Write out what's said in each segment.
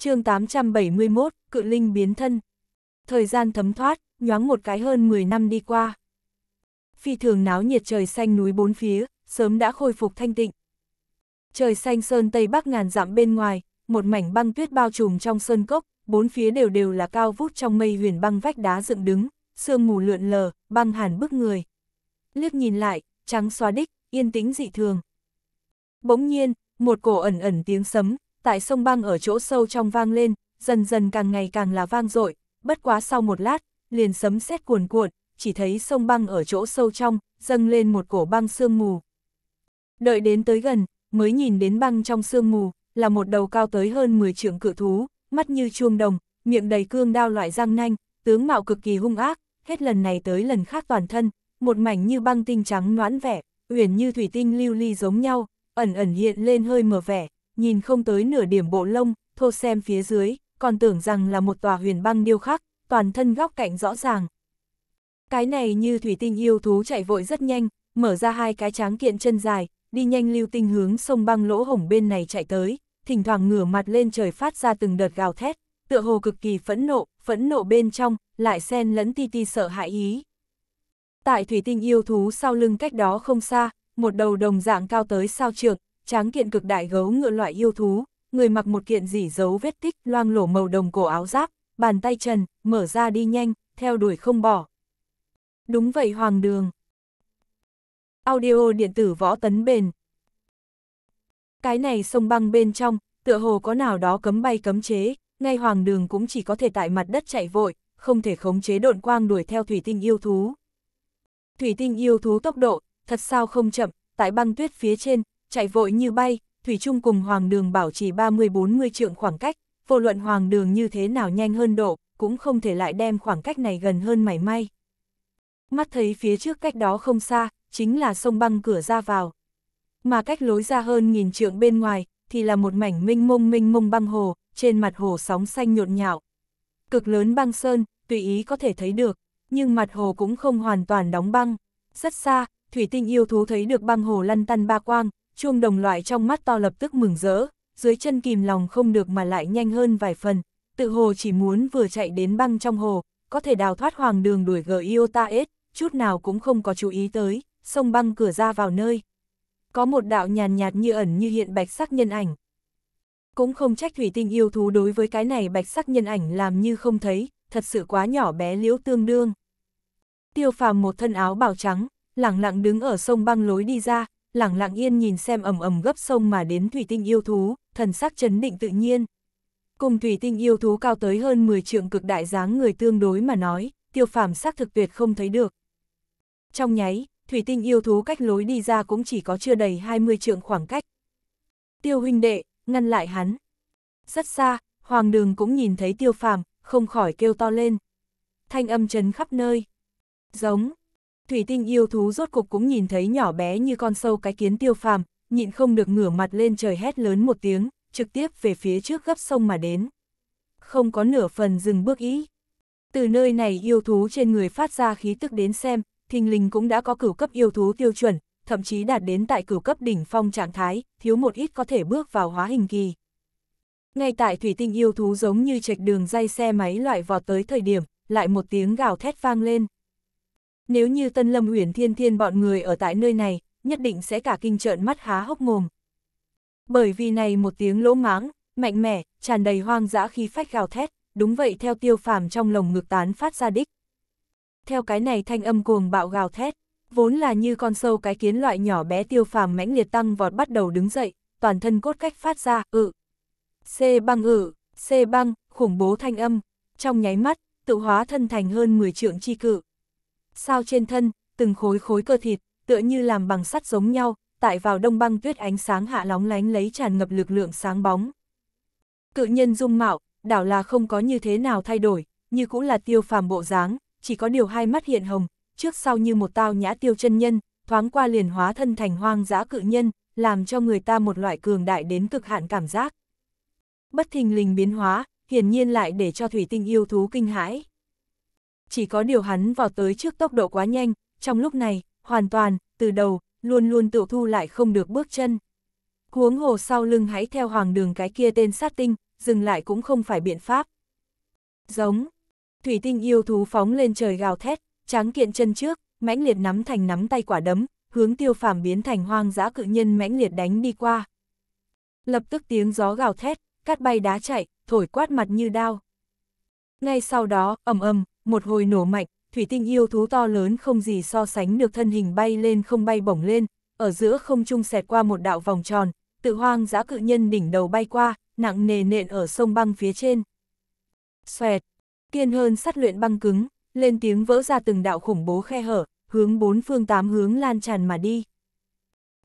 chương 871, cự linh biến thân. Thời gian thấm thoát, nhoáng một cái hơn 10 năm đi qua. Phi thường náo nhiệt trời xanh núi bốn phía, sớm đã khôi phục thanh tịnh. Trời xanh sơn tây bắc ngàn dặm bên ngoài, một mảnh băng tuyết bao trùm trong sơn cốc, bốn phía đều đều là cao vút trong mây huyền băng vách đá dựng đứng, sương mù lượn lờ, băng hàn bức người. Liếc nhìn lại, trắng xóa đích, yên tĩnh dị thường. Bỗng nhiên, một cổ ẩn ẩn tiếng sấm, tại sông băng ở chỗ sâu trong vang lên, dần dần càng ngày càng là vang dội bất quá sau một lát, liền sấm sét cuồn cuộn, chỉ thấy sông băng ở chỗ sâu trong, dâng lên một cổ băng sương mù. Đợi đến tới gần, mới nhìn đến băng trong sương mù, là một đầu cao tới hơn 10 trượng cự thú, mắt như chuông đồng, miệng đầy cương đao loại răng nanh, tướng mạo cực kỳ hung ác, hết lần này tới lần khác toàn thân, một mảnh như băng tinh trắng noãn vẻ, uyển như thủy tinh lưu ly giống nhau, ẩn ẩn hiện lên hơi mờ vẻ, nhìn không tới nửa điểm bộ lông, thô xem phía dưới, còn tưởng rằng là một tòa huyền băng điêu khắc, toàn thân góc cạnh rõ ràng. Cái này như thủy tinh yêu thú chạy vội rất nhanh, mở ra hai cái tráng kiện chân dài, đi nhanh lưu tinh hướng sông băng lỗ hổng bên này chạy tới, thỉnh thoảng ngửa mặt lên trời phát ra từng đợt gào thét, tựa hồ cực kỳ phẫn nộ, phẫn nộ bên trong, lại xen lẫn ti ti sợ hãi ý. Tại thủy tinh yêu thú sau lưng cách đó không xa, một đầu đồng dạng cao tới sao trượt, tráng kiện cực đại gấu ngựa loại yêu thú, người mặc một kiện dỉ dấu vết tích loang lổ màu đồng cổ áo giáp, bàn tay trần, mở ra đi nhanh, theo đuổi không bỏ. Đúng vậy Hoàng Đường. Audio điện tử võ tấn bền. Cái này sông băng bên trong, tựa hồ có nào đó cấm bay cấm chế, ngay Hoàng Đường cũng chỉ có thể tại mặt đất chạy vội, không thể khống chế độn quang đuổi theo thủy tinh yêu thú. Thủy tinh yêu thú tốc độ, thật sao không chậm, tại băng tuyết phía trên, chạy vội như bay, Thủy Trung cùng Hoàng Đường bảo trì 30-40 trượng khoảng cách, vô luận Hoàng Đường như thế nào nhanh hơn độ, cũng không thể lại đem khoảng cách này gần hơn mảy may. Mắt thấy phía trước cách đó không xa, chính là sông băng cửa ra vào. Mà cách lối ra hơn nghìn trượng bên ngoài, thì là một mảnh minh mông minh mông băng hồ, trên mặt hồ sóng xanh nhộn nhạo. Cực lớn băng sơn, tùy ý có thể thấy được, nhưng mặt hồ cũng không hoàn toàn đóng băng. Rất xa, thủy tinh yêu thú thấy được băng hồ lăn tăn ba quang, chuông đồng loại trong mắt to lập tức mừng rỡ, dưới chân kìm lòng không được mà lại nhanh hơn vài phần, tự hồ chỉ muốn vừa chạy đến băng trong hồ, có thể đào thoát hoàng đường đuổi gờ Iota S, chút nào cũng không có chú ý tới, sông băng cửa ra vào nơi. Có một đạo nhàn nhạt, nhạt như ẩn như hiện bạch sắc nhân ảnh. Cũng không trách thủy tinh yêu thú đối với cái này bạch sắc nhân ảnh làm như không thấy, thật sự quá nhỏ bé liễu tương đương. Tiêu phàm một thân áo bào trắng, lặng lặng đứng ở sông băng lối đi ra, lẳng lặng yên nhìn xem ầm ầm gấp sông mà đến thủy tinh yêu thú, thần sắc chấn định tự nhiên. Cùng thủy tinh yêu thú cao tới hơn 10 trượng cực đại dáng người tương đối mà nói, tiêu phàm xác thực tuyệt không thấy được. Trong nháy, thủy tinh yêu thú cách lối đi ra cũng chỉ có chưa đầy 20 trượng khoảng cách. Tiêu huynh đệ, ngăn lại hắn. Rất xa, hoàng đường cũng nhìn thấy tiêu phàm, không khỏi kêu to lên. Thanh âm chấn khắp nơi. Giống, thủy tinh yêu thú rốt cục cũng nhìn thấy nhỏ bé như con sâu cái kiến tiêu phàm, nhịn không được ngửa mặt lên trời hét lớn một tiếng, trực tiếp về phía trước gấp sông mà đến. Không có nửa phần dừng bước ý. Từ nơi này yêu thú trên người phát ra khí tức đến xem, thình lình cũng đã có cửu cấp yêu thú tiêu chuẩn, thậm chí đạt đến tại cửu cấp đỉnh phong trạng thái, thiếu một ít có thể bước vào hóa hình kỳ. Ngay tại thủy tinh yêu thú giống như trạch đường dây xe máy loại vọt tới thời điểm, lại một tiếng gào thét vang lên. Nếu như Tân Lâm Huyền Thiên Thiên bọn người ở tại nơi này, nhất định sẽ cả kinh trợn mắt há hốc mồm. Bởi vì này một tiếng lỗ máng, mạnh mẽ, tràn đầy hoang dã khi phách gào thét, đúng vậy theo tiêu phàm trong lồng ngực tán phát ra đích. Theo cái này thanh âm cuồng bạo gào thét, vốn là như con sâu cái kiến loại nhỏ bé tiêu phàm mãnh liệt tăng vọt bắt đầu đứng dậy, toàn thân cốt cách phát ra, ự ừ. C băng ự ừ. C băng, khủng bố thanh âm, trong nháy mắt, tự hóa thân thành hơn 10 trượng chi cự. Sao trên thân, từng khối khối cơ thịt, tựa như làm bằng sắt giống nhau, tại vào đông băng tuyết ánh sáng hạ lóng lánh lấy tràn ngập lực lượng sáng bóng. Cự nhân dung mạo, đảo là không có như thế nào thay đổi, như cũng là tiêu phàm bộ dáng, chỉ có điều hai mắt hiện hồng, trước sau như một tao nhã tiêu chân nhân, thoáng qua liền hóa thân thành hoang dã cự nhân, làm cho người ta một loại cường đại đến cực hạn cảm giác. Bất thình lình biến hóa, hiển nhiên lại để cho thủy tinh yêu thú kinh hãi chỉ có điều hắn vào tới trước tốc độ quá nhanh, trong lúc này, hoàn toàn, từ đầu, luôn luôn tự thu lại không được bước chân. Huống hồ sau lưng hãy theo hoàng đường cái kia tên sát tinh, dừng lại cũng không phải biện pháp. Giống, thủy tinh yêu thú phóng lên trời gào thét, tráng kiện chân trước, mãnh liệt nắm thành nắm tay quả đấm, hướng tiêu phàm biến thành hoang dã cự nhân mãnh liệt đánh đi qua. Lập tức tiếng gió gào thét, cát bay đá chạy, thổi quát mặt như đao. Ngay sau đó, ầm ầm, một hồi nổ mạnh, thủy tinh yêu thú to lớn không gì so sánh được thân hình bay lên không bay bổng lên, ở giữa không trung xẹt qua một đạo vòng tròn, tự hoang dã cự nhân đỉnh đầu bay qua, nặng nề nện ở sông băng phía trên. Xoẹt, kiên hơn sắt luyện băng cứng, lên tiếng vỡ ra từng đạo khủng bố khe hở, hướng bốn phương tám hướng lan tràn mà đi.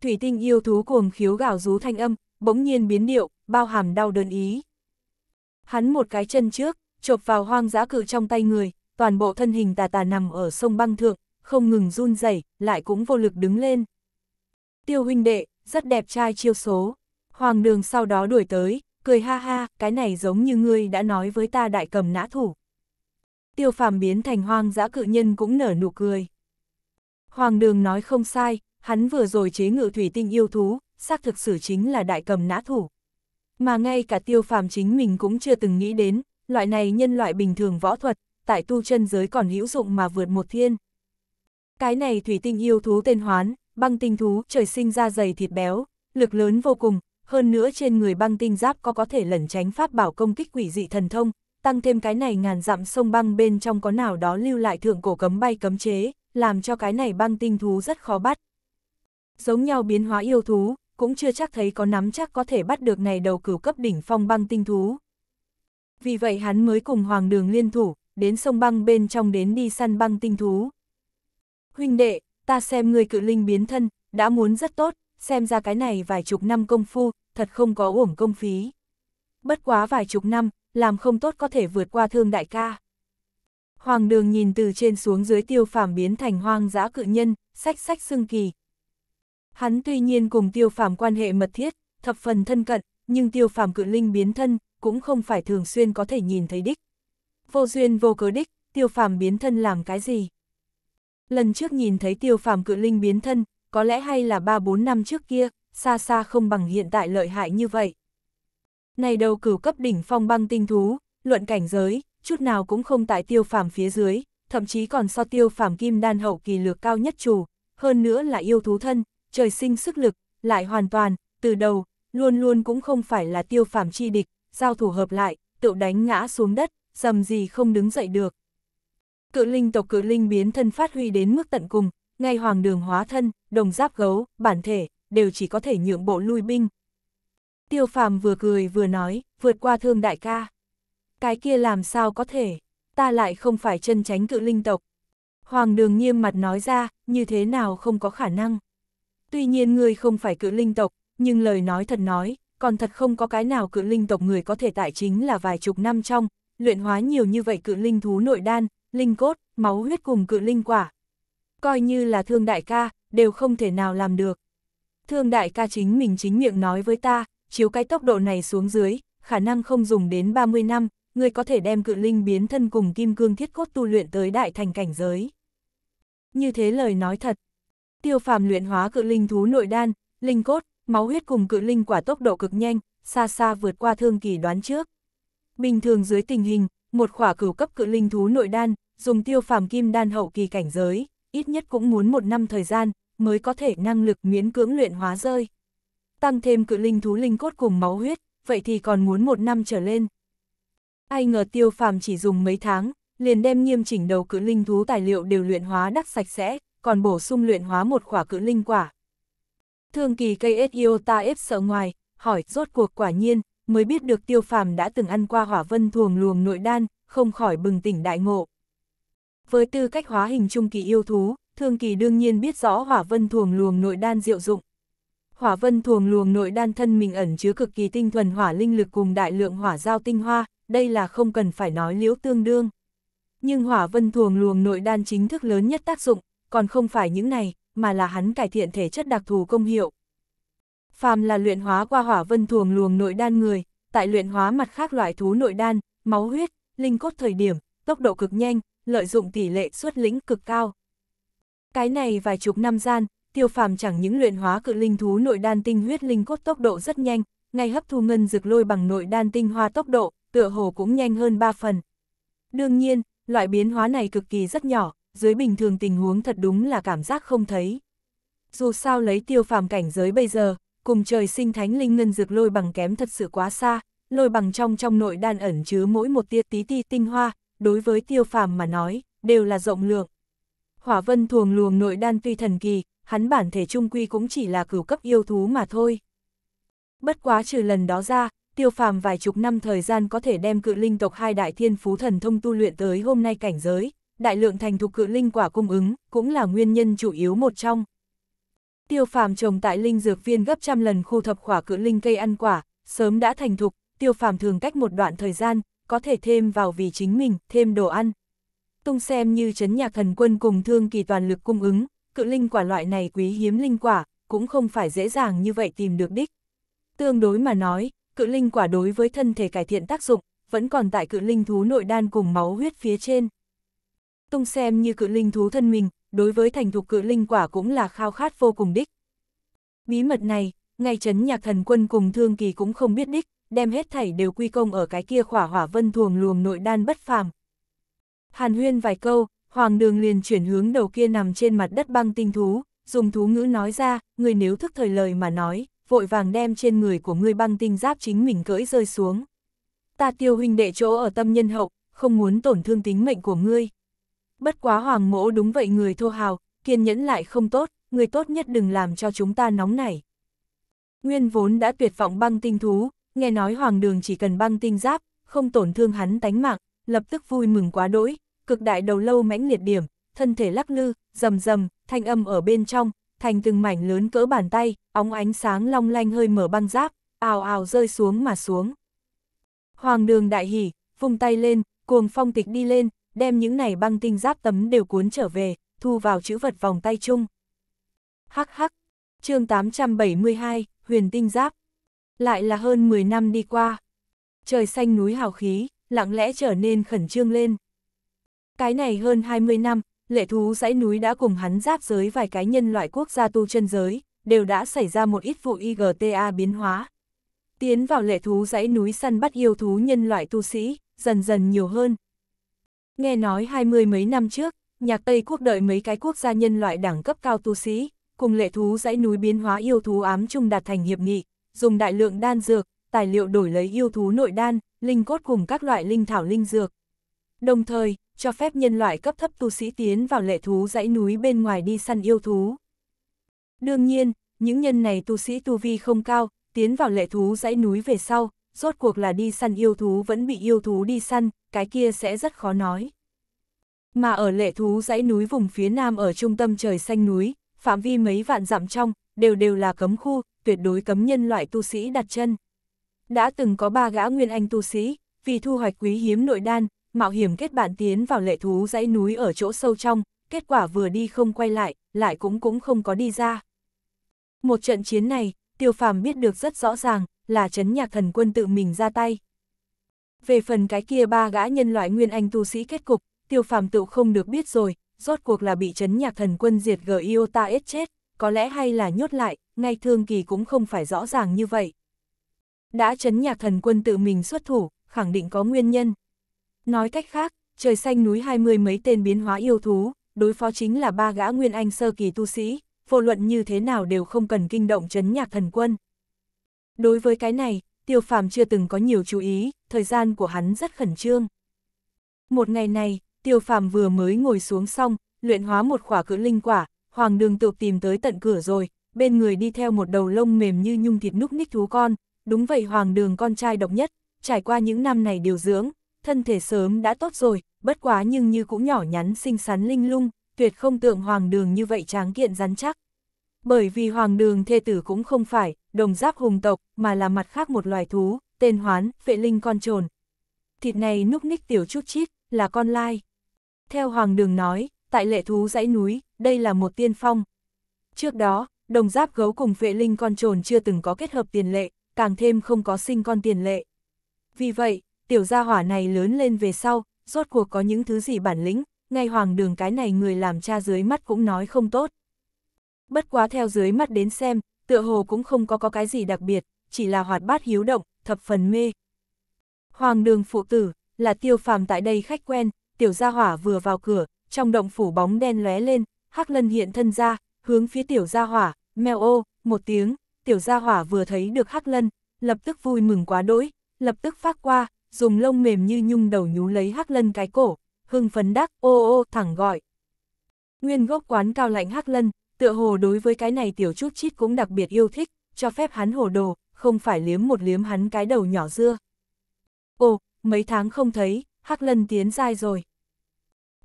Thủy tinh yêu thú cuồng khiếu gào rú thanh âm, bỗng nhiên biến điệu, bao hàm đau đơn ý. Hắn một cái chân trước, chộp vào hoang dã cự trong tay người, toàn bộ thân hình tà tà nằm ở sông băng thượng, không ngừng run rẩy, lại cũng vô lực đứng lên. Tiêu huynh đệ, rất đẹp trai chiêu số. Hoàng đường sau đó đuổi tới, cười ha ha, cái này giống như ngươi đã nói với ta đại cầm nã thủ. Tiêu phàm biến thành hoang dã cự nhân cũng nở nụ cười. Hoàng đường nói không sai, hắn vừa rồi chế ngự thủy tinh yêu thú, xác thực sử chính là đại cầm nã thủ. Mà ngay cả tiêu phàm chính mình cũng chưa từng nghĩ đến, loại này nhân loại bình thường võ thuật, tại tu chân giới còn hữu dụng mà vượt một thiên. Cái này thủy tinh yêu thú tên hoán, băng tinh thú trời sinh ra dày thịt béo, lực lớn vô cùng, hơn nữa trên người băng tinh giáp có có thể lẩn tránh pháp bảo công kích quỷ dị thần thông, tăng thêm cái này ngàn dặm sông băng bên trong có nào đó lưu lại thượng cổ cấm bay cấm chế, làm cho cái này băng tinh thú rất khó bắt. Giống nhau biến hóa yêu thú, cũng chưa chắc thấy có nắm chắc có thể bắt được này đầu cửu cấp đỉnh phong băng tinh thú. Vì vậy hắn mới cùng Hoàng Đường liên thủ, đến sông băng bên trong đến đi săn băng tinh thú. Huynh đệ, ta xem người cự linh biến thân, đã muốn rất tốt, xem ra cái này vài chục năm công phu, thật không có uổng công phí. Bất quá vài chục năm, làm không tốt có thể vượt qua thương đại ca. Hoàng đường nhìn từ trên xuống dưới tiêu phàm biến thành hoang dã cự nhân, sách sách xương kỳ. Hắn tuy nhiên cùng tiêu phàm quan hệ mật thiết, thập phần thân cận, nhưng tiêu phàm cự linh biến thân, cũng không phải thường xuyên có thể nhìn thấy đích vô duyên vô cớ đích, tiêu phàm biến thân làm cái gì? Lần trước nhìn thấy tiêu phàm cự linh biến thân, có lẽ hay là 3-4 năm trước kia, xa xa không bằng hiện tại lợi hại như vậy. Này đầu cửu cấp đỉnh phong băng tinh thú, luận cảnh giới, chút nào cũng không tại tiêu phàm phía dưới, thậm chí còn so tiêu phàm kim đan hậu kỳ lược cao nhất chủ, hơn nữa là yêu thú thân, trời sinh sức lực, lại hoàn toàn, từ đầu, luôn luôn cũng không phải là tiêu phàm chi địch, giao thủ hợp lại, tự đánh ngã xuống đất, dầm gì không đứng dậy được. Cự linh tộc cự linh biến thân phát huy đến mức tận cùng, ngay hoàng đường hóa thân, đồng giáp gấu, bản thể, đều chỉ có thể nhượng bộ lui binh. Tiêu phàm vừa cười vừa nói, vượt qua thương đại ca. Cái kia làm sao có thể, ta lại không phải chân tránh cự linh tộc. Hoàng đường nghiêm mặt nói ra, như thế nào không có khả năng. Tuy nhiên ngươi không phải cự linh tộc, nhưng lời nói thật nói, còn thật không có cái nào cự linh tộc người có thể tại chính là vài chục năm trong, luyện hóa nhiều như vậy cự linh thú nội đan, linh cốt, máu huyết cùng cự linh quả. Coi như là thương đại ca, đều không thể nào làm được. Thương đại ca chính mình chính miệng nói với ta, chiếu cái tốc độ này xuống dưới, khả năng không dùng đến 30 năm, người có thể đem cự linh biến thân cùng kim cương thiết cốt tu luyện tới đại thành cảnh giới. Như thế lời nói thật, tiêu phàm luyện hóa cự linh thú nội đan, linh cốt, máu huyết cùng cự linh quả tốc độ cực nhanh, xa xa vượt qua thương kỳ đoán trước. Bình thường dưới tình hình, một khỏa cửu cấp cự linh thú nội đan, dùng tiêu phàm kim đan hậu kỳ cảnh giới, ít nhất cũng muốn một năm thời gian, mới có thể năng lực miễn cưỡng luyện hóa rơi. Tăng thêm cự linh thú linh cốt cùng máu huyết, vậy thì còn muốn một năm trở lên. Ai ngờ tiêu phàm chỉ dùng mấy tháng, liền đem nghiêm chỉnh đầu cự linh thú tài liệu đều luyện hóa đắc sạch sẽ, còn bổ sung luyện hóa một khỏa cự linh quả. Thương kỳ cây SIO ta ép sợ ngoài, hỏi rốt cuộc quả nhiên, mới biết được tiêu phàm đã từng ăn qua hỏa vân thuồng luồng nội đan, không khỏi bừng tỉnh đại ngộ. Với tư cách hóa hình trung kỳ yêu thú, Thương Kỳ đương nhiên biết rõ hỏa vân thuồng luồng nội đan diệu dụng. Hỏa vân thuồng luồng nội đan thân mình ẩn chứa cực kỳ tinh thuần hỏa linh lực cùng đại lượng hỏa giao tinh hoa, đây là không cần phải nói liễu tương đương. Nhưng hỏa vân thuồng luồng nội đan chính thức lớn nhất tác dụng, còn không phải những này, mà là hắn cải thiện thể chất đặc thù công hiệu, phàm là luyện hóa qua hỏa vân thuồng luồng nội đan người, tại luyện hóa mặt khác loại thú nội đan, máu huyết, linh cốt thời điểm, tốc độ cực nhanh, lợi dụng tỷ lệ xuất lĩnh cực cao. Cái này vài chục năm gian, tiêu phàm chẳng những luyện hóa cự linh thú nội đan tinh huyết linh cốt tốc độ rất nhanh, ngay hấp thu ngân dược lôi bằng nội đan tinh hoa tốc độ, tựa hồ cũng nhanh hơn 3 phần. Đương nhiên, loại biến hóa này cực kỳ rất nhỏ, dưới bình thường tình huống thật đúng là cảm giác không thấy. Dù sao lấy tiêu phàm cảnh giới bây giờ, cùng trời sinh thánh linh ngân dược lôi bằng kém thật sự quá xa, lôi bằng trong trong nội đan ẩn chứa mỗi một tia tí ti tinh hoa, đối với tiêu phàm mà nói, đều là rộng lượng. Hỏa vân thuồng luồng nội đan tuy thần kỳ, hắn bản thể trung quy cũng chỉ là cửu cấp yêu thú mà thôi. Bất quá trừ lần đó ra, tiêu phàm vài chục năm thời gian có thể đem cự linh tộc hai đại thiên phú thần thông tu luyện tới hôm nay cảnh giới, đại lượng thành thục cự linh quả cung ứng, cũng là nguyên nhân chủ yếu một trong. Tiêu phàm trồng tại linh dược viên gấp trăm lần khu thập khỏa cự linh cây ăn quả, sớm đã thành thục, tiêu phàm thường cách một đoạn thời gian, có thể thêm vào vì chính mình, thêm đồ ăn. Tung xem như chấn nhạc thần quân cùng thương kỳ toàn lực cung ứng, cự linh quả loại này quý hiếm linh quả, cũng không phải dễ dàng như vậy tìm được đích. Tương đối mà nói, cự linh quả đối với thân thể cải thiện tác dụng, vẫn còn tại cự linh thú nội đan cùng máu huyết phía trên. Tung xem như cự linh thú thân mình, đối với thành thục cự linh quả cũng là khao khát vô cùng đích. Bí mật này, ngay chấn nhạc thần quân cùng thương kỳ cũng không biết đích, đem hết thảy đều quy công ở cái kia khỏa hỏa vân thuồng luồng nội đan bất phàm. Hàn huyên vài câu, hoàng đường liền chuyển hướng đầu kia nằm trên mặt đất băng tinh thú, dùng thú ngữ nói ra, người nếu thức thời lời mà nói, vội vàng đem trên người của ngươi băng tinh giáp chính mình cưỡi rơi xuống. Ta tiêu huynh đệ chỗ ở tâm nhân hậu, không muốn tổn thương tính mệnh của ngươi. Bất quá hoàng mỗ đúng vậy người thô hào, kiên nhẫn lại không tốt, người tốt nhất đừng làm cho chúng ta nóng nảy. Nguyên vốn đã tuyệt vọng băng tinh thú, nghe nói hoàng đường chỉ cần băng tinh giáp, không tổn thương hắn tánh mạng, lập tức vui mừng quá đỗi, cực đại đầu lâu mãnh liệt điểm, thân thể lắc lư, rầm rầm, thanh âm ở bên trong, thành từng mảnh lớn cỡ bàn tay, óng ánh sáng long lanh hơi mở băng giáp, ào ào rơi xuống mà xuống. Hoàng đường đại hỉ, vùng tay lên, cuồng phong tịch đi lên, đem những này băng tinh giáp tấm đều cuốn trở về, thu vào chữ vật vòng tay chung. Hắc hắc, chương 872, huyền tinh giáp. Lại là hơn 10 năm đi qua. Trời xanh núi hào khí, lặng lẽ trở nên khẩn trương lên. Cái này hơn 20 năm, lệ thú dãy núi đã cùng hắn giáp giới vài cái nhân loại quốc gia tu chân giới, đều đã xảy ra một ít vụ IGTA biến hóa. Tiến vào lệ thú dãy núi săn bắt yêu thú nhân loại tu sĩ, dần dần nhiều hơn, Nghe nói hai mươi mấy năm trước, nhạc Tây Quốc đợi mấy cái quốc gia nhân loại đẳng cấp cao tu sĩ, cùng lệ thú dãy núi biến hóa yêu thú ám chung đạt thành hiệp nghị, dùng đại lượng đan dược, tài liệu đổi lấy yêu thú nội đan, linh cốt cùng các loại linh thảo linh dược. Đồng thời, cho phép nhân loại cấp thấp tu sĩ tiến vào lệ thú dãy núi bên ngoài đi săn yêu thú. Đương nhiên, những nhân này tu sĩ tu vi không cao, tiến vào lệ thú dãy núi về sau, rốt cuộc là đi săn yêu thú vẫn bị yêu thú đi săn, cái kia sẽ rất khó nói. Mà ở lệ thú dãy núi vùng phía nam ở trung tâm trời xanh núi, phạm vi mấy vạn dặm trong, đều đều là cấm khu, tuyệt đối cấm nhân loại tu sĩ đặt chân. Đã từng có ba gã nguyên anh tu sĩ, vì thu hoạch quý hiếm nội đan, mạo hiểm kết bạn tiến vào lệ thú dãy núi ở chỗ sâu trong, kết quả vừa đi không quay lại, lại cũng cũng không có đi ra. Một trận chiến này, tiêu phàm biết được rất rõ ràng, là chấn nhạc thần quân tự mình ra tay. Về phần cái kia ba gã nhân loại nguyên anh tu sĩ kết cục, tiêu phàm tự không được biết rồi, rốt cuộc là bị chấn nhạc thần quân diệt gờ Iota ết chết, có lẽ hay là nhốt lại, ngay thương kỳ cũng không phải rõ ràng như vậy. Đã chấn nhạc thần quân tự mình xuất thủ, khẳng định có nguyên nhân. Nói cách khác, trời xanh núi hai mươi mấy tên biến hóa yêu thú, đối phó chính là ba gã nguyên anh sơ kỳ tu sĩ, vô luận như thế nào đều không cần kinh động chấn nhạc thần quân. Đối với cái này, Tiêu Phàm chưa từng có nhiều chú ý, thời gian của hắn rất khẩn trương. Một ngày này, Tiêu Phàm vừa mới ngồi xuống xong, luyện hóa một khỏa cử linh quả, Hoàng Đường tự tìm tới tận cửa rồi, bên người đi theo một đầu lông mềm như nhung thịt núc ních thú con, đúng vậy Hoàng Đường con trai độc nhất, trải qua những năm này điều dưỡng, thân thể sớm đã tốt rồi, bất quá nhưng như cũng nhỏ nhắn xinh xắn linh lung, tuyệt không tượng Hoàng Đường như vậy tráng kiện rắn chắc. Bởi vì Hoàng Đường thê tử cũng không phải đồng giáp hùng tộc, mà là mặt khác một loài thú, tên hoán, vệ linh con trồn. Thịt này núc ních tiểu chút chít, là con lai. Theo Hoàng Đường nói, tại lệ thú dãy núi, đây là một tiên phong. Trước đó, đồng giáp gấu cùng vệ linh con trồn chưa từng có kết hợp tiền lệ, càng thêm không có sinh con tiền lệ. Vì vậy, tiểu gia hỏa này lớn lên về sau, rốt cuộc có những thứ gì bản lĩnh, ngay hoàng đường cái này người làm cha dưới mắt cũng nói không tốt. Bất quá theo dưới mắt đến xem, tựa hồ cũng không có có cái gì đặc biệt, chỉ là hoạt bát hiếu động, thập phần mê. Hoàng đường phụ tử, là tiêu phàm tại đây khách quen, tiểu gia hỏa vừa vào cửa, trong động phủ bóng đen lóe lên, hắc lân hiện thân ra, hướng phía tiểu gia hỏa, mèo ô, một tiếng, tiểu gia hỏa vừa thấy được hắc lân, lập tức vui mừng quá đỗi, lập tức phát qua, dùng lông mềm như nhung đầu nhú lấy hắc lân cái cổ, hưng phấn đắc ô ô thẳng gọi. Nguyên gốc quán cao lạnh hắc lân, tựa hồ đối với cái này tiểu chút chít cũng đặc biệt yêu thích, cho phép hắn hồ đồ, không phải liếm một liếm hắn cái đầu nhỏ dưa. Ồ, mấy tháng không thấy, Hắc Lân tiến dai rồi.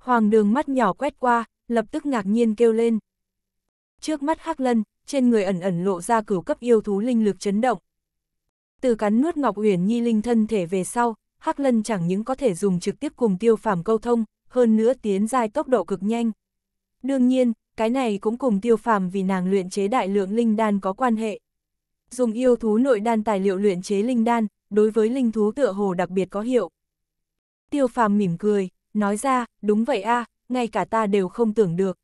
Hoàng đường mắt nhỏ quét qua, lập tức ngạc nhiên kêu lên. Trước mắt Hắc Lân, trên người ẩn ẩn lộ ra cửu cấp yêu thú linh lực chấn động. Từ cắn nuốt Ngọc Uyển Nhi linh thân thể về sau, Hắc Lân chẳng những có thể dùng trực tiếp cùng tiêu phàm câu thông, hơn nữa tiến dai tốc độ cực nhanh. Đương nhiên, cái này cũng cùng tiêu phàm vì nàng luyện chế đại lượng linh đan có quan hệ. Dùng yêu thú nội đan tài liệu luyện chế linh đan, đối với linh thú tựa hồ đặc biệt có hiệu. Tiêu phàm mỉm cười, nói ra, đúng vậy a ngay cả ta đều không tưởng được.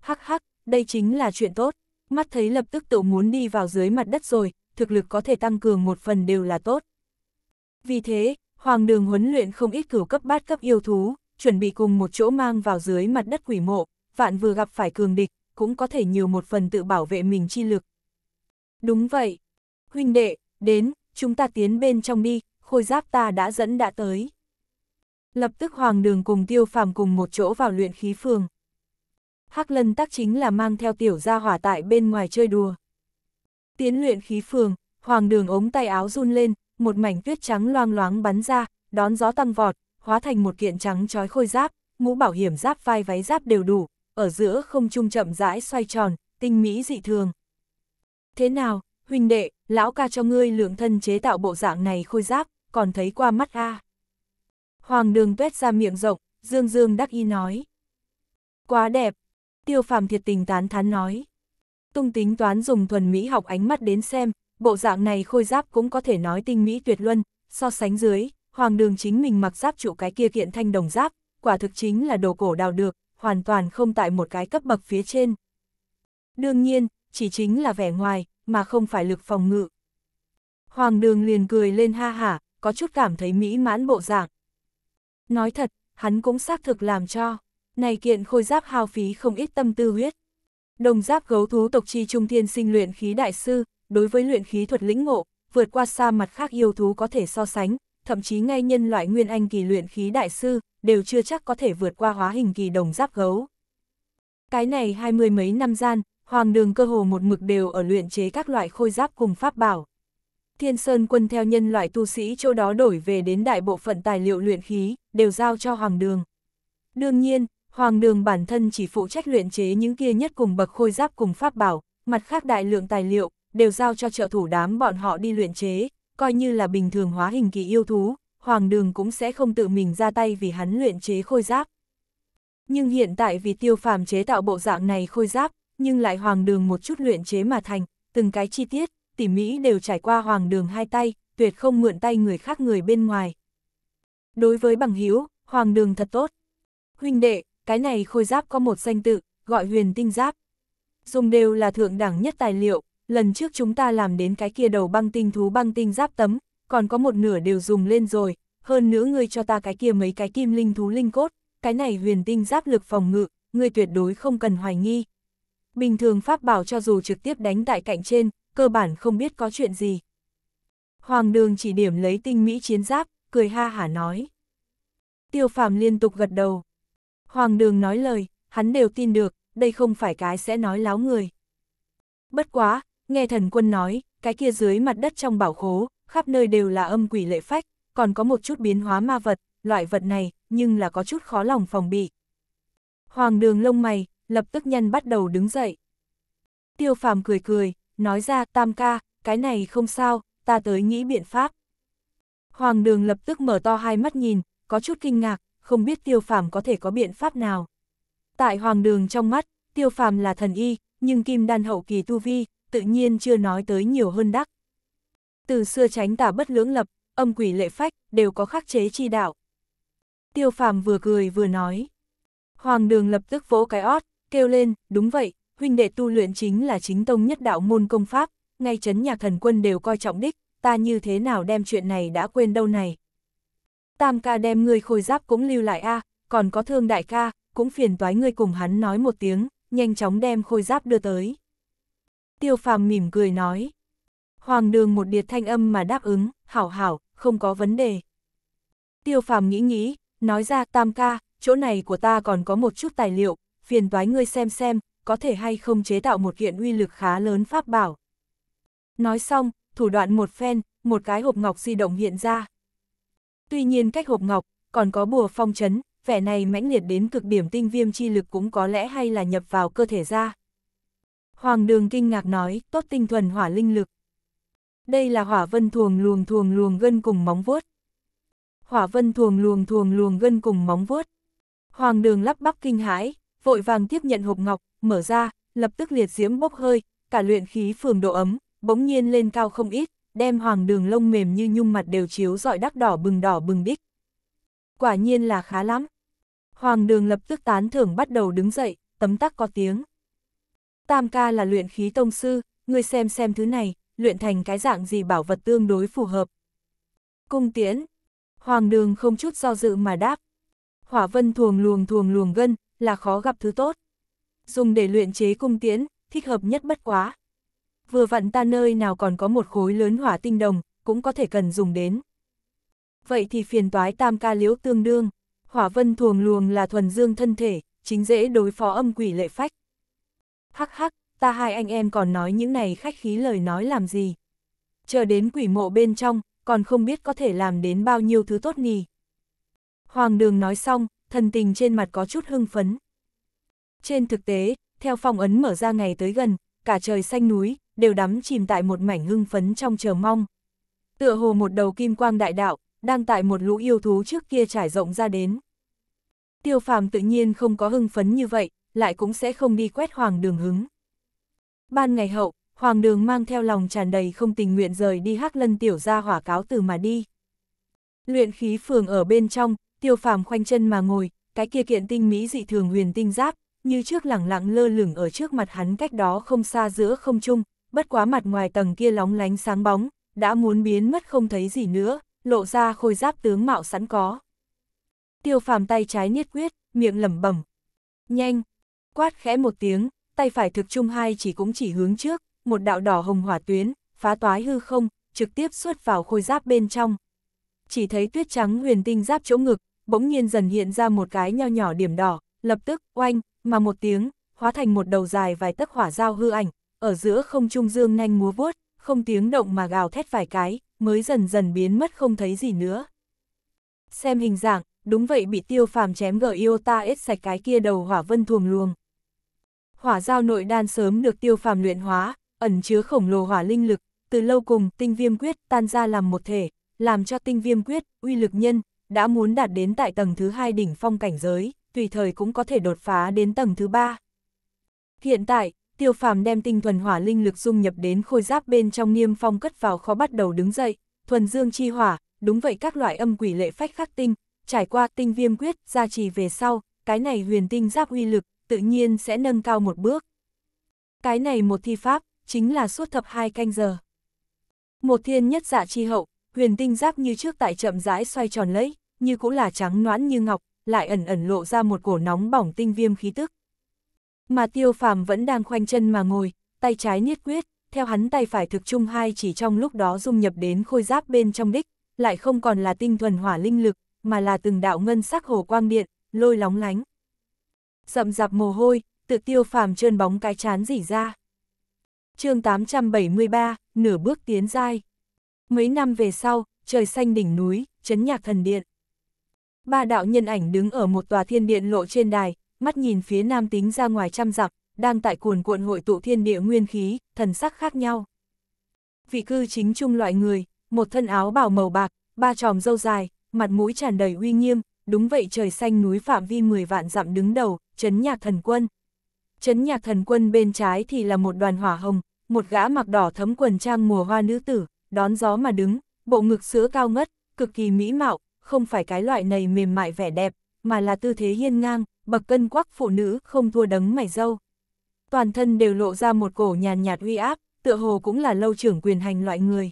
Hắc hắc, đây chính là chuyện tốt, mắt thấy lập tức tự muốn đi vào dưới mặt đất rồi, thực lực có thể tăng cường một phần đều là tốt. Vì thế, hoàng đường huấn luyện không ít cửu cấp bát cấp yêu thú, chuẩn bị cùng một chỗ mang vào dưới mặt đất quỷ mộ vạn vừa gặp phải cường địch, cũng có thể nhiều một phần tự bảo vệ mình chi lực. Đúng vậy. Huynh đệ, đến, chúng ta tiến bên trong đi, khôi giáp ta đã dẫn đã tới. Lập tức hoàng đường cùng tiêu phàm cùng một chỗ vào luyện khí phường. Hắc lân tác chính là mang theo tiểu gia hỏa tại bên ngoài chơi đùa. Tiến luyện khí phường, hoàng đường ống tay áo run lên, một mảnh tuyết trắng loang loáng bắn ra, đón gió tăng vọt, hóa thành một kiện trắng trói khôi giáp, mũ bảo hiểm giáp vai váy giáp đều đủ, ở giữa không trung chậm rãi xoay tròn, tinh mỹ dị thường. Thế nào, huynh đệ, lão ca cho ngươi lượng thân chế tạo bộ dạng này khôi giáp, còn thấy qua mắt a Hoàng đường tuét ra miệng rộng, dương dương đắc y nói. Quá đẹp, tiêu phàm thiệt tình tán thán nói. Tung tính toán dùng thuần mỹ học ánh mắt đến xem, bộ dạng này khôi giáp cũng có thể nói tinh mỹ tuyệt luân, so sánh dưới, hoàng đường chính mình mặc giáp trụ cái kia kiện thanh đồng giáp, quả thực chính là đồ cổ đào được, hoàn toàn không tại một cái cấp bậc phía trên. Đương nhiên, chỉ chính là vẻ ngoài, mà không phải lực phòng ngự. Hoàng đường liền cười lên ha hả, có chút cảm thấy mỹ mãn bộ dạng. Nói thật, hắn cũng xác thực làm cho, này kiện khôi giáp hao phí không ít tâm tư huyết. Đồng giáp gấu thú tộc chi trung thiên sinh luyện khí đại sư, đối với luyện khí thuật lĩnh ngộ, vượt qua xa mặt khác yêu thú có thể so sánh, thậm chí ngay nhân loại nguyên anh kỳ luyện khí đại sư, đều chưa chắc có thể vượt qua hóa hình kỳ đồng giáp gấu. Cái này hai mươi mấy năm gian, hoàng đường cơ hồ một mực đều ở luyện chế các loại khôi giáp cùng pháp bảo. Thiên Sơn quân theo nhân loại tu sĩ chỗ đó đổi về đến đại bộ phận tài liệu luyện khí, đều giao cho hoàng đường. Đương nhiên, hoàng đường bản thân chỉ phụ trách luyện chế những kia nhất cùng bậc khôi giáp cùng pháp bảo, mặt khác đại lượng tài liệu, đều giao cho trợ thủ đám bọn họ đi luyện chế, coi như là bình thường hóa hình kỳ yêu thú, Hoàng Đường cũng sẽ không tự mình ra tay vì hắn luyện chế khôi giáp. Nhưng hiện tại vì tiêu phàm chế tạo bộ dạng này khôi giáp, nhưng lại Hoàng Đường một chút luyện chế mà thành, từng cái chi tiết, tỉ mỹ đều trải qua Hoàng Đường hai tay, tuyệt không mượn tay người khác người bên ngoài. Đối với bằng hiếu Hoàng Đường thật tốt. Huynh đệ, cái này khôi giáp có một danh tự, gọi huyền tinh giáp. Dùng đều là thượng đẳng nhất tài liệu, lần trước chúng ta làm đến cái kia đầu băng tinh thú băng tinh giáp tấm, còn có một nửa đều dùng lên rồi, hơn nữa ngươi cho ta cái kia mấy cái kim linh thú linh cốt, cái này huyền tinh giáp lực phòng ngự, ngươi tuyệt đối không cần hoài nghi. Bình thường pháp bảo cho dù trực tiếp đánh tại cạnh trên, cơ bản không biết có chuyện gì. Hoàng đường chỉ điểm lấy tinh mỹ chiến giáp, cười ha hả nói. Tiêu phàm liên tục gật đầu. Hoàng đường nói lời, hắn đều tin được, đây không phải cái sẽ nói láo người. Bất quá, Nghe thần quân nói, cái kia dưới mặt đất trong bảo khố, khắp nơi đều là âm quỷ lệ phách, còn có một chút biến hóa ma vật, loại vật này, nhưng là có chút khó lòng phòng bị. Hoàng đường lông mày, lập tức nhân bắt đầu đứng dậy. Tiêu phàm cười cười, nói ra tam ca, cái này không sao, ta tới nghĩ biện pháp. Hoàng đường lập tức mở to hai mắt nhìn, có chút kinh ngạc, không biết tiêu phàm có thể có biện pháp nào. Tại hoàng đường trong mắt, tiêu phàm là thần y, nhưng kim đan hậu kỳ tu vi, tự nhiên chưa nói tới nhiều hơn đắc. Từ xưa tránh tà bất lưỡng lập, âm quỷ lệ phách, đều có khắc chế chi đạo. Tiêu phàm vừa cười vừa nói. Hoàng đường lập tức vỗ cái ót, kêu lên, đúng vậy, huynh đệ tu luyện chính là chính tông nhất đạo môn công pháp, ngay chấn nhạc thần quân đều coi trọng đích, ta như thế nào đem chuyện này đã quên đâu này. Tam ca đem ngươi khôi giáp cũng lưu lại a, còn có thương đại ca, cũng phiền toái ngươi cùng hắn nói một tiếng, nhanh chóng đem khôi giáp đưa tới. Tiêu phàm mỉm cười nói. Hoàng đường một điệt thanh âm mà đáp ứng, hảo hảo, không có vấn đề. Tiêu phàm nghĩ nghĩ, nói ra tam ca, chỗ này của ta còn có một chút tài liệu, phiền toái ngươi xem xem, có thể hay không chế tạo một kiện uy lực khá lớn pháp bảo. Nói xong, thủ đoạn một phen, một cái hộp ngọc di động hiện ra. Tuy nhiên cách hộp ngọc, còn có bùa phong chấn, vẻ này mãnh liệt đến cực điểm tinh viêm chi lực cũng có lẽ hay là nhập vào cơ thể ra. Hoàng đường kinh ngạc nói, tốt tinh thuần hỏa linh lực. Đây là hỏa vân thuồng luồng thuồng luồng gân cùng móng vuốt. Hỏa vân thuồng luồng thuồng luồng gân cùng móng vuốt. Hoàng đường lắp bắp kinh hãi, vội vàng tiếp nhận hộp ngọc, mở ra, lập tức liệt diễm bốc hơi, cả luyện khí phường độ ấm, bỗng nhiên lên cao không ít, đem hoàng đường lông mềm như nhung mặt đều chiếu dọi đắc đỏ bừng đỏ bừng bích. Quả nhiên là khá lắm. Hoàng đường lập tức tán thưởng bắt đầu đứng dậy, tấm tắc có tiếng. Tam ca là luyện khí tông sư, ngươi xem xem thứ này, luyện thành cái dạng gì bảo vật tương đối phù hợp. Cung tiễn. Hoàng đường không chút do dự mà đáp. Hỏa vân thuồng luồng thuồng luồng gân, là khó gặp thứ tốt. Dùng để luyện chế cung tiễn, thích hợp nhất bất quá. Vừa vặn ta nơi nào còn có một khối lớn hỏa tinh đồng, cũng có thể cần dùng đến. Vậy thì phiền toái tam ca liễu tương đương, hỏa vân thuồng luồng là thuần dương thân thể, chính dễ đối phó âm quỷ lệ phách hắc hắc, ta hai anh em còn nói những này khách khí lời nói làm gì. Chờ đến quỷ mộ bên trong, còn không biết có thể làm đến bao nhiêu thứ tốt nhỉ. Hoàng đường nói xong, thần tình trên mặt có chút hưng phấn. Trên thực tế, theo phong ấn mở ra ngày tới gần, cả trời xanh núi, đều đắm chìm tại một mảnh hưng phấn trong chờ mong. Tựa hồ một đầu kim quang đại đạo, đang tại một lũ yêu thú trước kia trải rộng ra đến. Tiêu phàm tự nhiên không có hưng phấn như vậy, lại cũng sẽ không đi quét Hoàng đường hứng. Ban ngày hậu, Hoàng đường mang theo lòng tràn đầy không tình nguyện rời đi hắc lân tiểu ra hỏa cáo từ mà đi. Luyện khí phường ở bên trong, tiêu phàm khoanh chân mà ngồi, cái kia kiện tinh mỹ dị thường huyền tinh giáp, như trước lẳng lặng lơ lửng ở trước mặt hắn cách đó không xa giữa không trung, bất quá mặt ngoài tầng kia lóng lánh sáng bóng, đã muốn biến mất không thấy gì nữa, lộ ra khôi giáp tướng mạo sẵn có. Tiêu phàm tay trái niết quyết, miệng lẩm bẩm. Nhanh, quát khẽ một tiếng, tay phải thực trung hai chỉ cũng chỉ hướng trước, một đạo đỏ hồng hỏa tuyến, phá toái hư không, trực tiếp xuất vào khôi giáp bên trong. Chỉ thấy tuyết trắng huyền tinh giáp chỗ ngực, bỗng nhiên dần hiện ra một cái nho nhỏ điểm đỏ, lập tức, oanh, mà một tiếng, hóa thành một đầu dài vài tấc hỏa giao hư ảnh, ở giữa không trung dương nhanh múa vuốt, không tiếng động mà gào thét vài cái, mới dần dần biến mất không thấy gì nữa. Xem hình dạng, đúng vậy bị tiêu phàm chém gờ Iota ết sạch cái kia đầu hỏa vân thuồng luồng hỏa giao nội đan sớm được tiêu phàm luyện hóa, ẩn chứa khổng lồ hỏa linh lực, từ lâu cùng tinh viêm quyết tan ra làm một thể, làm cho tinh viêm quyết, uy lực nhân, đã muốn đạt đến tại tầng thứ hai đỉnh phong cảnh giới, tùy thời cũng có thể đột phá đến tầng thứ ba. Hiện tại, tiêu phàm đem tinh thuần hỏa linh lực dung nhập đến khôi giáp bên trong niêm phong cất vào khó bắt đầu đứng dậy, thuần dương chi hỏa, đúng vậy các loại âm quỷ lệ phách khắc tinh, trải qua tinh viêm quyết, gia trì về sau, cái này huyền tinh giáp uy lực, tự nhiên sẽ nâng cao một bước. Cái này một thi pháp, chính là suốt thập hai canh giờ. Một thiên nhất dạ chi hậu, huyền tinh giáp như trước tại chậm rãi xoay tròn lấy, như cũng là trắng noãn như ngọc, lại ẩn ẩn lộ ra một cổ nóng bỏng tinh viêm khí tức. Mà tiêu phàm vẫn đang khoanh chân mà ngồi, tay trái niết quyết, theo hắn tay phải thực chung hai chỉ trong lúc đó dung nhập đến khôi giáp bên trong đích, lại không còn là tinh thuần hỏa linh lực, mà là từng đạo ngân sắc hồ quang điện, lôi lóng lánh rậm rạp mồ hôi, tự tiêu phàm trơn bóng cái chán dỉ ra. chương 873, nửa bước tiến dai. Mấy năm về sau, trời xanh đỉnh núi, chấn nhạc thần điện. Ba đạo nhân ảnh đứng ở một tòa thiên điện lộ trên đài, mắt nhìn phía nam tính ra ngoài trăm dặm, đang tại cuồn cuộn hội tụ thiên địa nguyên khí, thần sắc khác nhau. Vị cư chính chung loại người, một thân áo bào màu bạc, ba tròm dâu dài, mặt mũi tràn đầy uy nghiêm, đúng vậy trời xanh núi phạm vi 10 vạn dặm đứng đầu, chấn nhạc thần quân. Chấn nhạc thần quân bên trái thì là một đoàn hỏa hồng, một gã mặc đỏ thấm quần trang mùa hoa nữ tử, đón gió mà đứng, bộ ngực sữa cao ngất, cực kỳ mỹ mạo, không phải cái loại này mềm mại vẻ đẹp, mà là tư thế hiên ngang, bậc cân quắc phụ nữ không thua đấng mày dâu. Toàn thân đều lộ ra một cổ nhàn nhạt uy áp, tựa hồ cũng là lâu trưởng quyền hành loại người.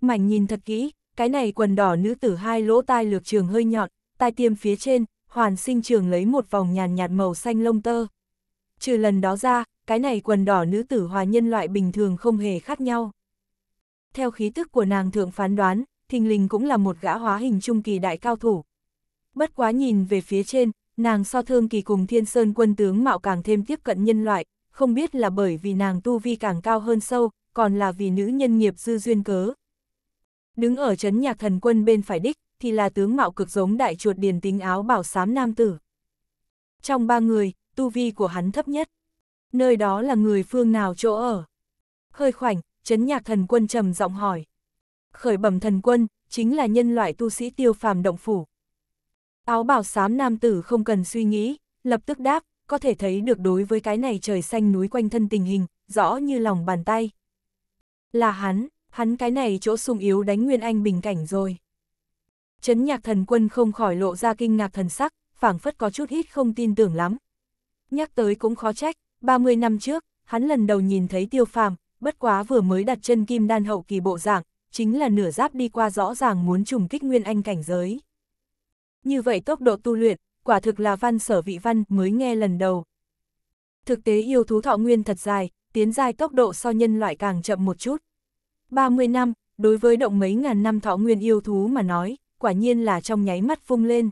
Mảnh nhìn thật kỹ, cái này quần đỏ nữ tử hai lỗ tai lược trường hơi nhọn, tai tiêm phía trên, hoàn sinh trường lấy một vòng nhàn nhạt màu xanh lông tơ. Trừ lần đó ra, cái này quần đỏ nữ tử hòa nhân loại bình thường không hề khác nhau. Theo khí tức của nàng thượng phán đoán, thình lình cũng là một gã hóa hình trung kỳ đại cao thủ. Bất quá nhìn về phía trên, nàng so thương kỳ cùng thiên sơn quân tướng mạo càng thêm tiếp cận nhân loại, không biết là bởi vì nàng tu vi càng cao hơn sâu, còn là vì nữ nhân nghiệp dư duyên cớ. Đứng ở chấn nhạc thần quân bên phải đích, thì là tướng mạo cực giống đại chuột điền tính áo bảo sám nam tử. Trong ba người, tu vi của hắn thấp nhất. Nơi đó là người phương nào chỗ ở? Hơi khoảnh, chấn nhạc thần quân trầm giọng hỏi. Khởi bẩm thần quân, chính là nhân loại tu sĩ tiêu phàm động phủ. Áo bảo sám nam tử không cần suy nghĩ, lập tức đáp, có thể thấy được đối với cái này trời xanh núi quanh thân tình hình, rõ như lòng bàn tay. Là hắn, hắn cái này chỗ sung yếu đánh Nguyên Anh bình cảnh rồi. Chấn nhạc thần quân không khỏi lộ ra kinh ngạc thần sắc, phảng phất có chút ít không tin tưởng lắm. Nhắc tới cũng khó trách, 30 năm trước, hắn lần đầu nhìn thấy tiêu phàm, bất quá vừa mới đặt chân kim đan hậu kỳ bộ dạng, chính là nửa giáp đi qua rõ ràng muốn trùng kích nguyên anh cảnh giới. Như vậy tốc độ tu luyện, quả thực là văn sở vị văn mới nghe lần đầu. Thực tế yêu thú thọ nguyên thật dài, tiến dài tốc độ so nhân loại càng chậm một chút. 30 năm, đối với động mấy ngàn năm thọ nguyên yêu thú mà nói, quả nhiên là trong nháy mắt vung lên.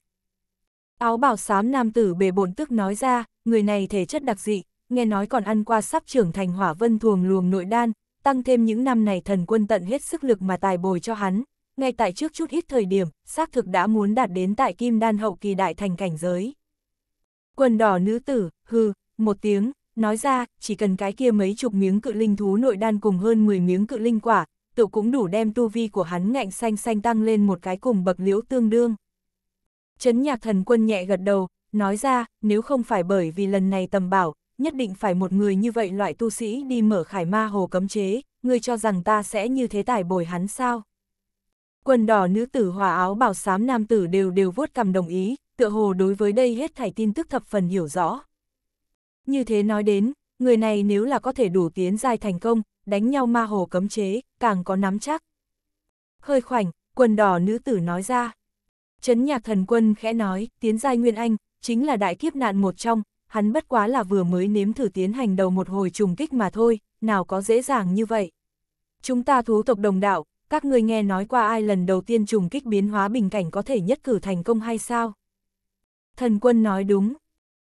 Áo bảo xám nam tử bề bổn tức nói ra, người này thể chất đặc dị, nghe nói còn ăn qua sắp trưởng thành hỏa vân thuồng luồng nội đan, tăng thêm những năm này thần quân tận hết sức lực mà tài bồi cho hắn, ngay tại trước chút ít thời điểm, xác thực đã muốn đạt đến tại kim đan hậu kỳ đại thành cảnh giới. Quần đỏ nữ tử, hư, một tiếng, nói ra, chỉ cần cái kia mấy chục miếng cự linh thú nội đan cùng hơn 10 miếng cự linh quả, tự cũng đủ đem tu vi của hắn ngạnh xanh xanh tăng lên một cái cùng bậc liễu tương đương. Chấn nhạc thần quân nhẹ gật đầu, nói ra, nếu không phải bởi vì lần này tầm bảo, nhất định phải một người như vậy loại tu sĩ đi mở khải ma hồ cấm chế, người cho rằng ta sẽ như thế tải bồi hắn sao? Quần đỏ nữ tử hòa áo bảo xám nam tử đều đều vuốt cầm đồng ý, tựa hồ đối với đây hết thảy tin tức thập phần hiểu rõ. Như thế nói đến, người này nếu là có thể đủ tiến dài thành công, đánh nhau ma hồ cấm chế, càng có nắm chắc. Hơi khoảnh, quần đỏ nữ tử nói ra. Chấn nhạc thần quân khẽ nói, tiến giai Nguyên Anh, chính là đại kiếp nạn một trong, hắn bất quá là vừa mới nếm thử tiến hành đầu một hồi trùng kích mà thôi, nào có dễ dàng như vậy. Chúng ta thú tộc đồng đạo, các ngươi nghe nói qua ai lần đầu tiên trùng kích biến hóa bình cảnh có thể nhất cử thành công hay sao? Thần quân nói đúng.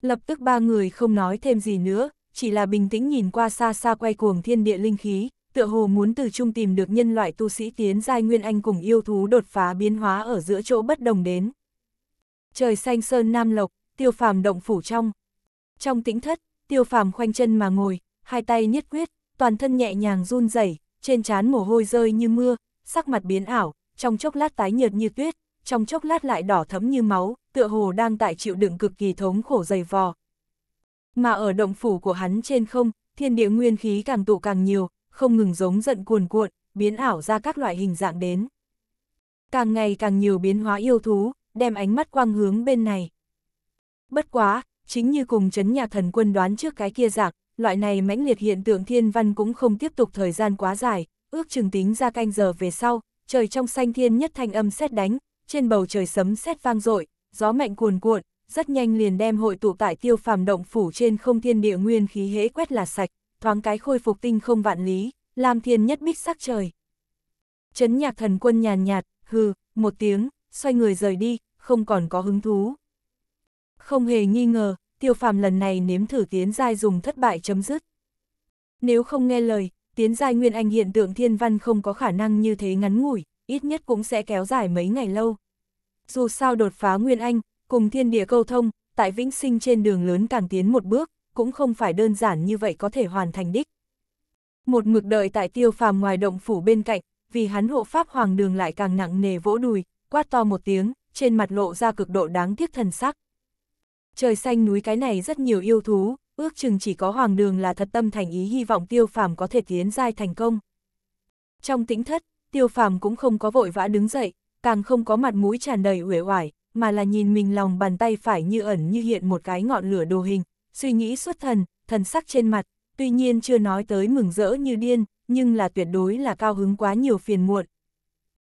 Lập tức ba người không nói thêm gì nữa, chỉ là bình tĩnh nhìn qua xa xa quay cuồng thiên địa linh khí, tựa hồ muốn từ trung tìm được nhân loại tu sĩ tiến giai nguyên anh cùng yêu thú đột phá biến hóa ở giữa chỗ bất đồng đến. Trời xanh sơn nam lộc, tiêu phàm động phủ trong. Trong tĩnh thất, tiêu phàm khoanh chân mà ngồi, hai tay niết quyết, toàn thân nhẹ nhàng run rẩy, trên trán mồ hôi rơi như mưa, sắc mặt biến ảo, trong chốc lát tái nhợt như tuyết, trong chốc lát lại đỏ thấm như máu, tựa hồ đang tại chịu đựng cực kỳ thống khổ dày vò, mà ở động phủ của hắn trên không, thiên địa nguyên khí càng tụ càng nhiều, không ngừng giống giận cuồn cuộn, biến ảo ra các loại hình dạng đến. Càng ngày càng nhiều biến hóa yêu thú, đem ánh mắt quang hướng bên này. Bất quá, chính như cùng chấn nhà thần quân đoán trước cái kia dạng loại này mãnh liệt hiện tượng thiên văn cũng không tiếp tục thời gian quá dài, ước chừng tính ra canh giờ về sau, trời trong xanh thiên nhất thanh âm sét đánh, trên bầu trời sấm sét vang dội, gió mạnh cuồn cuộn, rất nhanh liền đem hội tụ tại tiêu phàm động phủ trên không thiên địa nguyên khí hễ quét là sạch, thoáng cái khôi phục tinh không vạn lý, làm thiên nhất bích sắc trời. Chấn nhạc thần quân nhàn nhạt, hừ, một tiếng, xoay người rời đi, không còn có hứng thú. Không hề nghi ngờ, tiêu phàm lần này nếm thử tiến giai dùng thất bại chấm dứt. Nếu không nghe lời, tiến giai nguyên anh hiện tượng thiên văn không có khả năng như thế ngắn ngủi, ít nhất cũng sẽ kéo dài mấy ngày lâu. Dù sao đột phá nguyên anh, cùng thiên địa câu thông, tại vĩnh sinh trên đường lớn càng tiến một bước, cũng không phải đơn giản như vậy có thể hoàn thành đích. Một mực đợi tại tiêu phàm ngoài động phủ bên cạnh, vì hắn hộ pháp hoàng đường lại càng nặng nề vỗ đùi, quát to một tiếng, trên mặt lộ ra cực độ đáng tiếc thần sắc. Trời xanh núi cái này rất nhiều yêu thú, ước chừng chỉ có hoàng đường là thật tâm thành ý hy vọng tiêu phàm có thể tiến giai thành công. Trong tĩnh thất, tiêu phàm cũng không có vội vã đứng dậy, càng không có mặt mũi tràn đầy uể oải, mà là nhìn mình lòng bàn tay phải như ẩn như hiện một cái ngọn lửa đồ hình, suy nghĩ xuất thần, thần sắc trên mặt, tuy nhiên chưa nói tới mừng rỡ như điên, nhưng là tuyệt đối là cao hứng quá nhiều phiền muộn.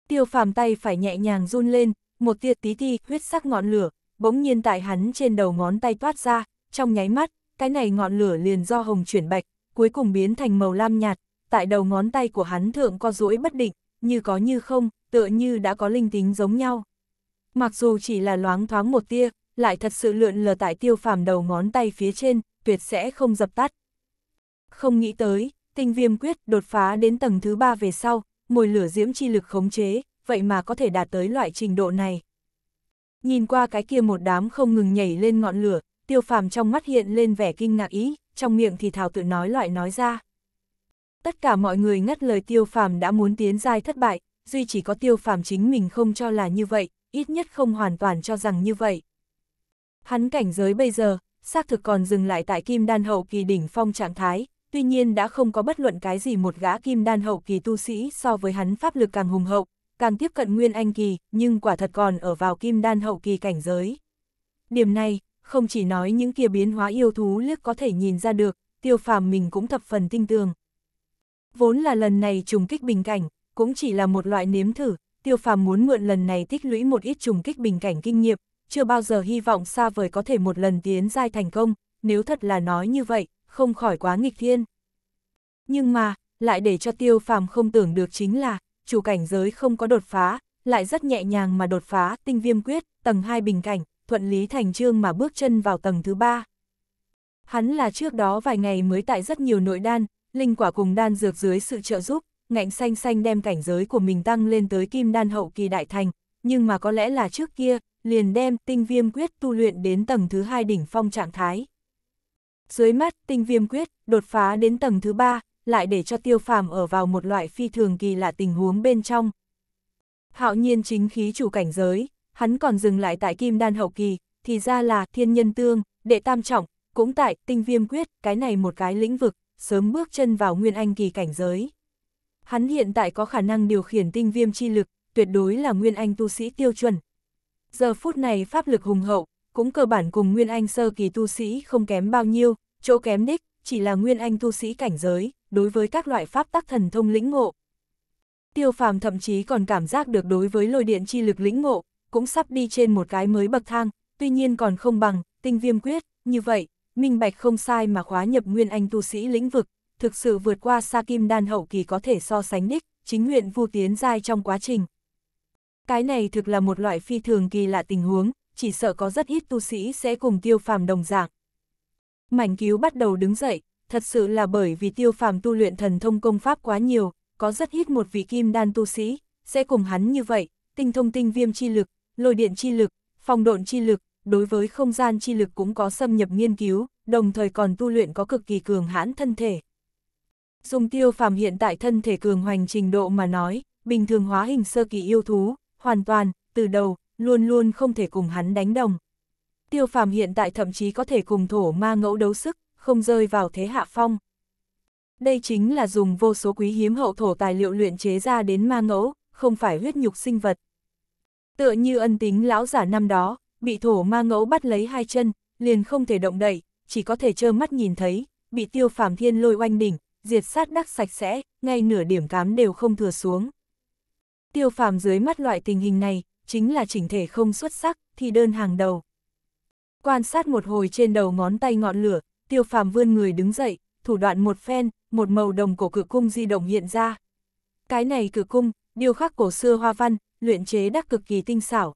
Tiêu phàm tay phải nhẹ nhàng run lên, một tia tí thi huyết sắc ngọn lửa, bỗng nhiên tại hắn trên đầu ngón tay toát ra, trong nháy mắt, cái này ngọn lửa liền do hồng chuyển bạch, cuối cùng biến thành màu lam nhạt, tại đầu ngón tay của hắn thượng co duỗi bất định, như có như không, tựa như đã có linh tính giống nhau mặc dù chỉ là loáng thoáng một tia, lại thật sự lượn lờ tại tiêu phàm đầu ngón tay phía trên, tuyệt sẽ không dập tắt. Không nghĩ tới, tinh viêm quyết đột phá đến tầng thứ ba về sau, mùi lửa diễm chi lực khống chế, vậy mà có thể đạt tới loại trình độ này. Nhìn qua cái kia một đám không ngừng nhảy lên ngọn lửa, tiêu phàm trong mắt hiện lên vẻ kinh ngạc ý, trong miệng thì thảo tự nói loại nói ra. Tất cả mọi người ngắt lời tiêu phàm đã muốn tiến giai thất bại, duy chỉ có tiêu phàm chính mình không cho là như vậy, ít nhất không hoàn toàn cho rằng như vậy. Hắn cảnh giới bây giờ, xác thực còn dừng lại tại kim đan hậu kỳ đỉnh phong trạng thái, tuy nhiên đã không có bất luận cái gì một gã kim đan hậu kỳ tu sĩ so với hắn pháp lực càng hùng hậu, càng tiếp cận nguyên anh kỳ, nhưng quả thật còn ở vào kim đan hậu kỳ cảnh giới. Điểm này, không chỉ nói những kia biến hóa yêu thú liếc có thể nhìn ra được, tiêu phàm mình cũng thập phần tinh tường. Vốn là lần này trùng kích bình cảnh, cũng chỉ là một loại nếm thử, tiêu phàm muốn mượn lần này tích lũy một ít trùng kích bình cảnh kinh nghiệm, chưa bao giờ hy vọng xa vời có thể một lần tiến giai thành công, nếu thật là nói như vậy, không khỏi quá nghịch thiên. Nhưng mà, lại để cho tiêu phàm không tưởng được chính là, chủ cảnh giới không có đột phá, lại rất nhẹ nhàng mà đột phá tinh viêm quyết, tầng 2 bình cảnh, thuận lý thành trương mà bước chân vào tầng thứ 3. Hắn là trước đó vài ngày mới tại rất nhiều nội đan, linh quả cùng đan dược dưới sự trợ giúp, ngạnh xanh xanh đem cảnh giới của mình tăng lên tới kim đan hậu kỳ đại thành, nhưng mà có lẽ là trước kia, liền đem tinh viêm quyết tu luyện đến tầng thứ hai đỉnh phong trạng thái. Dưới mắt, tinh viêm quyết, đột phá đến tầng thứ ba, lại để cho tiêu phàm ở vào một loại phi thường kỳ lạ tình huống bên trong. Hạo nhiên chính khí chủ cảnh giới, hắn còn dừng lại tại kim đan hậu kỳ, thì ra là thiên nhân tương, đệ tam trọng, cũng tại tinh viêm quyết, cái này một cái lĩnh vực, sớm bước chân vào nguyên anh kỳ cảnh giới. Hắn hiện tại có khả năng điều khiển tinh viêm chi lực, tuyệt đối là nguyên anh tu sĩ tiêu chuẩn. Giờ phút này pháp lực hùng hậu, cũng cơ bản cùng nguyên anh sơ kỳ tu sĩ không kém bao nhiêu, chỗ kém đích chỉ là nguyên anh tu sĩ cảnh giới, đối với các loại pháp tắc thần thông lĩnh ngộ. Tiêu phàm thậm chí còn cảm giác được đối với lôi điện chi lực lĩnh ngộ, cũng sắp đi trên một cái mới bậc thang, tuy nhiên còn không bằng, tinh viêm quyết, như vậy, minh bạch không sai mà khóa nhập nguyên anh tu sĩ lĩnh vực, thực sự vượt qua Sa Kim Đan hậu kỳ có thể so sánh đích chính nguyện vu tiến giai trong quá trình. Cái này thực là một loại phi thường kỳ lạ tình huống, chỉ sợ có rất ít tu sĩ sẽ cùng tiêu phàm đồng dạng. Mảnh cứu bắt đầu đứng dậy, thật sự là bởi vì tiêu phàm tu luyện thần thông công pháp quá nhiều, có rất ít một vị kim đan tu sĩ, sẽ cùng hắn như vậy, tinh thông tinh viêm chi lực, lôi điện chi lực, phòng độn chi lực, đối với không gian chi lực cũng có xâm nhập nghiên cứu, đồng thời còn tu luyện có cực kỳ cường hãn thân thể. Dùng tiêu phàm hiện tại thân thể cường hoành trình độ mà nói, bình thường hóa hình sơ kỳ yêu thú, hoàn toàn, từ đầu, luôn luôn không thể cùng hắn đánh đồng. Tiêu phàm hiện tại thậm chí có thể cùng thổ ma ngẫu đấu sức, không rơi vào thế hạ phong. Đây chính là dùng vô số quý hiếm hậu thổ tài liệu luyện chế ra đến ma ngẫu, không phải huyết nhục sinh vật. Tựa như ân tính lão giả năm đó, bị thổ ma ngẫu bắt lấy hai chân, liền không thể động đậy, chỉ có thể trơ mắt nhìn thấy, bị tiêu phàm thiên lôi oanh đỉnh, diệt sát đắc sạch sẽ, ngay nửa điểm cám đều không thừa xuống. Tiêu phàm dưới mắt loại tình hình này, chính là chỉnh thể không xuất sắc, thì đơn hàng đầu. Quan sát một hồi trên đầu ngón tay ngọn lửa, tiêu phàm vươn người đứng dậy, thủ đoạn một phen, một màu đồng cổ cửa cung di động hiện ra. Cái này cửa cung, điều khắc cổ xưa hoa văn, luyện chế đắc cực kỳ tinh xảo.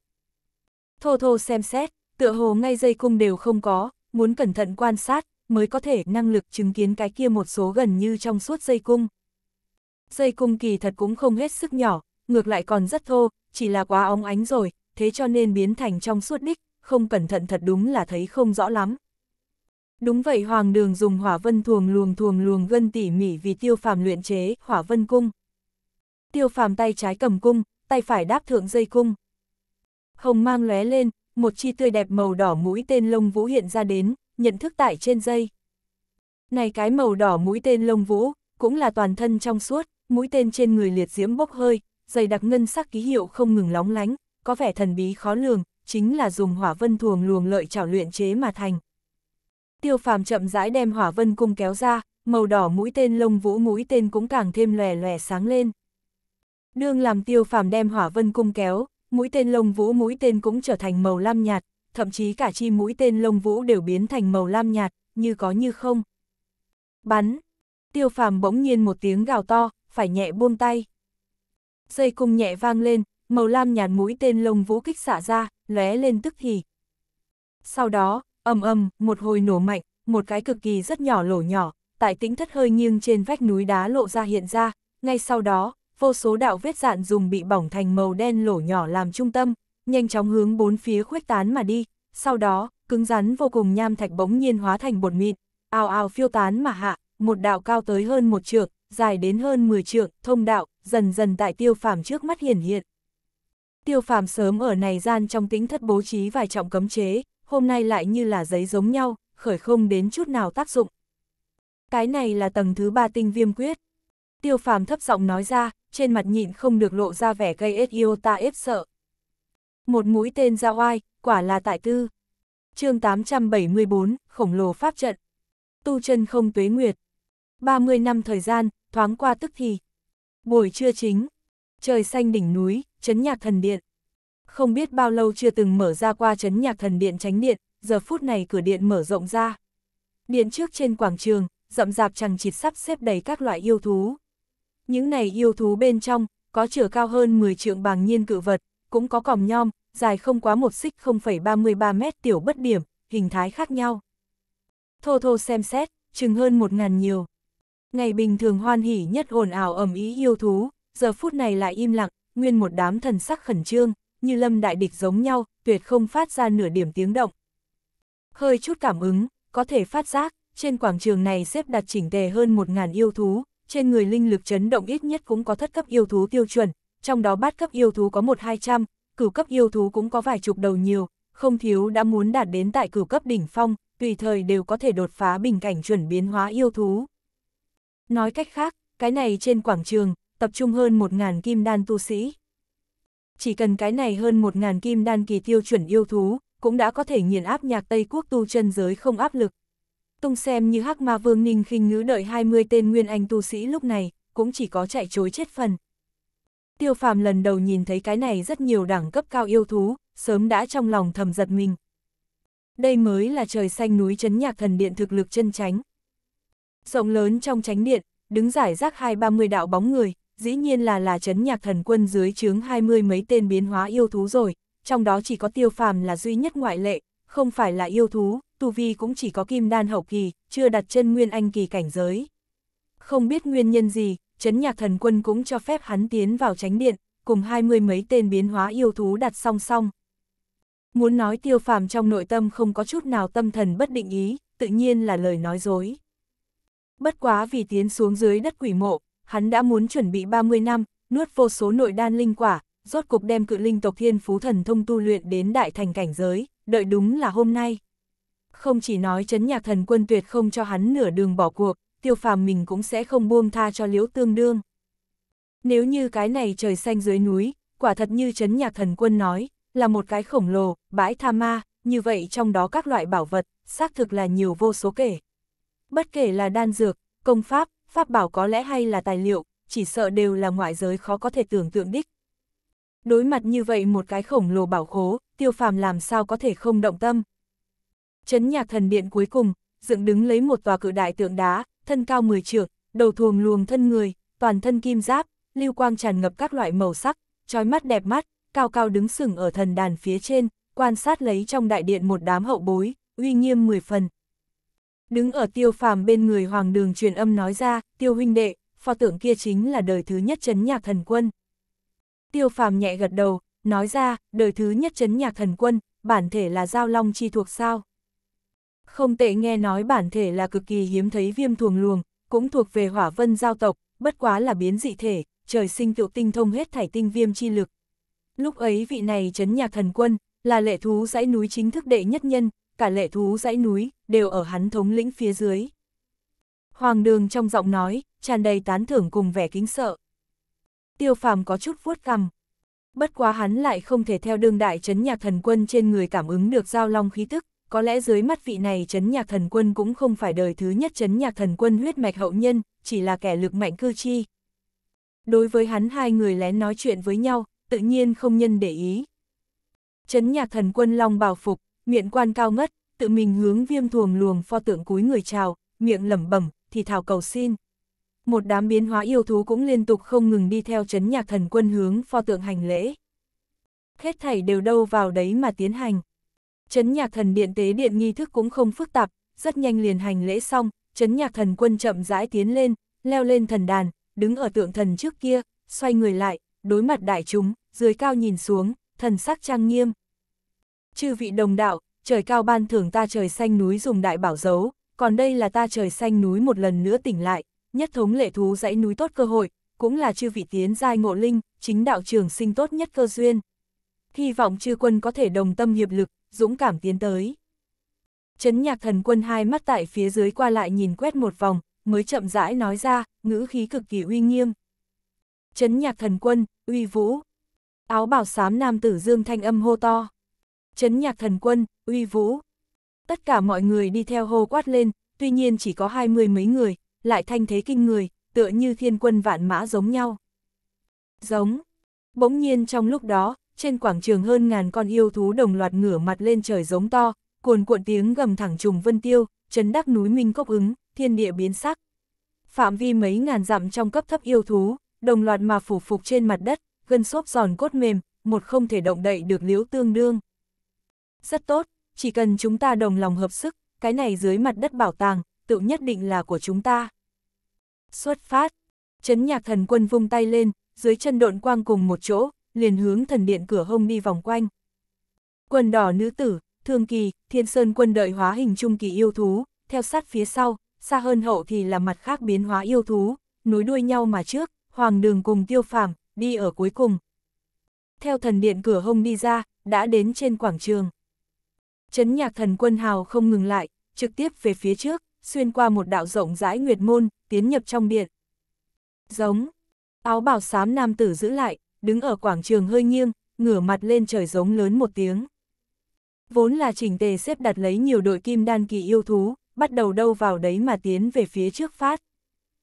Thô thô xem xét, tựa hồ ngay dây cung đều không có, muốn cẩn thận quan sát, mới có thể năng lực chứng kiến cái kia một số gần như trong suốt dây cung. Dây cung kỳ thật cũng không hết sức nhỏ, ngược lại còn rất thô, chỉ là quá óng ánh rồi, thế cho nên biến thành trong suốt đích, không cẩn thận thật đúng là thấy không rõ lắm. Đúng vậy hoàng đường dùng hỏa vân thuồng luồng thuồng luồng gân tỉ mỉ vì tiêu phàm luyện chế hỏa vân cung. Tiêu phàm tay trái cầm cung, tay phải đáp thượng dây cung. Hồng mang lóe lên, một chi tươi đẹp màu đỏ mũi tên lông vũ hiện ra đến, nhận thức tại trên dây. Này cái màu đỏ mũi tên lông vũ, cũng là toàn thân trong suốt, mũi tên trên người liệt diễm bốc hơi, dày đặc ngân sắc ký hiệu không ngừng lóng lánh, có vẻ thần bí khó lường, chính là dùng hỏa vân thuồng luồng lợi trảo luyện chế mà thành. Tiêu phàm chậm rãi đem hỏa vân cung kéo ra, màu đỏ mũi tên lông vũ mũi tên cũng càng thêm lòe lòe sáng lên. Đương làm tiêu phàm đem hỏa vân cung kéo, mũi tên lông vũ mũi tên cũng trở thành màu lam nhạt, thậm chí cả chi mũi tên lông vũ đều biến thành màu lam nhạt, như có như không. Bắn! Tiêu phàm bỗng nhiên một tiếng gào to, phải nhẹ buông tay. Dây cung nhẹ vang lên, màu lam nhạt mũi tên lông vũ kích xả ra, lóe lên tức thì. Sau đó, ầm ầm, một hồi nổ mạnh, một cái cực kỳ rất nhỏ lỗ nhỏ, tại tĩnh thất hơi nghiêng trên vách núi đá lộ ra hiện ra, ngay sau đó, vô số đạo vết dạn dùng bị bỏng thành màu đen lỗ nhỏ làm trung tâm, nhanh chóng hướng bốn phía khuếch tán mà đi, sau đó, cứng rắn vô cùng nham thạch bỗng nhiên hóa thành bột mịn, ào ào phiêu tán mà hạ, một đạo cao tới hơn một trượng, dài đến hơn 10 trượng, thông đạo, dần dần tại tiêu phàm trước mắt hiển hiện. Tiêu phàm sớm ở này gian trong tính thất bố trí vài trọng cấm chế, hôm nay lại như là giấy giống nhau, khởi không đến chút nào tác dụng. Cái này là tầng thứ ba tinh viêm quyết. Tiêu phàm thấp giọng nói ra, trên mặt nhịn không được lộ ra vẻ gây ết yêu ta ép sợ. Một mũi tên ra oai, quả là tại tư. chương 874, khổng lồ pháp trận. Tu chân không tuế nguyệt. 30 năm thời gian, thoáng qua tức thì. Buổi trưa chính. Trời xanh đỉnh núi, chấn nhạc thần điện. Không biết bao lâu chưa từng mở ra qua chấn nhạc thần điện tránh điện, giờ phút này cửa điện mở rộng ra. Điện trước trên quảng trường, rậm rạp chẳng chịt sắp xếp đầy các loại yêu thú. Những này yêu thú bên trong, có chở cao hơn 10 trượng bàng nhiên cự vật, cũng có còng nhom, dài không quá một xích 0,33 mét tiểu bất điểm, hình thái khác nhau. Thô thô xem xét, chừng hơn một ngàn nhiều. Ngày bình thường hoan hỉ nhất ồn ào ầm ý yêu thú, giờ phút này lại im lặng, nguyên một đám thần sắc khẩn trương, như lâm đại địch giống nhau, tuyệt không phát ra nửa điểm tiếng động. Hơi chút cảm ứng, có thể phát giác, trên quảng trường này xếp đặt chỉnh tề hơn một ngàn yêu thú, trên người linh lực chấn động ít nhất cũng có thất cấp yêu thú tiêu chuẩn, trong đó bát cấp yêu thú có một hai trăm cửu cấp yêu thú cũng có vài chục đầu nhiều, không thiếu đã muốn đạt đến tại cửu cấp đỉnh phong, tùy thời đều có thể đột phá bình cảnh chuẩn biến hóa yêu thú. Nói cách khác, cái này trên quảng trường, tập trung hơn 1.000 kim đan tu sĩ. Chỉ cần cái này hơn 1.000 kim đan kỳ tiêu chuẩn yêu thú, cũng đã có thể nghiền áp nhạc Tây Quốc tu chân giới không áp lực. Tung xem như hắc ma vương ninh khinh ngữ đợi 20 tên nguyên anh tu sĩ lúc này, cũng chỉ có chạy chối chết phần tiêu phàm lần đầu nhìn thấy cái này rất nhiều đẳng cấp cao yêu thú, sớm đã trong lòng thầm giật mình. Đây mới là trời xanh núi chấn nhạc thần điện thực lực chân tránh. Rộng lớn trong tránh điện, đứng giải rác hai ba mươi đạo bóng người, dĩ nhiên là là chấn nhạc thần quân dưới chướng hai mươi mấy tên biến hóa yêu thú rồi, trong đó chỉ có tiêu phàm là duy nhất ngoại lệ, không phải là yêu thú, tu vi cũng chỉ có kim đan hậu kỳ, chưa đặt chân nguyên anh kỳ cảnh giới. Không biết nguyên nhân gì, chấn nhạc thần quân cũng cho phép hắn tiến vào tránh điện, cùng hai mươi mấy tên biến hóa yêu thú đặt song song. Muốn nói tiêu phàm trong nội tâm không có chút nào tâm thần bất định ý, tự nhiên là lời nói dối. Bất quá vì tiến xuống dưới đất quỷ mộ, hắn đã muốn chuẩn bị 30 năm, nuốt vô số nội đan linh quả, rốt cục đem cự linh tộc thiên phú thần thông tu luyện đến đại thành cảnh giới, đợi đúng là hôm nay. Không chỉ nói chấn nhạc thần quân tuyệt không cho hắn nửa đường bỏ cuộc, tiêu phàm mình cũng sẽ không buông tha cho liễu tương đương. Nếu như cái này trời xanh dưới núi, quả thật như chấn nhạc thần quân nói, là một cái khổng lồ, bãi tha ma, như vậy trong đó các loại bảo vật, xác thực là nhiều vô số kể. Bất kể là đan dược, công pháp, pháp bảo có lẽ hay là tài liệu, chỉ sợ đều là ngoại giới khó có thể tưởng tượng đích. Đối mặt như vậy một cái khổng lồ bảo khố, tiêu phàm làm sao có thể không động tâm. Chấn nhạc thần điện cuối cùng, dựng đứng lấy một tòa cự đại tượng đá, thân cao 10 trượng, đầu thuồng luồng thân người, toàn thân kim giáp, lưu quang tràn ngập các loại màu sắc, trói mắt đẹp mắt, cao cao đứng sừng ở thần đàn phía trên, quan sát lấy trong đại điện một đám hậu bối, uy nghiêm 10 phần. Đứng ở tiêu phàm bên người hoàng đường truyền âm nói ra, tiêu huynh đệ, pho tượng kia chính là đời thứ nhất chấn nhạc thần quân. Tiêu phàm nhẹ gật đầu, nói ra, đời thứ nhất chấn nhạc thần quân, bản thể là giao long chi thuộc sao. Không tệ nghe nói bản thể là cực kỳ hiếm thấy viêm thuồng luồng, cũng thuộc về hỏa vân giao tộc, bất quá là biến dị thể, trời sinh tựu tinh thông hết thải tinh viêm chi lực. Lúc ấy vị này chấn nhạc thần quân, là lệ thú dãy núi chính thức đệ nhất nhân, cả lệ thú dãy núi, đều ở hắn thống lĩnh phía dưới. Hoàng đường trong giọng nói, tràn đầy tán thưởng cùng vẻ kính sợ. Tiêu phàm có chút vuốt cằm. Bất quá hắn lại không thể theo đương đại chấn nhạc thần quân trên người cảm ứng được giao long khí tức, có lẽ dưới mắt vị này chấn nhạc thần quân cũng không phải đời thứ nhất chấn nhạc thần quân huyết mạch hậu nhân, chỉ là kẻ lực mạnh cư chi. Đối với hắn hai người lén nói chuyện với nhau, tự nhiên không nhân để ý. Chấn nhạc thần quân long bào phục, miệng quan cao ngất, tự mình hướng viêm thuồng luồng pho tượng cúi người chào, miệng lẩm bẩm, thì thảo cầu xin. Một đám biến hóa yêu thú cũng liên tục không ngừng đi theo chấn nhạc thần quân hướng pho tượng hành lễ. Hết thảy đều đâu vào đấy mà tiến hành chấn nhạc thần điện tế điện nghi thức cũng không phức tạp, rất nhanh liền hành lễ xong, chấn nhạc thần quân chậm rãi tiến lên, leo lên thần đàn, đứng ở tượng thần trước kia, xoay người lại, đối mặt đại chúng, dưới cao nhìn xuống, thần sắc trang nghiêm. Chư vị đồng đạo, trời cao ban thưởng ta trời xanh núi dùng đại bảo dấu, còn đây là ta trời xanh núi một lần nữa tỉnh lại, nhất thống lệ thú dãy núi tốt cơ hội, cũng là chư vị tiến giai ngộ linh, chính đạo trường sinh tốt nhất cơ duyên. Hy vọng chư quân có thể đồng tâm hiệp lực, dũng cảm tiến tới. Chấn nhạc thần quân hai mắt tại phía dưới qua lại nhìn quét một vòng, mới chậm rãi nói ra, ngữ khí cực kỳ uy nghiêm. Chấn nhạc thần quân, uy vũ. Áo bảo xám nam tử dương thanh âm hô to. Chấn nhạc thần quân, uy vũ. Tất cả mọi người đi theo hô quát lên, tuy nhiên chỉ có hai mươi mấy người, lại thanh thế kinh người, tựa như thiên quân vạn mã giống nhau. Giống. Bỗng nhiên trong lúc đó, trên quảng trường hơn ngàn con yêu thú đồng loạt ngửa mặt lên trời giống to, cuồn cuộn tiếng gầm thẳng trùng vân tiêu, chấn đắc núi minh cốc ứng, thiên địa biến sắc. Phạm vi mấy ngàn dặm trong cấp thấp yêu thú, đồng loạt mà phủ phục trên mặt đất, gân xốp giòn cốt mềm, một không thể động đậy được liễu tương đương. Rất tốt, chỉ cần chúng ta đồng lòng hợp sức, cái này dưới mặt đất bảo tàng, tự nhất định là của chúng ta. Xuất phát, chấn nhạc thần quân vung tay lên, dưới chân độn quang cùng một chỗ, liền hướng thần điện cửa hông đi vòng quanh. Quần đỏ nữ tử, thương kỳ, thiên sơn quân đợi hóa hình trung kỳ yêu thú, theo sát phía sau, xa hơn hậu thì là mặt khác biến hóa yêu thú, nối đuôi nhau mà trước, hoàng đường cùng tiêu phàm, đi ở cuối cùng. Theo thần điện cửa hông đi ra, đã đến trên quảng trường. Chấn nhạc thần quân hào không ngừng lại, trực tiếp về phía trước, xuyên qua một đạo rộng rãi nguyệt môn, tiến nhập trong điện. Giống, áo bảo xám nam tử giữ lại, đứng ở quảng trường hơi nghiêng, ngửa mặt lên trời giống lớn một tiếng. Vốn là chỉnh tề xếp đặt lấy nhiều đội kim đan kỳ yêu thú, bắt đầu đâu vào đấy mà tiến về phía trước phát.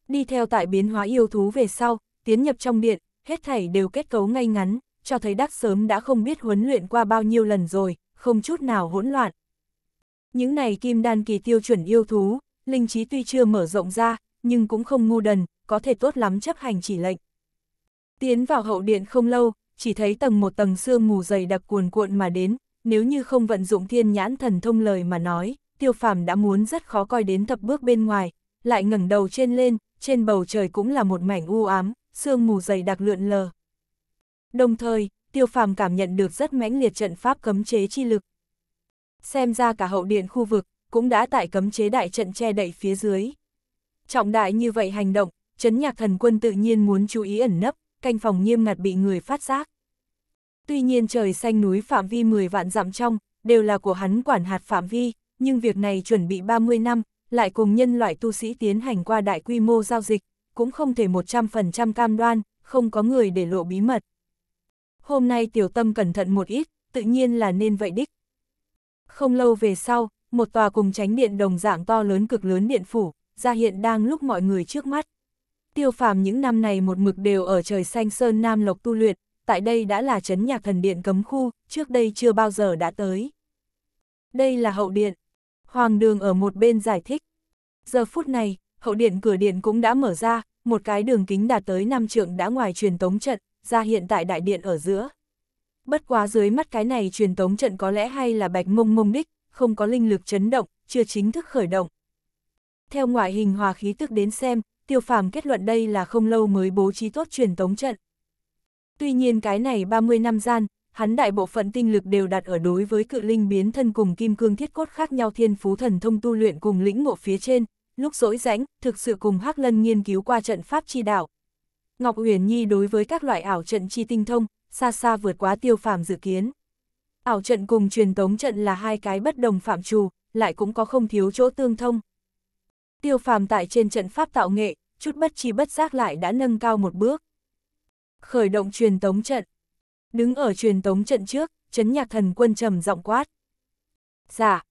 Đi theo tại biến hóa yêu thú về sau, tiến nhập trong điện, hết thảy đều kết cấu ngay ngắn, cho thấy đắc sớm đã không biết huấn luyện qua bao nhiêu lần rồi, không chút nào hỗn loạn. Những này kim đan kỳ tiêu chuẩn yêu thú, linh trí tuy chưa mở rộng ra, nhưng cũng không ngu đần, có thể tốt lắm chấp hành chỉ lệnh. Tiến vào hậu điện không lâu, chỉ thấy tầng một tầng sương mù dày đặc cuồn cuộn mà đến, nếu như không vận dụng thiên nhãn thần thông lời mà nói, tiêu phàm đã muốn rất khó coi đến thập bước bên ngoài, lại ngẩng đầu trên lên, trên bầu trời cũng là một mảnh u ám, sương mù dày đặc lượn lờ. Đồng thời, tiêu phàm cảm nhận được rất mãnh liệt trận pháp cấm chế chi lực. Xem ra cả hậu điện khu vực, cũng đã tại cấm chế đại trận che đậy phía dưới. Trọng đại như vậy hành động, chấn nhạc thần quân tự nhiên muốn chú ý ẩn nấp, canh phòng nghiêm ngặt bị người phát giác. Tuy nhiên trời xanh núi phạm vi 10 vạn dặm trong, đều là của hắn quản hạt phạm vi, nhưng việc này chuẩn bị 30 năm, lại cùng nhân loại tu sĩ tiến hành qua đại quy mô giao dịch, cũng không thể 100% cam đoan, không có người để lộ bí mật. Hôm nay tiểu tâm cẩn thận một ít, tự nhiên là nên vậy đích. Không lâu về sau, một tòa cùng tránh điện đồng dạng to lớn cực lớn điện phủ, ra hiện đang lúc mọi người trước mắt tiêu phàm những năm này một mực đều ở trời xanh sơn Nam Lộc tu luyện, tại đây đã là chấn nhạc thần điện cấm khu, trước đây chưa bao giờ đã tới. Đây là hậu điện. Hoàng đường ở một bên giải thích. Giờ phút này, hậu điện cửa điện cũng đã mở ra, một cái đường kính đạt tới năm trượng đã ngoài truyền tống trận, ra hiện tại đại điện ở giữa. Bất quá dưới mắt cái này truyền tống trận có lẽ hay là bạch mông mông đích, không có linh lực chấn động, chưa chính thức khởi động. Theo ngoại hình hòa khí tức đến xem, tiêu phàm kết luận đây là không lâu mới bố trí tốt truyền tống trận. Tuy nhiên cái này 30 năm gian, hắn đại bộ phận tinh lực đều đặt ở đối với cự linh biến thân cùng kim cương thiết cốt khác nhau thiên phú thần thông tu luyện cùng lĩnh ngộ phía trên, lúc rỗi rãnh, thực sự cùng Hắc Lân nghiên cứu qua trận pháp chi đạo. Ngọc Uyển Nhi đối với các loại ảo trận chi tinh thông, xa xa vượt quá tiêu phàm dự kiến. Ảo trận cùng truyền tống trận là hai cái bất đồng phạm trù, lại cũng có không thiếu chỗ tương thông tiêu phàm tại trên trận pháp tạo nghệ, chút bất chi bất giác lại đã nâng cao một bước. Khởi động truyền tống trận. Đứng ở truyền tống trận trước, chấn nhạc thần quân trầm giọng quát. Dạ.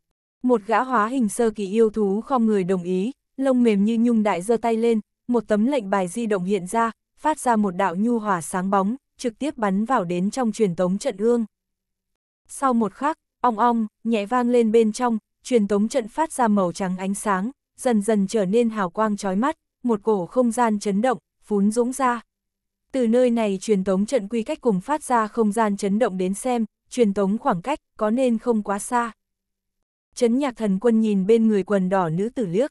Một gã hóa hình sơ kỳ yêu thú không người đồng ý, lông mềm như nhung đại giơ tay lên, một tấm lệnh bài di động hiện ra, phát ra một đạo nhu hỏa sáng bóng, trực tiếp bắn vào đến trong truyền tống trận ương. Sau một khắc, ong ong, nhẹ vang lên bên trong, truyền tống trận phát ra màu trắng ánh sáng, dần dần trở nên hào quang chói mắt, một cổ không gian chấn động, phún dũng ra. Từ nơi này truyền tống trận quy cách cùng phát ra không gian chấn động đến xem, truyền tống khoảng cách có nên không quá xa. Chấn nhạc thần quân nhìn bên người quần đỏ nữ tử liếc.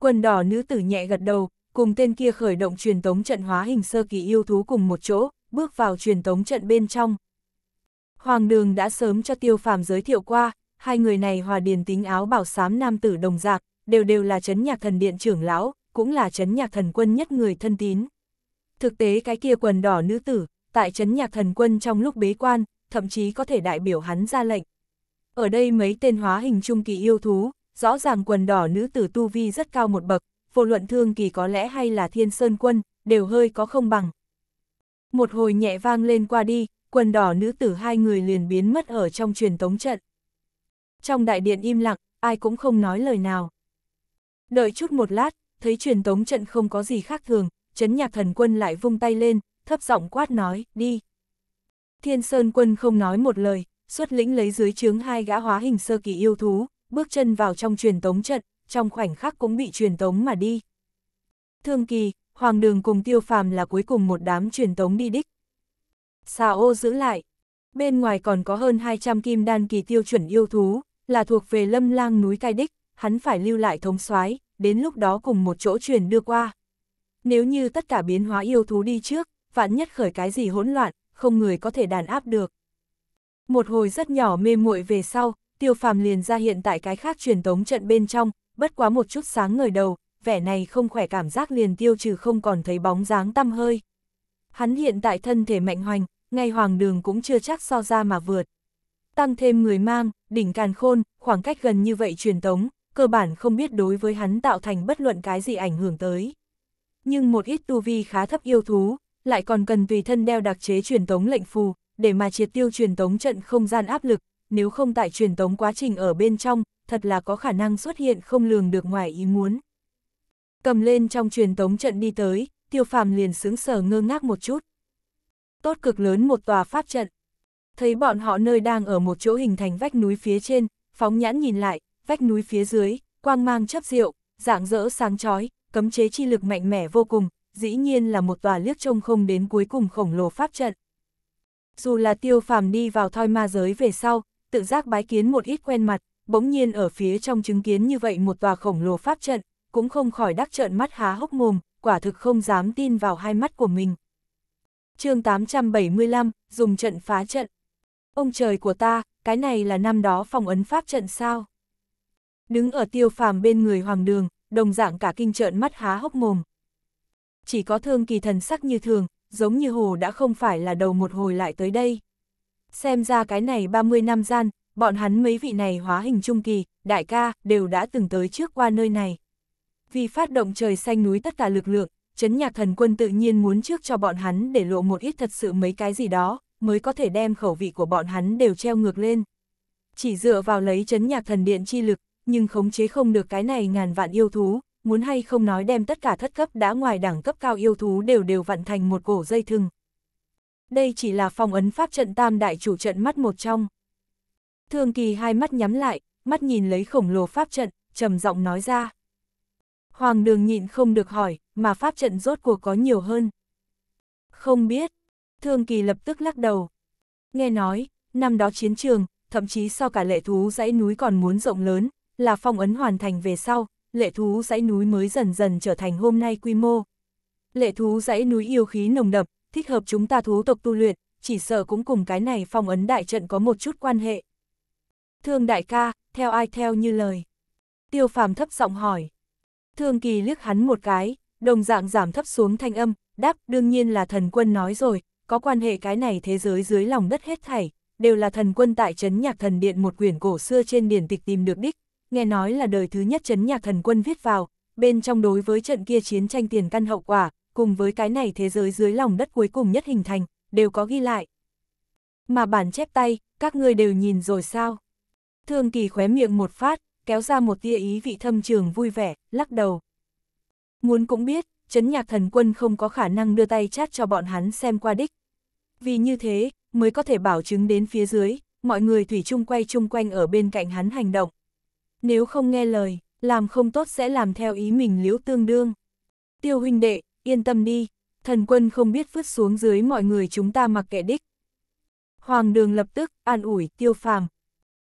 Quần đỏ nữ tử nhẹ gật đầu, cùng tên kia khởi động truyền tống trận hóa hình sơ kỳ yêu thú cùng một chỗ, bước vào truyền tống trận bên trong. Hoàng đường đã sớm cho tiêu phàm giới thiệu qua, hai người này hòa điền tính áo bảo sám nam tử đồng dạng đều đều là chấn nhạc thần điện trưởng lão, cũng là chấn nhạc thần quân nhất người thân tín. Thực tế cái kia quần đỏ nữ tử, tại chấn nhạc thần quân trong lúc bế quan, thậm chí có thể đại biểu hắn ra lệnh. Ở đây mấy tên hóa hình trung kỳ yêu thú, rõ ràng quần đỏ nữ tử tu vi rất cao một bậc, vô luận thương kỳ có lẽ hay là thiên sơn quân, đều hơi có không bằng. Một hồi nhẹ vang lên qua đi, quần đỏ nữ tử hai người liền biến mất ở trong truyền tống trận. Trong đại điện im lặng, ai cũng không nói lời nào. Đợi chút một lát, thấy truyền tống trận không có gì khác thường, chấn nhạc thần quân lại vung tay lên, thấp giọng quát nói, đi. Thiên Sơn quân không nói một lời, xuất lĩnh lấy dưới chướng hai gã hóa hình sơ kỳ yêu thú, bước chân vào trong truyền tống trận, trong khoảnh khắc cũng bị truyền tống mà đi. Thương kỳ, Hoàng đường cùng tiêu phàm là cuối cùng một đám truyền tống đi đích. Xà ô giữ lại. Bên ngoài còn có hơn 200 kim đan kỳ tiêu chuẩn yêu thú, là thuộc về lâm lang núi cai đích, hắn phải lưu lại thống soái đến lúc đó cùng một chỗ truyền đưa qua. Nếu như tất cả biến hóa yêu thú đi trước, vạn nhất khởi cái gì hỗn loạn, không người có thể đàn áp được. Một hồi rất nhỏ mê muội về sau, tiêu phàm liền ra hiện tại cái khác truyền tống trận bên trong, bất quá một chút sáng ngời đầu, vẻ này không khỏe cảm giác liền tiêu trừ không còn thấy bóng dáng tăm hơi. Hắn hiện tại thân thể mạnh hoành, ngay hoàng đường cũng chưa chắc so ra mà vượt. Tăng thêm người mang, đỉnh càn khôn, khoảng cách gần như vậy truyền tống, cơ bản không biết đối với hắn tạo thành bất luận cái gì ảnh hưởng tới. Nhưng một ít tu vi khá thấp yêu thú, lại còn cần tùy thân đeo đặc chế truyền tống lệnh phù, để mà triệt tiêu truyền tống trận không gian áp lực, nếu không tại truyền tống quá trình ở bên trong, thật là có khả năng xuất hiện không lường được ngoài ý muốn. Cầm lên trong truyền tống trận đi tới, tiêu phàm liền sướng sờ ngơ ngác một chút. Tốt cực lớn một tòa pháp trận. Thấy bọn họ nơi đang ở một chỗ hình thành vách núi phía trên, phóng nhãn nhìn lại, vách núi phía dưới, quang mang chấp diệu dạng dỡ sáng chói, cấm chế chi lực mạnh mẽ vô cùng, dĩ nhiên là một tòa liếc trông không đến cuối cùng khổng lồ pháp trận. Dù là tiêu phàm đi vào thoi ma giới về sau, tự giác bái kiến một ít quen mặt, bỗng nhiên ở phía trong chứng kiến như vậy một tòa khổng lồ pháp trận, cũng không khỏi đắc trợn mắt há hốc mồm, quả thực không dám tin vào hai mắt của mình. chương 875, dùng trận phá trận. Ông trời của ta, cái này là năm đó phòng ấn pháp trận sao? Đứng ở tiêu phàm bên người hoàng đường, đồng dạng cả kinh trợn mắt há hốc mồm. Chỉ có thương kỳ thần sắc như thường, giống như hồ đã không phải là đầu một hồi lại tới đây. Xem ra cái này 30 năm gian, bọn hắn mấy vị này hóa hình trung kỳ, đại ca, đều đã từng tới trước qua nơi này. Vì phát động trời xanh núi tất cả lực lượng, chấn nhạc thần quân tự nhiên muốn trước cho bọn hắn để lộ một ít thật sự mấy cái gì đó, mới có thể đem khẩu vị của bọn hắn đều treo ngược lên. Chỉ dựa vào lấy chấn nhạc thần điện chi lực, nhưng khống chế không được cái này ngàn vạn yêu thú, muốn hay không nói đem tất cả thất cấp đã ngoài đẳng cấp cao yêu thú đều đều vặn thành một cổ dây thừng. Đây chỉ là phong ấn pháp trận tam đại chủ trận mắt một trong. Thương kỳ hai mắt nhắm lại, mắt nhìn lấy khổng lồ pháp trận, trầm giọng nói ra. Hoàng đường nhịn không được hỏi, mà pháp trận rốt cuộc có nhiều hơn. Không biết, thương kỳ lập tức lắc đầu. Nghe nói, năm đó chiến trường, thậm chí sau cả lệ thú dãy núi còn muốn rộng lớn, là phong ấn hoàn thành về sau, lệ thú dãy núi mới dần dần trở thành hôm nay quy mô. Lệ thú dãy núi yêu khí nồng đậm, thích hợp chúng ta thú tộc tu luyện, chỉ sợ cũng cùng cái này phong ấn đại trận có một chút quan hệ. Thương đại ca, theo ai theo như lời. Tiêu phàm thấp giọng hỏi. Thương kỳ liếc hắn một cái, đồng dạng giảm thấp xuống thanh âm, đáp đương nhiên là thần quân nói rồi, có quan hệ cái này thế giới dưới lòng đất hết thảy, đều là thần quân tại trấn nhạc thần điện một quyển cổ xưa trên điển tịch tìm được đích, nghe nói là đời thứ nhất chấn nhạc thần quân viết vào, bên trong đối với trận kia chiến tranh tiền căn hậu quả, cùng với cái này thế giới dưới lòng đất cuối cùng nhất hình thành, đều có ghi lại. Mà bản chép tay, các ngươi đều nhìn rồi sao? Thương kỳ khóe miệng một phát, kéo ra một tia ý vị thâm trường vui vẻ, lắc đầu. Muốn cũng biết, chấn nhạc thần quân không có khả năng đưa tay chát cho bọn hắn xem qua đích. Vì như thế, mới có thể bảo chứng đến phía dưới, mọi người thủy chung quay chung quanh ở bên cạnh hắn hành động, nếu không nghe lời, làm không tốt sẽ làm theo ý mình liễu tương đương. Tiêu huynh đệ, yên tâm đi, thần quân không biết vứt xuống dưới mọi người chúng ta mặc kệ đích. Hoàng đường lập tức, an ủi, tiêu phàm.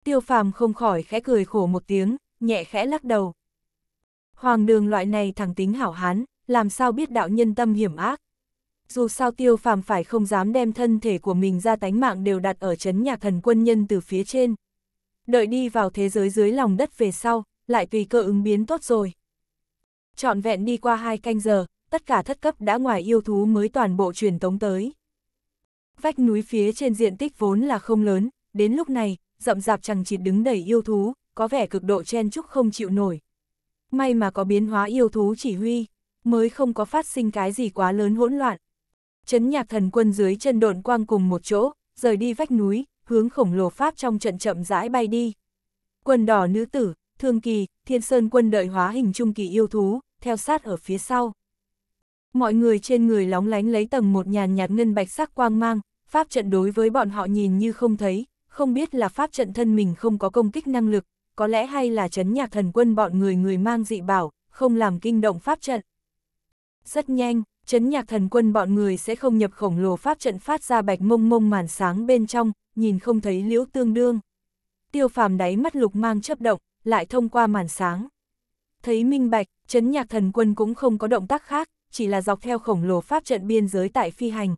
Tiêu phàm không khỏi khẽ cười khổ một tiếng, nhẹ khẽ lắc đầu. Hoàng đường loại này thẳng tính hảo hán, làm sao biết đạo nhân tâm hiểm ác. Dù sao tiêu phàm phải không dám đem thân thể của mình ra tánh mạng đều đặt ở chấn nhà thần quân nhân từ phía trên đợi đi vào thế giới dưới lòng đất về sau, lại tùy cơ ứng biến tốt rồi. Chọn vẹn đi qua hai canh giờ, tất cả thất cấp đã ngoài yêu thú mới toàn bộ truyền tống tới. Vách núi phía trên diện tích vốn là không lớn, đến lúc này, rậm rạp chẳng chỉ đứng đầy yêu thú, có vẻ cực độ chen chúc không chịu nổi. May mà có biến hóa yêu thú chỉ huy, mới không có phát sinh cái gì quá lớn hỗn loạn. Chấn nhạc thần quân dưới chân độn quang cùng một chỗ, rời đi vách núi, hướng khổng lồ pháp trong trận chậm rãi bay đi. Quân đỏ nữ tử, thương kỳ, thiên sơn quân đợi hóa hình trung kỳ yêu thú, theo sát ở phía sau. Mọi người trên người lóng lánh lấy tầng một nhàn nhạt ngân bạch sắc quang mang, pháp trận đối với bọn họ nhìn như không thấy, không biết là pháp trận thân mình không có công kích năng lực, có lẽ hay là chấn nhạc thần quân bọn người người mang dị bảo, không làm kinh động pháp trận. Rất nhanh, chấn nhạc thần quân bọn người sẽ không nhập khổng lồ pháp trận phát ra bạch mông mông màn sáng bên trong, nhìn không thấy liễu tương đương. Tiêu phàm đáy mắt lục mang chấp động, lại thông qua màn sáng. Thấy minh bạch, chấn nhạc thần quân cũng không có động tác khác, chỉ là dọc theo khổng lồ pháp trận biên giới tại phi hành.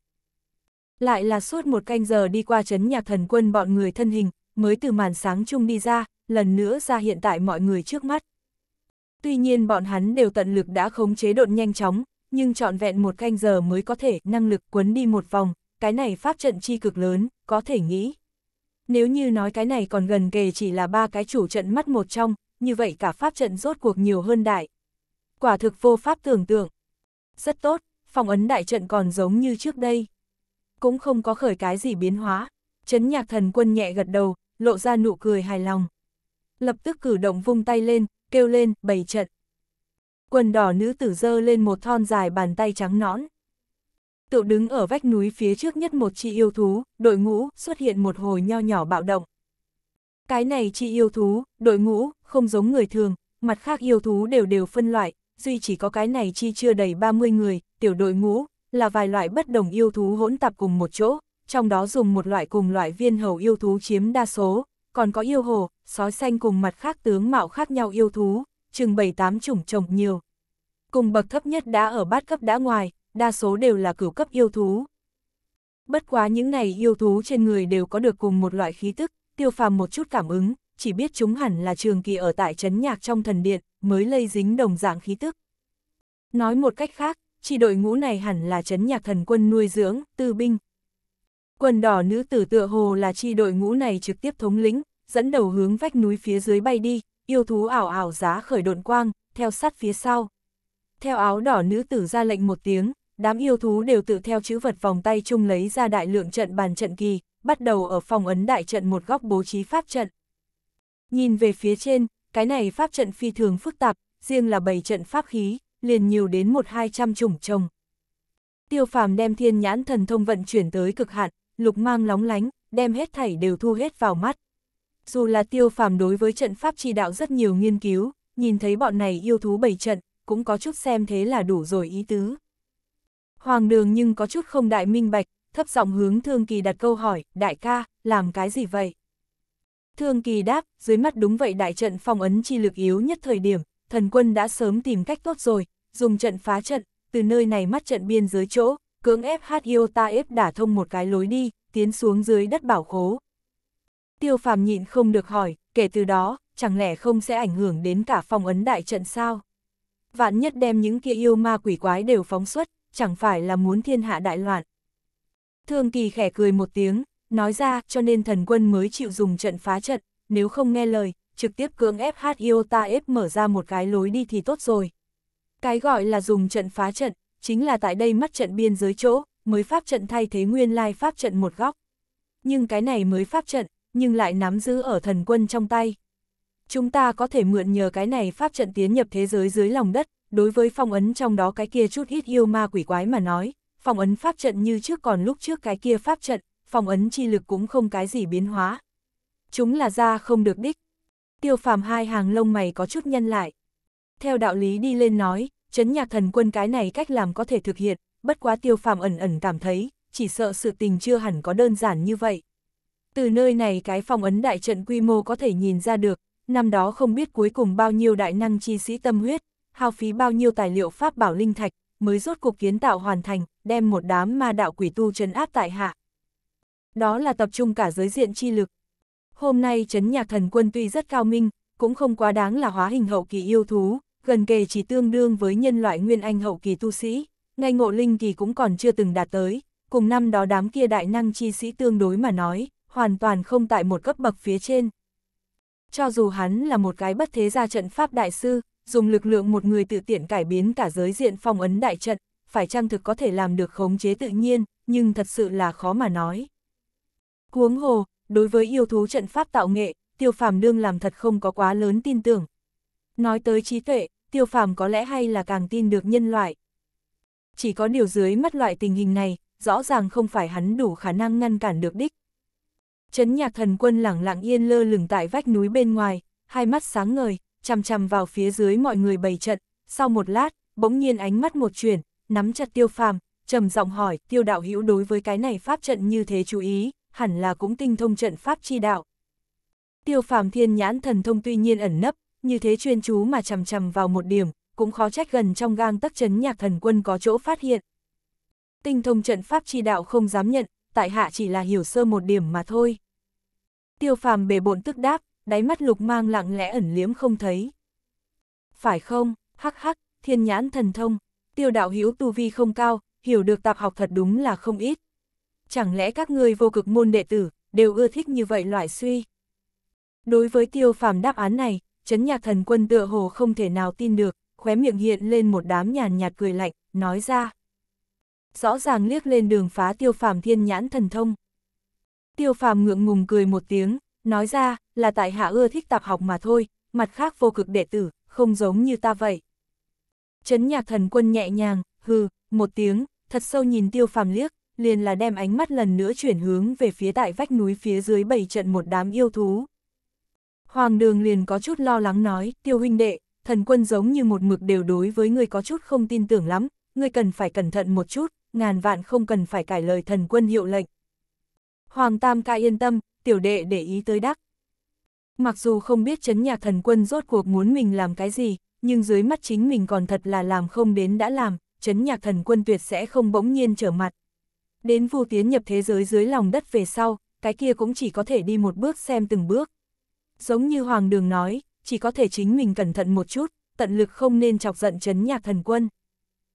Lại là suốt một canh giờ đi qua chấn nhạc thần quân bọn người thân hình, mới từ màn sáng chung đi ra, lần nữa ra hiện tại mọi người trước mắt. Tuy nhiên bọn hắn đều tận lực đã khống chế độn nhanh chóng, nhưng trọn vẹn một canh giờ mới có thể năng lực quấn đi một vòng, cái này pháp trận chi cực lớn, có thể nghĩ. Nếu như nói cái này còn gần kề chỉ là ba cái chủ trận mắt một trong, như vậy cả pháp trận rốt cuộc nhiều hơn đại. Quả thực vô pháp tưởng tượng. Rất tốt, phòng ấn đại trận còn giống như trước đây. Cũng không có khởi cái gì biến hóa. Chấn nhạc thần quân nhẹ gật đầu, lộ ra nụ cười hài lòng. Lập tức cử động vung tay lên, kêu lên, bày trận quần đỏ nữ tử dơ lên một thon dài bàn tay trắng nõn. Tự đứng ở vách núi phía trước nhất một chi yêu thú, đội ngũ, xuất hiện một hồi nho nhỏ bạo động. Cái này chi yêu thú, đội ngũ, không giống người thường, mặt khác yêu thú đều đều phân loại, duy chỉ có cái này chi chưa đầy 30 người, tiểu đội ngũ, là vài loại bất đồng yêu thú hỗn tạp cùng một chỗ, trong đó dùng một loại cùng loại viên hầu yêu thú chiếm đa số, còn có yêu hồ, sói xanh cùng mặt khác tướng mạo khác nhau yêu thú, chừng 7-8 chủng trồng nhiều. Cùng bậc thấp nhất đã ở bát cấp đã ngoài, đa số đều là cửu cấp yêu thú. Bất quá những này yêu thú trên người đều có được cùng một loại khí tức, tiêu phàm một chút cảm ứng, chỉ biết chúng hẳn là trường kỳ ở tại trấn nhạc trong thần điện, mới lây dính đồng dạng khí tức. Nói một cách khác, chỉ đội ngũ này hẳn là trấn nhạc thần quân nuôi dưỡng, tư binh. Quần đỏ nữ tử tựa hồ là chi đội ngũ này trực tiếp thống lĩnh, dẫn đầu hướng vách núi phía dưới bay đi, yêu thú ảo ảo giá khởi độn quang, theo sát phía sau. Theo áo đỏ nữ tử ra lệnh một tiếng, đám yêu thú đều tự theo chữ vật vòng tay chung lấy ra đại lượng trận bàn trận kỳ, bắt đầu ở phòng ấn đại trận một góc bố trí pháp trận. Nhìn về phía trên, cái này pháp trận phi thường phức tạp, riêng là bảy trận pháp khí, liền nhiều đến một hai trăm chủng trồng. Tiêu phàm đem thiên nhãn thần thông vận chuyển tới cực hạn, lục mang lóng lánh, đem hết thảy đều thu hết vào mắt. Dù là tiêu phàm đối với trận pháp chi đạo rất nhiều nghiên cứu, nhìn thấy bọn này yêu thú bảy trận, cũng có chút xem thế là đủ rồi ý tứ. Hoàng đường nhưng có chút không đại minh bạch, thấp giọng hướng Thương Kỳ đặt câu hỏi, đại ca, làm cái gì vậy? Thương Kỳ đáp, dưới mắt đúng vậy đại trận phong ấn chi lực yếu nhất thời điểm, thần quân đã sớm tìm cách tốt rồi, dùng trận phá trận, từ nơi này mắt trận biên giới chỗ, cưỡng ép hát yêu ta ép đả thông một cái lối đi, tiến xuống dưới đất bảo khố, Tiêu phàm nhịn không được hỏi, kể từ đó, chẳng lẽ không sẽ ảnh hưởng đến cả phong ấn đại trận sao? Vạn nhất đem những kia yêu ma quỷ quái đều phóng xuất, chẳng phải là muốn thiên hạ đại loạn. Thương kỳ khẽ cười một tiếng, nói ra cho nên thần quân mới chịu dùng trận phá trận, nếu không nghe lời, trực tiếp cưỡng ép hát yêu ta ép mở ra một cái lối đi thì tốt rồi. Cái gọi là dùng trận phá trận, chính là tại đây mắt trận biên giới chỗ, mới pháp trận thay thế nguyên lai pháp trận một góc. Nhưng cái này mới pháp trận, nhưng lại nắm giữ ở thần quân trong tay. Chúng ta có thể mượn nhờ cái này pháp trận tiến nhập thế giới dưới lòng đất, đối với phong ấn trong đó cái kia chút ít yêu ma quỷ quái mà nói, phong ấn pháp trận như trước còn lúc trước cái kia pháp trận, phong ấn chi lực cũng không cái gì biến hóa. Chúng là ra không được đích. Tiêu phàm hai hàng lông mày có chút nhân lại. Theo đạo lý đi lên nói, chấn nhạc thần quân cái này cách làm có thể thực hiện, bất quá tiêu phàm ẩn ẩn cảm thấy, chỉ sợ sự tình chưa hẳn có đơn giản như vậy. Từ nơi này cái phòng ấn đại trận quy mô có thể nhìn ra được, năm đó không biết cuối cùng bao nhiêu đại năng chi sĩ tâm huyết, hao phí bao nhiêu tài liệu pháp bảo linh thạch, mới rốt cuộc kiến tạo hoàn thành, đem một đám ma đạo quỷ tu trấn áp tại hạ. Đó là tập trung cả giới diện chi lực. Hôm nay trấn nhạc thần quân tuy rất cao minh, cũng không quá đáng là hóa hình hậu kỳ yêu thú, gần kề chỉ tương đương với nhân loại nguyên anh hậu kỳ tu sĩ, ngay ngộ linh kỳ cũng còn chưa từng đạt tới, cùng năm đó đám kia đại năng chi sĩ tương đối mà nói, hoàn toàn không tại một cấp bậc phía trên. Cho dù hắn là một cái bất thế gia trận pháp đại sư, dùng lực lượng một người tự tiện cải biến cả giới diện phong ấn đại trận, phải chăng thực có thể làm được khống chế tự nhiên, nhưng thật sự là khó mà nói. Cuống hồ, đối với yêu thú trận pháp tạo nghệ, tiêu phàm đương làm thật không có quá lớn tin tưởng. Nói tới trí tuệ, tiêu phàm có lẽ hay là càng tin được nhân loại. Chỉ có điều dưới mắt loại tình hình này, rõ ràng không phải hắn đủ khả năng ngăn cản được đích, Chấn nhạc thần quân lẳng lặng yên lơ lửng tại vách núi bên ngoài, hai mắt sáng ngời, chằm chằm vào phía dưới mọi người bày trận, sau một lát, bỗng nhiên ánh mắt một chuyển, nắm chặt tiêu phàm, trầm giọng hỏi, tiêu đạo hữu đối với cái này pháp trận như thế chú ý, hẳn là cũng tinh thông trận pháp chi đạo. Tiêu phàm thiên nhãn thần thông tuy nhiên ẩn nấp, như thế chuyên chú mà chằm chằm vào một điểm, cũng khó trách gần trong gang tắc chấn nhạc thần quân có chỗ phát hiện. Tinh thông trận pháp chi đạo không dám nhận, tại hạ chỉ là hiểu sơ một điểm mà thôi. Tiêu phàm bề bộn tức đáp, đáy mắt lục mang lặng lẽ ẩn liếm không thấy. Phải không, hắc hắc, thiên nhãn thần thông, tiêu đạo hữu tu vi không cao, hiểu được tạp học thật đúng là không ít. Chẳng lẽ các ngươi vô cực môn đệ tử, đều ưa thích như vậy loại suy? Đối với tiêu phàm đáp án này, chấn nhạc thần quân tựa hồ không thể nào tin được, khóe miệng hiện lên một đám nhàn nhạt cười lạnh, nói ra. Rõ ràng liếc lên đường phá tiêu phàm thiên nhãn thần thông. Tiêu phàm ngượng ngùng cười một tiếng, nói ra là tại hạ ưa thích tạp học mà thôi, mặt khác vô cực đệ tử, không giống như ta vậy. Chấn nhạc thần quân nhẹ nhàng, hừ, một tiếng, thật sâu nhìn tiêu phàm liếc, liền là đem ánh mắt lần nữa chuyển hướng về phía tại vách núi phía dưới bầy trận một đám yêu thú. Hoàng đường liền có chút lo lắng nói, tiêu huynh đệ, thần quân giống như một mực đều đối với người có chút không tin tưởng lắm, người cần phải cẩn thận một chút, ngàn vạn không cần phải cải lời thần quân hiệu lệnh. Hoàng Tam ca yên tâm, tiểu đệ để ý tới đắc. Mặc dù không biết chấn nhạc thần quân rốt cuộc muốn mình làm cái gì, nhưng dưới mắt chính mình còn thật là làm không đến đã làm, chấn nhạc thần quân tuyệt sẽ không bỗng nhiên trở mặt. Đến vu tiến nhập thế giới dưới lòng đất về sau, cái kia cũng chỉ có thể đi một bước xem từng bước. Giống như Hoàng Đường nói, chỉ có thể chính mình cẩn thận một chút, tận lực không nên chọc giận chấn nhạc thần quân.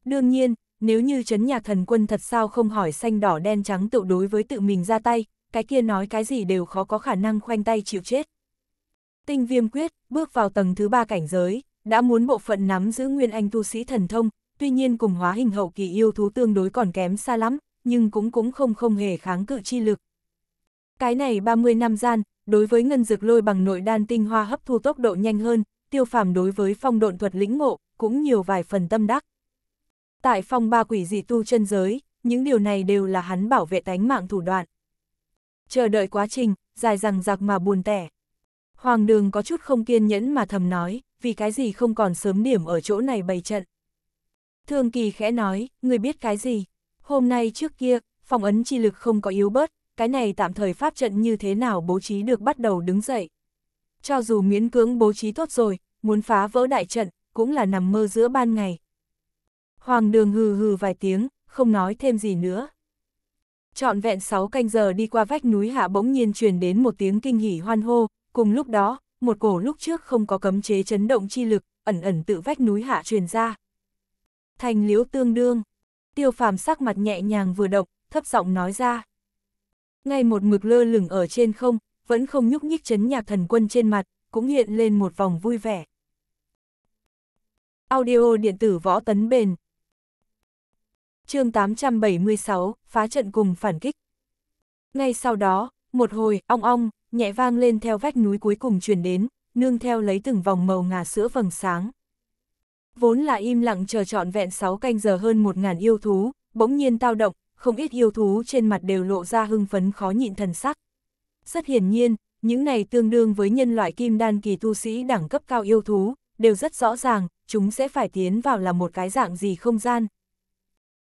Đương nhiên, nếu như chấn nhạc thần quân thật sao không hỏi xanh đỏ đen trắng tự đối với tự mình ra tay, cái kia nói cái gì đều khó có khả năng khoanh tay chịu chết. Tinh viêm quyết, bước vào tầng thứ ba cảnh giới, đã muốn bộ phận nắm giữ nguyên anh tu sĩ thần thông, tuy nhiên cùng hóa hình hậu kỳ yêu thú tương đối còn kém xa lắm, nhưng cũng cũng không không hề kháng cự chi lực. Cái này 30 năm gian, đối với ngân dược lôi bằng nội đan tinh hoa hấp thu tốc độ nhanh hơn, tiêu phàm đối với phong độn thuật lĩnh ngộ, cũng nhiều vài phần tâm đắc. Tại phòng ba quỷ dị tu chân giới, những điều này đều là hắn bảo vệ tánh mạng thủ đoạn. Chờ đợi quá trình, dài rằng giặc mà buồn tẻ. Hoàng đường có chút không kiên nhẫn mà thầm nói, vì cái gì không còn sớm điểm ở chỗ này bày trận. Thương kỳ khẽ nói, người biết cái gì, hôm nay trước kia, phòng ấn chi lực không có yếu bớt, cái này tạm thời pháp trận như thế nào bố trí được bắt đầu đứng dậy. Cho dù miễn cưỡng bố trí tốt rồi, muốn phá vỡ đại trận, cũng là nằm mơ giữa ban ngày, Hoàng đường hừ hừ vài tiếng, không nói thêm gì nữa. Trọn vẹn 6 canh giờ đi qua vách núi hạ bỗng nhiên truyền đến một tiếng kinh hỉ hoan hô, cùng lúc đó, một cổ lúc trước không có cấm chế chấn động chi lực, ẩn ẩn tự vách núi hạ truyền ra. Thành liễu tương đương, tiêu phàm sắc mặt nhẹ nhàng vừa động, thấp giọng nói ra. Ngay một mực lơ lửng ở trên không, vẫn không nhúc nhích chấn nhạc thần quân trên mặt, cũng hiện lên một vòng vui vẻ. Audio điện tử võ tấn bền, chương 876, phá trận cùng phản kích. Ngay sau đó, một hồi, ong ong, nhẹ vang lên theo vách núi cuối cùng truyền đến, nương theo lấy từng vòng màu ngà sữa vầng sáng. Vốn là im lặng chờ trọn vẹn 6 canh giờ hơn 1.000 yêu thú, bỗng nhiên tao động, không ít yêu thú trên mặt đều lộ ra hưng phấn khó nhịn thần sắc. Rất hiển nhiên, những này tương đương với nhân loại kim đan kỳ tu sĩ đẳng cấp cao yêu thú, đều rất rõ ràng, chúng sẽ phải tiến vào là một cái dạng gì không gian,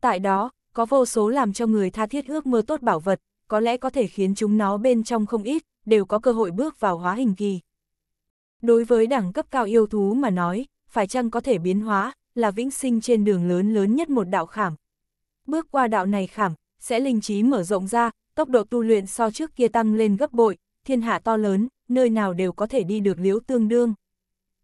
Tại đó, có vô số làm cho người tha thiết ước mơ tốt bảo vật, có lẽ có thể khiến chúng nó bên trong không ít, đều có cơ hội bước vào hóa hình kỳ. Đối với đẳng cấp cao yêu thú mà nói, phải chăng có thể biến hóa, là vĩnh sinh trên đường lớn lớn nhất một đạo khảm. Bước qua đạo này khảm, sẽ linh trí mở rộng ra, tốc độ tu luyện so trước kia tăng lên gấp bội, thiên hạ to lớn, nơi nào đều có thể đi được liễu tương đương.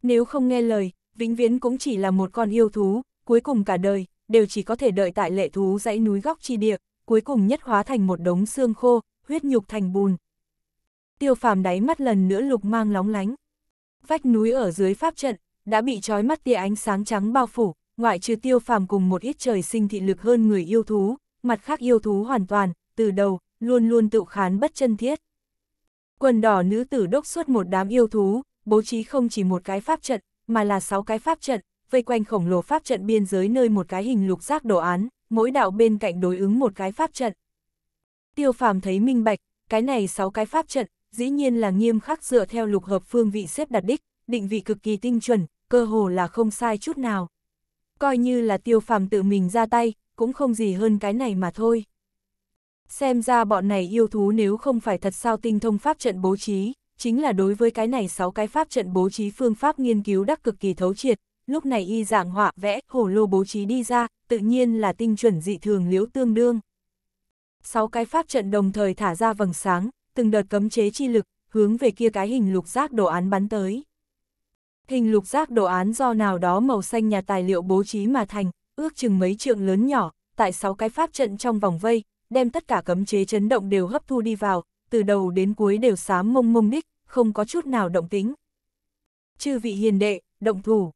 Nếu không nghe lời, vĩnh viễn cũng chỉ là một con yêu thú, cuối cùng cả đời, đều chỉ có thể đợi tại lệ thú dãy núi góc chi địa, cuối cùng nhất hóa thành một đống xương khô, huyết nhục thành bùn. Tiêu phàm đáy mắt lần nữa lục mang lóng lánh. Vách núi ở dưới pháp trận, đã bị trói mắt tia ánh sáng trắng bao phủ, ngoại trừ tiêu phàm cùng một ít trời sinh thị lực hơn người yêu thú, mặt khác yêu thú hoàn toàn, từ đầu, luôn luôn tự khán bất chân thiết. Quần đỏ nữ tử đốc suốt một đám yêu thú, bố trí không chỉ một cái pháp trận, mà là sáu cái pháp trận, vây quanh khổng lồ pháp trận biên giới nơi một cái hình lục giác đồ án, mỗi đạo bên cạnh đối ứng một cái pháp trận. Tiêu phàm thấy minh bạch, cái này 6 cái pháp trận, dĩ nhiên là nghiêm khắc dựa theo lục hợp phương vị xếp đặt đích, định vị cực kỳ tinh chuẩn, cơ hồ là không sai chút nào. Coi như là tiêu phàm tự mình ra tay, cũng không gì hơn cái này mà thôi. Xem ra bọn này yêu thú nếu không phải thật sao tinh thông pháp trận bố trí, chính là đối với cái này 6 cái pháp trận bố trí phương pháp nghiên cứu đắc cực kỳ thấu triệt, lúc này y dạng họa vẽ hồ lô bố trí đi ra, tự nhiên là tinh chuẩn dị thường liễu tương đương. Sáu cái pháp trận đồng thời thả ra vầng sáng, từng đợt cấm chế chi lực, hướng về kia cái hình lục giác đồ án bắn tới. Hình lục giác đồ án do nào đó màu xanh nhà tài liệu bố trí mà thành, ước chừng mấy trượng lớn nhỏ, tại sáu cái pháp trận trong vòng vây, đem tất cả cấm chế chấn động đều hấp thu đi vào, từ đầu đến cuối đều xám mông mông đích, không có chút nào động tính. Chư vị hiền đệ, động thủ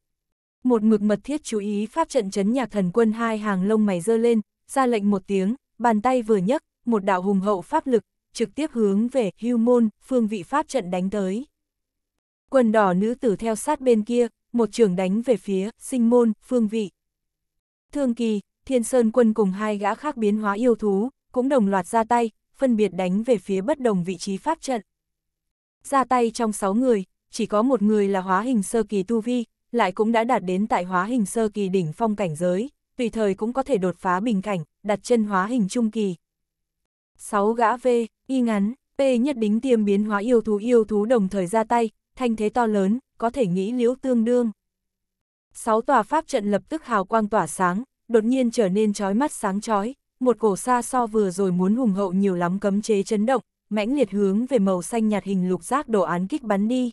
một mực mật thiết chú ý pháp trận chấn nhạc thần quân hai hàng lông mày dơ lên, ra lệnh một tiếng, bàn tay vừa nhấc, một đạo hùng hậu pháp lực, trực tiếp hướng về hưu môn, phương vị pháp trận đánh tới. Quần đỏ nữ tử theo sát bên kia, một trường đánh về phía, sinh môn, phương vị. Thương kỳ, thiên sơn quân cùng hai gã khác biến hóa yêu thú, cũng đồng loạt ra tay, phân biệt đánh về phía bất đồng vị trí pháp trận. Ra tay trong sáu người, chỉ có một người là hóa hình sơ kỳ tu vi, lại cũng đã đạt đến tại hóa hình sơ kỳ đỉnh phong cảnh giới, tùy thời cũng có thể đột phá bình cảnh, đặt chân hóa hình trung kỳ. 6 gã V, y ngắn, P nhất đính tiêm biến hóa yêu thú yêu thú đồng thời ra tay, thanh thế to lớn, có thể nghĩ liễu tương đương. 6 tòa pháp trận lập tức hào quang tỏa sáng, đột nhiên trở nên trói mắt sáng chói một cổ xa so vừa rồi muốn hùng hậu nhiều lắm cấm chế chấn động, mãnh liệt hướng về màu xanh nhạt hình lục giác đồ án kích bắn đi.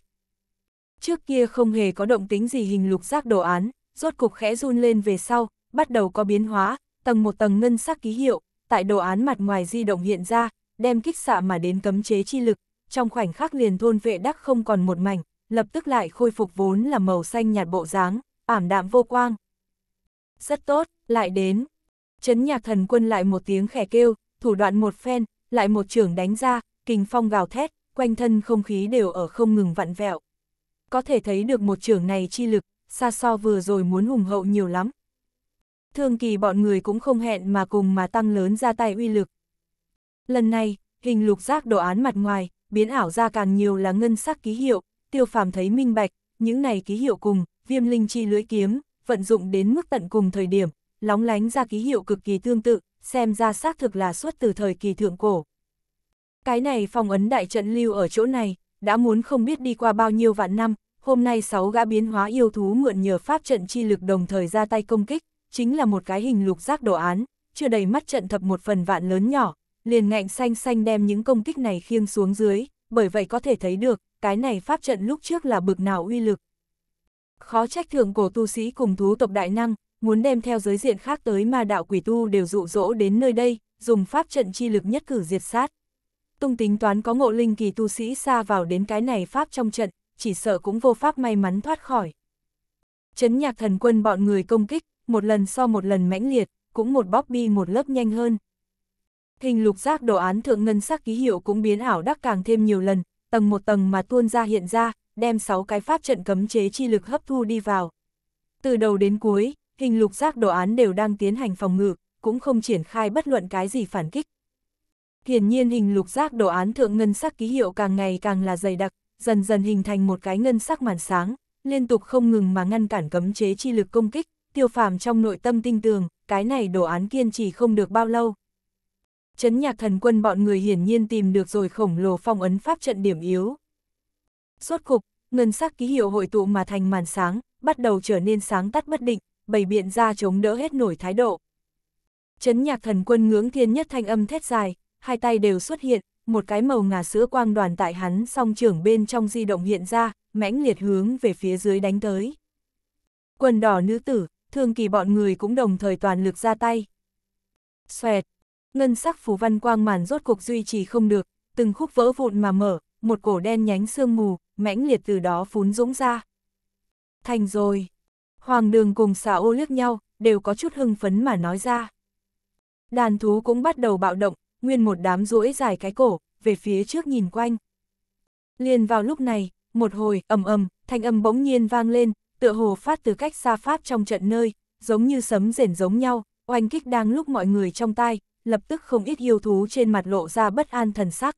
Trước kia không hề có động tính gì hình lục giác đồ án, rốt cục khẽ run lên về sau, bắt đầu có biến hóa, tầng một tầng ngân sắc ký hiệu, tại đồ án mặt ngoài di động hiện ra, đem kích xạ mà đến cấm chế chi lực, trong khoảnh khắc liền thôn vệ đắc không còn một mảnh, lập tức lại khôi phục vốn là màu xanh nhạt bộ dáng, ảm đạm vô quang. Rất tốt, lại đến. Chấn nhạc thần quân lại một tiếng khẻ kêu, thủ đoạn một phen, lại một trưởng đánh ra, kình phong gào thét, quanh thân không khí đều ở không ngừng vặn vẹo có thể thấy được một trưởng này chi lực, xa so vừa rồi muốn hùng hậu nhiều lắm. Thường kỳ bọn người cũng không hẹn mà cùng mà tăng lớn ra tay uy lực. Lần này, hình lục giác đồ án mặt ngoài, biến ảo ra càng nhiều là ngân sắc ký hiệu, tiêu phàm thấy minh bạch, những này ký hiệu cùng, viêm linh chi lưỡi kiếm, vận dụng đến mức tận cùng thời điểm, lóng lánh ra ký hiệu cực kỳ tương tự, xem ra xác thực là xuất từ thời kỳ thượng cổ. Cái này phong ấn đại trận lưu ở chỗ này, đã muốn không biết đi qua bao nhiêu vạn năm, hôm nay sáu gã biến hóa yêu thú mượn nhờ pháp trận chi lực đồng thời ra tay công kích, chính là một cái hình lục giác đồ án, chưa đầy mắt trận thập một phần vạn lớn nhỏ, liền ngạnh xanh xanh đem những công kích này khiêng xuống dưới, bởi vậy có thể thấy được, cái này pháp trận lúc trước là bực nào uy lực. Khó trách thượng cổ tu sĩ cùng thú tộc đại năng, muốn đem theo giới diện khác tới mà đạo quỷ tu đều dụ dỗ đến nơi đây, dùng pháp trận chi lực nhất cử diệt sát. Tung tính toán có ngộ linh kỳ tu sĩ xa vào đến cái này pháp trong trận, chỉ sợ cũng vô pháp may mắn thoát khỏi. Chấn nhạc thần quân bọn người công kích, một lần so một lần mãnh liệt, cũng một bóp bi một lớp nhanh hơn. Hình lục giác đồ án thượng ngân sắc ký hiệu cũng biến ảo đắc càng thêm nhiều lần, tầng một tầng mà tuôn ra hiện ra, đem 6 cái pháp trận cấm chế chi lực hấp thu đi vào. Từ đầu đến cuối, hình lục giác đồ án đều đang tiến hành phòng ngự, cũng không triển khai bất luận cái gì phản kích, Hiển nhiên hình lục giác đồ án thượng ngân sắc ký hiệu càng ngày càng là dày đặc, dần dần hình thành một cái ngân sắc màn sáng, liên tục không ngừng mà ngăn cản cấm chế chi lực công kích, tiêu phàm trong nội tâm tinh tường, cái này đồ án kiên trì không được bao lâu. Chấn nhạc thần quân bọn người hiển nhiên tìm được rồi khổng lồ phong ấn pháp trận điểm yếu. Suốt cục, ngân sắc ký hiệu hội tụ mà thành màn sáng, bắt đầu trở nên sáng tắt bất định, bày biện ra chống đỡ hết nổi thái độ. Chấn nhạc thần quân ngưỡng thiên nhất thanh âm thét dài, hai tay đều xuất hiện, một cái màu ngà sữa quang đoàn tại hắn song trưởng bên trong di động hiện ra, mãnh liệt hướng về phía dưới đánh tới. Quần đỏ nữ tử, thương kỳ bọn người cũng đồng thời toàn lực ra tay. Xoẹt, ngân sắc phù văn quang màn rốt cuộc duy trì không được, từng khúc vỡ vụn mà mở, một cổ đen nhánh sương mù, mãnh liệt từ đó phún dũng ra. Thành rồi. Hoàng đường cùng xà ô liếc nhau, đều có chút hưng phấn mà nói ra. Đàn thú cũng bắt đầu bạo động, nguyên một đám rũi dài cái cổ, về phía trước nhìn quanh. Liền vào lúc này, một hồi ầm ầm, thanh âm bỗng nhiên vang lên, tựa hồ phát từ cách xa pháp trong trận nơi, giống như sấm rền giống nhau, oanh kích đang lúc mọi người trong tai, lập tức không ít yêu thú trên mặt lộ ra bất an thần sắc.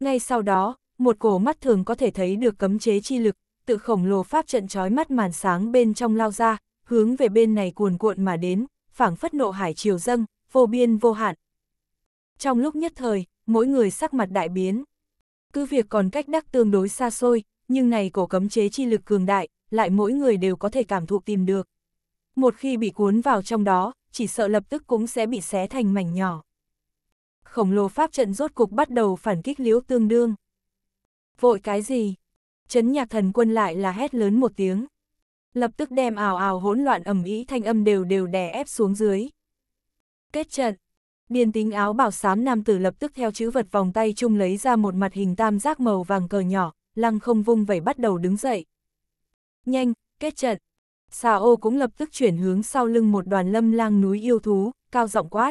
Ngay sau đó, một cổ mắt thường có thể thấy được cấm chế chi lực, tự khổng lồ pháp trận trói mắt màn sáng bên trong lao ra, hướng về bên này cuồn cuộn mà đến, phảng phất nộ hải chiều dâng, vô biên vô hạn, trong lúc nhất thời, mỗi người sắc mặt đại biến. Cứ việc còn cách đắc tương đối xa xôi, nhưng này cổ cấm chế chi lực cường đại, lại mỗi người đều có thể cảm thụ tìm được. Một khi bị cuốn vào trong đó, chỉ sợ lập tức cũng sẽ bị xé thành mảnh nhỏ. Khổng lồ pháp trận rốt cục bắt đầu phản kích liễu tương đương. Vội cái gì? Chấn nhạc thần quân lại là hét lớn một tiếng. Lập tức đem ảo ảo hỗn loạn ẩm ý thanh âm đều đều đè ép xuống dưới. Kết trận, Điền tính áo bảo xám nam tử lập tức theo chữ vật vòng tay chung lấy ra một mặt hình tam giác màu vàng cờ nhỏ, lăng không vung vẩy bắt đầu đứng dậy. Nhanh, kết trận. Xà ô cũng lập tức chuyển hướng sau lưng một đoàn lâm lang núi yêu thú, cao giọng quát.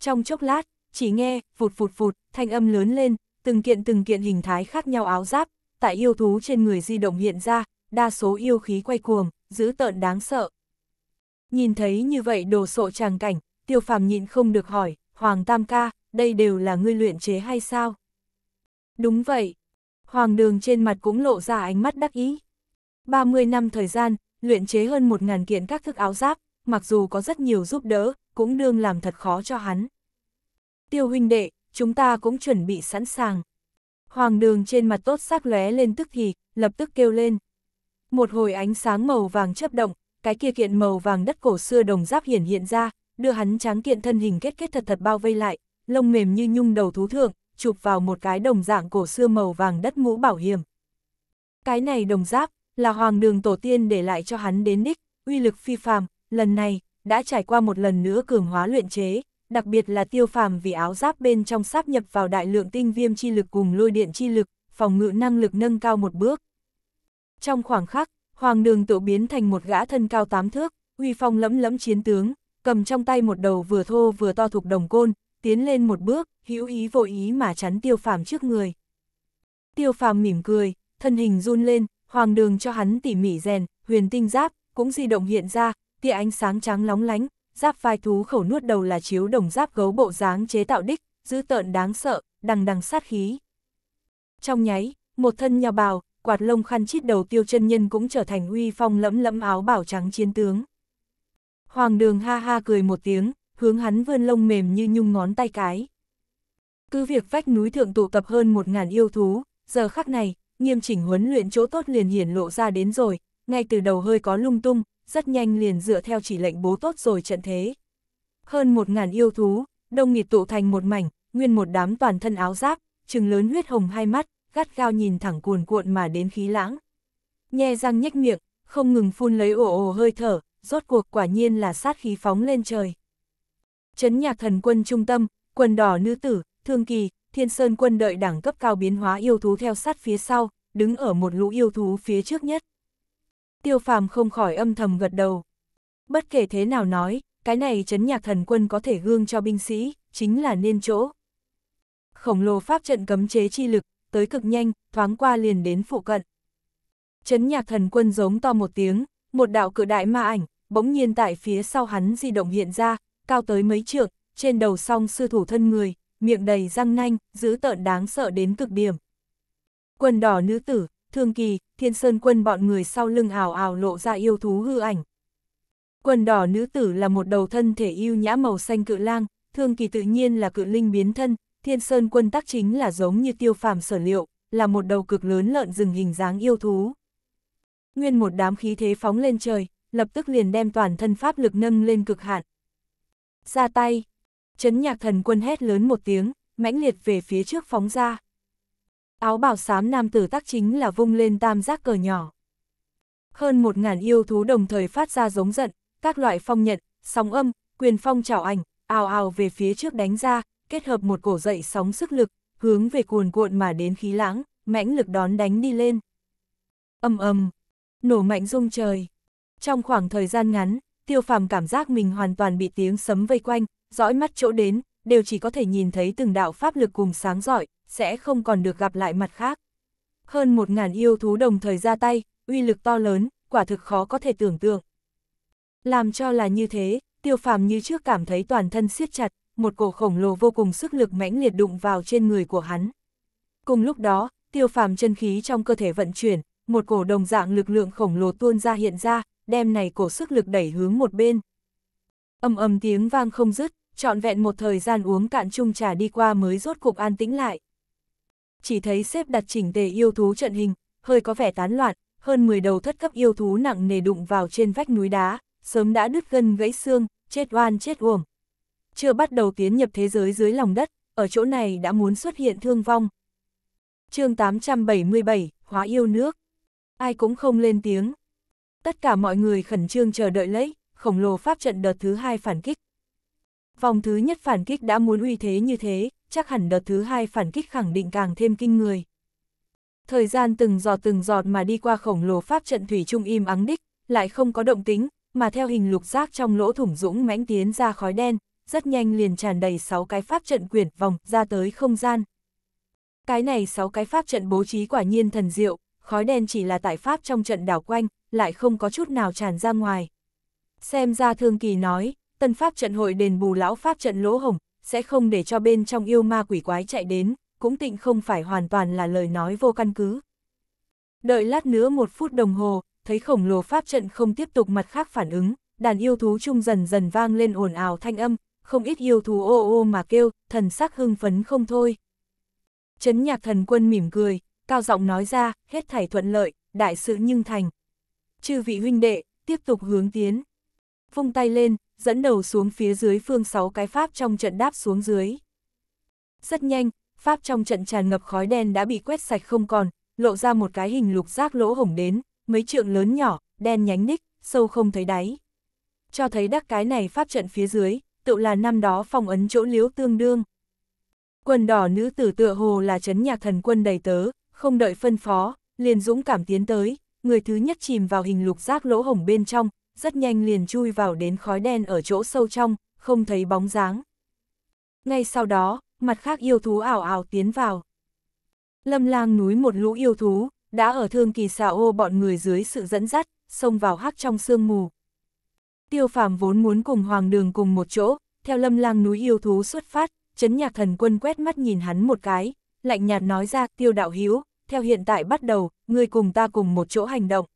Trong chốc lát, chỉ nghe, phụt phụt phụt thanh âm lớn lên, từng kiện từng kiện hình thái khác nhau áo giáp, tại yêu thú trên người di động hiện ra, đa số yêu khí quay cuồng, dữ tợn đáng sợ. Nhìn thấy như vậy đồ sộ tràng cảnh, tiêu phàm nhịn không được hỏi, Hoàng Tam Ca, đây đều là ngươi luyện chế hay sao? Đúng vậy. Hoàng đường trên mặt cũng lộ ra ánh mắt đắc ý. 30 năm thời gian, luyện chế hơn 1.000 kiện các thức áo giáp, mặc dù có rất nhiều giúp đỡ, cũng đương làm thật khó cho hắn. Tiêu huynh đệ, chúng ta cũng chuẩn bị sẵn sàng. Hoàng đường trên mặt tốt sắc lóe lên tức thì, lập tức kêu lên. Một hồi ánh sáng màu vàng chấp động, cái kia kiện màu vàng đất cổ xưa đồng giáp hiển hiện ra, đưa hắn tráng kiện thân hình kết kết thật thật bao vây lại, lông mềm như nhung đầu thú thượng, chụp vào một cái đồng dạng cổ xưa màu vàng đất mũ bảo hiểm. Cái này đồng giáp, là hoàng đường tổ tiên để lại cho hắn đến đích, uy lực phi phàm, lần này, đã trải qua một lần nữa cường hóa luyện chế, đặc biệt là tiêu phàm vì áo giáp bên trong sáp nhập vào đại lượng tinh viêm chi lực cùng lôi điện chi lực, phòng ngự năng lực nâng cao một bước. Trong khoảng khắc, hoàng đường tự biến thành một gã thân cao tám thước, uy phong lẫm lẫm chiến tướng, cầm trong tay một đầu vừa thô vừa to thuộc đồng côn, tiến lên một bước, hữu ý vội ý mà chắn tiêu phàm trước người. Tiêu phàm mỉm cười, thân hình run lên, hoàng đường cho hắn tỉ mỉ rèn, huyền tinh giáp, cũng di động hiện ra, tia ánh sáng trắng lóng lánh, giáp vai thú khẩu nuốt đầu là chiếu đồng giáp gấu bộ dáng chế tạo đích, dữ tợn đáng sợ, đằng đằng sát khí. Trong nháy, một thân nhà bào, quạt lông khăn chít đầu tiêu chân nhân cũng trở thành uy phong lẫm lẫm áo bảo trắng chiến tướng. Hoàng đường ha ha cười một tiếng, hướng hắn vươn lông mềm như nhung ngón tay cái. Cứ việc vách núi thượng tụ tập hơn một ngàn yêu thú, giờ khắc này, nghiêm chỉnh huấn luyện chỗ tốt liền hiển lộ ra đến rồi, ngay từ đầu hơi có lung tung, rất nhanh liền dựa theo chỉ lệnh bố tốt rồi trận thế. Hơn một ngàn yêu thú, đông nghịt tụ thành một mảnh, nguyên một đám toàn thân áo giáp, trừng lớn huyết hồng hai mắt, gắt gao nhìn thẳng cuồn cuộn mà đến khí lãng. Nhe răng nhếch miệng, không ngừng phun lấy ồ ồ hơi thở, rốt cuộc quả nhiên là sát khí phóng lên trời. Chấn nhạc thần quân trung tâm, quần đỏ nữ tử, thương kỳ, thiên sơn quân đợi đẳng cấp cao biến hóa yêu thú theo sát phía sau, đứng ở một lũ yêu thú phía trước nhất. Tiêu phàm không khỏi âm thầm gật đầu. Bất kể thế nào nói, cái này chấn nhạc thần quân có thể gương cho binh sĩ, chính là nên chỗ. Khổng lồ pháp trận cấm chế chi lực, tới cực nhanh, thoáng qua liền đến phụ cận. Chấn nhạc thần quân giống to một tiếng, một đạo cự đại ma ảnh, bỗng nhiên tại phía sau hắn di động hiện ra, cao tới mấy trượng, trên đầu song sư thủ thân người, miệng đầy răng nanh, dữ tợn đáng sợ đến cực điểm. Quần đỏ nữ tử, thương kỳ, thiên sơn quân bọn người sau lưng ảo ảo lộ ra yêu thú hư ảnh. Quần đỏ nữ tử là một đầu thân thể yêu nhã màu xanh cự lang, thương kỳ tự nhiên là cự linh biến thân, thiên sơn quân tác chính là giống như tiêu phàm sở liệu, là một đầu cực lớn lợn rừng hình dáng yêu thú. Nguyên một đám khí thế phóng lên trời, lập tức liền đem toàn thân pháp lực nâng lên cực hạn. Ra tay, chấn nhạc thần quân hét lớn một tiếng, mãnh liệt về phía trước phóng ra. Áo bào xám nam tử tác chính là vung lên tam giác cờ nhỏ. Hơn một ngàn yêu thú đồng thời phát ra giống giận, các loại phong nhận, sóng âm, quyền phong trảo ảnh, ào ào về phía trước đánh ra, kết hợp một cổ dậy sóng sức lực, hướng về cuồn cuộn mà đến khí lãng, mãnh lực đón đánh đi lên. Âm âm, nổ mạnh rung trời. Trong khoảng thời gian ngắn, tiêu phàm cảm giác mình hoàn toàn bị tiếng sấm vây quanh, dõi mắt chỗ đến, đều chỉ có thể nhìn thấy từng đạo pháp lực cùng sáng giỏi, sẽ không còn được gặp lại mặt khác. Hơn một ngàn yêu thú đồng thời ra tay, uy lực to lớn, quả thực khó có thể tưởng tượng. Làm cho là như thế, tiêu phàm như trước cảm thấy toàn thân siết chặt, một cổ khổng lồ vô cùng sức lực mãnh liệt đụng vào trên người của hắn. Cùng lúc đó, tiêu phàm chân khí trong cơ thể vận chuyển, một cổ đồng dạng lực lượng khổng lồ tuôn ra hiện ra, đem này cổ sức lực đẩy hướng một bên. Âm ầm tiếng vang không dứt, trọn vẹn một thời gian uống cạn chung trà đi qua mới rốt cục an tĩnh lại. Chỉ thấy xếp đặt chỉnh tề yêu thú trận hình, hơi có vẻ tán loạn, hơn 10 đầu thất cấp yêu thú nặng nề đụng vào trên vách núi đá, sớm đã đứt gân gãy xương, chết oan chết uổng. Chưa bắt đầu tiến nhập thế giới dưới lòng đất, ở chỗ này đã muốn xuất hiện thương vong. chương 877, Hóa yêu nước. Ai cũng không lên tiếng, tất cả mọi người khẩn trương chờ đợi lấy, khổng lồ pháp trận đợt thứ hai phản kích. Vòng thứ nhất phản kích đã muốn uy thế như thế, chắc hẳn đợt thứ hai phản kích khẳng định càng thêm kinh người. Thời gian từng giọt từng giọt mà đi qua khổng lồ pháp trận thủy trung im ắng đích, lại không có động tính, mà theo hình lục giác trong lỗ thủng dũng mãnh tiến ra khói đen, rất nhanh liền tràn đầy 6 cái pháp trận quyển vòng ra tới không gian. Cái này 6 cái pháp trận bố trí quả nhiên thần diệu, khói đen chỉ là tại pháp trong trận đảo quanh, lại không có chút nào tràn ra ngoài. Xem ra Thương Kỳ nói, tân pháp trận hội đền bù lão pháp trận lỗ hổng, sẽ không để cho bên trong yêu ma quỷ quái chạy đến, cũng tịnh không phải hoàn toàn là lời nói vô căn cứ. Đợi lát nữa một phút đồng hồ, thấy khổng lồ pháp trận không tiếp tục mặt khác phản ứng, đàn yêu thú chung dần dần vang lên ồn ào thanh âm, không ít yêu thú ô ô mà kêu, thần sắc hưng phấn không thôi. Chấn nhạc thần quân mỉm cười, cao giọng nói ra, hết thảy thuận lợi, đại sự nhưng thành chư vị huynh đệ, tiếp tục hướng tiến. Vung tay lên, dẫn đầu xuống phía dưới phương sáu cái pháp trong trận đáp xuống dưới. Rất nhanh, pháp trong trận tràn ngập khói đen đã bị quét sạch không còn, lộ ra một cái hình lục giác lỗ hổng đến, mấy trượng lớn nhỏ, đen nhánh ních, sâu không thấy đáy. Cho thấy đắc cái này pháp trận phía dưới, tự là năm đó phong ấn chỗ liếu tương đương. Quần đỏ nữ tử tựa hồ là chấn nhạc thần quân đầy tớ, không đợi phân phó, liền dũng cảm tiến tới, người thứ nhất chìm vào hình lục giác lỗ hổng bên trong, rất nhanh liền chui vào đến khói đen ở chỗ sâu trong, không thấy bóng dáng. Ngay sau đó, mặt khác yêu thú ảo ảo tiến vào. Lâm lang núi một lũ yêu thú, đã ở thương kỳ xà ô bọn người dưới sự dẫn dắt, xông vào hắc trong sương mù. Tiêu phàm vốn muốn cùng hoàng đường cùng một chỗ, theo lâm lang núi yêu thú xuất phát, chấn nhạc thần quân quét mắt nhìn hắn một cái, lạnh nhạt nói ra tiêu đạo hiếu, theo hiện tại bắt đầu, ngươi cùng ta cùng một chỗ hành động.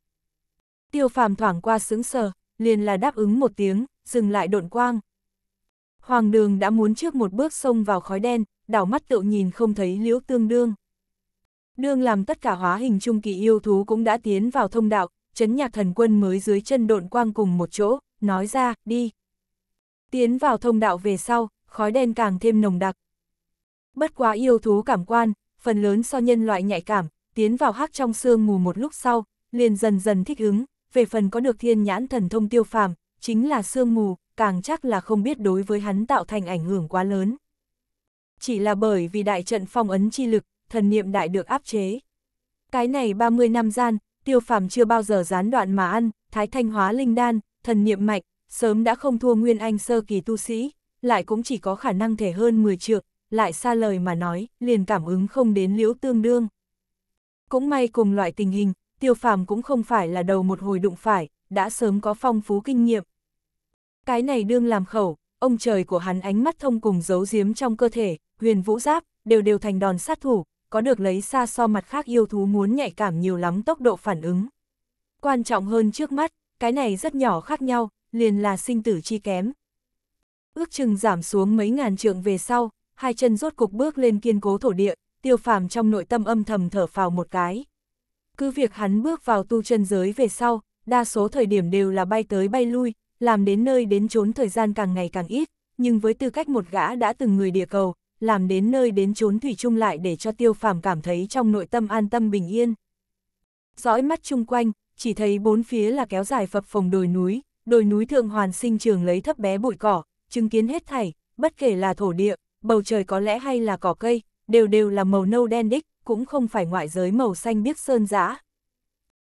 Tiêu phàm thoảng qua sướng sờ, liền là đáp ứng một tiếng, dừng lại độn quang. Hoàng đường đã muốn trước một bước xông vào khói đen, đảo mắt tự nhìn không thấy liễu tương đương. Đương làm tất cả hóa hình trung kỳ yêu thú cũng đã tiến vào thông đạo, chấn nhạc thần quân mới dưới chân độn quang cùng một chỗ, nói ra, đi. Tiến vào thông đạo về sau, khói đen càng thêm nồng đặc. Bất quá yêu thú cảm quan, phần lớn so nhân loại nhạy cảm, tiến vào hắc trong xương mù một lúc sau, liền dần dần thích ứng, về phần có được thiên nhãn thần thông tiêu phàm, chính là xương mù, càng chắc là không biết đối với hắn tạo thành ảnh hưởng quá lớn. Chỉ là bởi vì đại trận phong ấn chi lực, thần niệm đại được áp chế. Cái này 30 năm gian, tiêu phàm chưa bao giờ gián đoạn mà ăn, thái thanh hóa linh đan, thần niệm mạch sớm đã không thua nguyên anh sơ kỳ tu sĩ, lại cũng chỉ có khả năng thể hơn 10 trượng, lại xa lời mà nói, liền cảm ứng không đến liễu tương đương. Cũng may cùng loại tình hình, tiêu phàm cũng không phải là đầu một hồi đụng phải, đã sớm có phong phú kinh nghiệm. Cái này đương làm khẩu, ông trời của hắn ánh mắt thông cùng giấu giếm trong cơ thể, huyền vũ giáp, đều đều thành đòn sát thủ, có được lấy xa so mặt khác yêu thú muốn nhạy cảm nhiều lắm tốc độ phản ứng. Quan trọng hơn trước mắt, cái này rất nhỏ khác nhau, liền là sinh tử chi kém. Ước chừng giảm xuống mấy ngàn trượng về sau, hai chân rốt cục bước lên kiên cố thổ địa, tiêu phàm trong nội tâm âm thầm thở phào một cái. Cứ việc hắn bước vào tu chân giới về sau, đa số thời điểm đều là bay tới bay lui, làm đến nơi đến chốn thời gian càng ngày càng ít, nhưng với tư cách một gã đã từng người địa cầu, làm đến nơi đến chốn thủy chung lại để cho tiêu phàm cảm thấy trong nội tâm an tâm bình yên. Dõi mắt chung quanh, chỉ thấy bốn phía là kéo dài phập phồng đồi núi, đồi núi thượng hoàn sinh trường lấy thấp bé bụi cỏ, chứng kiến hết thảy, bất kể là thổ địa, bầu trời có lẽ hay là cỏ cây, đều đều là màu nâu đen đích, cũng không phải ngoại giới màu xanh biếc sơn giã.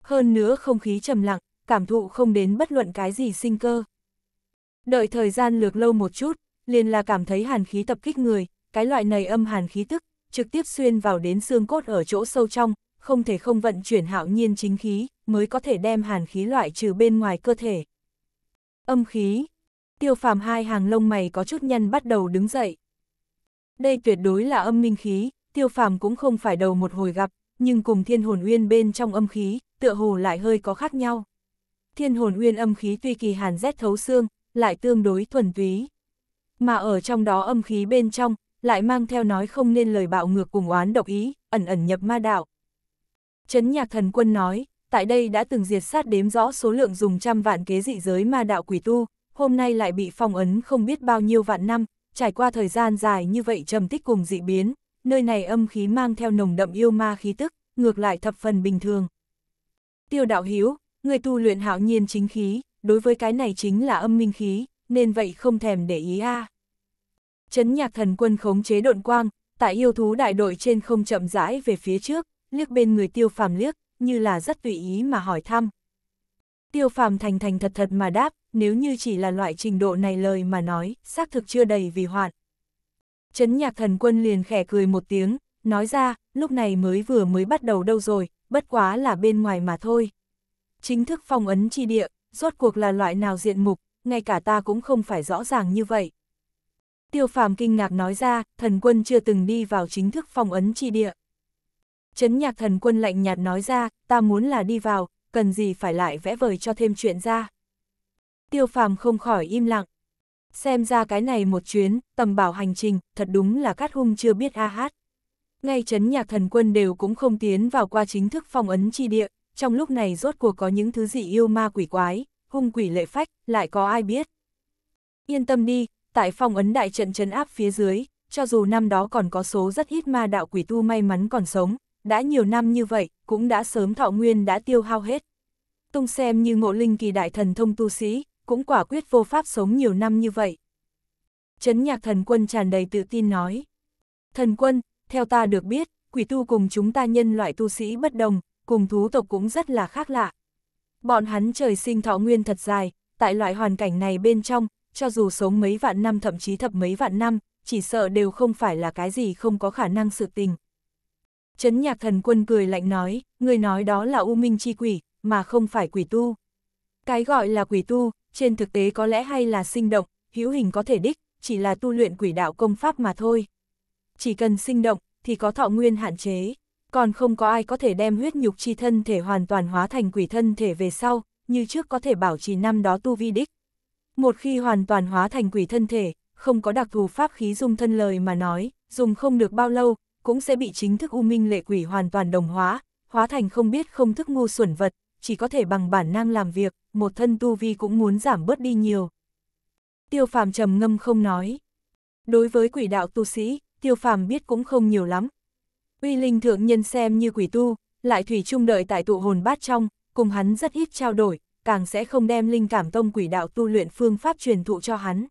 Hơn nữa không khí trầm lặng, cảm thụ không đến bất luận cái gì sinh cơ. Đợi thời gian lược lâu một chút, liền là cảm thấy hàn khí tập kích người, cái loại này âm hàn khí tức, trực tiếp xuyên vào đến xương cốt ở chỗ sâu trong, không thể không vận chuyển hạo nhiên chính khí, mới có thể đem hàn khí loại trừ bên ngoài cơ thể. Âm khí Tiêu phàm hai hàng lông mày có chút nhăn bắt đầu đứng dậy, đây tuyệt đối là âm minh khí, tiêu phàm cũng không phải đầu một hồi gặp, nhưng cùng thiên hồn uyên bên trong âm khí, tựa hồ lại hơi có khác nhau. Thiên hồn uyên âm khí tuy kỳ hàn rét thấu xương, lại tương đối thuần túy. Mà ở trong đó âm khí bên trong, lại mang theo nói không nên lời bạo ngược cùng oán độc ý, ẩn ẩn nhập ma đạo. Trấn nhạc thần quân nói, tại đây đã từng diệt sát đếm rõ số lượng dùng trăm vạn kế dị giới ma đạo quỷ tu, hôm nay lại bị phong ấn không biết bao nhiêu vạn năm, trải qua thời gian dài như vậy trầm tích cùng dị biến, nơi này âm khí mang theo nồng đậm yêu ma khí tức, ngược lại thập phần bình thường. Tiêu đạo hiếu, người tu luyện hạo nhiên chính khí, đối với cái này chính là âm minh khí, nên vậy không thèm để ý a. À. Chấn nhạc thần quân khống chế độn quang, tại yêu thú đại đội trên không chậm rãi về phía trước, liếc bên người tiêu phàm liếc, như là rất tùy ý mà hỏi thăm. Tiêu phàm thành thành thật thật mà đáp, nếu như chỉ là loại trình độ này lời mà nói, xác thực chưa đầy vì hoạn. Chấn nhạc thần quân liền khẽ cười một tiếng, nói ra, lúc này mới vừa mới bắt đầu đâu rồi, bất quá là bên ngoài mà thôi. Chính thức phong ấn chi địa, rốt cuộc là loại nào diện mục, ngay cả ta cũng không phải rõ ràng như vậy. Tiêu phàm kinh ngạc nói ra, thần quân chưa từng đi vào chính thức phong ấn chi địa. Chấn nhạc thần quân lạnh nhạt nói ra, ta muốn là đi vào, cần gì phải lại vẽ vời cho thêm chuyện ra tiêu phàm không khỏi im lặng. Xem ra cái này một chuyến, tầm bảo hành trình, thật đúng là cát hung chưa biết a hát. Ngay chấn nhạc thần quân đều cũng không tiến vào qua chính thức phong ấn chi địa, trong lúc này rốt cuộc có những thứ gì yêu ma quỷ quái, hung quỷ lệ phách, lại có ai biết. Yên tâm đi, tại phong ấn đại trận chấn áp phía dưới, cho dù năm đó còn có số rất ít ma đạo quỷ tu may mắn còn sống, đã nhiều năm như vậy, cũng đã sớm thọ nguyên đã tiêu hao hết. Tung xem như ngộ linh kỳ đại thần thông tu sĩ, cũng quả quyết vô pháp sống nhiều năm như vậy. Chấn nhạc thần quân tràn đầy tự tin nói. Thần quân, theo ta được biết, quỷ tu cùng chúng ta nhân loại tu sĩ bất đồng, cùng thú tộc cũng rất là khác lạ. Bọn hắn trời sinh thọ nguyên thật dài, tại loại hoàn cảnh này bên trong, cho dù sống mấy vạn năm thậm chí thập mấy vạn năm, chỉ sợ đều không phải là cái gì không có khả năng sự tình. Chấn nhạc thần quân cười lạnh nói, người nói đó là u minh chi quỷ, mà không phải quỷ tu. Cái gọi là quỷ tu, trên thực tế có lẽ hay là sinh động, hữu hình có thể đích, chỉ là tu luyện quỷ đạo công pháp mà thôi. Chỉ cần sinh động, thì có thọ nguyên hạn chế, còn không có ai có thể đem huyết nhục chi thân thể hoàn toàn hóa thành quỷ thân thể về sau, như trước có thể bảo trì năm đó tu vi đích. Một khi hoàn toàn hóa thành quỷ thân thể, không có đặc thù pháp khí dung thân lời mà nói, dùng không được bao lâu, cũng sẽ bị chính thức u minh lệ quỷ hoàn toàn đồng hóa, hóa thành không biết không thức ngu xuẩn vật, chỉ có thể bằng bản năng làm việc, một thân tu vi cũng muốn giảm bớt đi nhiều. Tiêu phàm trầm ngâm không nói. Đối với quỷ đạo tu sĩ, tiêu phàm biết cũng không nhiều lắm. Uy linh thượng nhân xem như quỷ tu, lại thủy chung đợi tại tụ hồn bát trong, cùng hắn rất ít trao đổi, càng sẽ không đem linh cảm tông quỷ đạo tu luyện phương pháp truyền thụ cho hắn.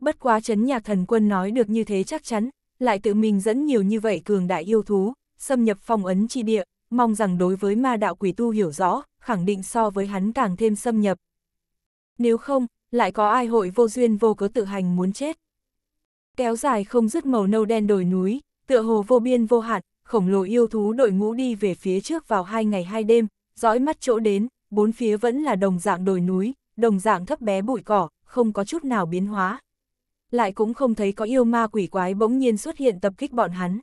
Bất quá chấn nhạc thần quân nói được như thế chắc chắn, lại tự mình dẫn nhiều như vậy cường đại yêu thú, xâm nhập phong ấn chi địa, mong rằng đối với ma đạo quỷ tu hiểu rõ, khẳng định so với hắn càng thêm xâm nhập. Nếu không, lại có ai hội vô duyên vô cớ tự hành muốn chết. Kéo dài không dứt màu nâu đen đồi núi, tựa hồ vô biên vô hạn, khổng lồ yêu thú đội ngũ đi về phía trước vào hai ngày hai đêm, dõi mắt chỗ đến, bốn phía vẫn là đồng dạng đồi núi, đồng dạng thấp bé bụi cỏ, không có chút nào biến hóa. Lại cũng không thấy có yêu ma quỷ quái bỗng nhiên xuất hiện tập kích bọn hắn.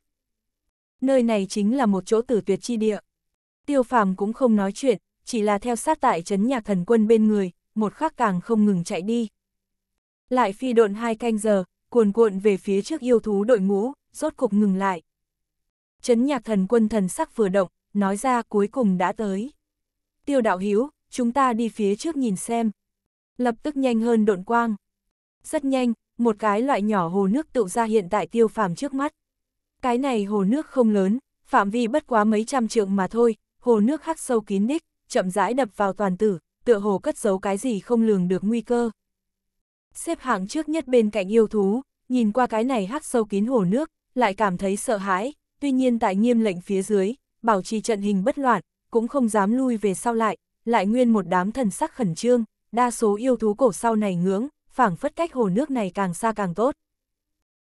Nơi này chính là một chỗ tử tuyệt chi địa. Tiêu phàm cũng không nói chuyện, chỉ là theo sát tại trấn nhạc thần quân bên người, một khắc càng không ngừng chạy đi. Lại phi độn hai canh giờ, cuồn cuộn về phía trước yêu thú đội ngũ, rốt cục ngừng lại. Trấn nhạc thần quân thần sắc vừa động, nói ra cuối cùng đã tới. Tiêu đạo hiếu, chúng ta đi phía trước nhìn xem. Lập tức nhanh hơn độn quang. Rất nhanh, một cái loại nhỏ hồ nước tự ra hiện tại tiêu phàm trước mắt. Cái này hồ nước không lớn, phạm vi bất quá mấy trăm trượng mà thôi, hồ nước hắc sâu kín đích, chậm rãi đập vào toàn tử, tựa hồ cất giấu cái gì không lường được nguy cơ. Xếp hạng trước nhất bên cạnh yêu thú, nhìn qua cái này hắc sâu kín hồ nước, lại cảm thấy sợ hãi, tuy nhiên tại nghiêm lệnh phía dưới, bảo trì trận hình bất loạn, cũng không dám lui về sau lại, lại nguyên một đám thần sắc khẩn trương, đa số yêu thú cổ sau này ngưỡng, phảng phất cách hồ nước này càng xa càng tốt.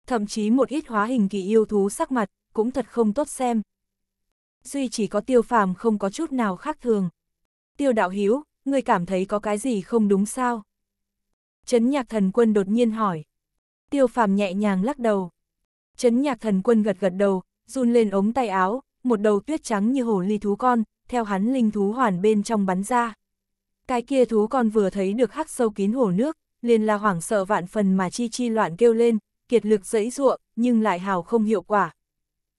Thậm chí một ít hóa hình kỳ yêu thú sắc mặt, cũng thật không tốt xem. Duy chỉ có tiêu phàm không có chút nào khác thường tiêu đạo hiếu, người cảm thấy có cái gì không đúng sao? Trấn nhạc thần quân đột nhiên hỏi. Tiêu phàm nhẹ nhàng lắc đầu. Trấn nhạc thần quân gật gật đầu, run lên ống tay áo, một đầu tuyết trắng như hổ ly thú con, theo hắn linh thú hoàn bên trong bắn ra. Cái kia thú con vừa thấy được hắc sâu kín hồ nước, liền là hoảng sợ vạn phần mà chi chi loạn kêu lên, kiệt lực dẫy ruộng, nhưng lại hào không hiệu quả.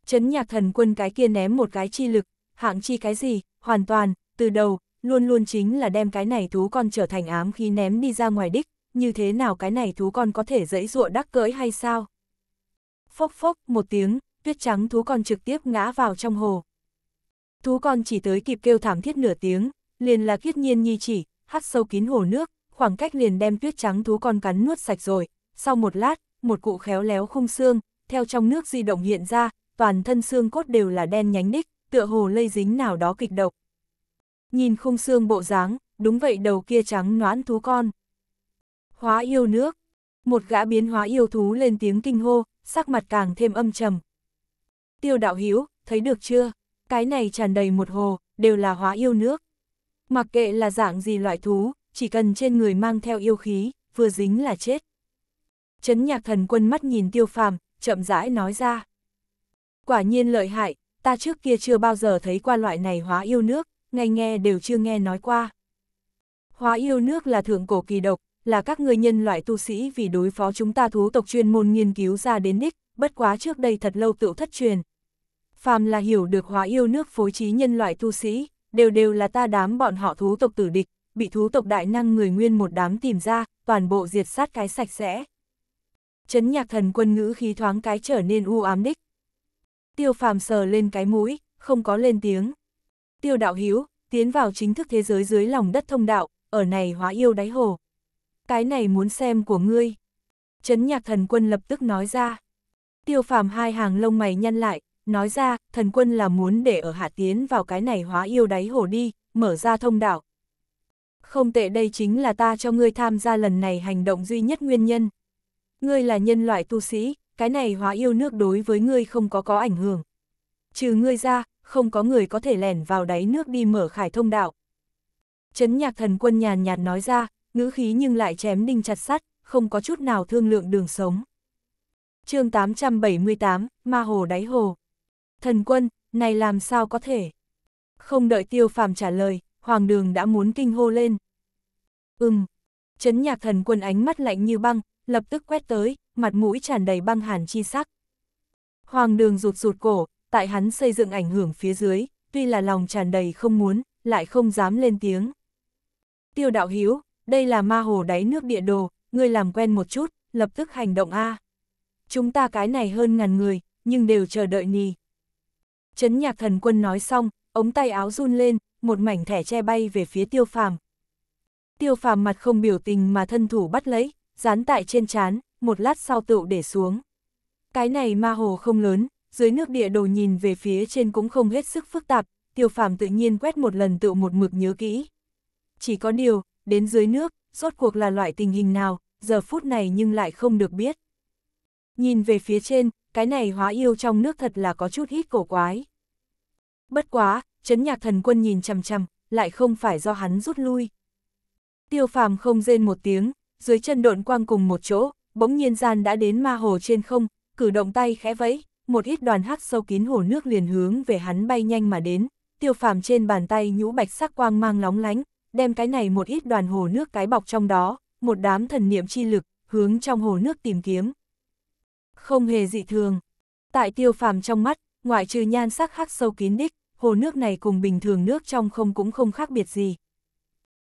Trấn nhạc thần quân cái kia ném một cái chi lực, hạng chi cái gì, hoàn toàn, từ đầu, luôn luôn chính là đem cái này thú con trở thành ám khí ném đi ra ngoài đích, như thế nào cái này thú con có thể dẫy dụa đắc cưỡi hay sao? Phốc phốc một tiếng, tuyết trắng thú con trực tiếp ngã vào trong hồ. Thú con chỉ tới kịp kêu thảm thiết nửa tiếng, liền là kiết nhiên nhi chỉ, hắt sâu kín hồ nước, khoảng cách liền đem tuyết trắng thú con cắn nuốt sạch rồi. Sau một lát, một cụ khéo léo khung xương, theo trong nước di động hiện ra, toàn thân xương cốt đều là đen nhánh đích, tựa hồ lây dính nào đó kịch độc nhìn khung xương bộ dáng, đúng vậy đầu kia trắng noãn thú con. Hóa yêu nước, một gã biến hóa yêu thú lên tiếng kinh hô, sắc mặt càng thêm âm trầm. Tiêu đạo Hiếu thấy được chưa? Cái này tràn đầy một hồ, đều là hóa yêu nước. Mặc kệ là dạng gì loại thú, chỉ cần trên người mang theo yêu khí, vừa dính là chết. Chấn nhạc thần quân mắt nhìn tiêu phàm, chậm rãi nói ra. Quả nhiên lợi hại, ta trước kia chưa bao giờ thấy qua loại này hóa yêu nước, ngay nghe đều chưa nghe nói qua. Hóa yêu nước là thượng cổ kỳ độc, là các người nhân loại tu sĩ vì đối phó chúng ta thú tộc chuyên môn nghiên cứu ra đến đích, bất quá trước đây thật lâu tựu thất truyền. Phàm là hiểu được hóa yêu nước phối trí nhân loại tu sĩ, đều đều là ta đám bọn họ thú tộc tử địch, bị thú tộc đại năng người nguyên một đám tìm ra, toàn bộ diệt sát cái sạch sẽ. Chấn nhạc thần quân ngữ khí thoáng cái trở nên u ám đích. Tiêu phàm sờ lên cái mũi, không có lên tiếng tiêu đạo hiếu, tiến vào chính thức thế giới dưới lòng đất thông đạo, ở này hóa yêu đáy hồ. Cái này muốn xem của ngươi. Chấn nhạc thần quân lập tức nói ra. Tiêu phàm hai hàng lông mày nhăn lại, nói ra, thần quân là muốn để ở hạ tiến vào cái này hóa yêu đáy hồ đi, mở ra thông đạo. Không tệ đây chính là ta cho ngươi tham gia lần này hành động duy nhất nguyên nhân. Ngươi là nhân loại tu sĩ, cái này hóa yêu nước đối với ngươi không có có ảnh hưởng. Trừ ngươi ra, không có người có thể lẻn vào đáy nước đi mở khải thông đạo. Chấn nhạc thần quân nhàn nhạt nói ra, ngữ khí nhưng lại chém đinh chặt sắt, không có chút nào thương lượng đường sống. chương 878, Ma Hồ Đáy Hồ. Thần quân, này làm sao có thể? Không đợi tiêu phàm trả lời, hoàng đường đã muốn kinh hô lên. Ừm, chấn nhạc thần quân ánh mắt lạnh như băng, lập tức quét tới, mặt mũi tràn đầy băng hàn chi sắc. Hoàng đường rụt rụt cổ, tại hắn xây dựng ảnh hưởng phía dưới, tuy là lòng tràn đầy không muốn, lại không dám lên tiếng. Tiêu đạo hiếu, đây là ma hồ đáy nước địa đồ, ngươi làm quen một chút, lập tức hành động A. Chúng ta cái này hơn ngàn người, nhưng đều chờ đợi nì. Chấn nhạc thần quân nói xong, ống tay áo run lên, một mảnh thẻ che bay về phía tiêu phàm. Tiêu phàm mặt không biểu tình mà thân thủ bắt lấy, dán tại trên chán, một lát sau tựu để xuống. Cái này ma hồ không lớn, dưới nước địa đồ nhìn về phía trên cũng không hết sức phức tạp, tiêu phàm tự nhiên quét một lần tự một mực nhớ kỹ. Chỉ có điều, đến dưới nước, rốt cuộc là loại tình hình nào, giờ phút này nhưng lại không được biết. Nhìn về phía trên, cái này hóa yêu trong nước thật là có chút hít cổ quái. Bất quá, chấn nhạc thần quân nhìn chằm chằm, lại không phải do hắn rút lui. Tiêu phàm không rên một tiếng, dưới chân độn quang cùng một chỗ, bỗng nhiên gian đã đến ma hồ trên không, cử động tay khẽ vẫy, một ít đoàn hắc sâu kín hồ nước liền hướng về hắn bay nhanh mà đến, tiêu phàm trên bàn tay nhũ bạch sắc quang mang lóng lánh, đem cái này một ít đoàn hồ nước cái bọc trong đó, một đám thần niệm chi lực, hướng trong hồ nước tìm kiếm. Không hề dị thường, tại tiêu phàm trong mắt, ngoại trừ nhan sắc hắc sâu kín đích, hồ nước này cùng bình thường nước trong không cũng không khác biệt gì.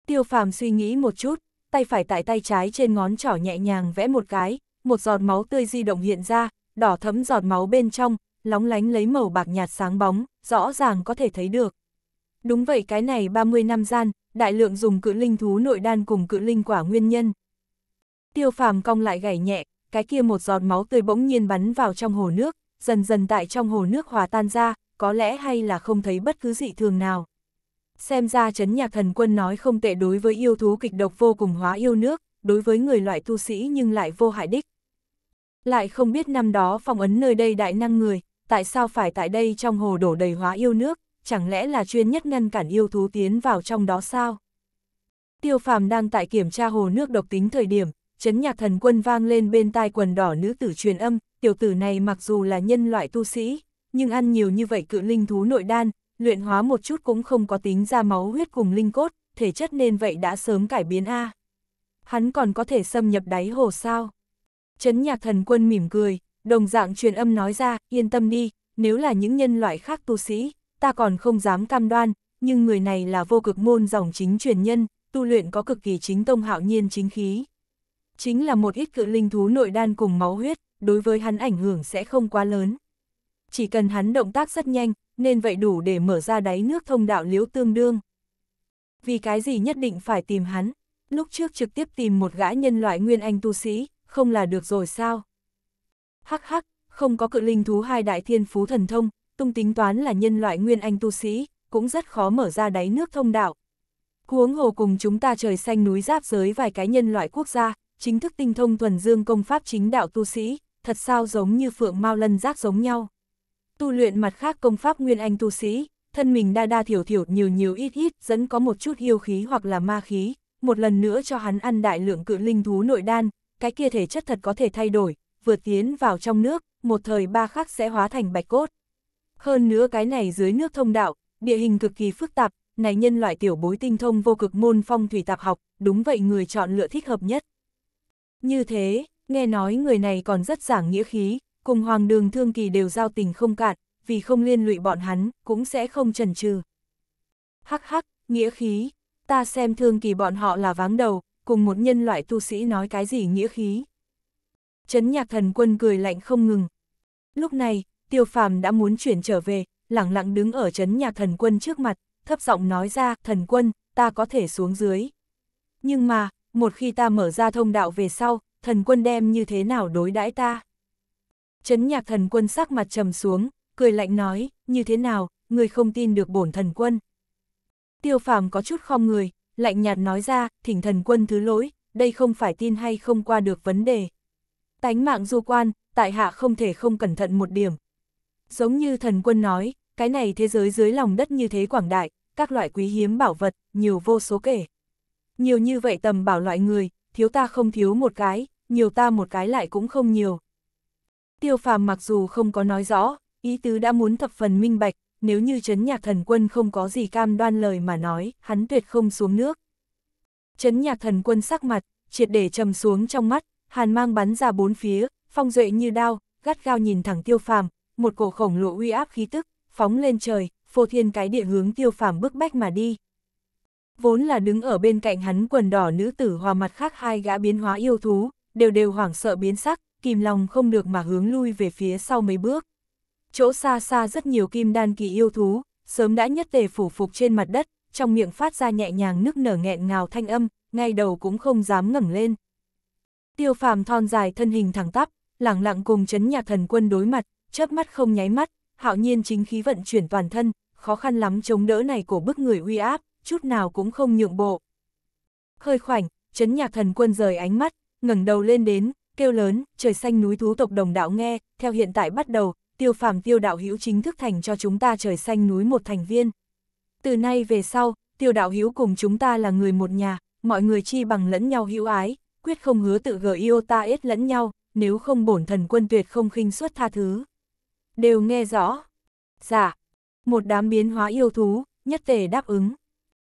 Tiêu phàm suy nghĩ một chút, tay phải tại tay trái trên ngón trỏ nhẹ nhàng vẽ một cái, một giọt máu tươi di động hiện ra, đỏ thấm giọt máu bên trong, lóng lánh lấy màu bạc nhạt sáng bóng, rõ ràng có thể thấy được. Đúng vậy cái này 30 năm gian, đại lượng dùng cự linh thú nội đan cùng cự linh quả nguyên nhân. Tiêu phàm cong lại gảy nhẹ, cái kia một giọt máu tươi bỗng nhiên bắn vào trong hồ nước, dần dần tại trong hồ nước hòa tan ra, có lẽ hay là không thấy bất cứ dị thường nào. Xem ra chấn nhạc thần quân nói không tệ đối với yêu thú kịch độc vô cùng hóa yêu nước, đối với người loại tu sĩ nhưng lại vô hại đích. Lại không biết năm đó phong ấn nơi đây đại năng người, tại sao phải tại đây trong hồ đổ đầy hóa yêu nước, chẳng lẽ là chuyên nhất ngăn cản yêu thú tiến vào trong đó sao? Tiêu phàm đang tại kiểm tra hồ nước độc tính thời điểm, chấn nhạc thần quân vang lên bên tai quần đỏ nữ tử truyền âm, tiểu tử này mặc dù là nhân loại tu sĩ, nhưng ăn nhiều như vậy cự linh thú nội đan, luyện hóa một chút cũng không có tính ra máu huyết cùng linh cốt, thể chất nên vậy đã sớm cải biến A. Hắn còn có thể xâm nhập đáy hồ sao? Chấn nhạc thần quân mỉm cười, đồng dạng truyền âm nói ra, yên tâm đi, nếu là những nhân loại khác tu sĩ, ta còn không dám cam đoan, nhưng người này là vô cực môn dòng chính truyền nhân, tu luyện có cực kỳ chính tông hạo nhiên chính khí. Chính là một ít cự linh thú nội đan cùng máu huyết, đối với hắn ảnh hưởng sẽ không quá lớn. Chỉ cần hắn động tác rất nhanh, nên vậy đủ để mở ra đáy nước thông đạo liếu tương đương. Vì cái gì nhất định phải tìm hắn, lúc trước trực tiếp tìm một gã nhân loại nguyên anh tu sĩ, không là được rồi sao? Hắc hắc, không có cự linh thú hai đại thiên phú thần thông, tung tính toán là nhân loại nguyên anh tu sĩ, cũng rất khó mở ra đáy nước thông đạo. Huống hồ cùng chúng ta trời xanh núi giáp giới vài cái nhân loại quốc gia, chính thức tinh thông thuần dương công pháp chính đạo tu sĩ, thật sao giống như phượng mau lân giác giống nhau. Tu luyện mặt khác công pháp nguyên anh tu sĩ, thân mình đa đa thiểu thiểu nhiều nhiều ít ít dẫn có một chút yêu khí hoặc là ma khí, một lần nữa cho hắn ăn đại lượng cự linh thú nội đan, cái kia thể chất thật có thể thay đổi, vừa tiến vào trong nước, một thời ba khắc sẽ hóa thành bạch cốt. Hơn nữa cái này dưới nước thông đạo, địa hình cực kỳ phức tạp, này nhân loại tiểu bối tinh thông vô cực môn phong thủy tạp học, đúng vậy người chọn lựa thích hợp nhất. Như thế, nghe nói người này còn rất giảng nghĩa khí, cùng hoàng đường thương kỳ đều giao tình không cạn, vì không liên lụy bọn hắn, cũng sẽ không trần trừ. Hắc hắc, nghĩa khí, ta xem thương kỳ bọn họ là váng đầu, cùng một nhân loại tu sĩ nói cái gì nghĩa khí. Chấn nhạc thần quân cười lạnh không ngừng. Lúc này, tiêu phàm đã muốn chuyển trở về, lặng lặng đứng ở chấn nhạc thần quân trước mặt, thấp giọng nói ra, thần quân, ta có thể xuống dưới. Nhưng mà, một khi ta mở ra thông đạo về sau, thần quân đem như thế nào đối đãi ta? Chấn nhạc thần quân sắc mặt trầm xuống, cười lạnh nói, như thế nào, người không tin được bổn thần quân. Tiêu phàm có chút khom người, lạnh nhạt nói ra, thỉnh thần quân thứ lỗi, đây không phải tin hay không qua được vấn đề. Tánh mạng du quan, tại hạ không thể không cẩn thận một điểm. Giống như thần quân nói, cái này thế giới dưới lòng đất như thế quảng đại, các loại quý hiếm bảo vật, nhiều vô số kể. Nhiều như vậy tầm bảo loại người, thiếu ta không thiếu một cái, nhiều ta một cái lại cũng không nhiều. Tiêu phàm mặc dù không có nói rõ, ý tứ đã muốn thập phần minh bạch, nếu như chấn nhạc thần quân không có gì cam đoan lời mà nói, hắn tuyệt không xuống nước. Chấn nhạc thần quân sắc mặt, triệt để trầm xuống trong mắt, hàn mang bắn ra bốn phía, phong duệ như đao, gắt gao nhìn thẳng tiêu phàm, một cổ khổng lồ uy áp khí tức, phóng lên trời, phô thiên cái địa hướng tiêu phàm bức bách mà đi. Vốn là đứng ở bên cạnh hắn quần đỏ nữ tử hòa mặt khác hai gã biến hóa yêu thú, đều đều hoảng sợ biến sắc, kìm lòng không được mà hướng lui về phía sau mấy bước chỗ xa xa rất nhiều kim đan kỳ yêu thú, sớm đã nhất tề phủ phục trên mặt đất, trong miệng phát ra nhẹ nhàng nước nở nghẹn ngào thanh âm, ngay đầu cũng không dám ngẩng lên. Tiêu phàm thon dài thân hình thẳng tắp, lẳng lặng cùng chấn nhạc thần quân đối mặt, chớp mắt không nháy mắt, hạo nhiên chính khí vận chuyển toàn thân, khó khăn lắm chống đỡ này của bức người uy áp, chút nào cũng không nhượng bộ. Hơi khoảnh, chấn nhạc thần quân rời ánh mắt, ngẩng đầu lên đến, kêu lớn, trời xanh núi thú tộc đồng đạo nghe, theo hiện tại bắt đầu, tiêu phàm tiêu đạo hữu chính thức thành cho chúng ta trời xanh núi một thành viên. Từ nay về sau, tiêu đạo hữu cùng chúng ta là người một nhà, mọi người chi bằng lẫn nhau hữu ái, quyết không hứa tự gờ yêu ta ết lẫn nhau, nếu không bổn thần quân tuyệt không khinh suất tha thứ. Đều nghe rõ. Dạ. Một đám biến hóa yêu thú, nhất tề đáp ứng.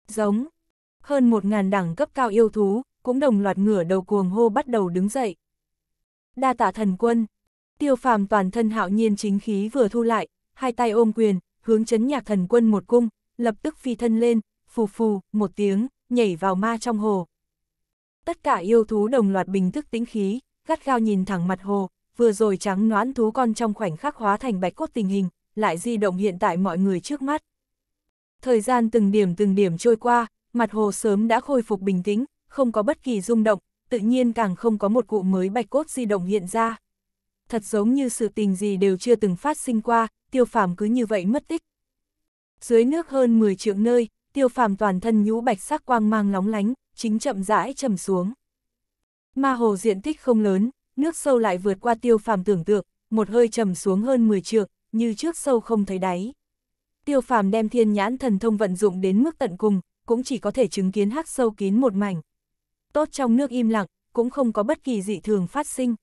Giống. Hơn một ngàn đẳng cấp cao yêu thú, cũng đồng loạt ngửa đầu cuồng hô bắt đầu đứng dậy. Đa tạ thần quân. Tiêu phàm toàn thân hạo nhiên chính khí vừa thu lại, hai tay ôm quyền, hướng chấn nhạc thần quân một cung, lập tức phi thân lên, phù phù, một tiếng, nhảy vào ma trong hồ. Tất cả yêu thú đồng loạt bình thức tĩnh khí, gắt gao nhìn thẳng mặt hồ, vừa rồi trắng noãn thú con trong khoảnh khắc hóa thành bạch cốt tình hình, lại di động hiện tại mọi người trước mắt. Thời gian từng điểm từng điểm trôi qua, mặt hồ sớm đã khôi phục bình tĩnh, không có bất kỳ rung động, tự nhiên càng không có một cụ mới bạch cốt di động hiện ra thật giống như sự tình gì đều chưa từng phát sinh qua, tiêu phàm cứ như vậy mất tích. Dưới nước hơn 10 triệu nơi, tiêu phàm toàn thân nhũ bạch sắc quang mang lóng lánh, chính chậm rãi trầm xuống. Ma hồ diện tích không lớn, nước sâu lại vượt qua tiêu phàm tưởng tượng, một hơi trầm xuống hơn 10 trượng, như trước sâu không thấy đáy. Tiêu phàm đem thiên nhãn thần thông vận dụng đến mức tận cùng, cũng chỉ có thể chứng kiến hắc sâu kín một mảnh. Tốt trong nước im lặng, cũng không có bất kỳ dị thường phát sinh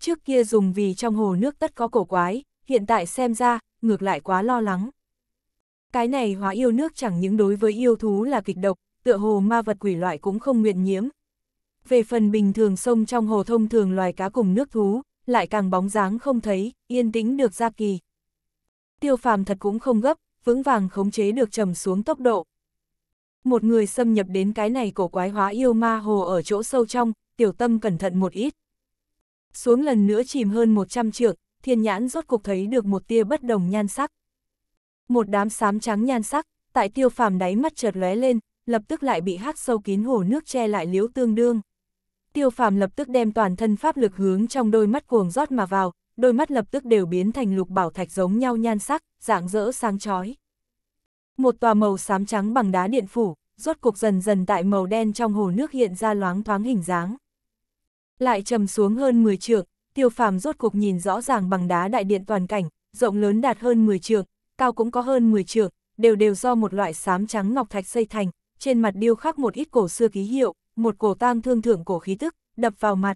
trước kia dùng vì trong hồ nước tất có cổ quái, hiện tại xem ra, ngược lại quá lo lắng. Cái này hóa yêu nước chẳng những đối với yêu thú là kịch độc, tựa hồ ma vật quỷ loại cũng không nguyện nhiễm. Về phần bình thường sông trong hồ thông thường loài cá cùng nước thú, lại càng bóng dáng không thấy, yên tĩnh được ra kỳ. Tiêu phàm thật cũng không gấp, vững vàng khống chế được trầm xuống tốc độ. Một người xâm nhập đến cái này cổ quái hóa yêu ma hồ ở chỗ sâu trong, tiểu tâm cẩn thận một ít xuống lần nữa chìm hơn 100 trượng, thiên nhãn rốt cục thấy được một tia bất đồng nhan sắc. Một đám xám trắng nhan sắc, tại tiêu phàm đáy mắt chợt lóe lên, lập tức lại bị hắc sâu kín hồ nước che lại liếu tương đương. Tiêu phàm lập tức đem toàn thân pháp lực hướng trong đôi mắt cuồng rót mà vào, đôi mắt lập tức đều biến thành lục bảo thạch giống nhau nhan sắc, dạng rỡ sáng chói. Một tòa màu xám trắng bằng đá điện phủ, rốt cục dần dần tại màu đen trong hồ nước hiện ra loáng thoáng hình dáng. Lại trầm xuống hơn 10 trượng, tiêu phàm rốt cuộc nhìn rõ ràng bằng đá đại điện toàn cảnh, rộng lớn đạt hơn 10 trượng, cao cũng có hơn 10 trượng, đều đều do một loại xám trắng ngọc thạch xây thành, trên mặt điêu khắc một ít cổ xưa ký hiệu, một cổ tang thương thượng cổ khí tức, đập vào mặt.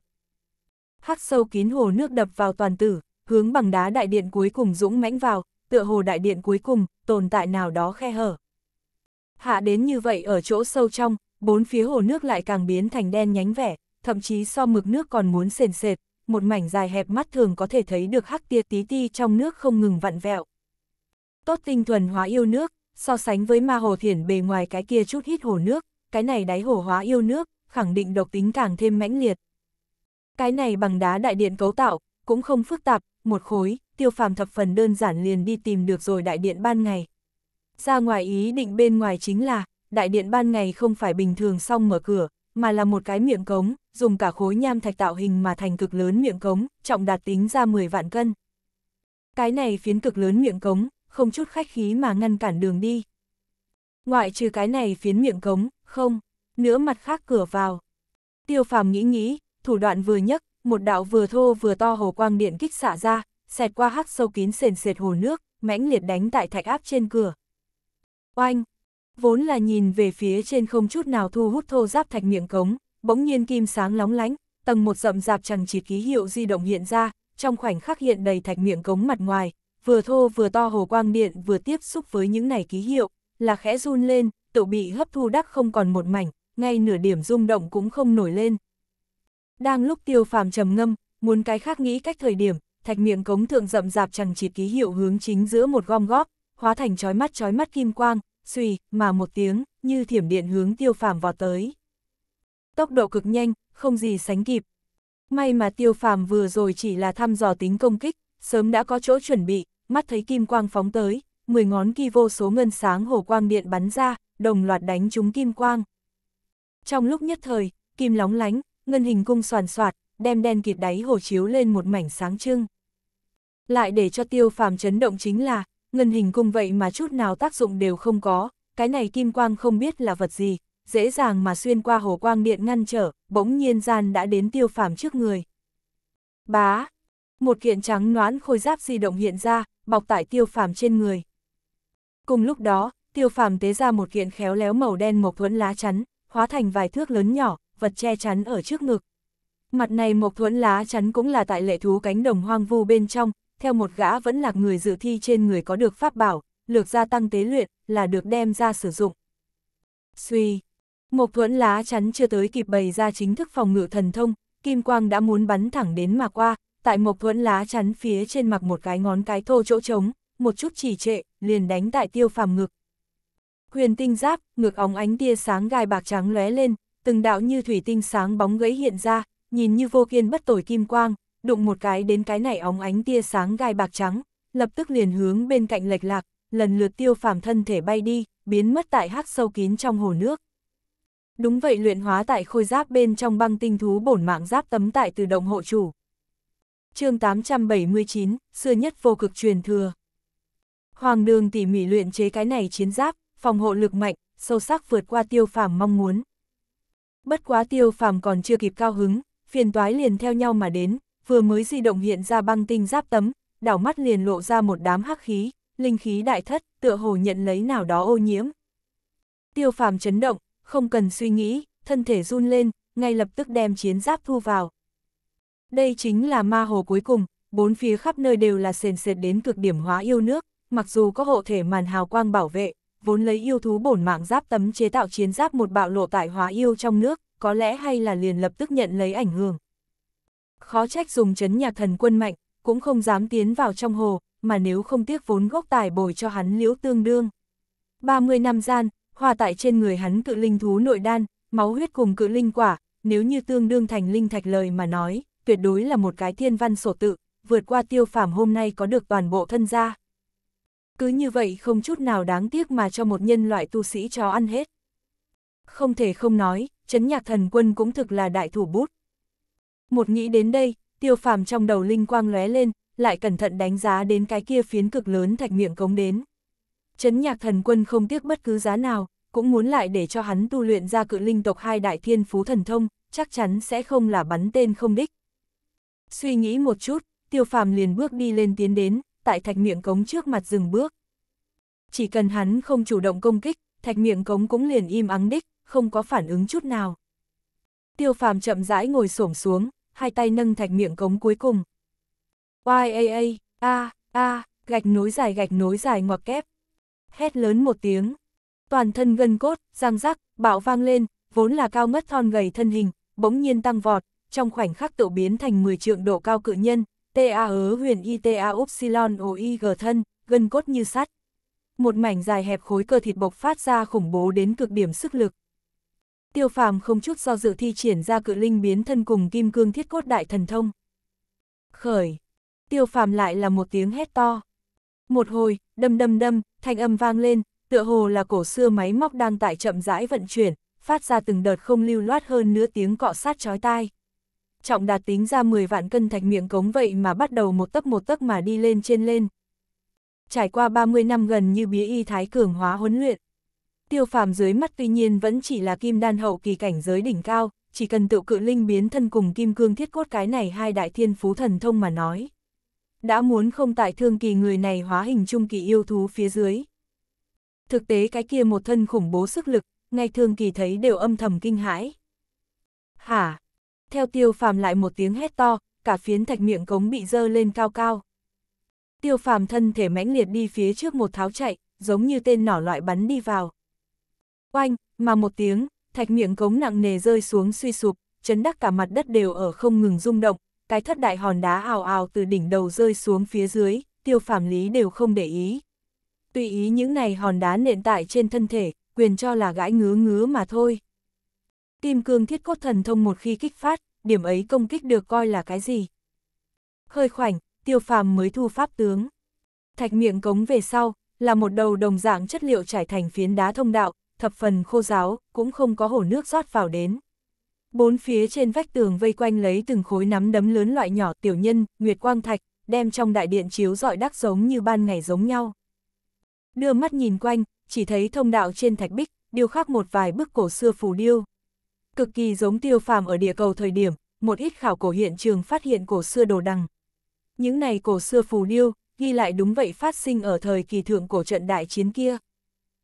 Hắc sâu kín hồ nước đập vào toàn tử, hướng bằng đá đại điện cuối cùng dũng mãnh vào, tựa hồ đại điện cuối cùng, tồn tại nào đó khe hở. Hạ đến như vậy ở chỗ sâu trong, bốn phía hồ nước lại càng biến thành đen nhánh vẻ, thậm chí so mực nước còn muốn sền sệt, một mảnh dài hẹp mắt thường có thể thấy được hắc tia tí ti trong nước không ngừng vặn vẹo. Tốt tinh thuần hóa yêu nước, so sánh với ma hồ thiển bề ngoài cái kia chút hít hồ nước, cái này đáy hồ hóa yêu nước, khẳng định độc tính càng thêm mãnh liệt. Cái này bằng đá đại điện cấu tạo, cũng không phức tạp, một khối, tiêu phàm thập phần đơn giản liền đi tìm được rồi đại điện ban ngày. Ra ngoài ý định bên ngoài chính là, đại điện ban ngày không phải bình thường xong mở cửa, mà là một cái miệng cống, dùng cả khối nham thạch tạo hình mà thành cực lớn miệng cống, trọng đạt tính ra 10 vạn cân. Cái này phiến cực lớn miệng cống, không chút khách khí mà ngăn cản đường đi. Ngoại trừ cái này phiến miệng cống, không, nữa mặt khác cửa vào. Tiêu phàm nghĩ nghĩ, thủ đoạn vừa nhấc, một đạo vừa thô vừa to hồ quang điện kích xạ ra, xẹt qua hắc sâu kín sền sệt hồ nước, mãnh liệt đánh tại thạch áp trên cửa. Oanh, Vốn là nhìn về phía trên không chút nào thu hút thô giáp thạch miệng cống, bỗng nhiên kim sáng lóng lánh, tầng một rậm rạp chẳng chỉ ký hiệu di động hiện ra, trong khoảnh khắc hiện đầy thạch miệng cống mặt ngoài, vừa thô vừa to hồ quang điện vừa tiếp xúc với những này ký hiệu, là khẽ run lên, tự bị hấp thu đắc không còn một mảnh, ngay nửa điểm rung động cũng không nổi lên. Đang lúc tiêu phàm trầm ngâm, muốn cái khác nghĩ cách thời điểm, thạch miệng cống thượng rậm rạp chẳng chỉ ký hiệu hướng chính giữa một gom góp, hóa thành chói mắt chói mắt kim quang, suy, mà một tiếng, như thiểm điện hướng tiêu phàm vào tới. Tốc độ cực nhanh, không gì sánh kịp. May mà tiêu phàm vừa rồi chỉ là thăm dò tính công kích, sớm đã có chỗ chuẩn bị, mắt thấy kim quang phóng tới, 10 ngón kỳ vô số ngân sáng hồ quang điện bắn ra, đồng loạt đánh trúng kim quang. Trong lúc nhất thời, kim lóng lánh, ngân hình cung soàn soạt, đem đen kịt đáy hồ chiếu lên một mảnh sáng trưng. Lại để cho tiêu phàm chấn động chính là, ngân hình cung vậy mà chút nào tác dụng đều không có, cái này kim quang không biết là vật gì, dễ dàng mà xuyên qua hồ quang điện ngăn trở, bỗng nhiên gian đã đến tiêu phàm trước người. Bá! Một kiện trắng noãn khôi giáp di động hiện ra, bọc tại tiêu phàm trên người. Cùng lúc đó, tiêu phàm tế ra một kiện khéo léo màu đen một thuẫn lá chắn, hóa thành vài thước lớn nhỏ, vật che chắn ở trước ngực. Mặt này một thuẫn lá chắn cũng là tại lệ thú cánh đồng hoang vu bên trong, theo một gã vẫn lạc người dự thi trên người có được pháp bảo, lược gia tăng tế luyện, là được đem ra sử dụng. Suy, một thuẫn lá chắn chưa tới kịp bày ra chính thức phòng ngự thần thông, kim quang đã muốn bắn thẳng đến mà qua, tại một thuẫn lá chắn phía trên mặc một cái ngón cái thô chỗ trống, một chút trì trệ, liền đánh tại tiêu phàm ngực. Huyền tinh giáp, ngược óng ánh tia sáng gai bạc trắng lóe lên, từng đạo như thủy tinh sáng bóng gãy hiện ra, nhìn như vô kiên bất tồi kim quang, đụng một cái đến cái này óng ánh tia sáng gai bạc trắng, lập tức liền hướng bên cạnh lệch lạc, lần lượt tiêu phàm thân thể bay đi, biến mất tại hắc sâu kín trong hồ nước. Đúng vậy luyện hóa tại khôi giáp bên trong băng tinh thú bổn mạng giáp tấm tại từ động hộ chủ. chương 879, xưa nhất vô cực truyền thừa. Hoàng đường tỉ mỉ luyện chế cái này chiến giáp, phòng hộ lực mạnh, sâu sắc vượt qua tiêu phàm mong muốn. Bất quá tiêu phàm còn chưa kịp cao hứng, phiền toái liền theo nhau mà đến, vừa mới di động hiện ra băng tinh giáp tấm, đảo mắt liền lộ ra một đám hắc khí, linh khí đại thất, tựa hồ nhận lấy nào đó ô nhiễm. Tiêu phàm chấn động, không cần suy nghĩ, thân thể run lên, ngay lập tức đem chiến giáp thu vào. Đây chính là ma hồ cuối cùng, bốn phía khắp nơi đều là sền sệt đến cực điểm hóa yêu nước, mặc dù có hộ thể màn hào quang bảo vệ, vốn lấy yêu thú bổn mạng giáp tấm chế tạo chiến giáp một bạo lộ tại hóa yêu trong nước, có lẽ hay là liền lập tức nhận lấy ảnh hưởng khó trách dùng chấn nhạc thần quân mạnh, cũng không dám tiến vào trong hồ, mà nếu không tiếc vốn gốc tài bồi cho hắn liễu tương đương. 30 năm gian, hòa tại trên người hắn cự linh thú nội đan, máu huyết cùng cự linh quả, nếu như tương đương thành linh thạch lời mà nói, tuyệt đối là một cái thiên văn sổ tự, vượt qua tiêu phàm hôm nay có được toàn bộ thân gia. Cứ như vậy không chút nào đáng tiếc mà cho một nhân loại tu sĩ cho ăn hết. Không thể không nói, chấn nhạc thần quân cũng thực là đại thủ bút, một nghĩ đến đây, tiêu phàm trong đầu linh quang lóe lên, lại cẩn thận đánh giá đến cái kia phiến cực lớn thạch miệng cống đến. Chấn nhạc thần quân không tiếc bất cứ giá nào, cũng muốn lại để cho hắn tu luyện ra cự linh tộc hai đại thiên phú thần thông, chắc chắn sẽ không là bắn tên không đích. Suy nghĩ một chút, tiêu phàm liền bước đi lên tiến đến, tại thạch miệng cống trước mặt dừng bước. Chỉ cần hắn không chủ động công kích, thạch miệng cống cũng liền im ắng đích, không có phản ứng chút nào. Tiêu phàm chậm rãi ngồi xổm xuống, hai tay nâng thạch miệng cống cuối cùng. YAA, a, a, gạch nối dài gạch nối dài ngoặc kép. Hét lớn một tiếng. Toàn thân gân cốt, răng rắc, bạo vang lên, vốn là cao ngất thon gầy thân hình, bỗng nhiên tăng vọt, trong khoảnh khắc tự biến thành 10 trượng độ cao cự nhân, TA ớ huyền ITA upsilon OIG thân, gân cốt như sắt. Một mảnh dài hẹp khối cơ thịt bộc phát ra khủng bố đến cực điểm sức lực, Tiêu phàm không chút do dự thi triển ra cự linh biến thân cùng kim cương thiết cốt đại thần thông. Khởi! Tiêu phàm lại là một tiếng hét to. Một hồi, đâm đâm đâm, thanh âm vang lên, tựa hồ là cổ xưa máy móc đang tại chậm rãi vận chuyển, phát ra từng đợt không lưu loát hơn nữa tiếng cọ sát chói tai. Trọng đạt tính ra 10 vạn cân thạch miệng cống vậy mà bắt đầu một tấc một tấc mà đi lên trên lên. Trải qua 30 năm gần như bí y thái cường hóa huấn luyện, tiêu phàm dưới mắt tuy nhiên vẫn chỉ là kim đan hậu kỳ cảnh giới đỉnh cao, chỉ cần tự cự linh biến thân cùng kim cương thiết cốt cái này hai đại thiên phú thần thông mà nói. Đã muốn không tại thương kỳ người này hóa hình trung kỳ yêu thú phía dưới. Thực tế cái kia một thân khủng bố sức lực, ngay thương kỳ thấy đều âm thầm kinh hãi. Hả? Theo tiêu phàm lại một tiếng hét to, cả phiến thạch miệng cống bị dơ lên cao cao. Tiêu phàm thân thể mãnh liệt đi phía trước một tháo chạy, giống như tên nỏ loại bắn đi vào. Oanh, mà một tiếng, thạch miệng cống nặng nề rơi xuống suy sụp, chấn đắc cả mặt đất đều ở không ngừng rung động, cái thất đại hòn đá ào ào từ đỉnh đầu rơi xuống phía dưới, tiêu phạm lý đều không để ý. Tùy ý những này hòn đá nện tại trên thân thể, quyền cho là gãi ngứa ngứa mà thôi. Kim cương thiết cốt thần thông một khi kích phát, điểm ấy công kích được coi là cái gì? Hơi khoảnh, tiêu phàm mới thu pháp tướng. Thạch miệng cống về sau, là một đầu đồng dạng chất liệu trải thành phiến đá thông đạo, thập phần khô giáo, cũng không có hồ nước rót vào đến. Bốn phía trên vách tường vây quanh lấy từng khối nắm đấm lớn loại nhỏ tiểu nhân, nguyệt quang thạch, đem trong đại điện chiếu dọi đắc giống như ban ngày giống nhau. Đưa mắt nhìn quanh, chỉ thấy thông đạo trên thạch bích, điêu khắc một vài bức cổ xưa phù điêu. Cực kỳ giống tiêu phàm ở địa cầu thời điểm, một ít khảo cổ hiện trường phát hiện cổ xưa đồ đằng. Những này cổ xưa phù điêu, ghi lại đúng vậy phát sinh ở thời kỳ thượng cổ trận đại chiến kia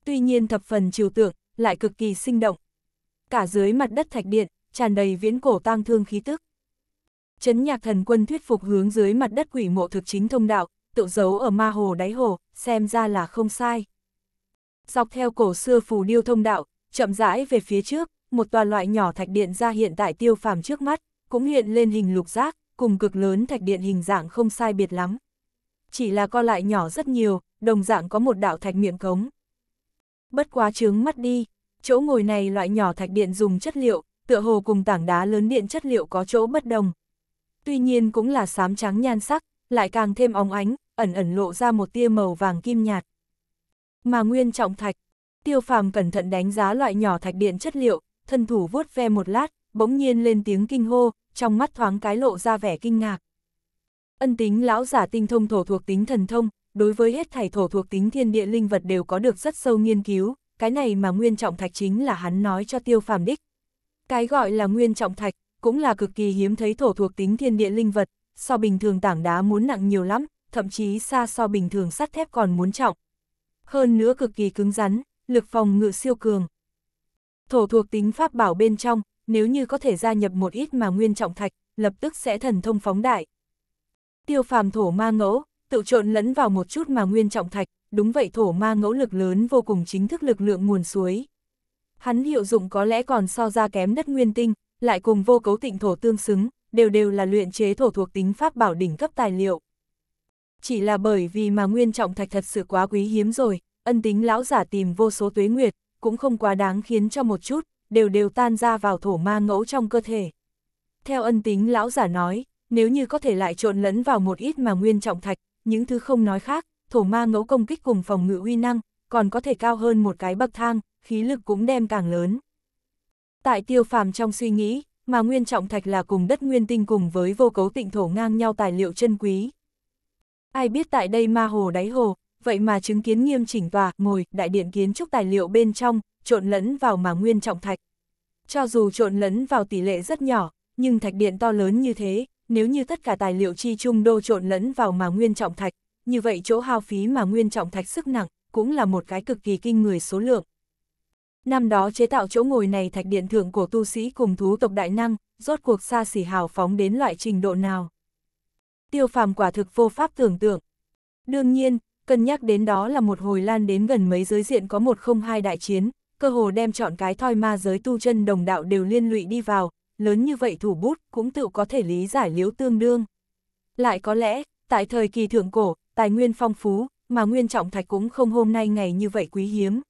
tuy nhiên thập phần trừu tượng, lại cực kỳ sinh động. Cả dưới mặt đất thạch điện, tràn đầy viễn cổ tang thương khí tức. Chấn nhạc thần quân thuyết phục hướng dưới mặt đất quỷ mộ thực chính thông đạo, tự giấu ở ma hồ đáy hồ, xem ra là không sai. Dọc theo cổ xưa phù điêu thông đạo, chậm rãi về phía trước, một tòa loại nhỏ thạch điện ra hiện tại tiêu phàm trước mắt, cũng hiện lên hình lục giác, cùng cực lớn thạch điện hình dạng không sai biệt lắm. Chỉ là co lại nhỏ rất nhiều, đồng dạng có một đạo thạch miệng cống. Bất quá trướng mắt đi, chỗ ngồi này loại nhỏ thạch điện dùng chất liệu, tựa hồ cùng tảng đá lớn điện chất liệu có chỗ bất đồng. Tuy nhiên cũng là xám trắng nhan sắc, lại càng thêm óng ánh, ẩn ẩn lộ ra một tia màu vàng kim nhạt. Mà nguyên trọng thạch, tiêu phàm cẩn thận đánh giá loại nhỏ thạch điện chất liệu, thân thủ vuốt ve một lát, bỗng nhiên lên tiếng kinh hô, trong mắt thoáng cái lộ ra vẻ kinh ngạc. Ân tính lão giả tinh thông thổ thuộc tính thần thông, đối với hết thảy thổ thuộc tính thiên địa linh vật đều có được rất sâu nghiên cứu, cái này mà nguyên trọng thạch chính là hắn nói cho tiêu phàm đích. Cái gọi là nguyên trọng thạch, cũng là cực kỳ hiếm thấy thổ thuộc tính thiên địa linh vật, so bình thường tảng đá muốn nặng nhiều lắm, thậm chí xa so bình thường sắt thép còn muốn trọng. Hơn nữa cực kỳ cứng rắn, lực phòng ngự siêu cường. Thổ thuộc tính pháp bảo bên trong, nếu như có thể gia nhập một ít mà nguyên trọng thạch, lập tức sẽ thần thông phóng đại. Tiêu phàm thổ ma ngẫu, tự trộn lẫn vào một chút mà nguyên trọng thạch, đúng vậy thổ ma ngẫu lực lớn vô cùng chính thức lực lượng nguồn suối. Hắn hiệu dụng có lẽ còn so ra kém đất nguyên tinh, lại cùng vô cấu tịnh thổ tương xứng, đều đều là luyện chế thổ thuộc tính pháp bảo đỉnh cấp tài liệu. Chỉ là bởi vì mà nguyên trọng thạch thật sự quá quý hiếm rồi, ân tính lão giả tìm vô số tuế nguyệt, cũng không quá đáng khiến cho một chút, đều đều tan ra vào thổ ma ngẫu trong cơ thể. Theo ân tính lão giả nói, nếu như có thể lại trộn lẫn vào một ít mà nguyên trọng thạch, những thứ không nói khác, thổ ma ngẫu công kích cùng phòng ngự uy năng, còn có thể cao hơn một cái bậc thang, khí lực cũng đem càng lớn. Tại tiêu phàm trong suy nghĩ, mà nguyên trọng thạch là cùng đất nguyên tinh cùng với vô cấu tịnh thổ ngang nhau tài liệu chân quý. Ai biết tại đây ma hồ đáy hồ, vậy mà chứng kiến nghiêm chỉnh tòa, ngồi, đại điện kiến trúc tài liệu bên trong, trộn lẫn vào mà nguyên trọng thạch. Cho dù trộn lẫn vào tỷ lệ rất nhỏ, nhưng thạch điện to lớn như thế, nếu như tất cả tài liệu chi chung đô trộn lẫn vào mà nguyên trọng thạch, như vậy chỗ hao phí mà nguyên trọng thạch sức nặng, cũng là một cái cực kỳ kinh người số lượng. Năm đó chế tạo chỗ ngồi này thạch điện thượng của tu sĩ cùng thú tộc đại năng, rốt cuộc xa xỉ hào phóng đến loại trình độ nào. Tiêu phàm quả thực vô pháp tưởng tượng. Đương nhiên, cân nhắc đến đó là một hồi lan đến gần mấy giới diện có một không hai đại chiến, cơ hồ đem chọn cái thoi ma giới tu chân đồng đạo đều liên lụy đi vào, lớn như vậy thủ bút cũng tự có thể lý giải liếu tương đương. Lại có lẽ, tại thời kỳ thượng cổ, tài nguyên phong phú, mà nguyên trọng thạch cũng không hôm nay ngày như vậy quý hiếm.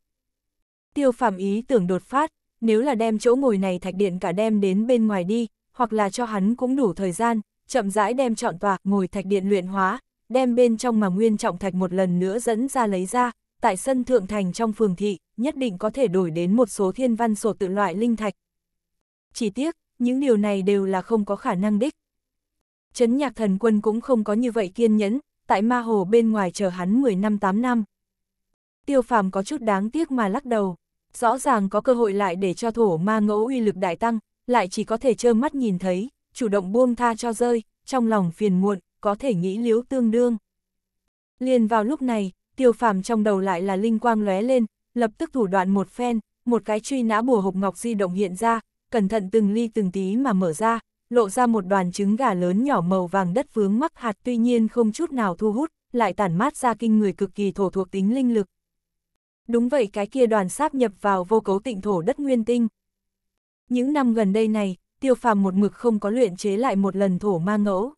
Tiêu phàm ý tưởng đột phát, nếu là đem chỗ ngồi này thạch điện cả đem đến bên ngoài đi, hoặc là cho hắn cũng đủ thời gian, chậm rãi đem chọn tòa ngồi thạch điện luyện hóa, đem bên trong mà nguyên trọng thạch một lần nữa dẫn ra lấy ra, tại sân thượng thành trong phường thị, nhất định có thể đổi đến một số thiên văn sổ tự loại linh thạch. Chỉ tiếc, những điều này đều là không có khả năng đích. Chấn nhạc thần quân cũng không có như vậy kiên nhẫn, tại ma hồ bên ngoài chờ hắn 10 năm 8 năm. Tiêu phàm có chút đáng tiếc mà lắc đầu, rõ ràng có cơ hội lại để cho thổ ma ngẫu uy lực đại tăng, lại chỉ có thể trơ mắt nhìn thấy, chủ động buông tha cho rơi, trong lòng phiền muộn, có thể nghĩ liếu tương đương. Liền vào lúc này, tiêu phàm trong đầu lại là linh quang lóe lên, lập tức thủ đoạn một phen, một cái truy nã bùa hộp ngọc di động hiện ra, cẩn thận từng ly từng tí mà mở ra, lộ ra một đoàn trứng gà lớn nhỏ màu vàng đất vướng mắc hạt tuy nhiên không chút nào thu hút, lại tản mát ra kinh người cực kỳ thổ thuộc tính linh lực. Đúng vậy cái kia đoàn sáp nhập vào vô cấu tịnh thổ đất nguyên tinh. Những năm gần đây này, tiêu phàm một mực không có luyện chế lại một lần thổ ma ngẫu.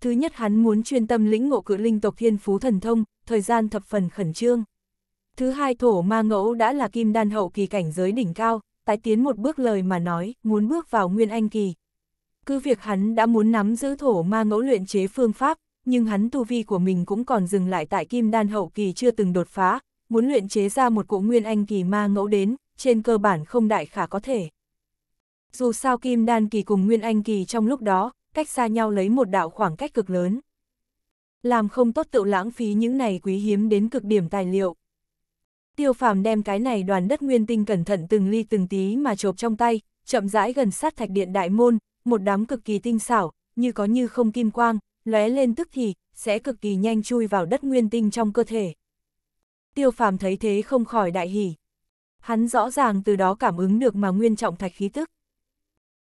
Thứ nhất hắn muốn chuyên tâm lĩnh ngộ cự linh tộc thiên phú thần thông, thời gian thập phần khẩn trương. Thứ hai thổ ma ngẫu đã là kim đan hậu kỳ cảnh giới đỉnh cao, tái tiến một bước lời mà nói, muốn bước vào Nguyên Anh Kỳ. Cứ việc hắn đã muốn nắm giữ thổ ma ngẫu luyện chế phương pháp, nhưng hắn tu vi của mình cũng còn dừng lại tại kim đan hậu kỳ chưa từng đột phá, muốn luyện chế ra một cụ Nguyên Anh Kỳ ma ngẫu đến, trên cơ bản không đại khả có thể. Dù sao kim đan kỳ cùng Nguyên Anh Kỳ trong lúc đó, cách xa nhau lấy một đạo khoảng cách cực lớn. Làm không tốt tự lãng phí những này quý hiếm đến cực điểm tài liệu tiêu phàm đem cái này đoàn đất nguyên tinh cẩn thận từng ly từng tí mà chộp trong tay, chậm rãi gần sát thạch điện đại môn, một đám cực kỳ tinh xảo, như có như không kim quang, lóe lên tức thì, sẽ cực kỳ nhanh chui vào đất nguyên tinh trong cơ thể. Tiêu phàm thấy thế không khỏi đại hỉ. Hắn rõ ràng từ đó cảm ứng được mà nguyên trọng thạch khí tức.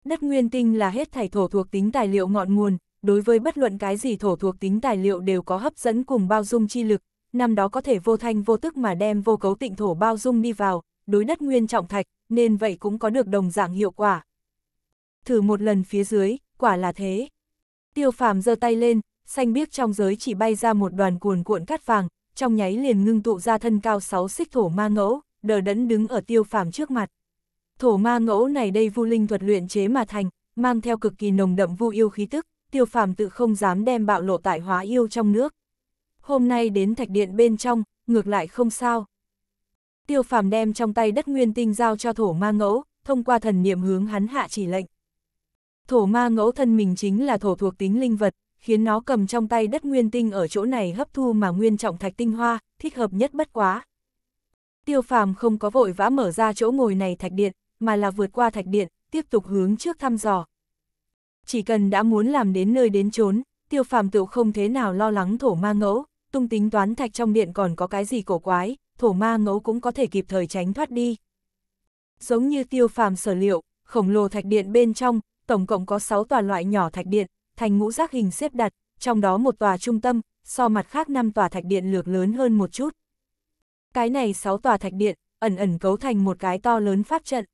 Đất nguyên tinh là hết thảy thổ thuộc tính tài liệu ngọn nguồn, đối với bất luận cái gì thổ thuộc tính tài liệu đều có hấp dẫn cùng bao dung chi lực, năm đó có thể vô thanh vô tức mà đem vô cấu tịnh thổ bao dung đi vào, đối đất nguyên trọng thạch, nên vậy cũng có được đồng dạng hiệu quả. Thử một lần phía dưới, quả là thế. Tiêu phàm giơ tay lên, xanh biếc trong giới chỉ bay ra một đoàn cuồn cuộn cát vàng, trong nháy liền ngưng tụ ra thân cao 6 xích thổ ma ngẫu, đờ đẫn đứng ở tiêu phàm trước mặt. Thổ ma ngẫu này đây vu linh thuật luyện chế mà thành, mang theo cực kỳ nồng đậm vu yêu khí tức, tiêu phàm tự không dám đem bạo lộ tại hóa yêu trong nước hôm nay đến thạch điện bên trong, ngược lại không sao. Tiêu phàm đem trong tay đất nguyên tinh giao cho thổ ma ngẫu, thông qua thần niệm hướng hắn hạ chỉ lệnh. Thổ ma ngẫu thân mình chính là thổ thuộc tính linh vật, khiến nó cầm trong tay đất nguyên tinh ở chỗ này hấp thu mà nguyên trọng thạch tinh hoa, thích hợp nhất bất quá. Tiêu phàm không có vội vã mở ra chỗ ngồi này thạch điện, mà là vượt qua thạch điện, tiếp tục hướng trước thăm dò. Chỉ cần đã muốn làm đến nơi đến chốn, tiêu phàm tự không thế nào lo lắng thổ ma ngẫu, tung tính toán thạch trong điện còn có cái gì cổ quái, thổ ma ngẫu cũng có thể kịp thời tránh thoát đi. Giống như tiêu phàm sở liệu, khổng lồ thạch điện bên trong, tổng cộng có 6 tòa loại nhỏ thạch điện, thành ngũ giác hình xếp đặt, trong đó một tòa trung tâm, so mặt khác 5 tòa thạch điện lược lớn hơn một chút. Cái này 6 tòa thạch điện, ẩn ẩn cấu thành một cái to lớn pháp trận.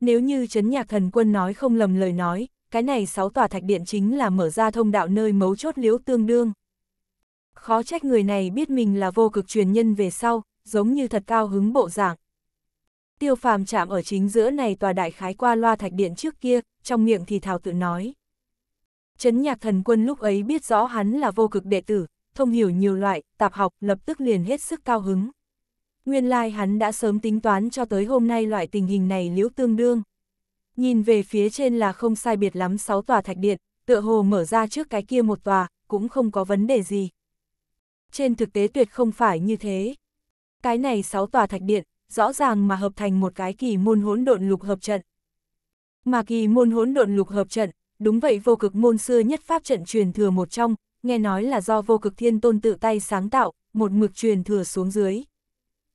Nếu như chấn nhạc thần quân nói không lầm lời nói, cái này 6 tòa thạch điện chính là mở ra thông đạo nơi mấu chốt liễu tương đương khó trách người này biết mình là vô cực truyền nhân về sau, giống như thật cao hứng bộ dạng. Tiêu phàm chạm ở chính giữa này tòa đại khái qua loa thạch điện trước kia, trong miệng thì thảo tự nói. Chấn nhạc thần quân lúc ấy biết rõ hắn là vô cực đệ tử, thông hiểu nhiều loại, tạp học lập tức liền hết sức cao hứng. Nguyên lai hắn đã sớm tính toán cho tới hôm nay loại tình hình này liễu tương đương. Nhìn về phía trên là không sai biệt lắm 6 tòa thạch điện, tựa hồ mở ra trước cái kia một tòa, cũng không có vấn đề gì trên thực tế tuyệt không phải như thế. Cái này sáu tòa thạch điện, rõ ràng mà hợp thành một cái kỳ môn hỗn độn lục hợp trận. Mà kỳ môn hỗn độn lục hợp trận, đúng vậy vô cực môn xưa nhất pháp trận truyền thừa một trong, nghe nói là do vô cực thiên tôn tự tay sáng tạo, một mực truyền thừa xuống dưới.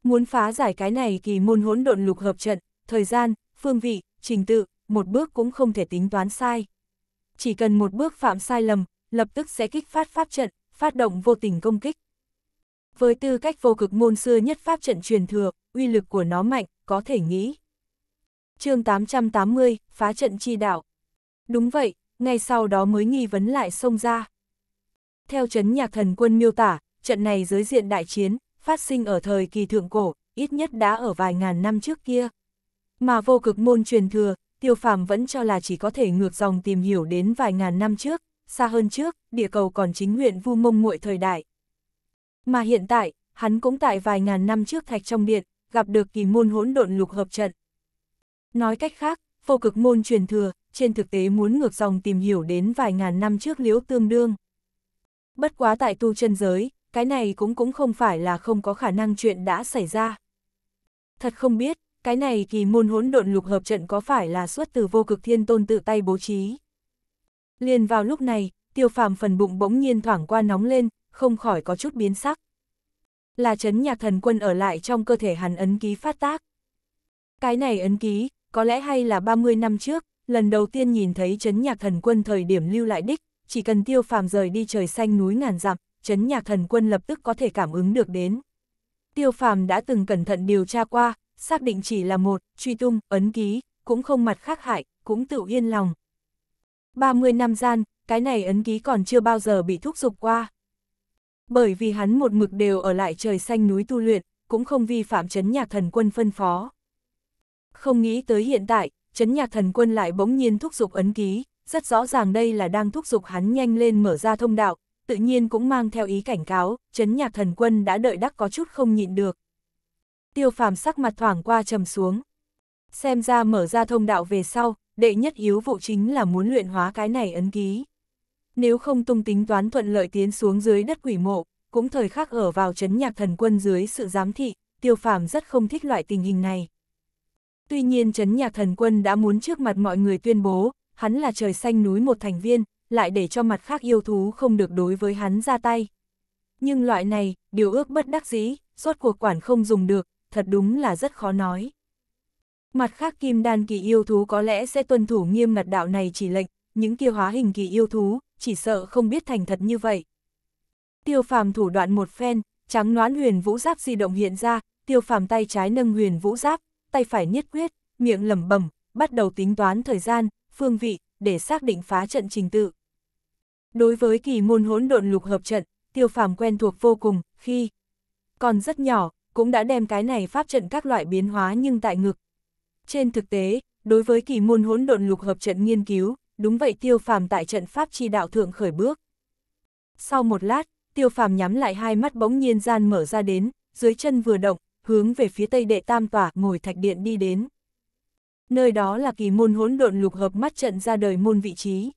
Muốn phá giải cái này kỳ môn hỗn độn lục hợp trận, thời gian, phương vị, trình tự, một bước cũng không thể tính toán sai. Chỉ cần một bước phạm sai lầm, lập tức sẽ kích phát pháp trận, phát động vô tình công kích. Với tư cách vô cực môn xưa nhất pháp trận truyền thừa, uy lực của nó mạnh, có thể nghĩ. chương 880, phá trận chi đạo. Đúng vậy, ngay sau đó mới nghi vấn lại xông ra. Theo chấn nhạc thần quân miêu tả, trận này dưới diện đại chiến, phát sinh ở thời kỳ thượng cổ, ít nhất đã ở vài ngàn năm trước kia. Mà vô cực môn truyền thừa, tiêu phàm vẫn cho là chỉ có thể ngược dòng tìm hiểu đến vài ngàn năm trước, xa hơn trước, địa cầu còn chính nguyện vu mông muội thời đại. Mà hiện tại, hắn cũng tại vài ngàn năm trước thạch trong điện, gặp được kỳ môn hỗn độn lục hợp trận. Nói cách khác, vô cực môn truyền thừa, trên thực tế muốn ngược dòng tìm hiểu đến vài ngàn năm trước liễu tương đương. Bất quá tại tu chân giới, cái này cũng cũng không phải là không có khả năng chuyện đã xảy ra. Thật không biết, cái này kỳ môn hỗn độn lục hợp trận có phải là xuất từ vô cực thiên tôn tự tay bố trí. Liền vào lúc này, tiêu phàm phần bụng bỗng nhiên thoảng qua nóng lên, không khỏi có chút biến sắc. Là chấn nhạc thần quân ở lại trong cơ thể hắn ấn ký phát tác. Cái này ấn ký, có lẽ hay là 30 năm trước, lần đầu tiên nhìn thấy chấn nhạc thần quân thời điểm lưu lại đích, chỉ cần tiêu phàm rời đi trời xanh núi ngàn dặm, chấn nhạc thần quân lập tức có thể cảm ứng được đến. Tiêu phàm đã từng cẩn thận điều tra qua, xác định chỉ là một, truy tung, ấn ký, cũng không mặt khác hại, cũng tự yên lòng. 30 năm gian, cái này ấn ký còn chưa bao giờ bị thúc giục qua. Bởi vì hắn một mực đều ở lại trời xanh núi tu luyện, cũng không vi phạm chấn nhạc thần quân phân phó. Không nghĩ tới hiện tại, chấn nhạc thần quân lại bỗng nhiên thúc giục ấn ký, rất rõ ràng đây là đang thúc giục hắn nhanh lên mở ra thông đạo, tự nhiên cũng mang theo ý cảnh cáo, chấn nhạc thần quân đã đợi đắc có chút không nhịn được. Tiêu phàm sắc mặt thoảng qua trầm xuống. Xem ra mở ra thông đạo về sau, đệ nhất yếu vụ chính là muốn luyện hóa cái này ấn ký. Nếu không tung tính toán thuận lợi tiến xuống dưới đất quỷ mộ, cũng thời khắc ở vào chấn nhạc thần quân dưới sự giám thị, tiêu phàm rất không thích loại tình hình này. Tuy nhiên chấn nhạc thần quân đã muốn trước mặt mọi người tuyên bố, hắn là trời xanh núi một thành viên, lại để cho mặt khác yêu thú không được đối với hắn ra tay. Nhưng loại này, điều ước bất đắc dĩ, rốt cuộc quản không dùng được, thật đúng là rất khó nói. Mặt khác kim đan kỳ yêu thú có lẽ sẽ tuân thủ nghiêm ngặt đạo này chỉ lệnh, những kia hóa hình kỳ yêu thú, chỉ sợ không biết thành thật như vậy. Tiêu phàm thủ đoạn một phen, trắng noán huyền vũ giáp di động hiện ra, tiêu phàm tay trái nâng huyền vũ giáp, tay phải niết quyết, miệng lẩm bẩm, bắt đầu tính toán thời gian, phương vị, để xác định phá trận trình tự. Đối với kỳ môn hỗn độn lục hợp trận, tiêu phàm quen thuộc vô cùng, khi còn rất nhỏ, cũng đã đem cái này pháp trận các loại biến hóa nhưng tại ngực, trên thực tế, đối với kỳ môn hỗn độn lục hợp trận nghiên cứu, đúng vậy tiêu phàm tại trận pháp chi đạo thượng khởi bước. Sau một lát, tiêu phàm nhắm lại hai mắt bỗng nhiên gian mở ra đến, dưới chân vừa động, hướng về phía tây đệ tam tỏa ngồi thạch điện đi đến. Nơi đó là kỳ môn hỗn độn lục hợp mắt trận ra đời môn vị trí.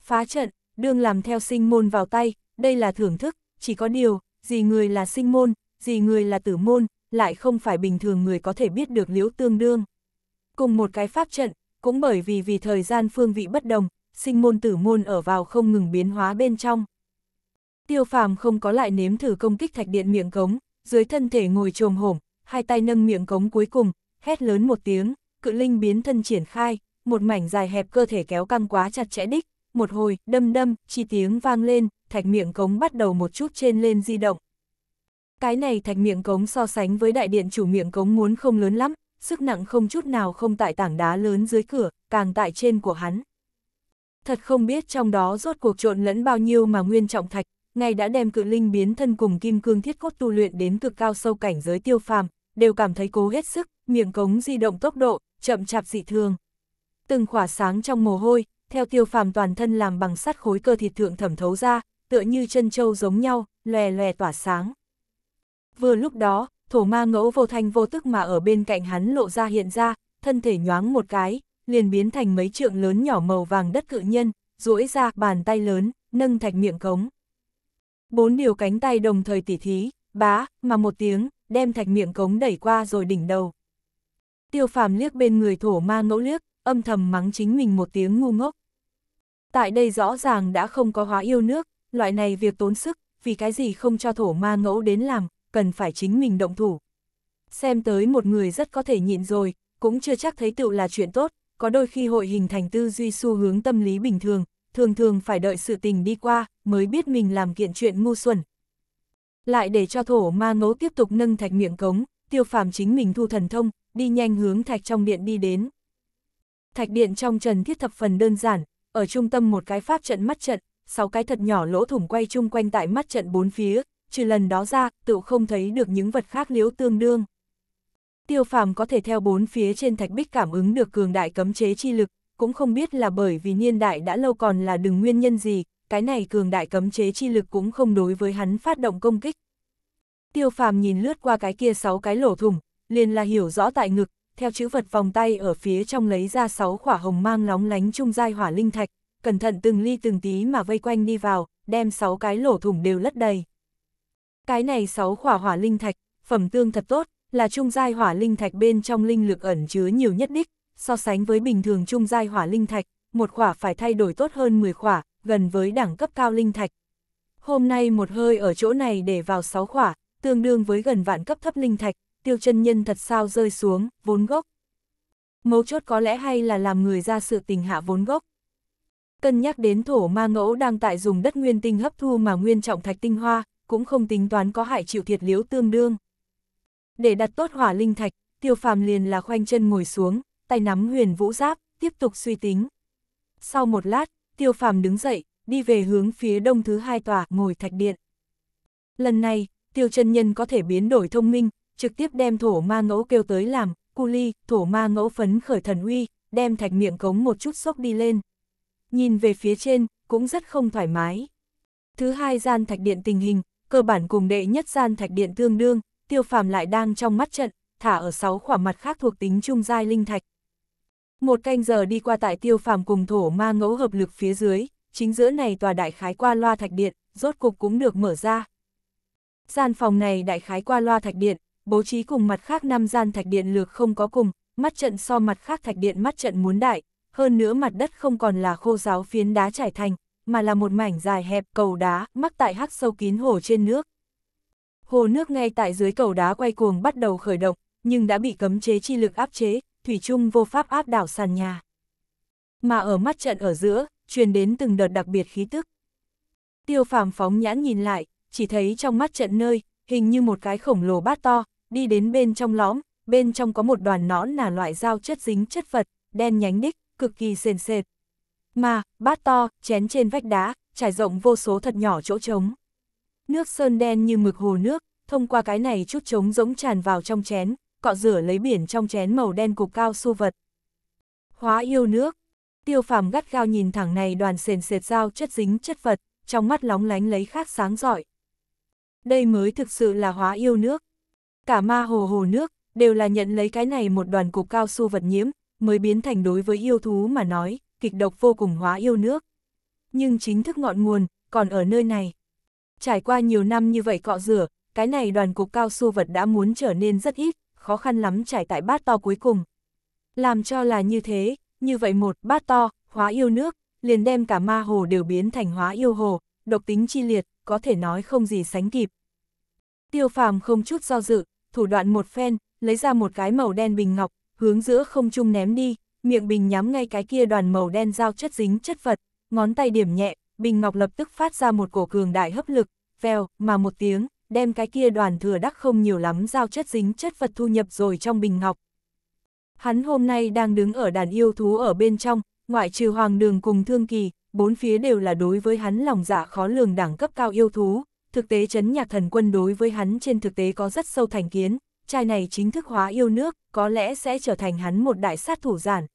Phá trận, đương làm theo sinh môn vào tay, đây là thưởng thức, chỉ có điều, gì người là sinh môn, gì người là tử môn, lại không phải bình thường người có thể biết được liễu tương đương. Cùng một cái pháp trận, cũng bởi vì vì thời gian phương vị bất đồng, sinh môn tử môn ở vào không ngừng biến hóa bên trong. Tiêu phàm không có lại nếm thử công kích thạch điện miệng cống, dưới thân thể ngồi trồm hổm, hai tay nâng miệng cống cuối cùng, hét lớn một tiếng, cự linh biến thân triển khai, một mảnh dài hẹp cơ thể kéo căng quá chặt chẽ đích, một hồi, đâm đâm, chi tiếng vang lên, thạch miệng cống bắt đầu một chút trên lên di động. Cái này thạch miệng cống so sánh với đại điện chủ miệng cống muốn không lớn lắm, sức nặng không chút nào không tại tảng đá lớn dưới cửa, càng tại trên của hắn. Thật không biết trong đó rốt cuộc trộn lẫn bao nhiêu mà nguyên trọng thạch, ngay đã đem cự linh biến thân cùng kim cương thiết cốt tu luyện đến cực cao sâu cảnh giới tiêu phàm, đều cảm thấy cố hết sức, miệng cống di động tốc độ, chậm chạp dị thường. Từng khỏa sáng trong mồ hôi, theo tiêu phàm toàn thân làm bằng sắt khối cơ thịt thượng thẩm thấu ra, tựa như chân châu giống nhau, lòe lòe tỏa sáng. Vừa lúc đó, thổ ma ngẫu vô thanh vô tức mà ở bên cạnh hắn lộ ra hiện ra, thân thể nhoáng một cái, liền biến thành mấy trượng lớn nhỏ màu vàng đất cự nhân, duỗi ra bàn tay lớn, nâng thạch miệng cống. Bốn điều cánh tay đồng thời tỉ thí, bá, mà một tiếng, đem thạch miệng cống đẩy qua rồi đỉnh đầu. Tiêu phàm liếc bên người thổ ma ngẫu liếc, âm thầm mắng chính mình một tiếng ngu ngốc. Tại đây rõ ràng đã không có hóa yêu nước, loại này việc tốn sức, vì cái gì không cho thổ ma ngẫu đến làm, cần phải chính mình động thủ. Xem tới một người rất có thể nhịn rồi, cũng chưa chắc thấy tựu là chuyện tốt, có đôi khi hội hình thành tư duy xu hướng tâm lý bình thường, thường thường phải đợi sự tình đi qua, mới biết mình làm kiện chuyện ngu xuẩn. Lại để cho thổ ma ngấu tiếp tục nâng thạch miệng cống, tiêu phàm chính mình thu thần thông, đi nhanh hướng thạch trong điện đi đến. Thạch điện trong trần thiết thập phần đơn giản, ở trung tâm một cái pháp trận mắt trận, sáu cái thật nhỏ lỗ thủng quay chung quanh tại mắt trận bốn phía, trừ lần đó ra, tựu không thấy được những vật khác liếu tương đương. Tiêu phàm có thể theo bốn phía trên thạch bích cảm ứng được cường đại cấm chế chi lực, cũng không biết là bởi vì niên đại đã lâu còn là đừng nguyên nhân gì, cái này cường đại cấm chế chi lực cũng không đối với hắn phát động công kích. Tiêu phàm nhìn lướt qua cái kia sáu cái lỗ thủng, liền là hiểu rõ tại ngực, theo chữ vật vòng tay ở phía trong lấy ra sáu khỏa hồng mang lóng lánh trung giai hỏa linh thạch, cẩn thận từng ly từng tí mà vây quanh đi vào, đem sáu cái lỗ thủng đều lất đầy. Cái này sáu khỏa hỏa linh thạch, phẩm tương thật tốt, là trung giai hỏa linh thạch bên trong linh lực ẩn chứa nhiều nhất đích, so sánh với bình thường trung giai hỏa linh thạch, một khỏa phải thay đổi tốt hơn 10 khỏa, gần với đẳng cấp cao linh thạch. Hôm nay một hơi ở chỗ này để vào 6 khỏa, tương đương với gần vạn cấp thấp linh thạch, tiêu chân nhân thật sao rơi xuống, vốn gốc. Mấu chốt có lẽ hay là làm người ra sự tình hạ vốn gốc. Cân nhắc đến thổ ma ngẫu đang tại dùng đất nguyên tinh hấp thu mà nguyên trọng thạch tinh hoa, cũng không tính toán có hại chịu thiệt liếu tương đương. Để đặt tốt hỏa linh thạch, tiêu phàm liền là khoanh chân ngồi xuống, tay nắm huyền vũ giáp, tiếp tục suy tính. Sau một lát, tiêu phàm đứng dậy, đi về hướng phía đông thứ hai tòa ngồi thạch điện. Lần này, tiêu chân nhân có thể biến đổi thông minh, trực tiếp đem thổ ma ngẫu kêu tới làm, cu ly, thổ ma ngẫu phấn khởi thần uy, đem thạch miệng cống một chút sốc đi lên. Nhìn về phía trên, cũng rất không thoải mái. Thứ hai gian thạch điện tình hình, cơ bản cùng đệ nhất gian thạch điện tương đương, tiêu phàm lại đang trong mắt trận, thả ở sáu khỏa mặt khác thuộc tính trung giai linh thạch. Một canh giờ đi qua tại tiêu phàm cùng thổ ma ngẫu hợp lực phía dưới, chính giữa này tòa đại khái qua loa thạch điện, rốt cục cũng được mở ra. Gian phòng này đại khái qua loa thạch điện, bố trí cùng mặt khác năm gian thạch điện lược không có cùng, mắt trận so mặt khác thạch điện mắt trận muốn đại, hơn nữa mặt đất không còn là khô giáo phiến đá trải thành, mà là một mảnh dài hẹp cầu đá mắc tại hắc sâu kín hồ trên nước. Hồ nước ngay tại dưới cầu đá quay cuồng bắt đầu khởi động, nhưng đã bị cấm chế chi lực áp chế, thủy chung vô pháp áp đảo sàn nhà. Mà ở mắt trận ở giữa, truyền đến từng đợt đặc biệt khí tức. Tiêu phàm phóng nhãn nhìn lại, chỉ thấy trong mắt trận nơi, hình như một cái khổng lồ bát to, đi đến bên trong lõm, bên trong có một đoàn nõn là loại dao chất dính chất vật, đen nhánh đích, cực kỳ sền sệt. Mà, bát to, chén trên vách đá, trải rộng vô số thật nhỏ chỗ trống. Nước sơn đen như mực hồ nước, thông qua cái này chút trống rỗng tràn vào trong chén, cọ rửa lấy biển trong chén màu đen cục cao su vật. Hóa yêu nước. Tiêu phàm gắt gao nhìn thẳng này đoàn sền sệt dao chất dính chất vật, trong mắt lóng lánh lấy khát sáng giỏi. Đây mới thực sự là hóa yêu nước. Cả ma hồ hồ nước, đều là nhận lấy cái này một đoàn cục cao su vật nhiễm, mới biến thành đối với yêu thú mà nói, kịch độc vô cùng hóa yêu nước. Nhưng chính thức ngọn nguồn, còn ở nơi này. Trải qua nhiều năm như vậy cọ rửa, cái này đoàn cục cao su vật đã muốn trở nên rất ít, khó khăn lắm trải tại bát to cuối cùng. Làm cho là như thế, như vậy một bát to, hóa yêu nước, liền đem cả ma hồ đều biến thành hóa yêu hồ, độc tính chi liệt, có thể nói không gì sánh kịp. Tiêu phàm không chút do dự, thủ đoạn một phen, lấy ra một cái màu đen bình ngọc, hướng giữa không trung ném đi, miệng bình nhắm ngay cái kia đoàn màu đen dao chất dính chất vật, ngón tay điểm nhẹ, bình ngọc lập tức phát ra một cổ cường đại hấp lực, veo, mà một tiếng, đem cái kia đoàn thừa đắc không nhiều lắm dao chất dính chất vật thu nhập rồi trong bình ngọc. Hắn hôm nay đang đứng ở đàn yêu thú ở bên trong, ngoại trừ hoàng đường cùng thương kỳ, bốn phía đều là đối với hắn lòng dạ khó lường đẳng cấp cao yêu thú, thực tế chấn nhạc thần quân đối với hắn trên thực tế có rất sâu thành kiến, trai này chính thức hóa yêu nước, có lẽ sẽ trở thành hắn một đại sát thủ giản,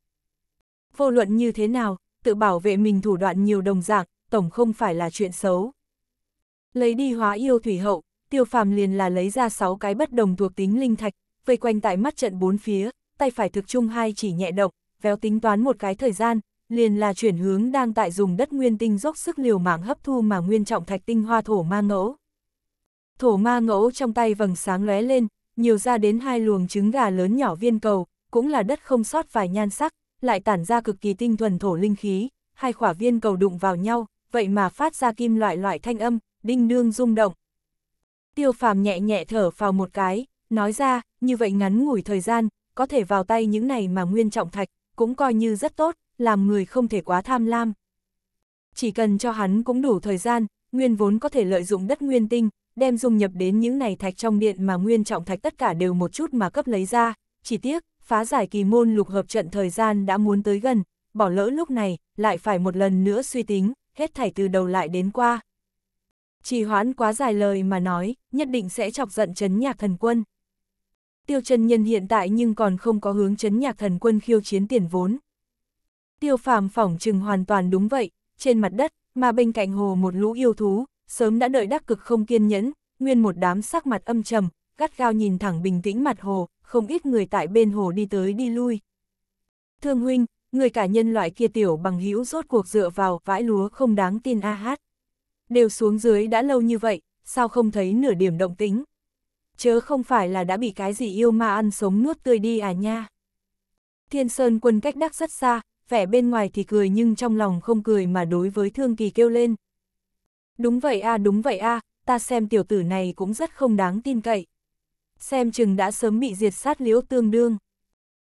Vô luận như thế nào, tự bảo vệ mình thủ đoạn nhiều đồng dạng, tổng không phải là chuyện xấu. Lấy đi hóa yêu thủy hậu, tiêu phàm liền là lấy ra 6 cái bất đồng thuộc tính linh thạch, vây quanh tại mắt trận bốn phía, tay phải thực chung hai chỉ nhẹ động, véo tính toán một cái thời gian, liền là chuyển hướng đang tại dùng đất nguyên tinh dốc sức liều mạng hấp thu mà nguyên trọng thạch tinh hoa thổ ma ngẫu. Thổ ma ngẫu trong tay vầng sáng lóe lên, nhiều ra đến hai luồng trứng gà lớn nhỏ viên cầu, cũng là đất không sót vài nhan sắc, lại tản ra cực kỳ tinh thuần thổ linh khí, hai quả viên cầu đụng vào nhau, vậy mà phát ra kim loại loại thanh âm, đinh đương rung động. Tiêu phàm nhẹ nhẹ thở vào một cái, nói ra, như vậy ngắn ngủi thời gian, có thể vào tay những này mà nguyên trọng thạch, cũng coi như rất tốt, làm người không thể quá tham lam. Chỉ cần cho hắn cũng đủ thời gian, nguyên vốn có thể lợi dụng đất nguyên tinh, đem dung nhập đến những này thạch trong điện mà nguyên trọng thạch tất cả đều một chút mà cấp lấy ra, chỉ tiếc, phá giải kỳ môn lục hợp trận thời gian đã muốn tới gần, bỏ lỡ lúc này, lại phải một lần nữa suy tính, hết thảy từ đầu lại đến qua. Chỉ hoãn quá dài lời mà nói, nhất định sẽ chọc giận chấn nhạc thần quân. Tiêu trần nhân hiện tại nhưng còn không có hướng chấn nhạc thần quân khiêu chiến tiền vốn. Tiêu phàm phỏng chừng hoàn toàn đúng vậy, trên mặt đất, mà bên cạnh hồ một lũ yêu thú, sớm đã đợi đắc cực không kiên nhẫn, nguyên một đám sắc mặt âm trầm, gắt gao nhìn thẳng bình tĩnh mặt hồ, không ít người tại bên hồ đi tới đi lui. Thương huynh, người cả nhân loại kia tiểu bằng hữu rốt cuộc dựa vào vãi lúa không đáng tin a hát. Đều xuống dưới đã lâu như vậy, sao không thấy nửa điểm động tính. Chớ không phải là đã bị cái gì yêu ma ăn sống nuốt tươi đi à nha. Thiên Sơn quân cách đắc rất xa, vẻ bên ngoài thì cười nhưng trong lòng không cười mà đối với Thương Kỳ kêu lên. Đúng vậy a đúng vậy a ta xem tiểu tử này cũng rất không đáng tin cậy xem chừng đã sớm bị diệt sát liễu tương đương.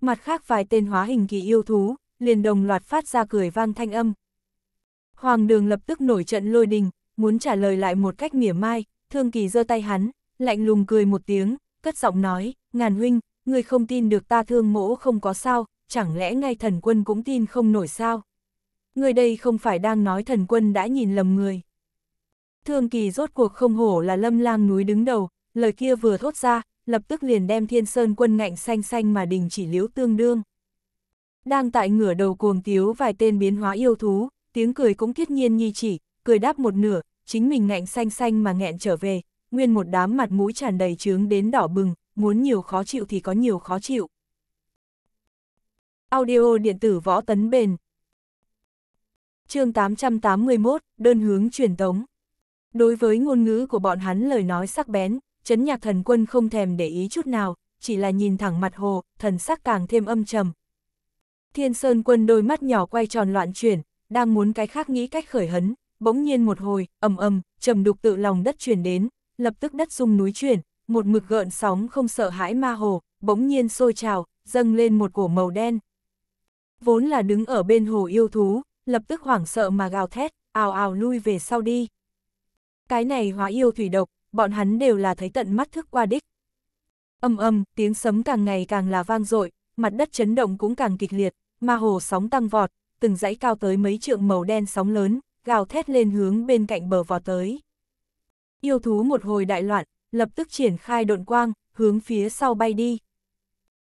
Mặt khác vài tên hóa hình kỳ yêu thú, liền đồng loạt phát ra cười vang thanh âm. Hoàng đường lập tức nổi trận lôi đình, muốn trả lời lại một cách mỉa mai, thương kỳ giơ tay hắn, lạnh lùng cười một tiếng, cất giọng nói, ngàn huynh, người không tin được ta thương mỗ không có sao, chẳng lẽ ngay thần quân cũng tin không nổi sao? Người đây không phải đang nói thần quân đã nhìn lầm người. Thương kỳ rốt cuộc không hổ là lâm lang núi đứng đầu, lời kia vừa thốt ra, lập tức liền đem thiên sơn quân ngạnh xanh xanh mà đình chỉ liếu tương đương. Đang tại ngửa đầu cuồng tiếu vài tên biến hóa yêu thú, tiếng cười cũng thiết nhiên nhi chỉ, cười đáp một nửa, chính mình ngạnh xanh xanh mà nghẹn trở về, nguyên một đám mặt mũi tràn đầy trướng đến đỏ bừng, muốn nhiều khó chịu thì có nhiều khó chịu. Audio điện tử võ tấn bền chương 881, đơn hướng truyền tống. Đối với ngôn ngữ của bọn hắn lời nói sắc bén, chấn nhạc thần quân không thèm để ý chút nào, chỉ là nhìn thẳng mặt hồ, thần sắc càng thêm âm trầm. Thiên Sơn quân đôi mắt nhỏ quay tròn loạn chuyển, đang muốn cái khác nghĩ cách khởi hấn, bỗng nhiên một hồi, ầm ầm, trầm đục tự lòng đất chuyển đến, lập tức đất rung núi chuyển, một mực gợn sóng không sợ hãi ma hồ, bỗng nhiên sôi trào, dâng lên một cổ màu đen. Vốn là đứng ở bên hồ yêu thú, lập tức hoảng sợ mà gào thét, ào ào lui về sau đi. Cái này hóa yêu thủy độc, bọn hắn đều là thấy tận mắt thức qua đích. Âm âm, tiếng sấm càng ngày càng là vang dội, mặt đất chấn động cũng càng kịch liệt, ma hồ sóng tăng vọt, từng dãy cao tới mấy trượng màu đen sóng lớn, gào thét lên hướng bên cạnh bờ vò tới. Yêu thú một hồi đại loạn, lập tức triển khai độn quang, hướng phía sau bay đi.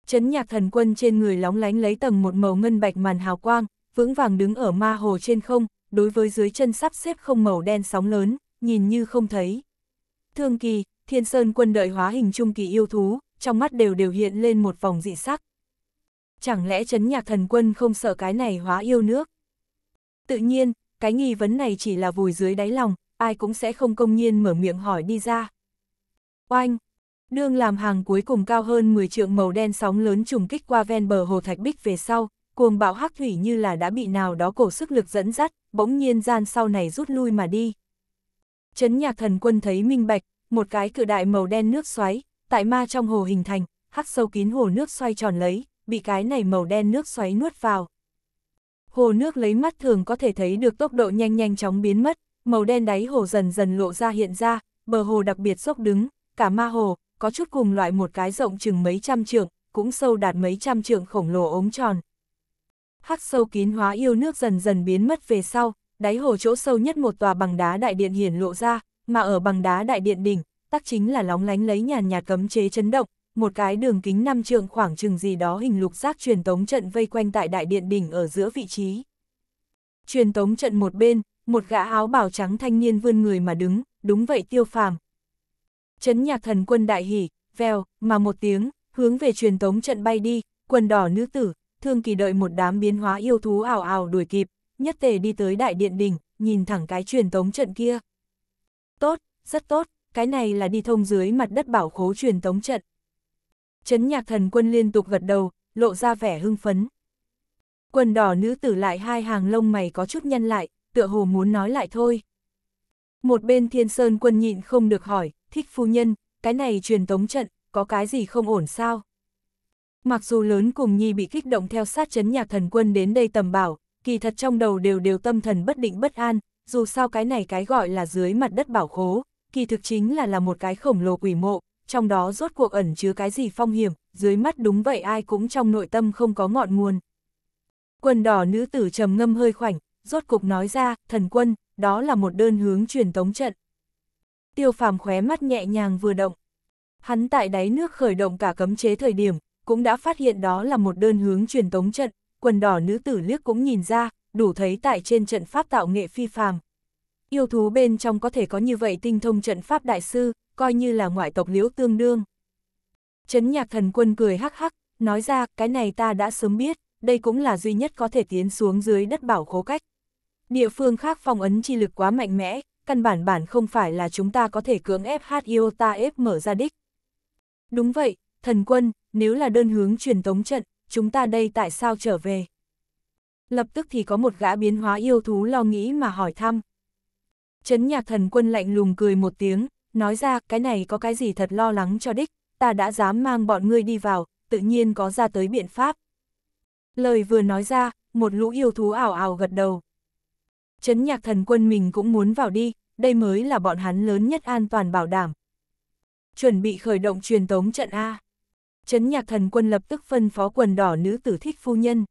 Chấn nhạc thần quân trên người lóng lánh lấy tầng một màu ngân bạch màn hào quang, vững vàng đứng ở ma hồ trên không, đối với dưới chân sắp xếp không màu đen sóng lớn, nhìn như không thấy. Thương kỳ, thiên sơn quân đợi hóa hình trung kỳ yêu thú, trong mắt đều đều hiện lên một vòng dị sắc. Chẳng lẽ chấn nhạc thần quân không sợ cái này hóa yêu nước? Tự nhiên, cái nghi vấn này chỉ là vùi dưới đáy lòng, ai cũng sẽ không công nhiên mở miệng hỏi đi ra. Oanh! Đương làm hàng cuối cùng cao hơn 10 trượng màu đen sóng lớn trùng kích qua ven bờ hồ Thạch Bích về sau, cuồng bạo hắc thủy như là đã bị nào đó cổ sức lực dẫn dắt, bỗng nhiên gian sau này rút lui mà đi. Chấn nhạc thần quân thấy minh bạch, một cái cự đại màu đen nước xoáy, tại ma trong hồ hình thành, hắc sâu kín hồ nước xoay tròn lấy, bị cái này màu đen nước xoáy nuốt vào. Hồ nước lấy mắt thường có thể thấy được tốc độ nhanh nhanh chóng biến mất, màu đen đáy hồ dần dần lộ ra hiện ra, bờ hồ đặc biệt dốc đứng, cả ma hồ, có chút cùng loại một cái rộng chừng mấy trăm trượng, cũng sâu đạt mấy trăm trượng khổng lồ ống tròn. Hắc sâu kín hóa yêu nước dần dần biến mất về sau, đáy hồ chỗ sâu nhất một tòa bằng đá đại điện hiển lộ ra, mà ở bằng đá đại điện đỉnh, tắc chính là lóng lánh lấy nhàn nhạt cấm chế chấn động, một cái đường kính năm trượng khoảng chừng gì đó hình lục giác truyền tống trận vây quanh tại đại điện đỉnh ở giữa vị trí. Truyền tống trận một bên, một gã áo bào trắng thanh niên vươn người mà đứng, đúng vậy tiêu phàm. Chấn nhạc thần quân đại hỉ, veo, mà một tiếng, hướng về truyền tống trận bay đi, quần đỏ nữ tử, thương kỳ đợi một đám biến hóa yêu thú ảo ảo đuổi kịp, nhất tề đi tới đại điện đình nhìn thẳng cái truyền tống trận kia. Tốt, rất tốt, cái này là đi thông dưới mặt đất bảo khố truyền tống trận. Chấn nhạc thần quân liên tục gật đầu, lộ ra vẻ hưng phấn. Quần đỏ nữ tử lại hai hàng lông mày có chút nhăn lại, tựa hồ muốn nói lại thôi. Một bên thiên sơn quân nhịn không được hỏi, thích phu nhân, cái này truyền tống trận, có cái gì không ổn sao? Mặc dù lớn cùng nhi bị kích động theo sát chấn nhạc thần quân đến đây tầm bảo, kỳ thật trong đầu đều đều tâm thần bất định bất an, dù sao cái này cái gọi là dưới mặt đất bảo khố, kỳ thực chính là là một cái khổng lồ quỷ mộ, trong đó rốt cuộc ẩn chứa cái gì phong hiểm, dưới mắt đúng vậy ai cũng trong nội tâm không có ngọn nguồn. Quần đỏ nữ tử trầm ngâm hơi khoảnh, rốt cục nói ra, thần quân, đó là một đơn hướng truyền tống trận. Tiêu phàm khóe mắt nhẹ nhàng vừa động. Hắn tại đáy nước khởi động cả cấm chế thời điểm, cũng đã phát hiện đó là một đơn hướng truyền tống trận, quần đỏ nữ tử liếc cũng nhìn ra, đủ thấy tại trên trận pháp tạo nghệ phi phàm. Yêu thú bên trong có thể có như vậy tinh thông trận pháp đại sư, coi như là ngoại tộc liễu tương đương. Chấn nhạc thần quân cười hắc hắc, nói ra cái này ta đã sớm biết, đây cũng là duy nhất có thể tiến xuống dưới đất bảo khố cách. Địa phương khác phong ấn chi lực quá mạnh mẽ, căn bản bản không phải là chúng ta có thể cưỡng ép hát yêu ta ép mở ra đích. Đúng vậy, thần quân, nếu là đơn hướng truyền tống trận, chúng ta đây tại sao trở về? Lập tức thì có một gã biến hóa yêu thú lo nghĩ mà hỏi thăm. Chấn nhạc thần quân lạnh lùng cười một tiếng, nói ra cái này có cái gì thật lo lắng cho đích, ta đã dám mang bọn ngươi đi vào, tự nhiên có ra tới biện pháp. Lời vừa nói ra, một lũ yêu thú ảo ảo gật đầu. Chấn nhạc thần quân mình cũng muốn vào đi, đây mới là bọn hắn lớn nhất an toàn bảo đảm. Chuẩn bị khởi động truyền tống trận A. Trấn nhạc thần quân lập tức phân phó quần đỏ nữ tử thích phu nhân.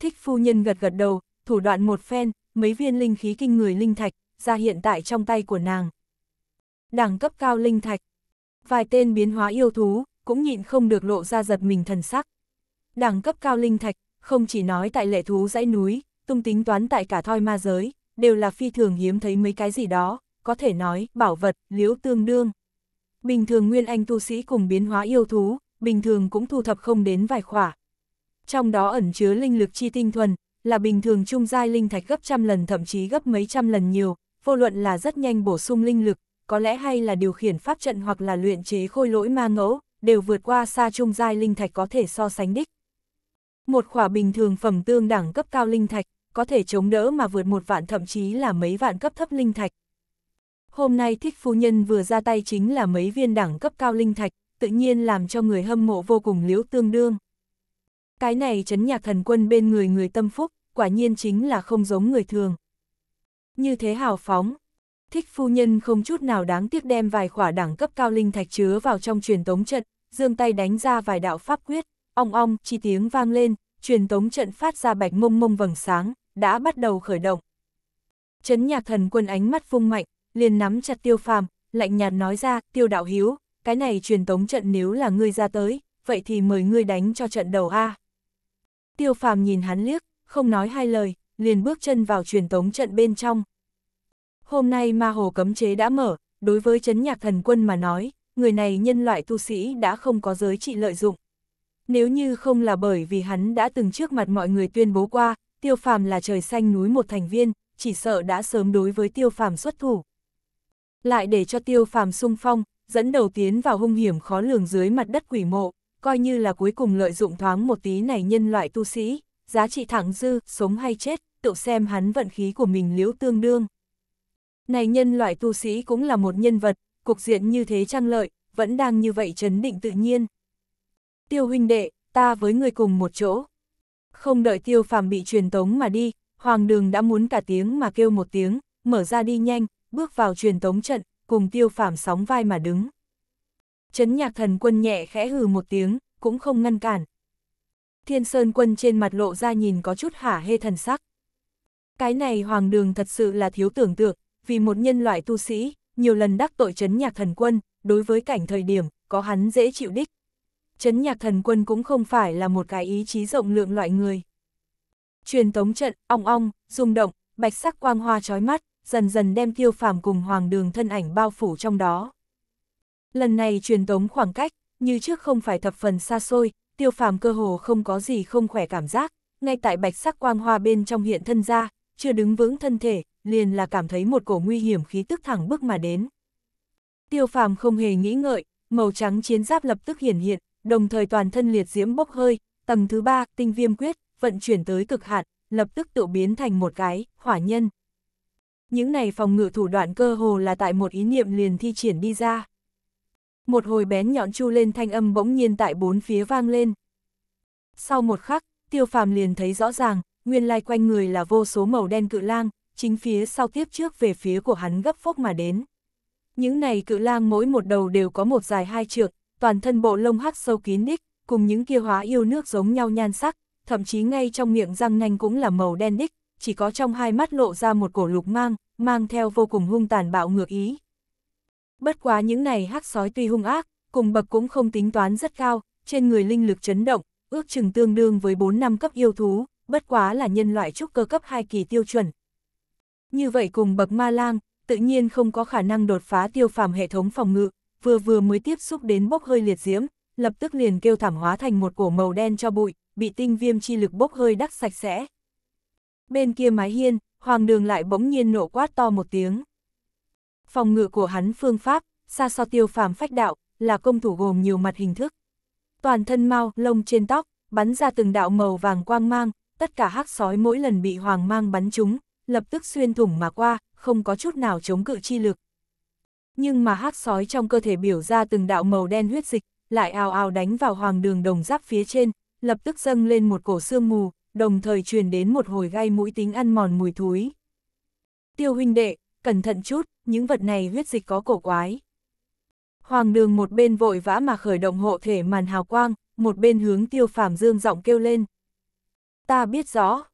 Thích phu nhân gật gật đầu, thủ đoạn một phen, mấy viên linh khí kinh người linh thạch, ra hiện tại trong tay của nàng. Đẳng cấp cao linh thạch. Vài tên biến hóa yêu thú, cũng nhịn không được lộ ra giật mình thần sắc. Đẳng cấp cao linh thạch, không chỉ nói tại lệ thú dãy núi, tung tính toán tại cả thoi ma giới, đều là phi thường hiếm thấy mấy cái gì đó, có thể nói, bảo vật, liễu tương đương. Bình thường nguyên anh tu sĩ cùng biến hóa yêu thú, bình thường cũng thu thập không đến vài khỏa. Trong đó ẩn chứa linh lực chi tinh thuần, là bình thường trung giai linh thạch gấp trăm lần thậm chí gấp mấy trăm lần nhiều, vô luận là rất nhanh bổ sung linh lực, có lẽ hay là điều khiển pháp trận hoặc là luyện chế khôi lỗi ma ngẫu, đều vượt qua xa trung giai linh thạch có thể so sánh đích. Một khỏa bình thường phẩm tương đẳng cấp cao linh thạch, có thể chống đỡ mà vượt một vạn thậm chí là mấy vạn cấp thấp linh thạch. Hôm nay thích phu nhân vừa ra tay chính là mấy viên đẳng cấp cao linh thạch, tự nhiên làm cho người hâm mộ vô cùng liễu tương đương. Cái này chấn nhạc thần quân bên người người tâm phúc, quả nhiên chính là không giống người thường. Như thế hào phóng, thích phu nhân không chút nào đáng tiếc đem vài khỏa đẳng cấp cao linh thạch chứa vào trong truyền tống trận, dương tay đánh ra vài đạo pháp quyết, ong ong chi tiếng vang lên, truyền tống trận phát ra bạch mông mông vầng sáng, đã bắt đầu khởi động. Chấn nhạc thần quân ánh mắt phung mạnh, liền nắm chặt tiêu phàm, lạnh nhạt nói ra, tiêu đạo hiếu, cái này truyền tống trận nếu là ngươi ra tới, vậy thì mời ngươi đánh cho trận đầu A. Tiêu phàm nhìn hắn liếc, không nói hai lời, liền bước chân vào truyền tống trận bên trong. Hôm nay ma hồ cấm chế đã mở, đối với chấn nhạc thần quân mà nói, người này nhân loại tu sĩ đã không có giới trị lợi dụng. Nếu như không là bởi vì hắn đã từng trước mặt mọi người tuyên bố qua, tiêu phàm là trời xanh núi một thành viên, chỉ sợ đã sớm đối với tiêu phàm xuất thủ. Lại để cho tiêu phàm sung phong, dẫn đầu tiến vào hung hiểm khó lường dưới mặt đất quỷ mộ, coi như là cuối cùng lợi dụng thoáng một tí này nhân loại tu sĩ, giá trị thẳng dư, sống hay chết, tự xem hắn vận khí của mình liễu tương đương. Này nhân loại tu sĩ cũng là một nhân vật, cục diện như thế trang lợi, vẫn đang như vậy chấn định tự nhiên. Tiêu huynh đệ, ta với người cùng một chỗ. Không đợi tiêu phàm bị truyền tống mà đi, hoàng đường đã muốn cả tiếng mà kêu một tiếng, mở ra đi nhanh, bước vào truyền tống trận, cùng tiêu phàm sóng vai mà đứng. Chấn nhạc thần quân nhẹ khẽ hừ một tiếng, cũng không ngăn cản. Thiên Sơn quân trên mặt lộ ra nhìn có chút hả hê thần sắc. Cái này hoàng đường thật sự là thiếu tưởng tượng, vì một nhân loại tu sĩ, nhiều lần đắc tội chấn nhạc thần quân, đối với cảnh thời điểm, có hắn dễ chịu đích. Chấn nhạc thần quân cũng không phải là một cái ý chí rộng lượng loại người. Truyền tống trận, ong ong, rung động, bạch sắc quang hoa trói mắt, dần dần đem tiêu phàm cùng hoàng đường thân ảnh bao phủ trong đó. Lần này truyền tống khoảng cách, như trước không phải thập phần xa xôi, tiêu phàm cơ hồ không có gì không khỏe cảm giác, ngay tại bạch sắc quang hoa bên trong hiện thân ra, chưa đứng vững thân thể, liền là cảm thấy một cổ nguy hiểm khí tức thẳng bước mà đến. Tiêu phàm không hề nghĩ ngợi, màu trắng chiến giáp lập tức hiển hiện, đồng thời toàn thân liệt diễm bốc hơi, tầng thứ ba, tinh viêm quyết, vận chuyển tới cực hạn, lập tức tự biến thành một cái, hỏa nhân, những này phòng ngự thủ đoạn cơ hồ là tại một ý niệm liền thi triển đi ra. Một hồi bén nhọn chu lên thanh âm bỗng nhiên tại bốn phía vang lên. Sau một khắc, tiêu phàm liền thấy rõ ràng, nguyên lai quanh người là vô số màu đen cự lang, chính phía sau tiếp trước về phía của hắn gấp phốc mà đến. Những này cự lang mỗi một đầu đều có một dài hai trượng, toàn thân bộ lông hắc sâu kín đích, cùng những kia hóa yêu nước giống nhau nhan sắc, thậm chí ngay trong miệng răng nanh cũng là màu đen đích, chỉ có trong hai mắt lộ ra một cổ lục mang, mang theo vô cùng hung tàn bạo ngược ý. Bất quá những này hắc sói tuy hung ác, cùng bậc cũng không tính toán rất cao, trên người linh lực chấn động, ước chừng tương đương với 4 năm cấp yêu thú, bất quá là nhân loại trúc cơ cấp 2 kỳ tiêu chuẩn. Như vậy cùng bậc ma lang, tự nhiên không có khả năng đột phá tiêu phàm hệ thống phòng ngự, vừa vừa mới tiếp xúc đến bốc hơi liệt diễm, lập tức liền kêu thảm hóa thành một cổ màu đen cho bụi, bị tinh viêm chi lực bốc hơi đắc sạch sẽ. Bên kia mái hiên, Hoàng đường lại bỗng nhiên nổ quát to một tiếng. Phòng ngự của hắn phương pháp, xa so tiêu phàm phách đạo, là công thủ gồm nhiều mặt hình thức. Toàn thân mau, lông trên tóc, bắn ra từng đạo màu vàng quang mang, tất cả hắc sói mỗi lần bị hoàng mang bắn chúng lập tức xuyên thủng mà qua, không có chút nào chống cự chi lực. Nhưng mà hắc sói trong cơ thể biểu ra từng đạo màu đen huyết dịch, lại ào ào đánh vào hoàng đường đồng giáp phía trên, lập tức dâng lên một cổ xương mù, đồng thời truyền đến một hồi gai mũi tính ăn mòn mùi thúi. Tiêu huynh đệ, cẩn thận chút, những vật này huyết dịch có cổ quái. Hoàng đường một bên vội vã mà khởi động hộ thể màn hào quang, một bên hướng tiêu phàm dương giọng kêu lên. Ta biết rõ.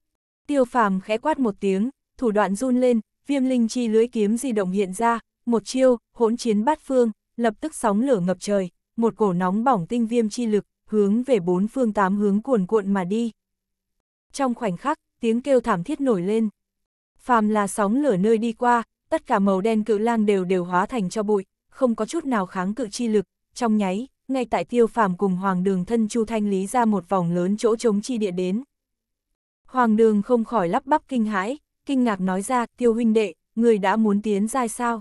Tiêu phàm khẽ quát một tiếng, thủ đoạn run lên, viêm linh chi lưới kiếm di động hiện ra, một chiêu, hỗn chiến bát phương, lập tức sóng lửa ngập trời, một cổ nóng bỏng tinh viêm chi lực, hướng về bốn phương tám hướng cuồn cuộn mà đi trong khoảnh khắc, tiếng kêu thảm thiết nổi lên. Phàm là sóng lửa nơi đi qua, tất cả màu đen cự lang đều đều hóa thành cho bụi, không có chút nào kháng cự chi lực, trong nháy, ngay tại tiêu phàm cùng hoàng đường thân chu thanh lý ra một vòng lớn chỗ chống chi địa đến. Hoàng đường không khỏi lắp bắp kinh hãi, kinh ngạc nói ra, tiêu huynh đệ, người đã muốn tiến dai sao?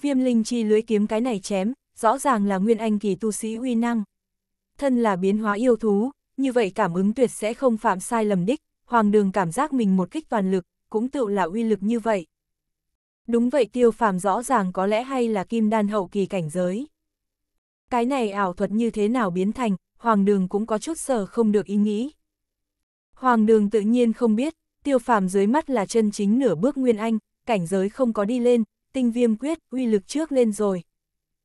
Viêm linh chi lưới kiếm cái này chém, rõ ràng là nguyên anh kỳ tu sĩ uy năng. Thân là biến hóa yêu thú, như vậy cảm ứng tuyệt sẽ không phạm sai lầm đích, hoàng đường cảm giác mình một kích toàn lực, cũng tự là uy lực như vậy. Đúng vậy tiêu phàm rõ ràng có lẽ hay là kim đan hậu kỳ cảnh giới. Cái này ảo thuật như thế nào biến thành, hoàng đường cũng có chút sở không được ý nghĩ. Hoàng đường tự nhiên không biết, tiêu phàm dưới mắt là chân chính nửa bước nguyên anh, cảnh giới không có đi lên, tinh viêm quyết, uy lực trước lên rồi.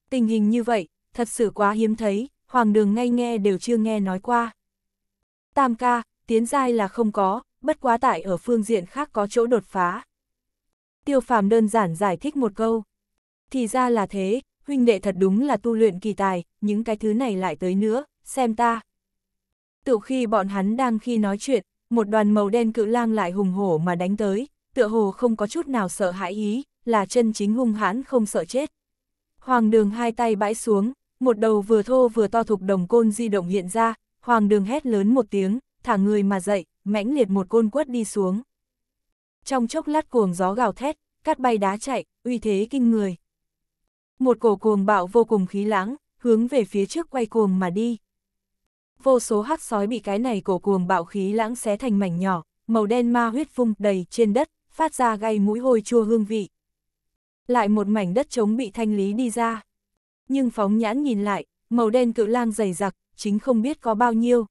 Tình hình như vậy, thật sự quá hiếm thấy, hoàng đường ngay nghe đều chưa nghe nói qua. Tam ca, tiến giai là không có, bất quá tại ở phương diện khác có chỗ đột phá. Tiêu phàm đơn giản giải thích một câu. Thì ra là thế, huynh đệ thật đúng là tu luyện kỳ tài, những cái thứ này lại tới nữa, xem ta. Tự khi bọn hắn đang khi nói chuyện, một đoàn màu đen cự lang lại hùng hổ mà đánh tới, tựa hồ không có chút nào sợ hãi ý, là chân chính hung hãn không sợ chết. Hoàng đường hai tay bãi xuống, một đầu vừa thô vừa to thục đồng côn di động hiện ra, Hoàng đường hét lớn một tiếng, thả người mà dậy, mãnh liệt một côn quất đi xuống. Trong chốc lát cuồng gió gào thét, cát bay đá chạy, uy thế kinh người. Một cổ cuồng bạo vô cùng khí lãng, hướng về phía trước quay cuồng mà đi. Vô số hắc sói bị cái này cổ cuồng bạo khí lãng xé thành mảnh nhỏ, màu đen ma huyết phung đầy trên đất, phát ra gây mũi hôi chua hương vị. Lại một mảnh đất trống bị thanh lý đi ra. Nhưng phóng nhãn nhìn lại, màu đen cự lang dày đặc, chính không biết có bao nhiêu.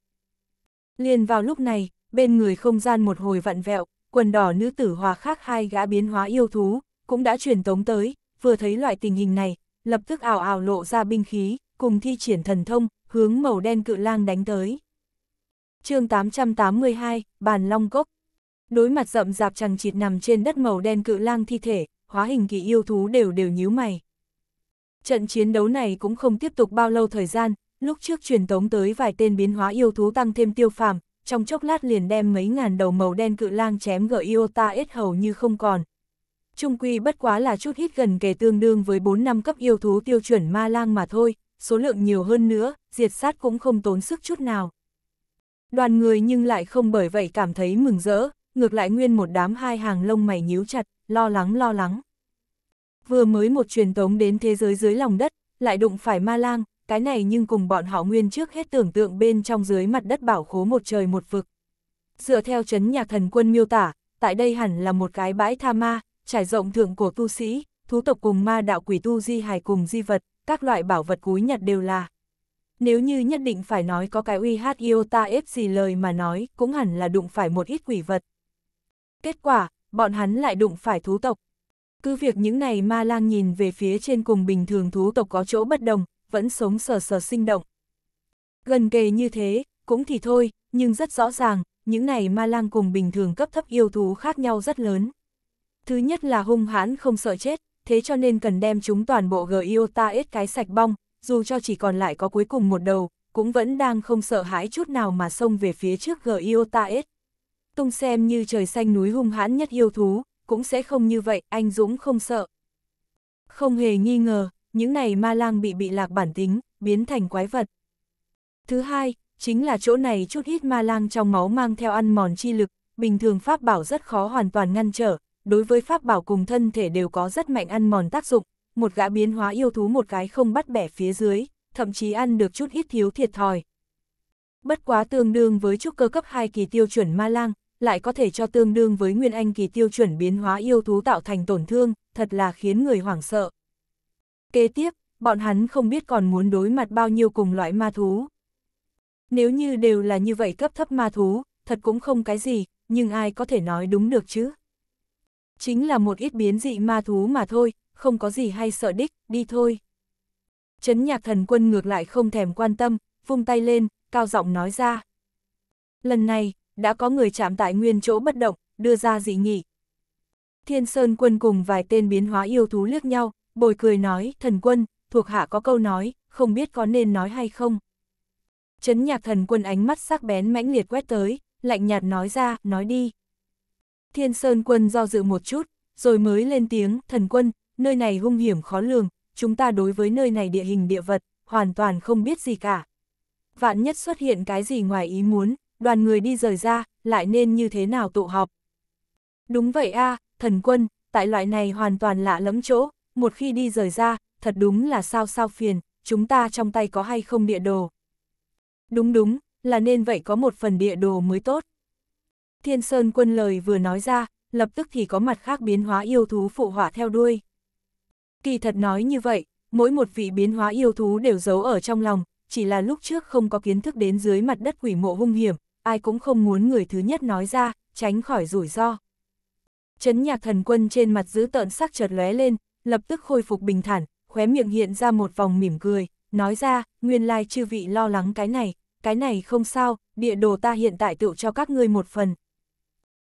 Liền vào lúc này, bên người không gian một hồi vặn vẹo, quần đỏ nữ tử hòa khác hai gã biến hóa yêu thú, cũng đã truyền tống tới, vừa thấy loại tình hình này, lập tức ảo ảo lộ ra binh khí, cùng thi triển thần thông, hướng màu đen cự lang đánh tới. chương 882, Bàn Long Cốc Đối mặt rậm rạp chẳng chịt nằm trên đất màu đen cự lang thi thể, hóa hình kỳ yêu thú đều đều nhíu mày. Trận chiến đấu này cũng không tiếp tục bao lâu thời gian, Lúc trước truyền tống tới vài tên biến hóa yêu thú tăng thêm tiêu phàm, trong chốc lát liền đem mấy ngàn đầu màu đen cự lang chém gở Iota ít hầu như không còn. Trung quy bất quá là chút hít gần kề tương đương với 4 năm cấp yêu thú tiêu chuẩn ma lang mà thôi, số lượng nhiều hơn nữa, diệt sát cũng không tốn sức chút nào. Đoàn người nhưng lại không bởi vậy cảm thấy mừng rỡ, ngược lại nguyên một đám hai hàng lông mày nhíu chặt, lo lắng lo lắng. Vừa mới một truyền tống đến thế giới dưới lòng đất, lại đụng phải ma lang, cái này nhưng cùng bọn họ nguyên trước hết tưởng tượng bên trong dưới mặt đất bảo khố một trời một vực. Dựa theo chấn nhạc thần quân miêu tả, tại đây hẳn là một cái bãi tha ma, trải rộng thượng của tu sĩ, thú tộc cùng ma đạo quỷ tu di hài cùng di vật, các loại bảo vật cúi nhặt đều là. Nếu như nhất định phải nói có cái uy hát yêu ta ép gì lời mà nói, cũng hẳn là đụng phải một ít quỷ vật. Kết quả, bọn hắn lại đụng phải thú tộc. Cứ việc những này ma lang nhìn về phía trên cùng bình thường thú tộc có chỗ bất đồng, vẫn sống sờ sờ sinh động. Gần kề như thế, cũng thì thôi, nhưng rất rõ ràng, những này ma lang cùng bình thường cấp thấp yêu thú khác nhau rất lớn. Thứ nhất là hung hãn không sợ chết, thế cho nên cần đem chúng toàn bộ Giota ít cái sạch bong, dù cho chỉ còn lại có cuối cùng một đầu, cũng vẫn đang không sợ hãi chút nào mà xông về phía trước Giota ít. Tung xem như trời xanh núi hung hãn nhất yêu thú, cũng sẽ không như vậy, anh Dũng không sợ. Không hề nghi ngờ, những này ma lang bị bị lạc bản tính, biến thành quái vật. Thứ hai, chính là chỗ này chút ít ma lang trong máu mang theo ăn mòn chi lực, bình thường pháp bảo rất khó hoàn toàn ngăn trở, đối với pháp bảo cùng thân thể đều có rất mạnh ăn mòn tác dụng, một gã biến hóa yêu thú một cái không bắt bẻ phía dưới, thậm chí ăn được chút ít thiếu thiệt thòi. Bất quá tương đương với trúc cơ cấp 2 kỳ tiêu chuẩn ma lang, lại có thể cho tương đương với nguyên anh kỳ tiêu chuẩn biến hóa yêu thú tạo thành tổn thương, thật là khiến người hoảng sợ. Kế tiếp, bọn hắn không biết còn muốn đối mặt bao nhiêu cùng loại ma thú. Nếu như đều là như vậy cấp thấp ma thú, thật cũng không cái gì, nhưng ai có thể nói đúng được chứ? Chính là một ít biến dị ma thú mà thôi, không có gì hay sợ đích, đi thôi. Chấn nhạc thần quân ngược lại không thèm quan tâm, vung tay lên, cao giọng nói ra. Lần này, đã có người chạm tại nguyên chỗ bất động, đưa ra dị nghị. Thiên Sơn quân cùng vài tên biến hóa yêu thú liếc nhau, bồi cười nói, thần quân, thuộc hạ có câu nói, không biết có nên nói hay không. Chấn nhạc thần quân ánh mắt sắc bén mãnh liệt quét tới, lạnh nhạt nói ra, nói đi. Thiên Sơn quân do dự một chút, rồi mới lên tiếng, thần quân, nơi này hung hiểm khó lường, chúng ta đối với nơi này địa hình địa vật, hoàn toàn không biết gì cả. Vạn nhất xuất hiện cái gì ngoài ý muốn, đoàn người đi rời ra, lại nên như thế nào tụ họp. Đúng vậy a thần quân, tại loại này hoàn toàn lạ lẫm chỗ, một khi đi rời ra, thật đúng là sao sao phiền, chúng ta trong tay có hay không địa đồ. Đúng đúng, là nên vậy có một phần địa đồ mới tốt. Thiên Sơn quân lời vừa nói ra, lập tức thì có mặt khác biến hóa yêu thú phụ hỏa theo đuôi. Kỳ thật nói như vậy, mỗi một vị biến hóa yêu thú đều giấu ở trong lòng, chỉ là lúc trước không có kiến thức đến dưới mặt đất quỷ mộ hung hiểm, ai cũng không muốn người thứ nhất nói ra, tránh khỏi rủi ro. Chấn nhạc thần quân trên mặt giữ tợn sắc chợt lóe lên, lập tức khôi phục bình thản, khóe miệng hiện ra một vòng mỉm cười, nói ra, nguyên lai chư vị lo lắng cái này, cái này không sao, địa đồ ta hiện tại tự cho các ngươi một phần.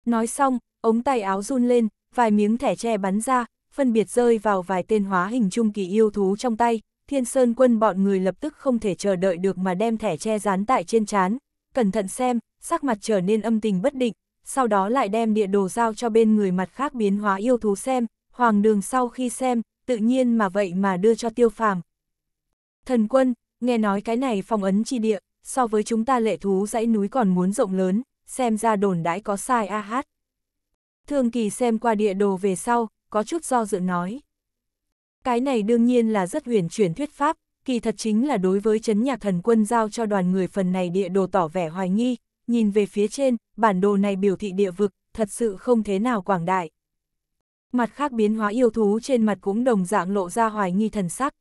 Nói xong, ống tay áo run lên, vài miếng thẻ tre bắn ra, phân biệt rơi vào vài tên hóa hình trung kỳ yêu thú trong tay, thiên sơn quân bọn người lập tức không thể chờ đợi được mà đem thẻ tre dán tại trên chán, cẩn thận xem, sắc mặt trở nên âm tình bất định, sau đó lại đem địa đồ giao cho bên người mặt khác biến hóa yêu thú xem, Hoàng đường sau khi xem, tự nhiên mà vậy mà đưa cho tiêu phàm. Thần quân, nghe nói cái này phong ấn chi địa, so với chúng ta lệ thú dãy núi còn muốn rộng lớn, xem ra đồn đãi có sai a hát. Thường kỳ xem qua địa đồ về sau, có chút do dự nói. Cái này đương nhiên là rất huyền chuyển thuyết pháp, kỳ thật chính là đối với chấn nhạc thần quân giao cho đoàn người phần này địa đồ tỏ vẻ hoài nghi, nhìn về phía trên, bản đồ này biểu thị địa vực, thật sự không thế nào quảng đại mặt khác biến hóa yêu thú trên mặt cũng đồng dạng lộ ra hoài nghi thần sắc.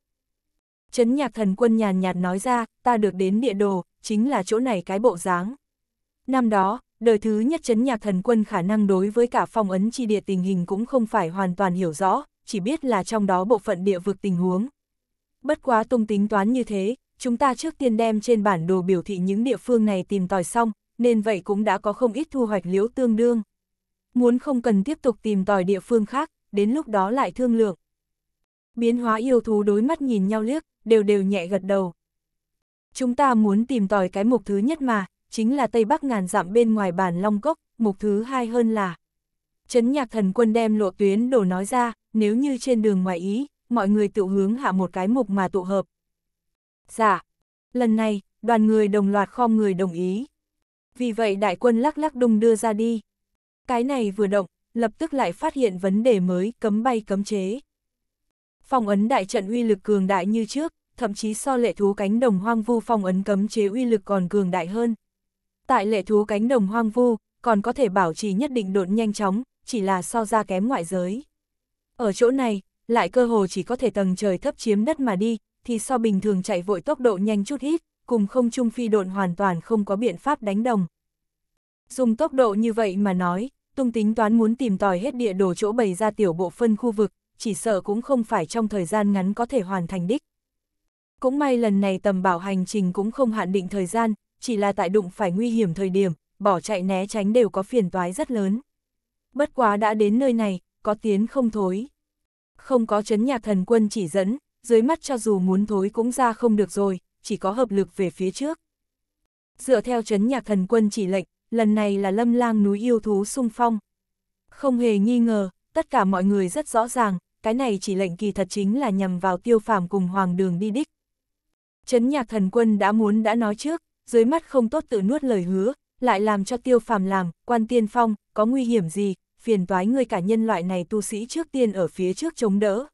Chấn nhạc thần quân nhàn nhạt nói ra, ta được đến địa đồ, chính là chỗ này cái bộ dáng. Năm đó, đời thứ nhất chấn nhạc thần quân khả năng đối với cả phong ấn chi địa tình hình cũng không phải hoàn toàn hiểu rõ, chỉ biết là trong đó bộ phận địa vực tình huống. Bất quá tung tính toán như thế, chúng ta trước tiên đem trên bản đồ biểu thị những địa phương này tìm tòi xong, nên vậy cũng đã có không ít thu hoạch liễu tương đương muốn không cần tiếp tục tìm tòi địa phương khác, đến lúc đó lại thương lượng. Biến hóa yêu thú đối mắt nhìn nhau liếc, đều đều nhẹ gật đầu. Chúng ta muốn tìm tòi cái mục thứ nhất mà, chính là Tây Bắc ngàn dặm bên ngoài bản Long Cốc, mục thứ hai hơn là. Chấn nhạc thần quân đem lộ tuyến đổ nói ra, nếu như trên đường ngoài ý, mọi người tự hướng hạ một cái mục mà tụ hợp. Dạ, lần này, đoàn người đồng loạt khom người đồng ý. Vì vậy đại quân lắc lắc đung đưa ra đi. Cái này vừa động, lập tức lại phát hiện vấn đề mới cấm bay cấm chế. phòng ấn đại trận uy lực cường đại như trước, thậm chí so lệ thú cánh đồng hoang vu phòng ấn cấm chế uy lực còn cường đại hơn. Tại lệ thú cánh đồng hoang vu, còn có thể bảo trì nhất định độn nhanh chóng, chỉ là so ra kém ngoại giới. Ở chỗ này, lại cơ hồ chỉ có thể tầng trời thấp chiếm đất mà đi, thì so bình thường chạy vội tốc độ nhanh chút ít, cùng không trung phi độn hoàn toàn không có biện pháp đánh đồng. Dùng tốc độ như vậy mà nói, Tung tính toán muốn tìm tòi hết địa đồ chỗ bày ra tiểu bộ phân khu vực, chỉ sợ cũng không phải trong thời gian ngắn có thể hoàn thành đích. Cũng may lần này tầm bảo hành trình cũng không hạn định thời gian, chỉ là tại đụng phải nguy hiểm thời điểm, bỏ chạy né tránh đều có phiền toái rất lớn. Bất quá đã đến nơi này, có tiến không thối. Không có chấn nhạc thần quân chỉ dẫn, dưới mắt cho dù muốn thối cũng ra không được rồi, chỉ có hợp lực về phía trước. Dựa theo chấn nhạc thần quân chỉ lệnh, lần này là lâm lang núi yêu thú sung phong. Không hề nghi ngờ, tất cả mọi người rất rõ ràng, cái này chỉ lệnh kỳ thật chính là nhằm vào tiêu phàm cùng hoàng đường đi đích. Chấn nhạc thần quân đã muốn đã nói trước, dưới mắt không tốt tự nuốt lời hứa, lại làm cho tiêu phàm làm, quan tiên phong, có nguy hiểm gì, phiền toái người cả nhân loại này tu sĩ trước tiên ở phía trước chống đỡ.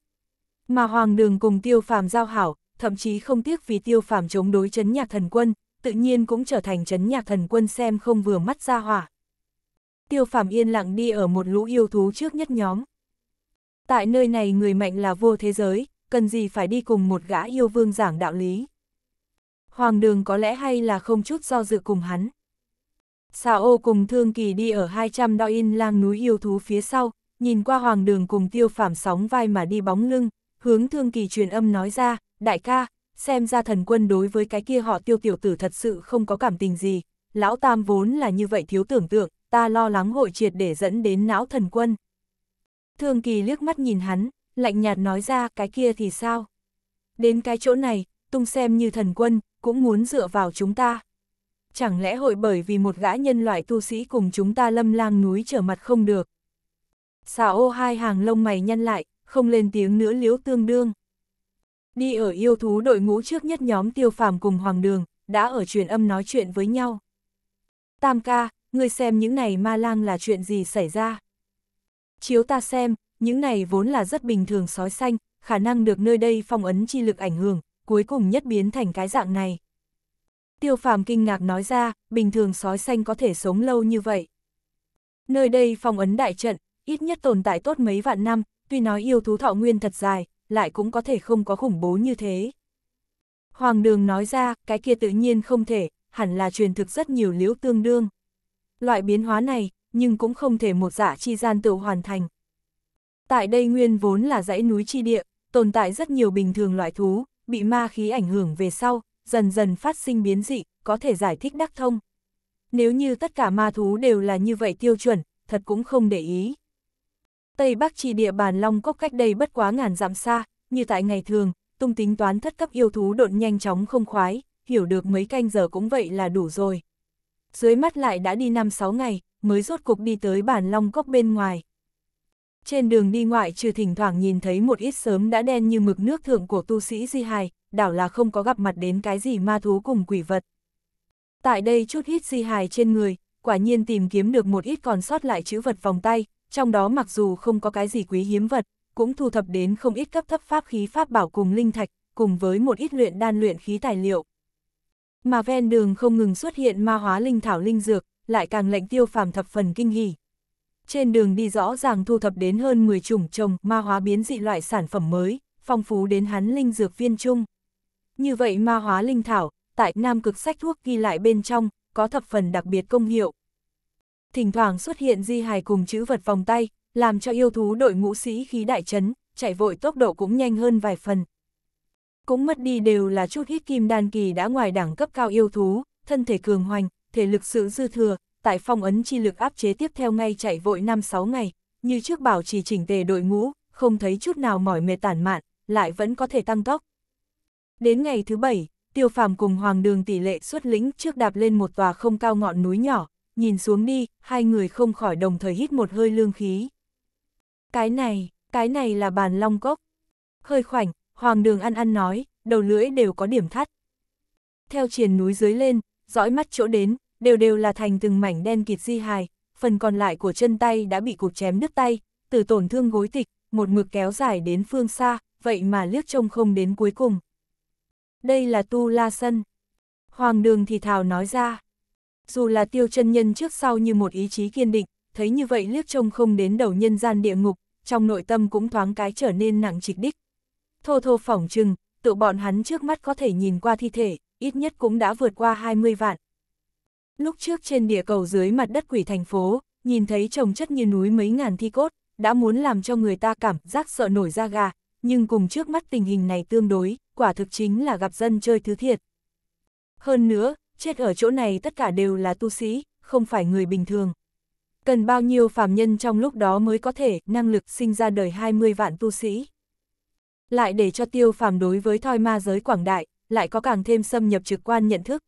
Mà hoàng đường cùng tiêu phàm giao hảo, thậm chí không tiếc vì tiêu phàm chống đối chấn nhạc thần quân, tự nhiên cũng trở thành chấn nhạc thần quân xem không vừa mắt ra hỏa. Tiêu phàm yên lặng đi ở một lũ yêu thú trước nhất nhóm. Tại nơi này người mạnh là vô thế giới, cần gì phải đi cùng một gã yêu vương giảng đạo lý. Hoàng đường có lẽ hay là không chút do dự cùng hắn. Xà ô cùng Thương Kỳ đi ở 200 đo in lang núi yêu thú phía sau, nhìn qua hoàng đường cùng tiêu phàm sóng vai mà đi bóng lưng, hướng Thương Kỳ truyền âm nói ra, đại ca, xem ra thần quân đối với cái kia họ tiêu tiểu tử thật sự không có cảm tình gì, lão tam vốn là như vậy thiếu tưởng tượng, ta lo lắng hội triệt để dẫn đến não thần quân. Thương kỳ liếc mắt nhìn hắn, lạnh nhạt nói ra cái kia thì sao? Đến cái chỗ này, tung xem như thần quân, cũng muốn dựa vào chúng ta. Chẳng lẽ hội bởi vì một gã nhân loại tu sĩ cùng chúng ta lâm lang núi trở mặt không được? Xà ô hai hàng lông mày nhăn lại, không lên tiếng nữa liếu tương đương. Đi ở yêu thú đội ngũ trước nhất nhóm tiêu phàm cùng Hoàng Đường, đã ở truyền âm nói chuyện với nhau. Tam ca, ngươi xem những này ma lang là chuyện gì xảy ra. Chiếu ta xem, những này vốn là rất bình thường sói xanh, khả năng được nơi đây phong ấn chi lực ảnh hưởng, cuối cùng nhất biến thành cái dạng này. Tiêu phàm kinh ngạc nói ra, bình thường sói xanh có thể sống lâu như vậy. Nơi đây phong ấn đại trận, ít nhất tồn tại tốt mấy vạn năm, tuy nói yêu thú thọ nguyên thật dài, lại cũng có thể không có khủng bố như thế. Hoàng đường nói ra, cái kia tự nhiên không thể, hẳn là truyền thực rất nhiều liễu tương đương. Loại biến hóa này, nhưng cũng không thể một giả dạ chi gian tự hoàn thành. Tại đây nguyên vốn là dãy núi chi địa, tồn tại rất nhiều bình thường loại thú, bị ma khí ảnh hưởng về sau, dần dần phát sinh biến dị, có thể giải thích đắc thông. Nếu như tất cả ma thú đều là như vậy tiêu chuẩn, thật cũng không để ý. Tây Bắc chỉ địa bàn Long Cốc cách đây bất quá ngàn dặm xa, như tại ngày thường, tung tính toán thất cấp yêu thú độn nhanh chóng không khoái, hiểu được mấy canh giờ cũng vậy là đủ rồi. Dưới mắt lại đã đi 5-6 ngày, mới rốt cục đi tới bản Long Cốc bên ngoài. Trên đường đi ngoại trừ thỉnh thoảng nhìn thấy một ít sớm đã đen như mực nước thượng của tu sĩ Di Hài, đảo là không có gặp mặt đến cái gì ma thú cùng quỷ vật. Tại đây chút ít Di Hài trên người, quả nhiên tìm kiếm được một ít còn sót lại chữ vật vòng tay, trong đó mặc dù không có cái gì quý hiếm vật, cũng thu thập đến không ít cấp thấp pháp khí pháp bảo cùng linh thạch, cùng với một ít luyện đan luyện khí tài liệu. Mà ven đường không ngừng xuất hiện ma hóa linh thảo linh dược, lại càng lệnh tiêu phàm thập phần kinh hỉ. Trên đường đi rõ ràng thu thập đến hơn 10 chủng trồng ma hóa biến dị loại sản phẩm mới, phong phú đến hắn linh dược viên trung Như vậy ma hóa linh thảo, tại Nam Cực sách thuốc ghi lại bên trong, có thập phần đặc biệt công hiệu, thỉnh thoảng xuất hiện di hài cùng chữ vật vòng tay, làm cho yêu thú đội ngũ sĩ khí đại chấn, chạy vội tốc độ cũng nhanh hơn vài phần. Cũng mất đi đều là chút hít kim đan kỳ đã ngoài đẳng cấp cao yêu thú, thân thể cường hoành, thể lực sự dư thừa, tại phong ấn chi lực áp chế tiếp theo ngay chạy vội 5-6 ngày, như trước bảo trì chỉnh tề đội ngũ, không thấy chút nào mỏi mệt tản mạn, lại vẫn có thể tăng tốc. Đến ngày thứ bảy, Tiêu Phàm cùng Hoàng Đường tỷ lệ xuất lĩnh trước đạp lên một tòa không cao ngọn núi nhỏ, nhìn xuống đi, hai người không khỏi đồng thời hít một hơi lương khí. Cái này, cái này là bàn long cốc. Hơi khoảnh, hoàng đường ăn ăn nói, đầu lưỡi đều có điểm thắt. Theo triền núi dưới lên, dõi mắt chỗ đến, đều đều là thành từng mảnh đen kịt di hài, phần còn lại của chân tay đã bị cục chém đứt tay, từ tổn thương gối tịch, một mực kéo dài đến phương xa, vậy mà liếc trông không đến cuối cùng. Đây là Tu La Sân. Hoàng đường thì thào nói ra dù là tiêu chân nhân trước sau như một ý chí kiên định, thấy như vậy liếc trông không đến đầu nhân gian địa ngục, trong nội tâm cũng thoáng cái trở nên nặng trịch đích. Thô thô phỏng chừng, tự bọn hắn trước mắt có thể nhìn qua thi thể, ít nhất cũng đã vượt qua 20 vạn. Lúc trước trên địa cầu dưới mặt đất quỷ thành phố, nhìn thấy trồng chất như núi mấy ngàn thi cốt, đã muốn làm cho người ta cảm giác sợ nổi da gà, nhưng cùng trước mắt tình hình này tương đối, quả thực chính là gặp dân chơi thứ thiệt. Hơn nữa, chết ở chỗ này tất cả đều là tu sĩ, không phải người bình thường. Cần bao nhiêu phàm nhân trong lúc đó mới có thể năng lực sinh ra đời 20 vạn tu sĩ. Lại để cho tiêu phàm đối với thoi ma giới quảng đại, lại có càng thêm xâm nhập trực quan nhận thức.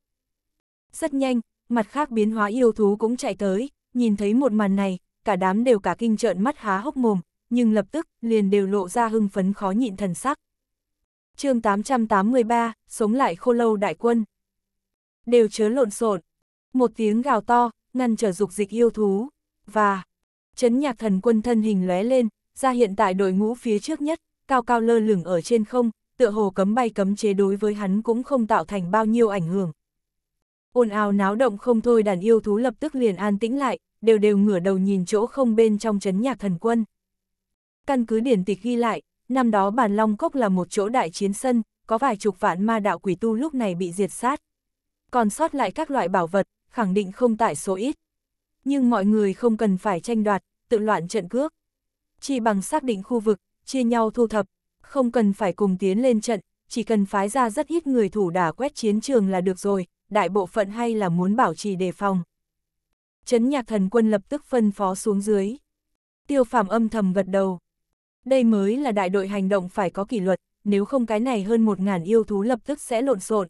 Rất nhanh, mặt khác biến hóa yêu thú cũng chạy tới, nhìn thấy một màn này, cả đám đều cả kinh trợn mắt há hốc mồm, nhưng lập tức liền đều lộ ra hưng phấn khó nhịn thần sắc. chương 883, Sống lại khô lâu đại quân đều chớ lộn xộn. Một tiếng gào to, ngăn trở dục dịch yêu thú, và chấn nhạc thần quân thân hình lóe lên, ra hiện tại đội ngũ phía trước nhất, cao cao lơ lửng ở trên không, tựa hồ cấm bay cấm chế đối với hắn cũng không tạo thành bao nhiêu ảnh hưởng. Ồn ào náo động không thôi đàn yêu thú lập tức liền an tĩnh lại, đều đều ngửa đầu nhìn chỗ không bên trong chấn nhạc thần quân. Căn cứ điển tịch ghi lại, năm đó bàn long cốc là một chỗ đại chiến sân, có vài chục vạn ma đạo quỷ tu lúc này bị diệt sát, còn sót lại các loại bảo vật, khẳng định không tại số ít. Nhưng mọi người không cần phải tranh đoạt, tự loạn trận cước. Chỉ bằng xác định khu vực, chia nhau thu thập, không cần phải cùng tiến lên trận, chỉ cần phái ra rất ít người thủ đả quét chiến trường là được rồi, đại bộ phận hay là muốn bảo trì đề phòng. Chấn nhạc thần quân lập tức phân phó xuống dưới. Tiêu phàm âm thầm gật đầu. Đây mới là đại đội hành động phải có kỷ luật, nếu không cái này hơn một ngàn yêu thú lập tức sẽ lộn xộn,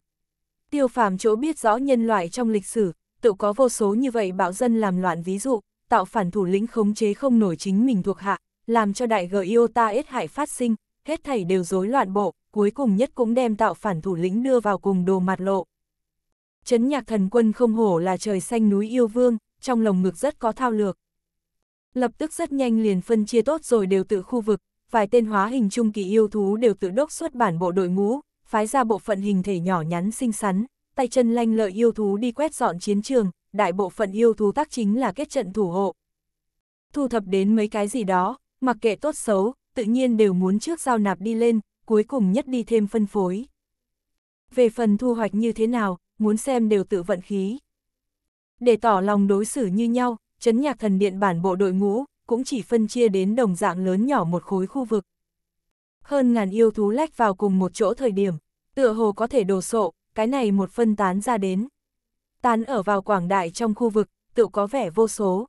Tiêu phàm chỗ biết rõ nhân loại trong lịch sử, tự có vô số như vậy bạo dân làm loạn ví dụ, tạo phản thủ lĩnh khống chế không nổi chính mình thuộc hạ, làm cho đại gờ Iota ít hại phát sinh, hết thảy đều rối loạn bộ, cuối cùng nhất cũng đem tạo phản thủ lĩnh đưa vào cùng đồ mặt lộ. Chấn nhạc thần quân không hổ là trời xanh núi yêu vương, trong lồng ngực rất có thao lược. Lập tức rất nhanh liền phân chia tốt rồi đều tự khu vực, vài tên hóa hình trung kỳ yêu thú đều tự đốc xuất bản bộ đội ngũ, phái ra bộ phận hình thể nhỏ nhắn xinh xắn, tay chân lanh lợi yêu thú đi quét dọn chiến trường, đại bộ phận yêu thú tác chính là kết trận thủ hộ. Thu thập đến mấy cái gì đó, mặc kệ tốt xấu, tự nhiên đều muốn trước giao nạp đi lên, cuối cùng nhất đi thêm phân phối. Về phần thu hoạch như thế nào, muốn xem đều tự vận khí. Để tỏ lòng đối xử như nhau, chấn nhạc thần điện bản bộ đội ngũ, cũng chỉ phân chia đến đồng dạng lớn nhỏ một khối khu vực. Hơn ngàn yêu thú lách vào cùng một chỗ thời điểm, tựa hồ có thể đồ sộ, cái này một phân tán ra đến. Tán ở vào quảng đại trong khu vực, tự có vẻ vô số.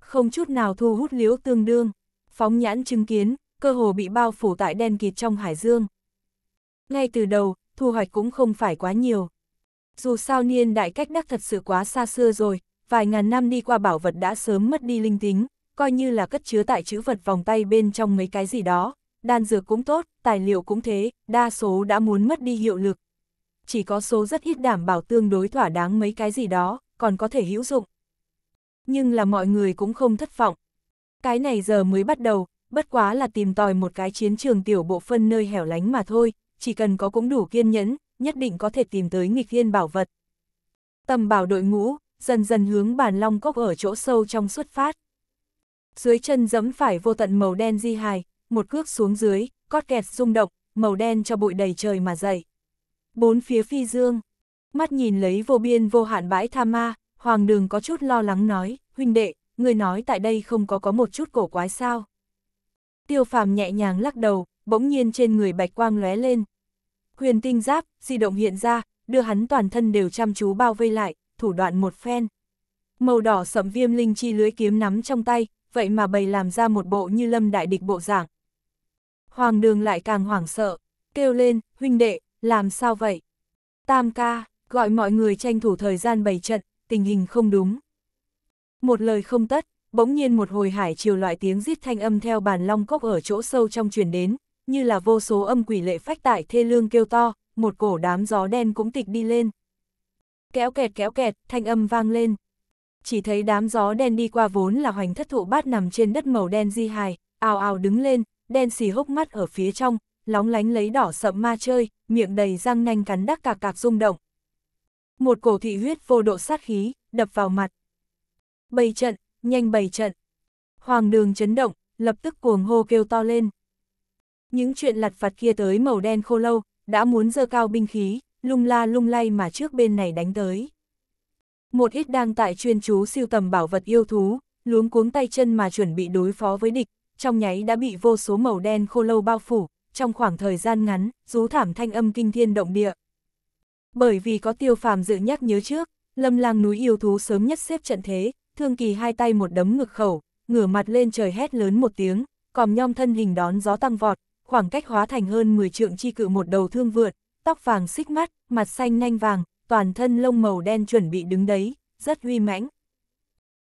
Không chút nào thu hút liễu tương đương, phóng nhãn chứng kiến, cơ hồ bị bao phủ tại đen kịt trong hải dương. Ngay từ đầu, thu hoạch cũng không phải quá nhiều. Dù sao niên đại cách đắc thật sự quá xa xưa rồi, vài ngàn năm đi qua bảo vật đã sớm mất đi linh tính, coi như là cất chứa tại chữ vật vòng tay bên trong mấy cái gì đó, đan dược cũng tốt, tài liệu cũng thế, đa số đã muốn mất đi hiệu lực. Chỉ có số rất ít đảm bảo tương đối thỏa đáng mấy cái gì đó, còn có thể hữu dụng. Nhưng là mọi người cũng không thất vọng. Cái này giờ mới bắt đầu, bất quá là tìm tòi một cái chiến trường tiểu bộ phân nơi hẻo lánh mà thôi, chỉ cần có cũng đủ kiên nhẫn, nhất định có thể tìm tới nghịch thiên bảo vật. Tầm bảo đội ngũ, dần dần hướng bàn long cốc ở chỗ sâu trong xuất phát. Dưới chân dẫm phải vô tận màu đen di hài, một cước xuống dưới, cót kẹt rung động, màu đen cho bụi đầy trời mà dậy. Bốn phía phi dương, mắt nhìn lấy vô biên vô hạn bãi tha ma, hoàng đường có chút lo lắng nói, huynh đệ, người nói tại đây không có có một chút cổ quái sao. Tiêu phàm nhẹ nhàng lắc đầu, bỗng nhiên trên người bạch quang lóe lên. Huyền tinh giáp, di động hiện ra, đưa hắn toàn thân đều chăm chú bao vây lại, thủ đoạn một phen. Màu đỏ sậm viêm linh chi lưới kiếm nắm trong tay, vậy mà bày làm ra một bộ như lâm đại địch bộ giảng, Hoàng đường lại càng hoảng sợ, kêu lên, huynh đệ, làm sao vậy? Tam ca, gọi mọi người tranh thủ thời gian bày trận, tình hình không đúng. Một lời không tất, bỗng nhiên một hồi hải chiều loại tiếng giết thanh âm theo bàn long cốc ở chỗ sâu trong truyền đến, như là vô số âm quỷ lệ phách tại thê lương kêu to, một cổ đám gió đen cũng tịch đi lên. Kéo kẹt kéo kẹt, thanh âm vang lên. Chỉ thấy đám gió đen đi qua vốn là hoành thất thụ bát nằm trên đất màu đen di hài, ào ào đứng lên, đen xì hốc mắt ở phía trong, lóng lánh lấy đỏ sậm ma chơi, miệng đầy răng nanh cắn đắc cạc cạc rung động. Một cổ thị huyết vô độ sát khí, đập vào mặt. Bày trận, nhanh bày trận. Hoàng đường chấn động, lập tức cuồng hô kêu to lên. Những chuyện lặt vặt kia tới màu đen khô lâu, đã muốn dơ cao binh khí, lung la lung lay mà trước bên này đánh tới. Một ít đang tại chuyên chú siêu tầm bảo vật yêu thú, luống cuống tay chân mà chuẩn bị đối phó với địch, trong nháy đã bị vô số màu đen khô lâu bao phủ, trong khoảng thời gian ngắn, rú thảm thanh âm kinh thiên động địa. Bởi vì có tiêu phàm dự nhắc nhớ trước, lâm lang núi yêu thú sớm nhất xếp trận thế, thương kỳ hai tay một đấm ngực khẩu, ngửa mặt lên trời hét lớn một tiếng, còm nhom thân hình đón gió tăng vọt, khoảng cách hóa thành hơn 10 trượng chi cự một đầu thương vượt, tóc vàng xích mắt, mặt xanh nanh vàng, toàn thân lông màu đen chuẩn bị đứng đấy, rất huy mãnh.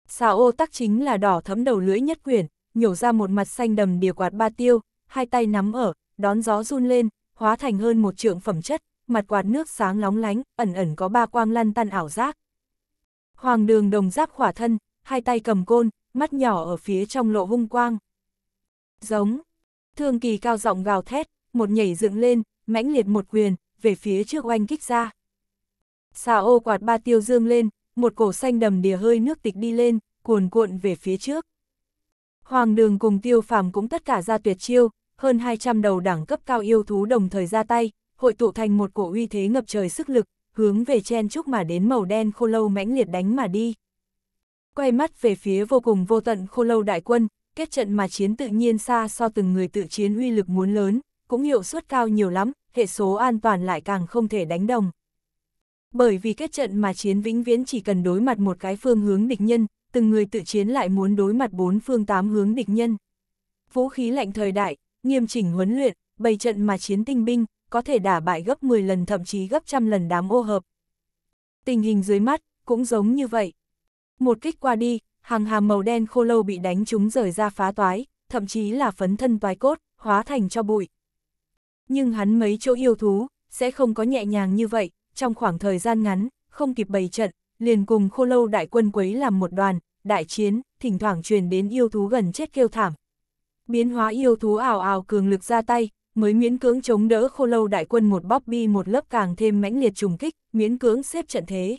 Xà ô tắc chính là đỏ thấm đầu lưỡi nhất quyển, nhổ ra một mặt xanh đầm đìa quạt ba tiêu, hai tay nắm ở, đón gió run lên, hóa thành hơn một trượng phẩm chất, mặt quạt nước sáng lóng lánh, ẩn ẩn có ba quang lăn tăn ảo giác. Hoàng đường đồng giáp khỏa thân, hai tay cầm côn, mắt nhỏ ở phía trong lộ hung quang. Giống, thương kỳ cao giọng gào thét, một nhảy dựng lên, mãnh liệt một quyền, về phía trước oanh kích ra. Xà ô quạt ba tiêu dương lên, một cổ xanh đầm đìa hơi nước tịch đi lên, cuồn cuộn về phía trước. Hoàng đường cùng tiêu phàm cũng tất cả ra tuyệt chiêu, hơn 200 đầu đẳng cấp cao yêu thú đồng thời ra tay, hội tụ thành một cổ uy thế ngập trời sức lực, hướng về chen chúc mà đến màu đen khô lâu mãnh liệt đánh mà đi. Quay mắt về phía vô cùng vô tận khô lâu đại quân, kết trận mà chiến tự nhiên xa so từng người tự chiến uy lực muốn lớn, cũng hiệu suất cao nhiều lắm, hệ số an toàn lại càng không thể đánh đồng. Bởi vì kết trận mà chiến vĩnh viễn chỉ cần đối mặt một cái phương hướng địch nhân, từng người tự chiến lại muốn đối mặt bốn phương tám hướng địch nhân. Vũ khí lạnh thời đại, nghiêm chỉnh huấn luyện, bày trận mà chiến tinh binh, có thể đả bại gấp 10 lần thậm chí gấp trăm lần đám ô hợp. Tình hình dưới mắt, cũng giống như vậy. Một kích qua đi, hàng hàm màu đen khô lâu bị đánh chúng rời ra phá toái, thậm chí là phấn thân toái cốt, hóa thành cho bụi. Nhưng hắn mấy chỗ yêu thú, sẽ không có nhẹ nhàng như vậy, trong khoảng thời gian ngắn, không kịp bày trận, liền cùng khô lâu đại quân quấy làm một đoàn, đại chiến, thỉnh thoảng truyền đến yêu thú gần chết kêu thảm. Biến hóa yêu thú ảo ảo cường lực ra tay, mới miễn cưỡng chống đỡ khô lâu đại quân một bóp bi một lớp càng thêm mãnh liệt trùng kích, miễn cưỡng xếp trận thế.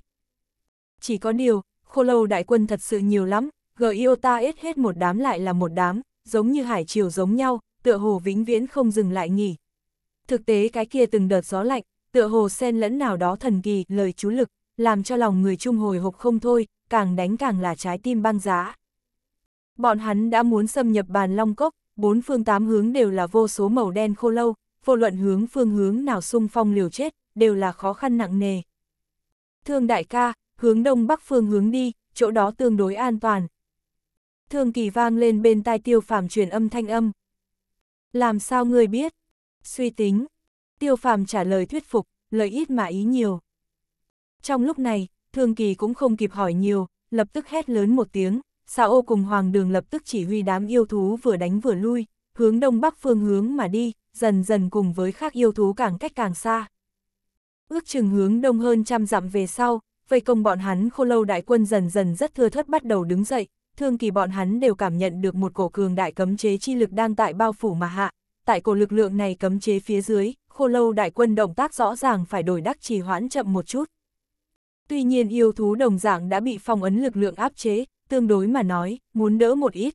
Chỉ có điều, khô lâu đại quân thật sự nhiều lắm, yêu ta ít hết một đám lại là một đám, giống như hải chiều giống nhau, tựa hồ vĩnh viễn không dừng lại nghỉ. Thực tế cái kia từng đợt gió lạnh, tựa hồ xen lẫn nào đó thần kỳ, lời chú lực làm cho lòng người chung hồi hộp không thôi, càng đánh càng là trái tim băng giá. Bọn hắn đã muốn xâm nhập bàn long cốc, bốn phương tám hướng đều là vô số màu đen khô lâu, vô luận hướng phương hướng nào xung phong liều chết, đều là khó khăn nặng nề. Thương đại ca, hướng đông bắc phương hướng đi, chỗ đó tương đối an toàn. Thương kỳ vang lên bên tai tiêu phàm truyền âm thanh âm. Làm sao người biết? Suy tính. Tiêu phàm trả lời thuyết phục, lời ít mà ý nhiều. Trong lúc này, Thương Kỳ cũng không kịp hỏi nhiều, lập tức hét lớn một tiếng, xã ô cùng Hoàng Đường lập tức chỉ huy đám yêu thú vừa đánh vừa lui, hướng đông bắc phương hướng mà đi, dần dần cùng với khác yêu thú càng cách càng xa. Ước chừng hướng đông hơn trăm dặm về sau, vây công bọn hắn khô lâu đại quân dần dần rất thưa thất bắt đầu đứng dậy, thương kỳ bọn hắn đều cảm nhận được một cổ cường đại cấm chế chi lực đang tại bao phủ mà hạ. Tại cổ lực lượng này cấm chế phía dưới, khô lâu đại quân động tác rõ ràng phải đổi đắc trì hoãn chậm một chút. Tuy nhiên yêu thú đồng dạng đã bị phong ấn lực lượng áp chế, tương đối mà nói, muốn đỡ một ít.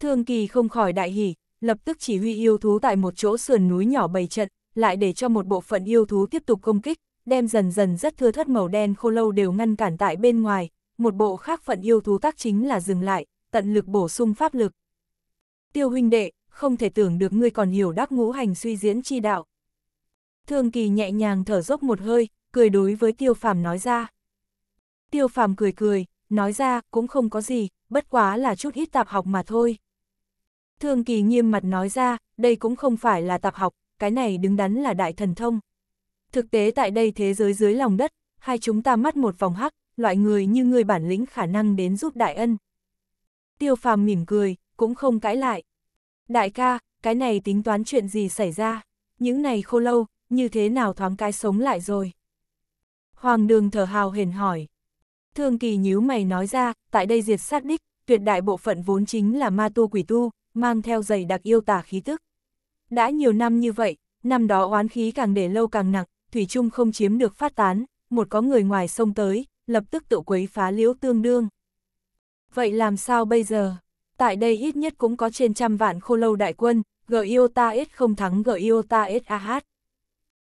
Thương kỳ không khỏi đại hỉ, lập tức chỉ huy yêu thú tại một chỗ sườn núi nhỏ bày trận, lại để cho một bộ phận yêu thú tiếp tục công kích, đem dần dần rất thưa thất màu đen khô lâu đều ngăn cản tại bên ngoài, một bộ khác phận yêu thú tác chính là dừng lại, tận lực bổ sung pháp lực. Tiêu huynh đệ, không thể tưởng được ngươi còn hiểu đắc ngũ hành suy diễn chi đạo. Thương kỳ nhẹ nhàng thở dốc một hơi, cười đối với tiêu phàm nói ra. Tiêu phàm cười cười, nói ra cũng không có gì, bất quá là chút ít tạp học mà thôi. Thương kỳ nghiêm mặt nói ra, đây cũng không phải là tạp học, cái này đứng đắn là đại thần thông. Thực tế tại đây thế giới dưới lòng đất, hai chúng ta mắt một vòng hắc, loại người như người bản lĩnh khả năng đến giúp đại ân. Tiêu phàm mỉm cười, cũng không cãi lại. Đại ca, cái này tính toán chuyện gì xảy ra, những này khô lâu, như thế nào thoáng cái sống lại rồi. Hoàng đường thở hào hển hỏi. Thương kỳ nhíu mày nói ra, tại đây diệt sát đích, tuyệt đại bộ phận vốn chính là ma tu quỷ tu, mang theo giày đặc yêu tả khí tức. Đã nhiều năm như vậy, năm đó oán khí càng để lâu càng nặng, Thủy Trung không chiếm được phát tán, một có người ngoài sông tới, lập tức tự quấy phá liễu tương đương. Vậy làm sao bây giờ? Tại đây ít nhất cũng có trên trăm vạn khô lâu đại quân, G-Iota S không thắng G-Iota S AH.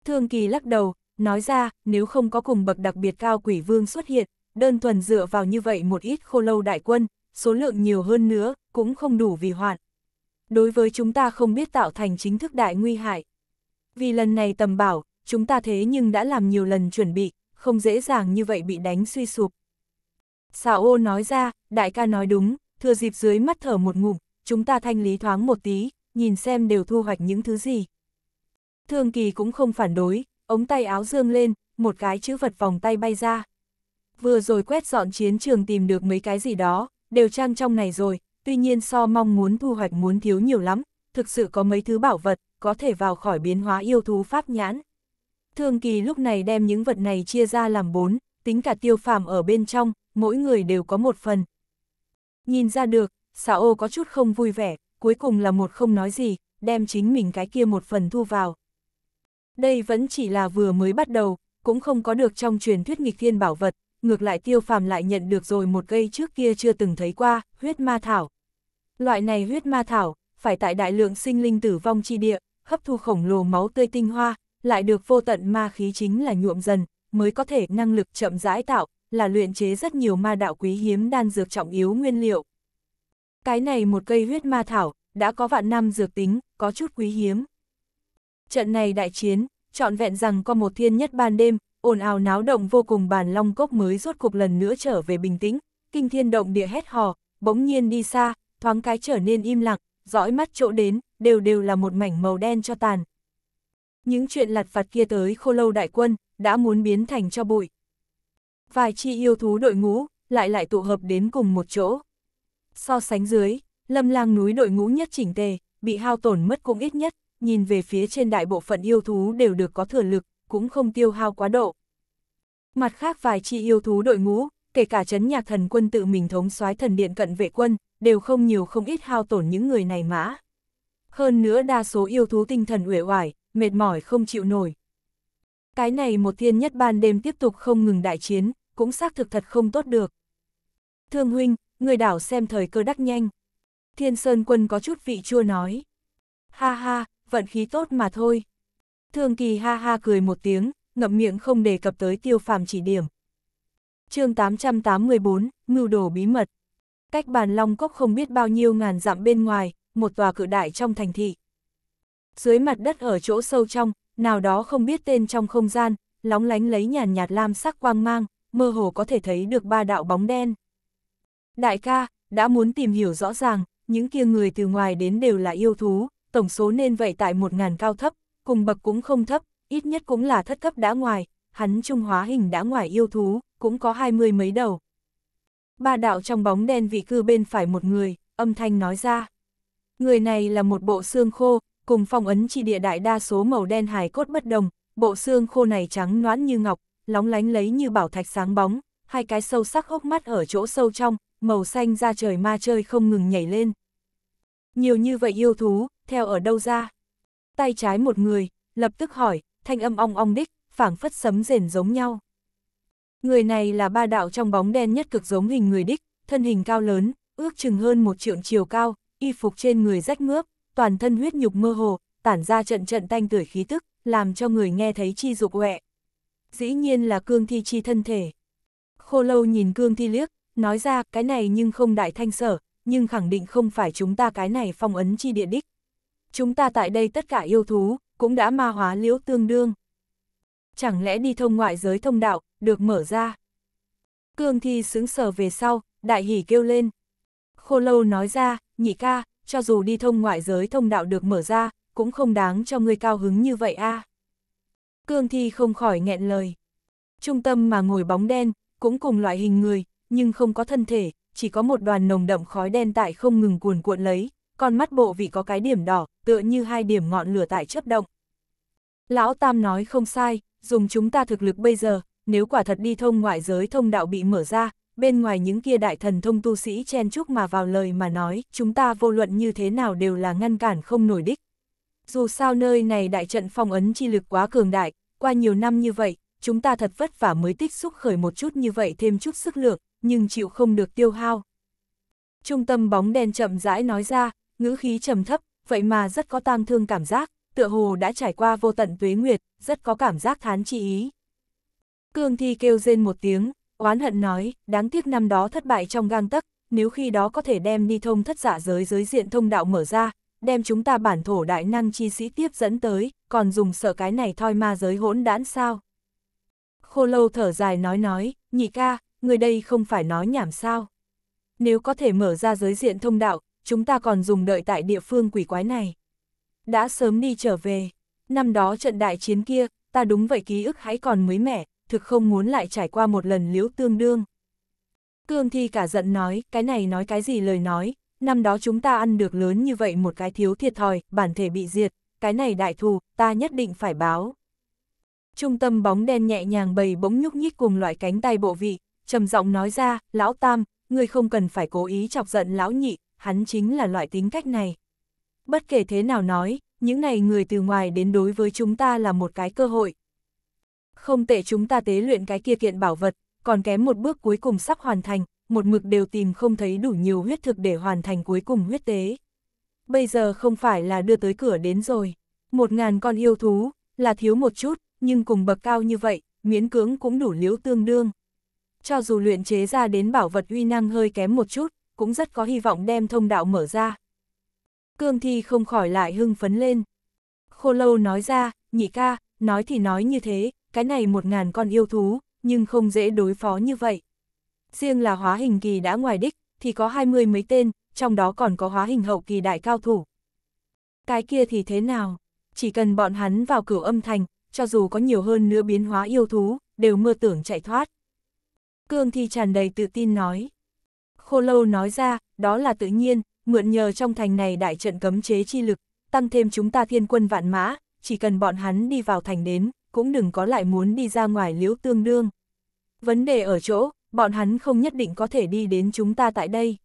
Thương Kỳ lắc đầu, Nói ra, nếu không có cùng bậc đặc biệt cao quỷ vương xuất hiện, đơn thuần dựa vào như vậy một ít khô lâu đại quân, số lượng nhiều hơn nữa, cũng không đủ vì hoạn. Đối với chúng ta không biết tạo thành chính thức đại nguy hại. Vì lần này tầm bảo, chúng ta thế nhưng đã làm nhiều lần chuẩn bị, không dễ dàng như vậy bị đánh suy sụp. Xào ô nói ra, đại ca nói đúng, thừa dịp dưới mắt thở một ngụm, chúng ta thanh lý thoáng một tí, nhìn xem đều thu hoạch những thứ gì. Thương kỳ cũng không phản đối, ống tay áo dương lên, một cái chữ vật vòng tay bay ra. Vừa rồi quét dọn chiến trường tìm được mấy cái gì đó, đều trang trong này rồi, tuy nhiên so mong muốn thu hoạch muốn thiếu nhiều lắm, thực sự có mấy thứ bảo vật, có thể vào khỏi biến hóa yêu thú pháp nhãn. Thương kỳ lúc này đem những vật này chia ra làm bốn, tính cả tiêu phàm ở bên trong, mỗi người đều có một phần. Nhìn ra được, xà ô có chút không vui vẻ, cuối cùng là một không nói gì, đem chính mình cái kia một phần thu vào. Đây vẫn chỉ là vừa mới bắt đầu, cũng không có được trong truyền thuyết nghịch thiên bảo vật, ngược lại tiêu phàm lại nhận được rồi một cây trước kia chưa từng thấy qua, huyết ma thảo. Loại này huyết ma thảo, phải tại đại lượng sinh linh tử vong chi địa, hấp thu khổng lồ máu tươi tinh hoa, lại được vô tận ma khí chính là nhuộm dần, mới có thể năng lực chậm rãi tạo, là luyện chế rất nhiều ma đạo quý hiếm đan dược trọng yếu nguyên liệu. Cái này một cây huyết ma thảo, đã có vạn năm dược tính, có chút quý hiếm. Trận này đại chiến, trọn vẹn rằng có một thiên nhất ban đêm, ồn ào náo động vô cùng bàn long cốc mới rốt cục lần nữa trở về bình tĩnh, kinh thiên động địa hét hò, bỗng nhiên đi xa, thoáng cái trở nên im lặng, dõi mắt chỗ đến, đều đều là một mảnh màu đen cho tàn. Những chuyện lặt phạt kia tới khô lâu đại quân, đã muốn biến thành cho bụi. Vài chi yêu thú đội ngũ, lại lại tụ hợp đến cùng một chỗ. So sánh dưới, lâm lang núi đội ngũ nhất chỉnh tề, bị hao tổn mất cũng ít nhất, nhìn về phía trên đại bộ phận yêu thú đều được có thừa lực, cũng không tiêu hao quá độ. Mặt khác vài chi yêu thú đội ngũ, kể cả chấn nhạc thần quân tự mình thống soái thần điện cận vệ quân, đều không nhiều không ít hao tổn những người này mã. Hơn nữa đa số yêu thú tinh thần uể oải, mệt mỏi không chịu nổi. Cái này một thiên nhất ban đêm tiếp tục không ngừng đại chiến, cũng xác thực thật không tốt được. Thương huynh, người đảo xem thời cơ đắc nhanh. Thiên Sơn quân có chút vị chua nói. Ha ha, vận khí tốt mà thôi. Thường kỳ ha ha cười một tiếng, ngậm miệng không đề cập tới tiêu phàm chỉ điểm. chương 884, mưu đồ bí mật. Cách bàn long cốc không biết bao nhiêu ngàn dặm bên ngoài, một tòa cự đại trong thành thị. Dưới mặt đất ở chỗ sâu trong, nào đó không biết tên trong không gian, lóng lánh lấy nhàn nhạt lam sắc quang mang, mơ hồ có thể thấy được ba đạo bóng đen. Đại ca, đã muốn tìm hiểu rõ ràng, những kia người từ ngoài đến đều là yêu thú, tổng số nên vậy tại 1.000 cao thấp, cùng bậc cũng không thấp, ít nhất cũng là thất cấp đã ngoài, hắn trung hóa hình đã ngoài yêu thú, cũng có hai mươi mấy đầu. Ba đạo trong bóng đen vị cư bên phải một người, âm thanh nói ra. Người này là một bộ xương khô, cùng phong ấn chỉ địa đại đa số màu đen hài cốt bất đồng, bộ xương khô này trắng noãn như ngọc, lóng lánh lấy như bảo thạch sáng bóng, hai cái sâu sắc hốc mắt ở chỗ sâu trong, màu xanh ra trời ma chơi không ngừng nhảy lên. Nhiều như vậy yêu thú, theo ở đâu ra? Tay trái một người, lập tức hỏi, thanh âm ong ong đích, phảng phất sấm rền giống nhau. Người này là ba đạo trong bóng đen nhất cực giống hình người đích, thân hình cao lớn, ước chừng hơn một triệu chiều cao, y phục trên người rách mướp, toàn thân huyết nhục mơ hồ, tản ra trận trận tanh tưởi khí tức, làm cho người nghe thấy chi dục quẹ. Dĩ nhiên là cương thi chi thân thể. Khô lâu nhìn cương thi liếc, nói ra cái này nhưng không đại thanh sở, nhưng khẳng định không phải chúng ta cái này phong ấn chi địa đích. Chúng ta tại đây tất cả yêu thú, cũng đã ma hóa liễu tương đương. Chẳng lẽ đi thông ngoại giới thông đạo, được mở ra? Cương thi sững sờ về sau, đại hỉ kêu lên. Khô lâu nói ra, nhị ca, cho dù đi thông ngoại giới thông đạo được mở ra, cũng không đáng cho người cao hứng như vậy a. À. Cương thi không khỏi nghẹn lời. Trung tâm mà ngồi bóng đen, cũng cùng loại hình người, nhưng không có thân thể, chỉ có một đoàn nồng đậm khói đen tại không ngừng cuồn cuộn lấy, con mắt bộ vị có cái điểm đỏ, tựa như hai điểm ngọn lửa tại chớp động. Lão Tam nói không sai, dùng chúng ta thực lực bây giờ, nếu quả thật đi thông ngoại giới thông đạo bị mở ra, bên ngoài những kia đại thần thông tu sĩ chen chúc mà vào lời mà nói, chúng ta vô luận như thế nào đều là ngăn cản không nổi đích. Dù sao nơi này đại trận phong ấn chi lực quá cường đại, qua nhiều năm như vậy, chúng ta thật vất vả mới tích xúc khởi một chút như vậy thêm chút sức lượng, nhưng chịu không được tiêu hao. Trung tâm bóng đen chậm rãi nói ra, ngữ khí trầm thấp, vậy mà rất có tang thương cảm giác, tựa hồ đã trải qua vô tận tuế nguyệt, rất có cảm giác thán chi ý. Cương Thi kêu rên một tiếng, oán hận nói, đáng tiếc năm đó thất bại trong gang tấc, nếu khi đó có thể đem ni thông thất giả giới giới diện thông đạo mở ra, đem chúng ta bản thổ đại năng chi sĩ tiếp dẫn tới, còn dùng sợ cái này thoi ma giới hỗn đãn sao. Khô lâu thở dài nói nói, nhị ca, người đây không phải nói nhảm sao. Nếu có thể mở ra giới diện thông đạo, chúng ta còn dùng đợi tại địa phương quỷ quái này. Đã sớm đi trở về, năm đó trận đại chiến kia, ta đúng vậy ký ức hãy còn mới mẻ, thực không muốn lại trải qua một lần liếu tương đương. Cương Thi cả giận nói, cái này nói cái gì lời nói, năm đó chúng ta ăn được lớn như vậy một cái thiếu thiệt thòi, bản thể bị diệt, cái này đại thù, ta nhất định phải báo trung tâm bóng đen nhẹ nhàng bầy bỗng nhúc nhích cùng loại cánh tay bộ vị, trầm giọng nói ra, lão tam, người không cần phải cố ý chọc giận lão nhị, hắn chính là loại tính cách này. Bất kể thế nào nói, những này người từ ngoài đến đối với chúng ta là một cái cơ hội. Không tệ chúng ta tế luyện cái kia kiện bảo vật, còn kém một bước cuối cùng sắp hoàn thành, một mực đều tìm không thấy đủ nhiều huyết thực để hoàn thành cuối cùng huyết tế. Bây giờ không phải là đưa tới cửa đến rồi, một ngàn con yêu thú, là thiếu một chút, nhưng cùng bậc cao như vậy, miễn cưỡng cũng đủ liếu tương đương. Cho dù luyện chế ra đến bảo vật uy năng hơi kém một chút, cũng rất có hy vọng đem thông đạo mở ra. Cương thi không khỏi lại hưng phấn lên. Khô lâu nói ra, nhị ca, nói thì nói như thế, cái này một ngàn con yêu thú, nhưng không dễ đối phó như vậy. Riêng là hóa hình kỳ đã ngoài đích, thì có hai mươi mấy tên, trong đó còn có hóa hình hậu kỳ đại cao thủ. Cái kia thì thế nào? Chỉ cần bọn hắn vào cửu âm thành, cho dù có nhiều hơn nữa biến hóa yêu thú, đều mơ tưởng chạy thoát. Cương thi tràn đầy tự tin nói. Khô lâu nói ra, đó là tự nhiên, mượn nhờ trong thành này đại trận cấm chế chi lực, tăng thêm chúng ta thiên quân vạn mã, chỉ cần bọn hắn đi vào thành đến, cũng đừng có lại muốn đi ra ngoài liễu tương đương. Vấn đề ở chỗ, bọn hắn không nhất định có thể đi đến chúng ta tại đây.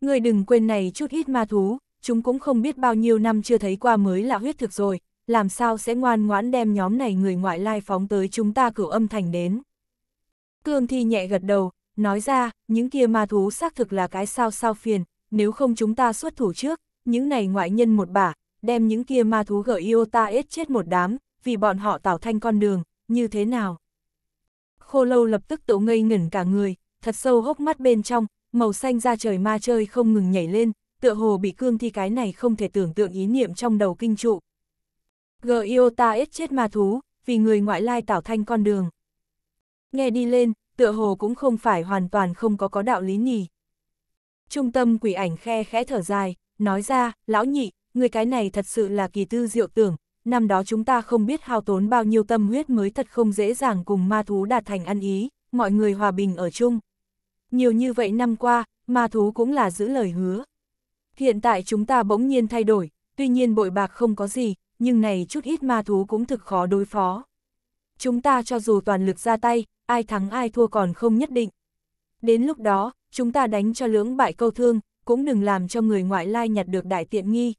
Người đừng quên này chút ít ma thú, chúng cũng không biết bao nhiêu năm chưa thấy qua mới là huyết thực rồi, làm sao sẽ ngoan ngoãn đem nhóm này người ngoại lai phóng tới chúng ta cửu âm thành đến. Cương Thi nhẹ gật đầu, nói ra, những kia ma thú xác thực là cái sao sao phiền, nếu không chúng ta xuất thủ trước, những này ngoại nhân một bả, đem những kia ma thú gợi yêu ta ết chết một đám, vì bọn họ tạo thanh con đường, như thế nào? Khô lâu lập tức tụ ngây ngẩn cả người, thật sâu hốc mắt bên trong, màu xanh ra trời ma chơi không ngừng nhảy lên, tựa hồ bị cương thi cái này không thể tưởng tượng ý niệm trong đầu kinh trụ, g i o ít chết ma thú, vì người ngoại lai tạo thanh con đường. Nghe đi lên, tựa hồ cũng không phải hoàn toàn không có có đạo lý nhỉ. Trung tâm quỷ ảnh khe khẽ thở dài, nói ra, lão nhị, người cái này thật sự là kỳ tư diệu tưởng, năm đó chúng ta không biết hao tốn bao nhiêu tâm huyết mới thật không dễ dàng cùng ma thú đạt thành ăn ý, mọi người hòa bình ở chung. Nhiều như vậy năm qua, ma thú cũng là giữ lời hứa. Hiện tại chúng ta bỗng nhiên thay đổi, tuy nhiên bội bạc không có gì, nhưng này chút ít ma thú cũng thực khó đối phó. Chúng ta cho dù toàn lực ra tay, ai thắng ai thua còn không nhất định. Đến lúc đó, chúng ta đánh cho lưỡng bại câu thương, cũng đừng làm cho người ngoại lai nhặt được đại tiện nghi.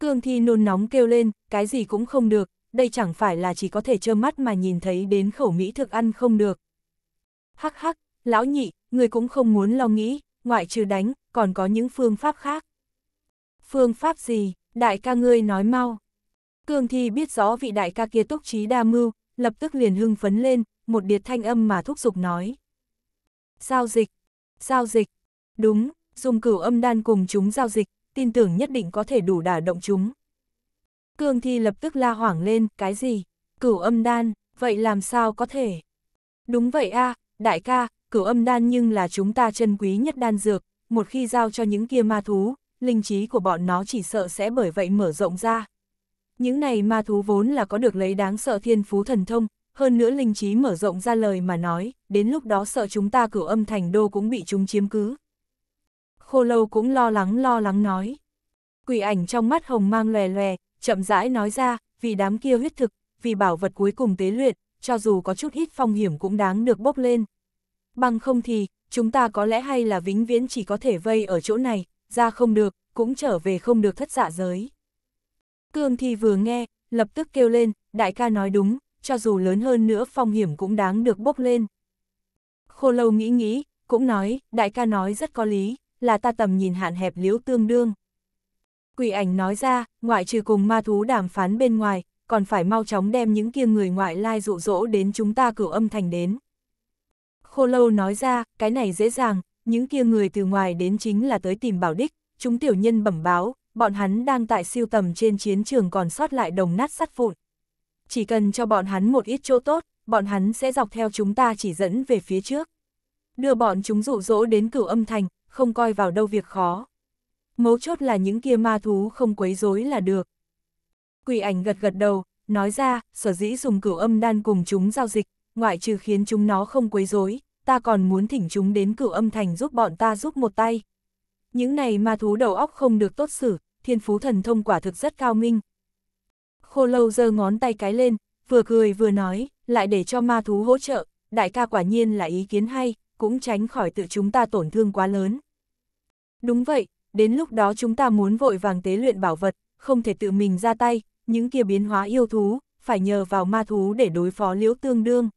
Cương thi nôn nóng kêu lên, cái gì cũng không được, đây chẳng phải là chỉ có thể trơ mắt mà nhìn thấy đến khẩu mỹ thực ăn không được. Hắc hắc, lão nhị, người cũng không muốn lo nghĩ, ngoại trừ đánh, còn có những phương pháp khác. Phương pháp gì, đại ca ngươi nói mau. Cương Thi biết rõ vị đại ca kia túc trí đa mưu, lập tức liền hưng phấn lên, một điệt thanh âm mà thúc giục nói. Giao dịch, giao dịch, đúng, dùng cửu âm đan cùng chúng giao dịch, tin tưởng nhất định có thể đủ đả động chúng. Cương Thi lập tức la hoảng lên, cái gì? Cửu âm đan, vậy làm sao có thể? Đúng vậy a à, đại ca, cửu âm đan nhưng là chúng ta chân quý nhất đan dược, một khi giao cho những kia ma thú, linh trí của bọn nó chỉ sợ sẽ bởi vậy mở rộng ra. Những này ma thú vốn là có được lấy đáng sợ thiên phú thần thông, hơn nữa linh trí mở rộng ra lời mà nói, đến lúc đó sợ chúng ta cửu âm thành đô cũng bị chúng chiếm cứ. Khô lâu cũng lo lắng lo lắng nói. Quỷ ảnh trong mắt hồng mang lè lè chậm rãi nói ra, vì đám kia huyết thực, vì bảo vật cuối cùng tế luyện, cho dù có chút ít phong hiểm cũng đáng được bốc lên. Bằng không thì, chúng ta có lẽ hay là vĩnh viễn chỉ có thể vây ở chỗ này, ra không được, cũng trở về không được thất dạ giới. Cương Thi vừa nghe, lập tức kêu lên, đại ca nói đúng, cho dù lớn hơn nữa phong hiểm cũng đáng được bốc lên. Khô lâu nghĩ nghĩ, cũng nói, đại ca nói rất có lý, là ta tầm nhìn hạn hẹp liễu tương đương. Quỷ ảnh nói ra, ngoại trừ cùng ma thú đàm phán bên ngoài, còn phải mau chóng đem những kia người ngoại lai dụ dỗ đến chúng ta cửu âm thành đến. Khô lâu nói ra, cái này dễ dàng, những kia người từ ngoài đến chính là tới tìm bảo đích, chúng tiểu nhân bẩm báo, bọn hắn đang tại siêu tầm trên chiến trường còn sót lại đồng nát sắt vụn. Chỉ cần cho bọn hắn một ít chỗ tốt, bọn hắn sẽ dọc theo chúng ta chỉ dẫn về phía trước. Đưa bọn chúng dụ dỗ đến cửu âm thành, không coi vào đâu việc khó. Mấu chốt là những kia ma thú không quấy rối là được. Quỷ ảnh gật gật đầu, nói ra, sở dĩ dùng cửu âm đan cùng chúng giao dịch, ngoại trừ khiến chúng nó không quấy rối, ta còn muốn thỉnh chúng đến cửu âm thành giúp bọn ta giúp một tay, những này ma thú đầu óc không được tốt xử, thiên phú thần thông quả thực rất cao minh. Khô lâu giơ ngón tay cái lên, vừa cười vừa nói, lại để cho ma thú hỗ trợ, đại ca quả nhiên là ý kiến hay, cũng tránh khỏi tự chúng ta tổn thương quá lớn. Đúng vậy, đến lúc đó chúng ta muốn vội vàng tế luyện bảo vật, không thể tự mình ra tay, những kia biến hóa yêu thú, phải nhờ vào ma thú để đối phó liễu tương đương.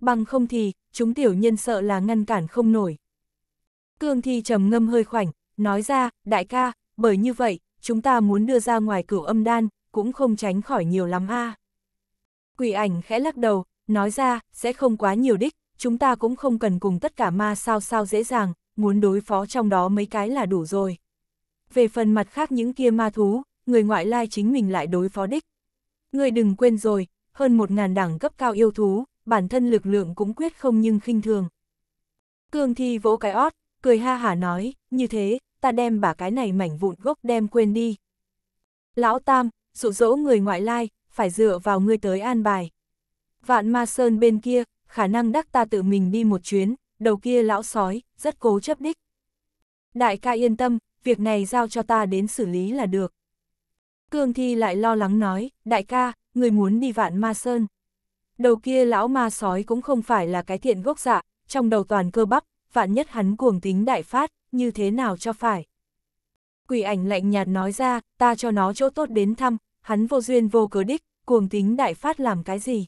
Bằng không thì, chúng tiểu nhân sợ là ngăn cản không nổi. Cương thi trầm ngâm hơi khoảnh, nói ra, đại ca, bởi như vậy, chúng ta muốn đưa ra ngoài cửu âm đan, cũng không tránh khỏi nhiều lắm a. Quỷ ảnh khẽ lắc đầu, nói ra, sẽ không quá nhiều đích, chúng ta cũng không cần cùng tất cả ma sao sao dễ dàng, muốn đối phó trong đó mấy cái là đủ rồi. Về phần mặt khác những kia ma thú, người ngoại lai chính mình lại đối phó đích. Người đừng quên rồi, hơn một ngàn đẳng cấp cao yêu thú, bản thân lực lượng cũng quyết không nhưng khinh thường. Cương thi vỗ cái ót, cười ha hả nói, như thế, ta đem bà cái này mảnh vụn gốc đem quên đi. Lão Tam, dụ dỗ người ngoại lai, phải dựa vào ngươi tới an bài. Vạn Ma Sơn bên kia, khả năng đắc ta tự mình đi một chuyến, đầu kia lão sói, rất cố chấp đích. Đại ca yên tâm, việc này giao cho ta đến xử lý là được. Cương Thi lại lo lắng nói, đại ca, người muốn đi vạn ma sơn. Đầu kia lão ma sói cũng không phải là cái thiện gốc dạ, trong đầu toàn cơ bắp, vạn nhất hắn cuồng tính đại phát, như thế nào cho phải. Quỷ ảnh lạnh nhạt nói ra, ta cho nó chỗ tốt đến thăm, hắn vô duyên vô cớ đích, cuồng tính đại phát làm cái gì.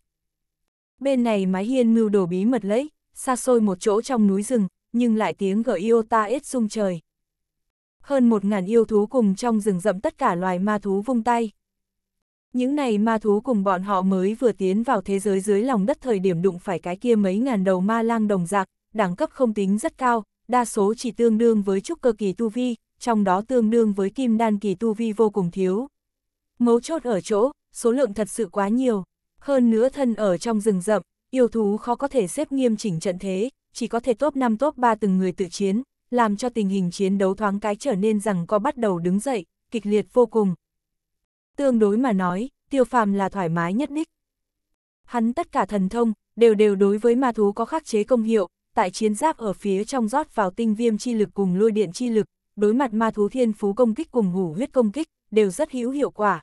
Bên này mái hiên mưu đồ bí mật lấy, xa xôi một chỗ trong núi rừng, nhưng lại tiếng gở yêu ta ít sung trời. Hơn một ngàn yêu thú cùng trong rừng rậm tất cả loài ma thú vung tay. Những này ma thú cùng bọn họ mới vừa tiến vào thế giới dưới lòng đất thời điểm đụng phải cái kia mấy ngàn đầu ma lang đồng dạng, đẳng cấp không tính rất cao, đa số chỉ tương đương với trúc cơ kỳ tu vi, trong đó tương đương với kim đan kỳ tu vi vô cùng thiếu. Mấu chốt ở chỗ, số lượng thật sự quá nhiều, hơn nữa thân ở trong rừng rậm, yêu thú khó có thể xếp nghiêm chỉnh trận thế, chỉ có thể top 5 top 3 từng người tự chiến, làm cho tình hình chiến đấu thoáng cái trở nên rằng có bắt đầu đứng dậy, kịch liệt vô cùng. Tương đối mà nói, tiêu phàm là thoải mái nhất đích. Hắn tất cả thần thông, đều đều đối với ma thú có khắc chế công hiệu, tại chiến giáp ở phía trong rót vào tinh viêm chi lực cùng lôi điện chi lực, đối mặt ma thú thiên phú công kích cùng hủ huyết công kích, đều rất hữu hiệu quả.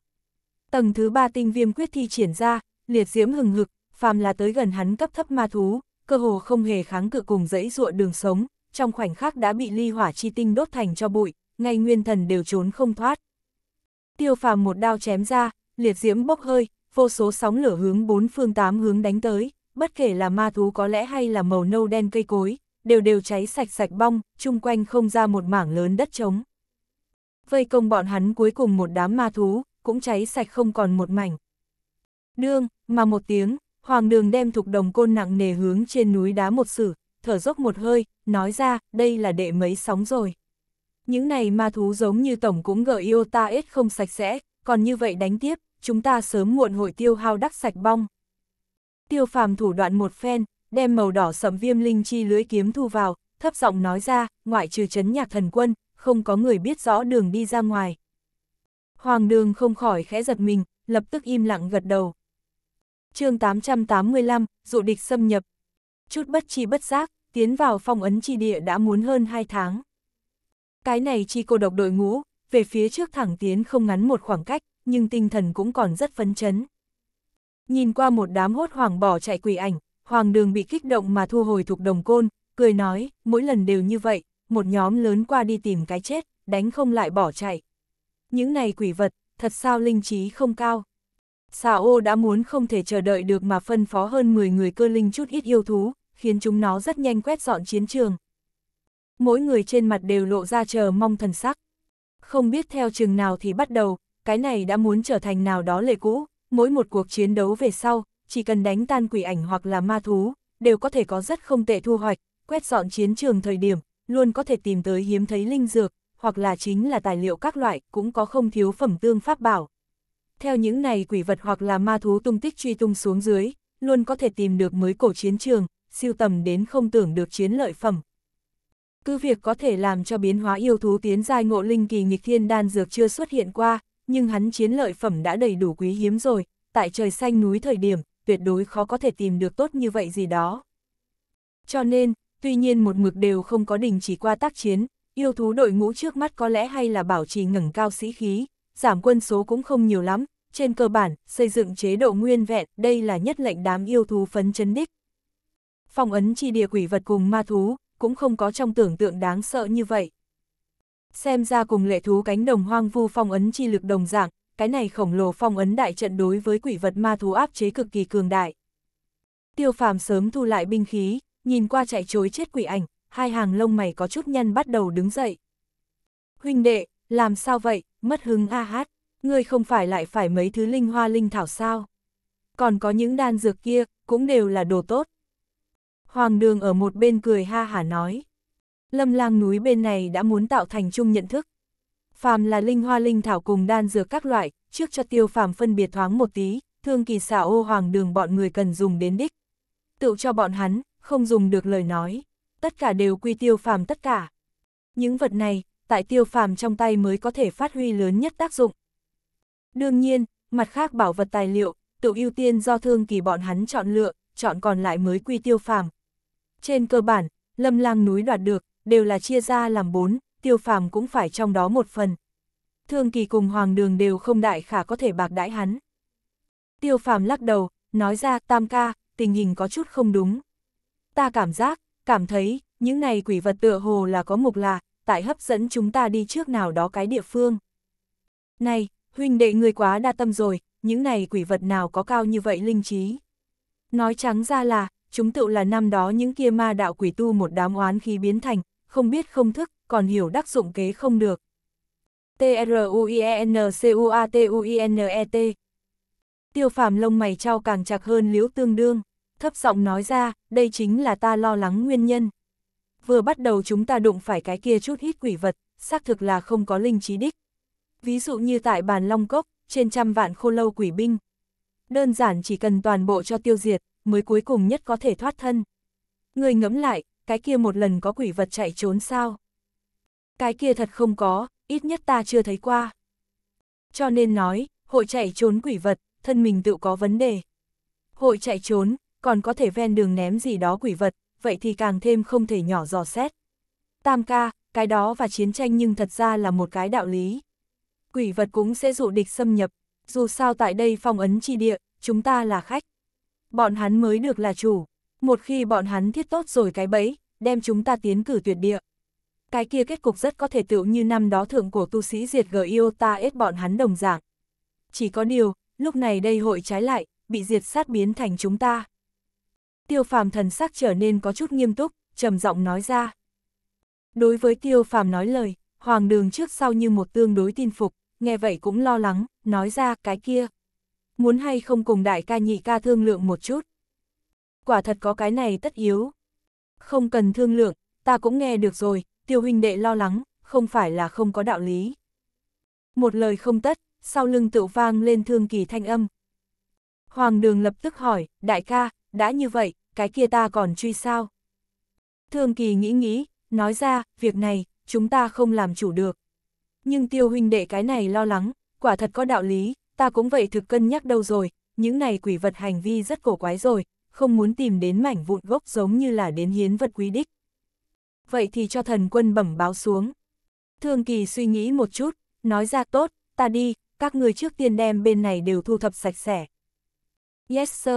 Tầng thứ ba tinh viêm quyết thi triển ra, liệt diễm hừng hực, phàm là tới gần hắn cấp thấp ma thú, cơ hồ không hề kháng cự cùng dãy ruộng đường sống, trong khoảnh khắc đã bị ly hỏa chi tinh đốt thành cho bụi, ngay nguyên thần đều trốn không thoát. Tiêu phàm một đao chém ra, liệt diễm bốc hơi, vô số sóng lửa hướng bốn phương tám hướng đánh tới bất kể là ma thú có lẽ hay là màu nâu đen cây cối, đều đều cháy sạch sạch bong, chung quanh không ra một mảng lớn đất trống. Vây công bọn hắn cuối cùng một đám ma thú, cũng cháy sạch không còn một mảnh. Đương, mà một tiếng, hoàng đường đem thục đồng côn nặng nề hướng trên núi đá một sử, thở dốc một hơi, nói ra, đây là đệ mấy sóng rồi. Những này ma thú giống như tổng cũng gợi yêu ta ít không sạch sẽ, còn như vậy đánh tiếp, chúng ta sớm muộn hội tiêu hao đắc sạch bong tiêu phàm thủ đoạn một phen, đem màu đỏ sầm viêm linh chi lưới kiếm thu vào, thấp giọng nói ra, ngoại trừ chấn nhạc thần quân, không có người biết rõ đường đi ra ngoài. Hoàng đường không khỏi khẽ giật mình, lập tức im lặng gật đầu. chương 885, dụ địch xâm nhập. Chút bất chi bất giác, tiến vào phong ấn chi địa đã muốn hơn 2 tháng. Cái này chi cô độc đội ngũ, về phía trước thẳng tiến không ngắn một khoảng cách, nhưng tinh thần cũng còn rất phấn chấn. Nhìn qua một đám hốt hoảng bỏ chạy quỷ ảnh, hoàng đường bị kích động mà thu hồi thuộc đồng côn, cười nói, mỗi lần đều như vậy, một nhóm lớn qua đi tìm cái chết, đánh không lại bỏ chạy. Những này quỷ vật, thật sao linh trí không cao. Xà ô đã muốn không thể chờ đợi được mà phân phó hơn 10 người cơ linh chút ít yêu thú, khiến chúng nó rất nhanh quét dọn chiến trường. Mỗi người trên mặt đều lộ ra chờ mong thần sắc. Không biết theo trường nào thì bắt đầu, cái này đã muốn trở thành nào đó lệ cũ, mỗi một cuộc chiến đấu về sau, chỉ cần đánh tan quỷ ảnh hoặc là ma thú, đều có thể có rất không tệ thu hoạch, quét dọn chiến trường thời điểm, luôn có thể tìm tới hiếm thấy linh dược, hoặc là chính là tài liệu các loại, cũng có không thiếu phẩm tương pháp bảo. Theo những này quỷ vật hoặc là ma thú tung tích truy tung xuống dưới, luôn có thể tìm được mới cổ chiến trường, siêu tầm đến không tưởng được chiến lợi phẩm. Cứ việc có thể làm cho biến hóa yêu thú tiến giai ngộ linh kỳ nghịch thiên đan dược chưa xuất hiện qua, nhưng hắn chiến lợi phẩm đã đầy đủ quý hiếm rồi, tại trời xanh núi thời điểm, tuyệt đối khó có thể tìm được tốt như vậy gì đó. Cho nên, tuy nhiên một mực đều không có đình chỉ qua tác chiến, yêu thú đội ngũ trước mắt có lẽ hay là bảo trì ngẩng cao sĩ khí, giảm quân số cũng không nhiều lắm, trên cơ bản, xây dựng chế độ nguyên vẹn, đây là nhất lệnh đám yêu thú phấn chấn đích. Phong ấn chi địa quỷ vật cùng ma thú, cũng không có trong tưởng tượng đáng sợ như vậy. Xem ra cùng lệ thú cánh đồng hoang vu phong ấn chi lực đồng dạng, cái này khổng lồ phong ấn đại trận đối với quỷ vật ma thú áp chế cực kỳ cường đại. Tiêu phàm sớm thu lại binh khí, nhìn qua chạy chối chết quỷ ảnh, hai hàng lông mày có chút nhăn bắt đầu đứng dậy. Huynh đệ, làm sao vậy, mất hứng a hát, ngươi không phải lại phải mấy thứ linh hoa linh thảo sao? Còn có những đan dược kia, cũng đều là đồ tốt. Hoàng đường ở một bên cười ha hả nói. Lâm lang núi bên này đã muốn tạo thành chung nhận thức. Phàm là linh hoa linh thảo cùng đan dược các loại, trước cho tiêu phàm phân biệt thoáng một tí, thương kỳ xả ô hoàng đường bọn người cần dùng đến đích. Tự cho bọn hắn, không dùng được lời nói, tất cả đều quy tiêu phàm tất cả. Những vật này, tại tiêu phàm trong tay mới có thể phát huy lớn nhất tác dụng. Đương nhiên, mặt khác bảo vật tài liệu, tự ưu tiên do thương kỳ bọn hắn chọn lựa, chọn còn lại mới quy tiêu phàm. Trên cơ bản, lâm lang núi đoạt được, đều là chia ra làm bốn, tiêu phàm cũng phải trong đó một phần. Thương kỳ cùng hoàng đường đều không đại khả có thể bạc đãi hắn. Tiêu phàm lắc đầu, nói ra tam ca, tình hình có chút không đúng. Ta cảm giác, cảm thấy, những này quỷ vật tựa hồ là có mục là, tại hấp dẫn chúng ta đi trước nào đó cái địa phương. Này, huynh đệ người quá đa tâm rồi, những này quỷ vật nào có cao như vậy linh trí. Nói trắng ra là, chúng tự là năm đó những kia ma đạo quỷ tu một đám oán khí biến thành, không biết không thức, còn hiểu đắc dụng kế không được. T-R-U-I-E-N-C-U-A-T-U-I-N-E-T e e Tiêu phàm lông mày trao càng chặt hơn liễu tương đương, thấp giọng nói ra, đây chính là ta lo lắng nguyên nhân. Vừa bắt đầu chúng ta đụng phải cái kia chút hít quỷ vật, xác thực là không có linh trí đích. Ví dụ như tại bàn Long Cốc, trên trăm vạn khô lâu quỷ binh. Đơn giản chỉ cần toàn bộ cho tiêu diệt, mới cuối cùng nhất có thể thoát thân. Người ngẫm lại, cái kia một lần có quỷ vật chạy trốn sao? Cái kia thật không có, ít nhất ta chưa thấy qua. Cho nên nói, hội chạy trốn quỷ vật, thân mình tự có vấn đề. Hội chạy trốn, còn có thể ven đường ném gì đó quỷ vật, vậy thì càng thêm không thể nhỏ dò xét. Tam ca, cái đó và chiến tranh nhưng thật ra là một cái đạo lý. Quỷ vật cũng sẽ dụ địch xâm nhập, dù sao tại đây phong ấn chi địa, chúng ta là khách bọn hắn mới được là chủ. Một khi bọn hắn thiết tốt rồi cái bẫy, đem chúng ta tiến cử tuyệt địa. Cái kia kết cục rất có thể tựu như năm đó thượng cổ tu sĩ diệt gờ Iota ết bọn hắn đồng dạng. Chỉ có điều, lúc này đây hội trái lại, bị diệt sát biến thành chúng ta. Tiêu phàm thần sắc trở nên có chút nghiêm túc, trầm giọng nói ra. Đối với tiêu phàm nói lời, hoàng đường trước sau như một tương đối tin phục, nghe vậy cũng lo lắng, nói ra cái kia muốn hay không cùng đại ca nhị ca thương lượng một chút. Quả thật có cái này tất yếu. Không cần thương lượng, ta cũng nghe được rồi, tiêu huynh đệ lo lắng, không phải là không có đạo lý. Một lời không tất, sau lưng tự vang lên thương kỳ thanh âm. Hoàng đường lập tức hỏi, đại ca, đã như vậy, cái kia ta còn truy sao? Thương kỳ nghĩ nghĩ, nói ra, việc này, chúng ta không làm chủ được. Nhưng tiêu huynh đệ cái này lo lắng, quả thật có đạo lý, ta cũng vậy thực cân nhắc đâu rồi, những này quỷ vật hành vi rất cổ quái rồi, không muốn tìm đến mảnh vụn gốc giống như là đến hiến vật quý đích. Vậy thì cho thần quân bẩm báo xuống. Thương kỳ suy nghĩ một chút, nói ra tốt, ta đi, các người trước tiên đem bên này đều thu thập sạch sẽ. Yes sir.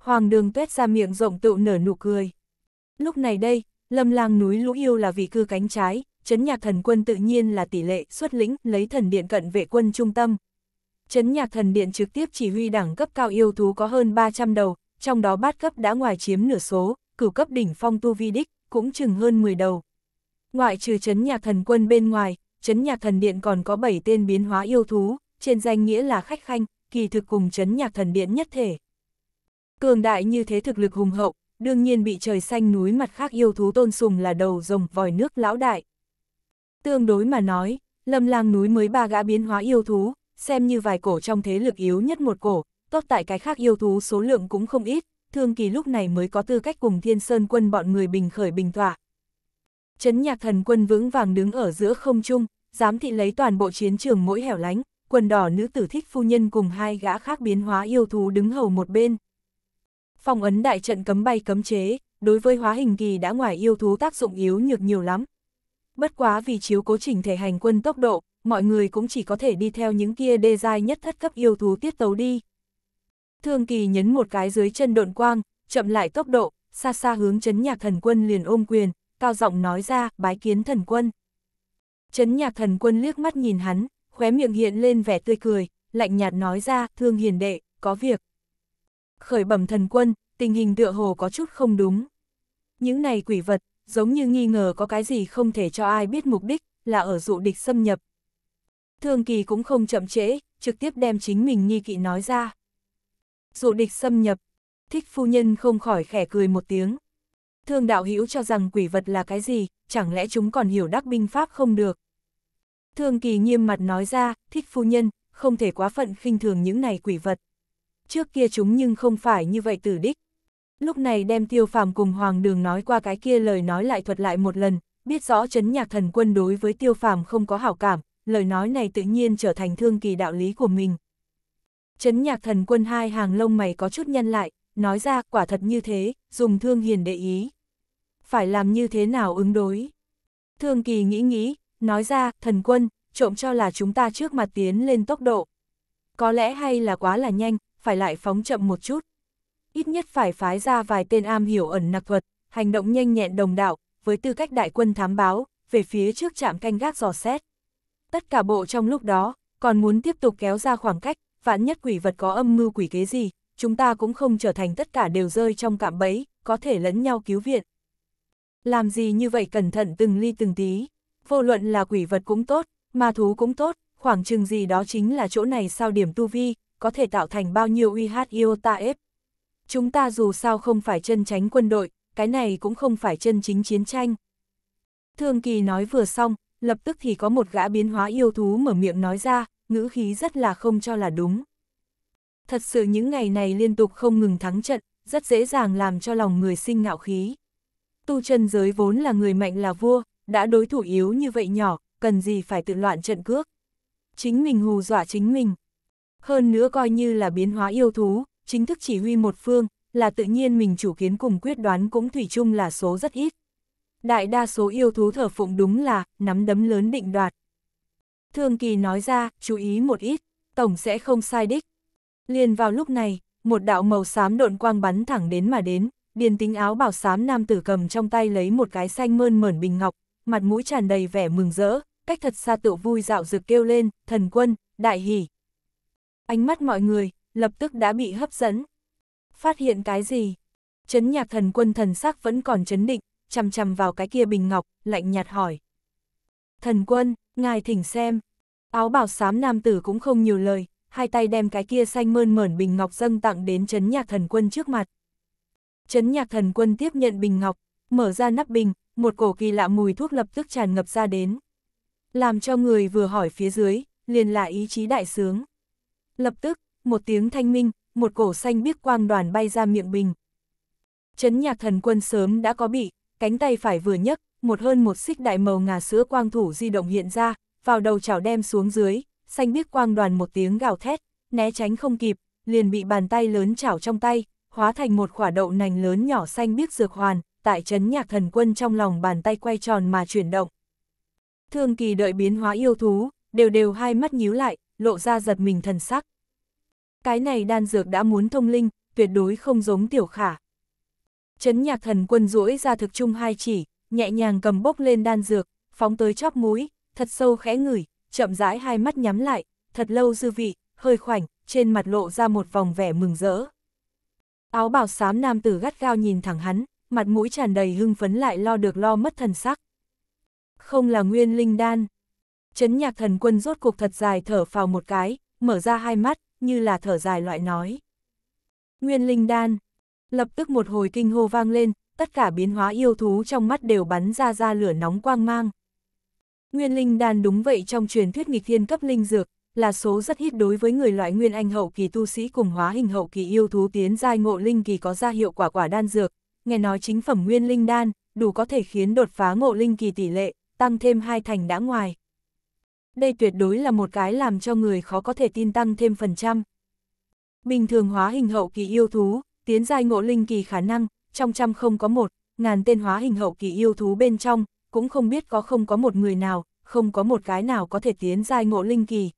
Hoàng đường tuét ra miệng rộng tựu nở nụ cười. Lúc này đây, lâm lang núi lũ yêu là vị cư cánh trái, chấn nhạc thần quân tự nhiên là tỷ lệ xuất lĩnh lấy thần điện cận vệ quân trung tâm, Chấn nhạc thần điện trực tiếp chỉ huy đẳng cấp cao yêu thú có hơn 300 đầu, trong đó bát cấp đã ngoài chiếm nửa số, cửu cấp đỉnh phong tu vi đích, cũng chừng hơn 10 đầu. Ngoại trừ chấn nhạc thần quân bên ngoài, chấn nhạc thần điện còn có 7 tên biến hóa yêu thú, trên danh nghĩa là khách khanh, kỳ thực cùng chấn nhạc thần điện nhất thể. Cường đại như thế thực lực hùng hậu, đương nhiên bị trời xanh núi mặt khác yêu thú tôn sùng là đầu rồng vòi nước lão đại. Tương đối mà nói, lâm lang núi mới ba gã biến hóa yêu thú, xem như vài cổ trong thế lực yếu nhất một cổ, tốt tại cái khác yêu thú số lượng cũng không ít, thương kỳ lúc này mới có tư cách cùng thiên sơn quân bọn người bình khởi bình tọa. Chấn nhạc thần quân vững vàng đứng ở giữa không trung, giám thị lấy toàn bộ chiến trường mỗi hẻo lánh, quần đỏ nữ tử thích phu nhân cùng hai gã khác biến hóa yêu thú đứng hầu một bên. Phong ấn đại trận cấm bay cấm chế, đối với hóa hình kỳ đã ngoài yêu thú tác dụng yếu nhược nhiều lắm. Bất quá vì chiếu cố chỉnh thể hành quân tốc độ, mọi người cũng chỉ có thể đi theo những kia đê dai nhất thất cấp yêu thú tiết tấu đi. Thương kỳ nhấn một cái dưới chân độn quang, chậm lại tốc độ, xa xa hướng chấn nhạc thần quân liền ôm quyền, cao giọng nói ra, bái kiến thần quân. Chấn nhạc thần quân liếc mắt nhìn hắn, khóe miệng hiện lên vẻ tươi cười, lạnh nhạt nói ra, thương hiền đệ, có việc. Khởi bẩm thần quân, tình hình tựa hồ có chút không đúng. Những này quỷ vật, giống như nghi ngờ có cái gì không thể cho ai biết mục đích, là ở dụ địch xâm nhập, Thương Kỳ cũng không chậm trễ, trực tiếp đem chính mình nghi kỵ nói ra. Dụ địch xâm nhập, thích phu nhân không khỏi khẽ cười một tiếng. Thương đạo hữu cho rằng quỷ vật là cái gì, chẳng lẽ chúng còn hiểu đắc binh pháp không được. Thương Kỳ nghiêm mặt nói ra, thích phu nhân, không thể quá phận khinh thường những này quỷ vật. Trước kia chúng nhưng không phải như vậy tử đích. Lúc này đem tiêu phàm cùng Hoàng Đường nói qua cái kia lời nói lại thuật lại một lần, biết rõ chấn nhạc thần quân đối với tiêu phàm không có hảo cảm, lời nói này tự nhiên trở thành thương kỳ đạo lý của mình. Chấn nhạc thần quân hai hàng lông mày có chút nhân lại, nói ra quả thật như thế, dùng thương hiền để ý. Phải làm như thế nào ứng đối? Thương kỳ nghĩ nghĩ, nói ra, thần quân, trộm cho là chúng ta trước mặt tiến lên tốc độ. Có lẽ hay là quá là nhanh, phải lại phóng chậm một chút. Ít nhất phải phái ra vài tên am hiểu ẩn nặc thuật, hành động nhanh nhẹn đồng đạo, với tư cách đại quân thám báo, về phía trước trạm canh gác dò xét tất cả bộ trong lúc đó, còn muốn tiếp tục kéo ra khoảng cách, vạn nhất quỷ vật có âm mưu quỷ kế gì, chúng ta cũng không trở thành tất cả đều rơi trong cạm bẫy, có thể lẫn nhau cứu viện. Làm gì như vậy cẩn thận từng ly từng tí, vô luận là quỷ vật cũng tốt, ma thú cũng tốt, khoảng chừng gì đó chính là chỗ này sao điểm tu vi, có thể tạo thành bao nhiêu uy hát yêu ta ép. Chúng ta dù sao không phải chân tránh quân đội, cái này cũng không phải chân chính chiến tranh. Thương Kỳ nói vừa xong, lập tức thì có một gã biến hóa yêu thú mở miệng nói ra, ngữ khí rất là không cho là đúng. Thật sự những ngày này liên tục không ngừng thắng trận, rất dễ dàng làm cho lòng người sinh ngạo khí. Tu chân giới vốn là người mạnh là vua, đã đối thủ yếu như vậy nhỏ, cần gì phải tự loạn trận cước. Chính mình hù dọa chính mình. Hơn nữa coi như là biến hóa yêu thú, chính thức chỉ huy một phương, là tự nhiên mình chủ kiến cùng quyết đoán cũng thủy chung là số rất ít đại đa số yêu thú thờ phụng đúng là, nắm đấm lớn định đoạt. Thương Kỳ nói ra, chú ý một ít, tổng sẽ không sai đích. Liền vào lúc này, một đạo màu xám độn quang bắn thẳng đến mà đến, điền tính áo bảo xám nam tử cầm trong tay lấy một cái xanh mơn mởn bình ngọc, mặt mũi tràn đầy vẻ mừng rỡ, cách thật xa tự vui dạo dược kêu lên, thần quân, đại hỉ. Ánh mắt mọi người, lập tức đã bị hấp dẫn. Phát hiện cái gì? Chấn nhạc thần quân thần sắc vẫn còn chấn định, chằm chằm vào cái kia bình ngọc, lạnh nhạt hỏi. Thần quân, ngài thỉnh xem. Áo bảo xám nam tử cũng không nhiều lời, hai tay đem cái kia xanh mơn mởn bình ngọc dâng tặng đến chấn nhạc thần quân trước mặt. Chấn nhạc thần quân tiếp nhận bình ngọc, mở ra nắp bình, một cổ kỳ lạ mùi thuốc lập tức tràn ngập ra đến. Làm cho người vừa hỏi phía dưới, liền là ý chí đại sướng. Lập tức, một tiếng thanh minh, một cổ xanh biếc quang đoàn bay ra miệng bình. Chấn nhạc thần quân sớm đã có bị, cánh tay phải vừa nhấc, một hơn một xích đại màu ngà sữa quang thủ di động hiện ra, vào đầu chảo đem xuống dưới, xanh biếc quang đoàn một tiếng gào thét, né tránh không kịp, liền bị bàn tay lớn chảo trong tay, hóa thành một quả đậu nành lớn nhỏ xanh biếc dược hoàn, tại chấn nhạc thần quân trong lòng bàn tay quay tròn mà chuyển động. Thương kỳ đợi biến hóa yêu thú, đều đều hai mắt nhíu lại, lộ ra giật mình thần sắc. Cái này đan dược đã muốn thông linh, tuyệt đối không giống tiểu khả. Chấn nhạc thần quân duỗi ra thực chung hai chỉ, nhẹ nhàng cầm bốc lên đan dược, phóng tới chóp mũi, thật sâu khẽ ngửi, chậm rãi hai mắt nhắm lại, thật lâu dư vị, hơi khoảnh, trên mặt lộ ra một vòng vẻ mừng rỡ. Áo bảo xám nam tử gắt gao nhìn thẳng hắn, mặt mũi tràn đầy hưng phấn lại lo được lo mất thần sắc. Không là nguyên linh đan. Chấn nhạc thần quân rốt cuộc thật dài thở phào một cái, mở ra hai mắt, như là thở dài loại nói. Nguyên linh đan, Lập tức một hồi kinh hô vang lên, tất cả biến hóa yêu thú trong mắt đều bắn ra ra lửa nóng quang mang. Nguyên linh đan đúng vậy trong truyền thuyết nghịch thiên cấp linh dược, là số rất ít đối với người loại nguyên anh hậu kỳ tu sĩ cùng hóa hình hậu kỳ yêu thú tiến giai ngộ linh kỳ có ra hiệu quả quả đan dược, nghe nói chính phẩm nguyên linh đan, đủ có thể khiến đột phá ngộ linh kỳ tỷ lệ, tăng thêm hai thành đã ngoài. Đây tuyệt đối là một cái làm cho người khó có thể tin tăng thêm phần trăm. Bình thường hóa hình hậu kỳ yêu thú, tiến giai ngộ linh kỳ khả năng, trong trăm không có một, ngàn tên hóa hình hậu kỳ yêu thú bên trong, cũng không biết có không có một người nào, không có một cái nào có thể tiến giai ngộ linh kỳ.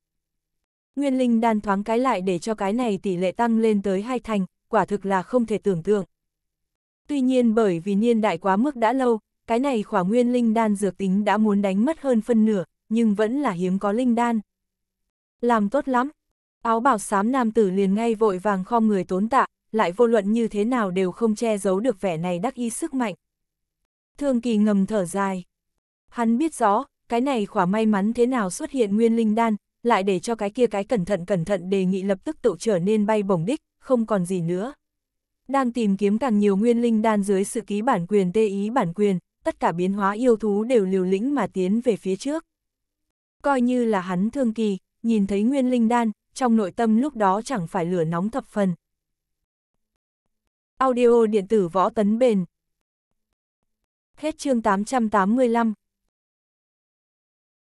Nguyên linh đan thoáng cái lại để cho cái này tỷ lệ tăng lên tới hai thành, quả thực là không thể tưởng tượng. Tuy nhiên bởi vì niên đại quá mức đã lâu, cái này khỏa nguyên linh đan dược tính đã muốn đánh mất hơn phân nửa, nhưng vẫn là hiếm có linh đan. Làm tốt lắm. Áo bảo xám nam tử liền ngay vội vàng kho người tốn tạ, lại vô luận như thế nào đều không che giấu được vẻ này đắc ý sức mạnh. Thương kỳ ngầm thở dài. Hắn biết rõ, cái này khỏa may mắn thế nào xuất hiện nguyên linh đan, lại để cho cái kia cái cẩn thận cẩn thận đề nghị lập tức tự trở nên bay bổng đích, không còn gì nữa. Đang tìm kiếm càng nhiều nguyên linh đan dưới sự ký bản quyền tê ý bản quyền, tất cả biến hóa yêu thú đều liều lĩnh mà tiến về phía trước. Coi như là hắn thương kỳ, nhìn thấy nguyên linh đan, trong nội tâm lúc đó chẳng phải lửa nóng thập phần, Audio điện tử võ tấn bền. Hết chương 885.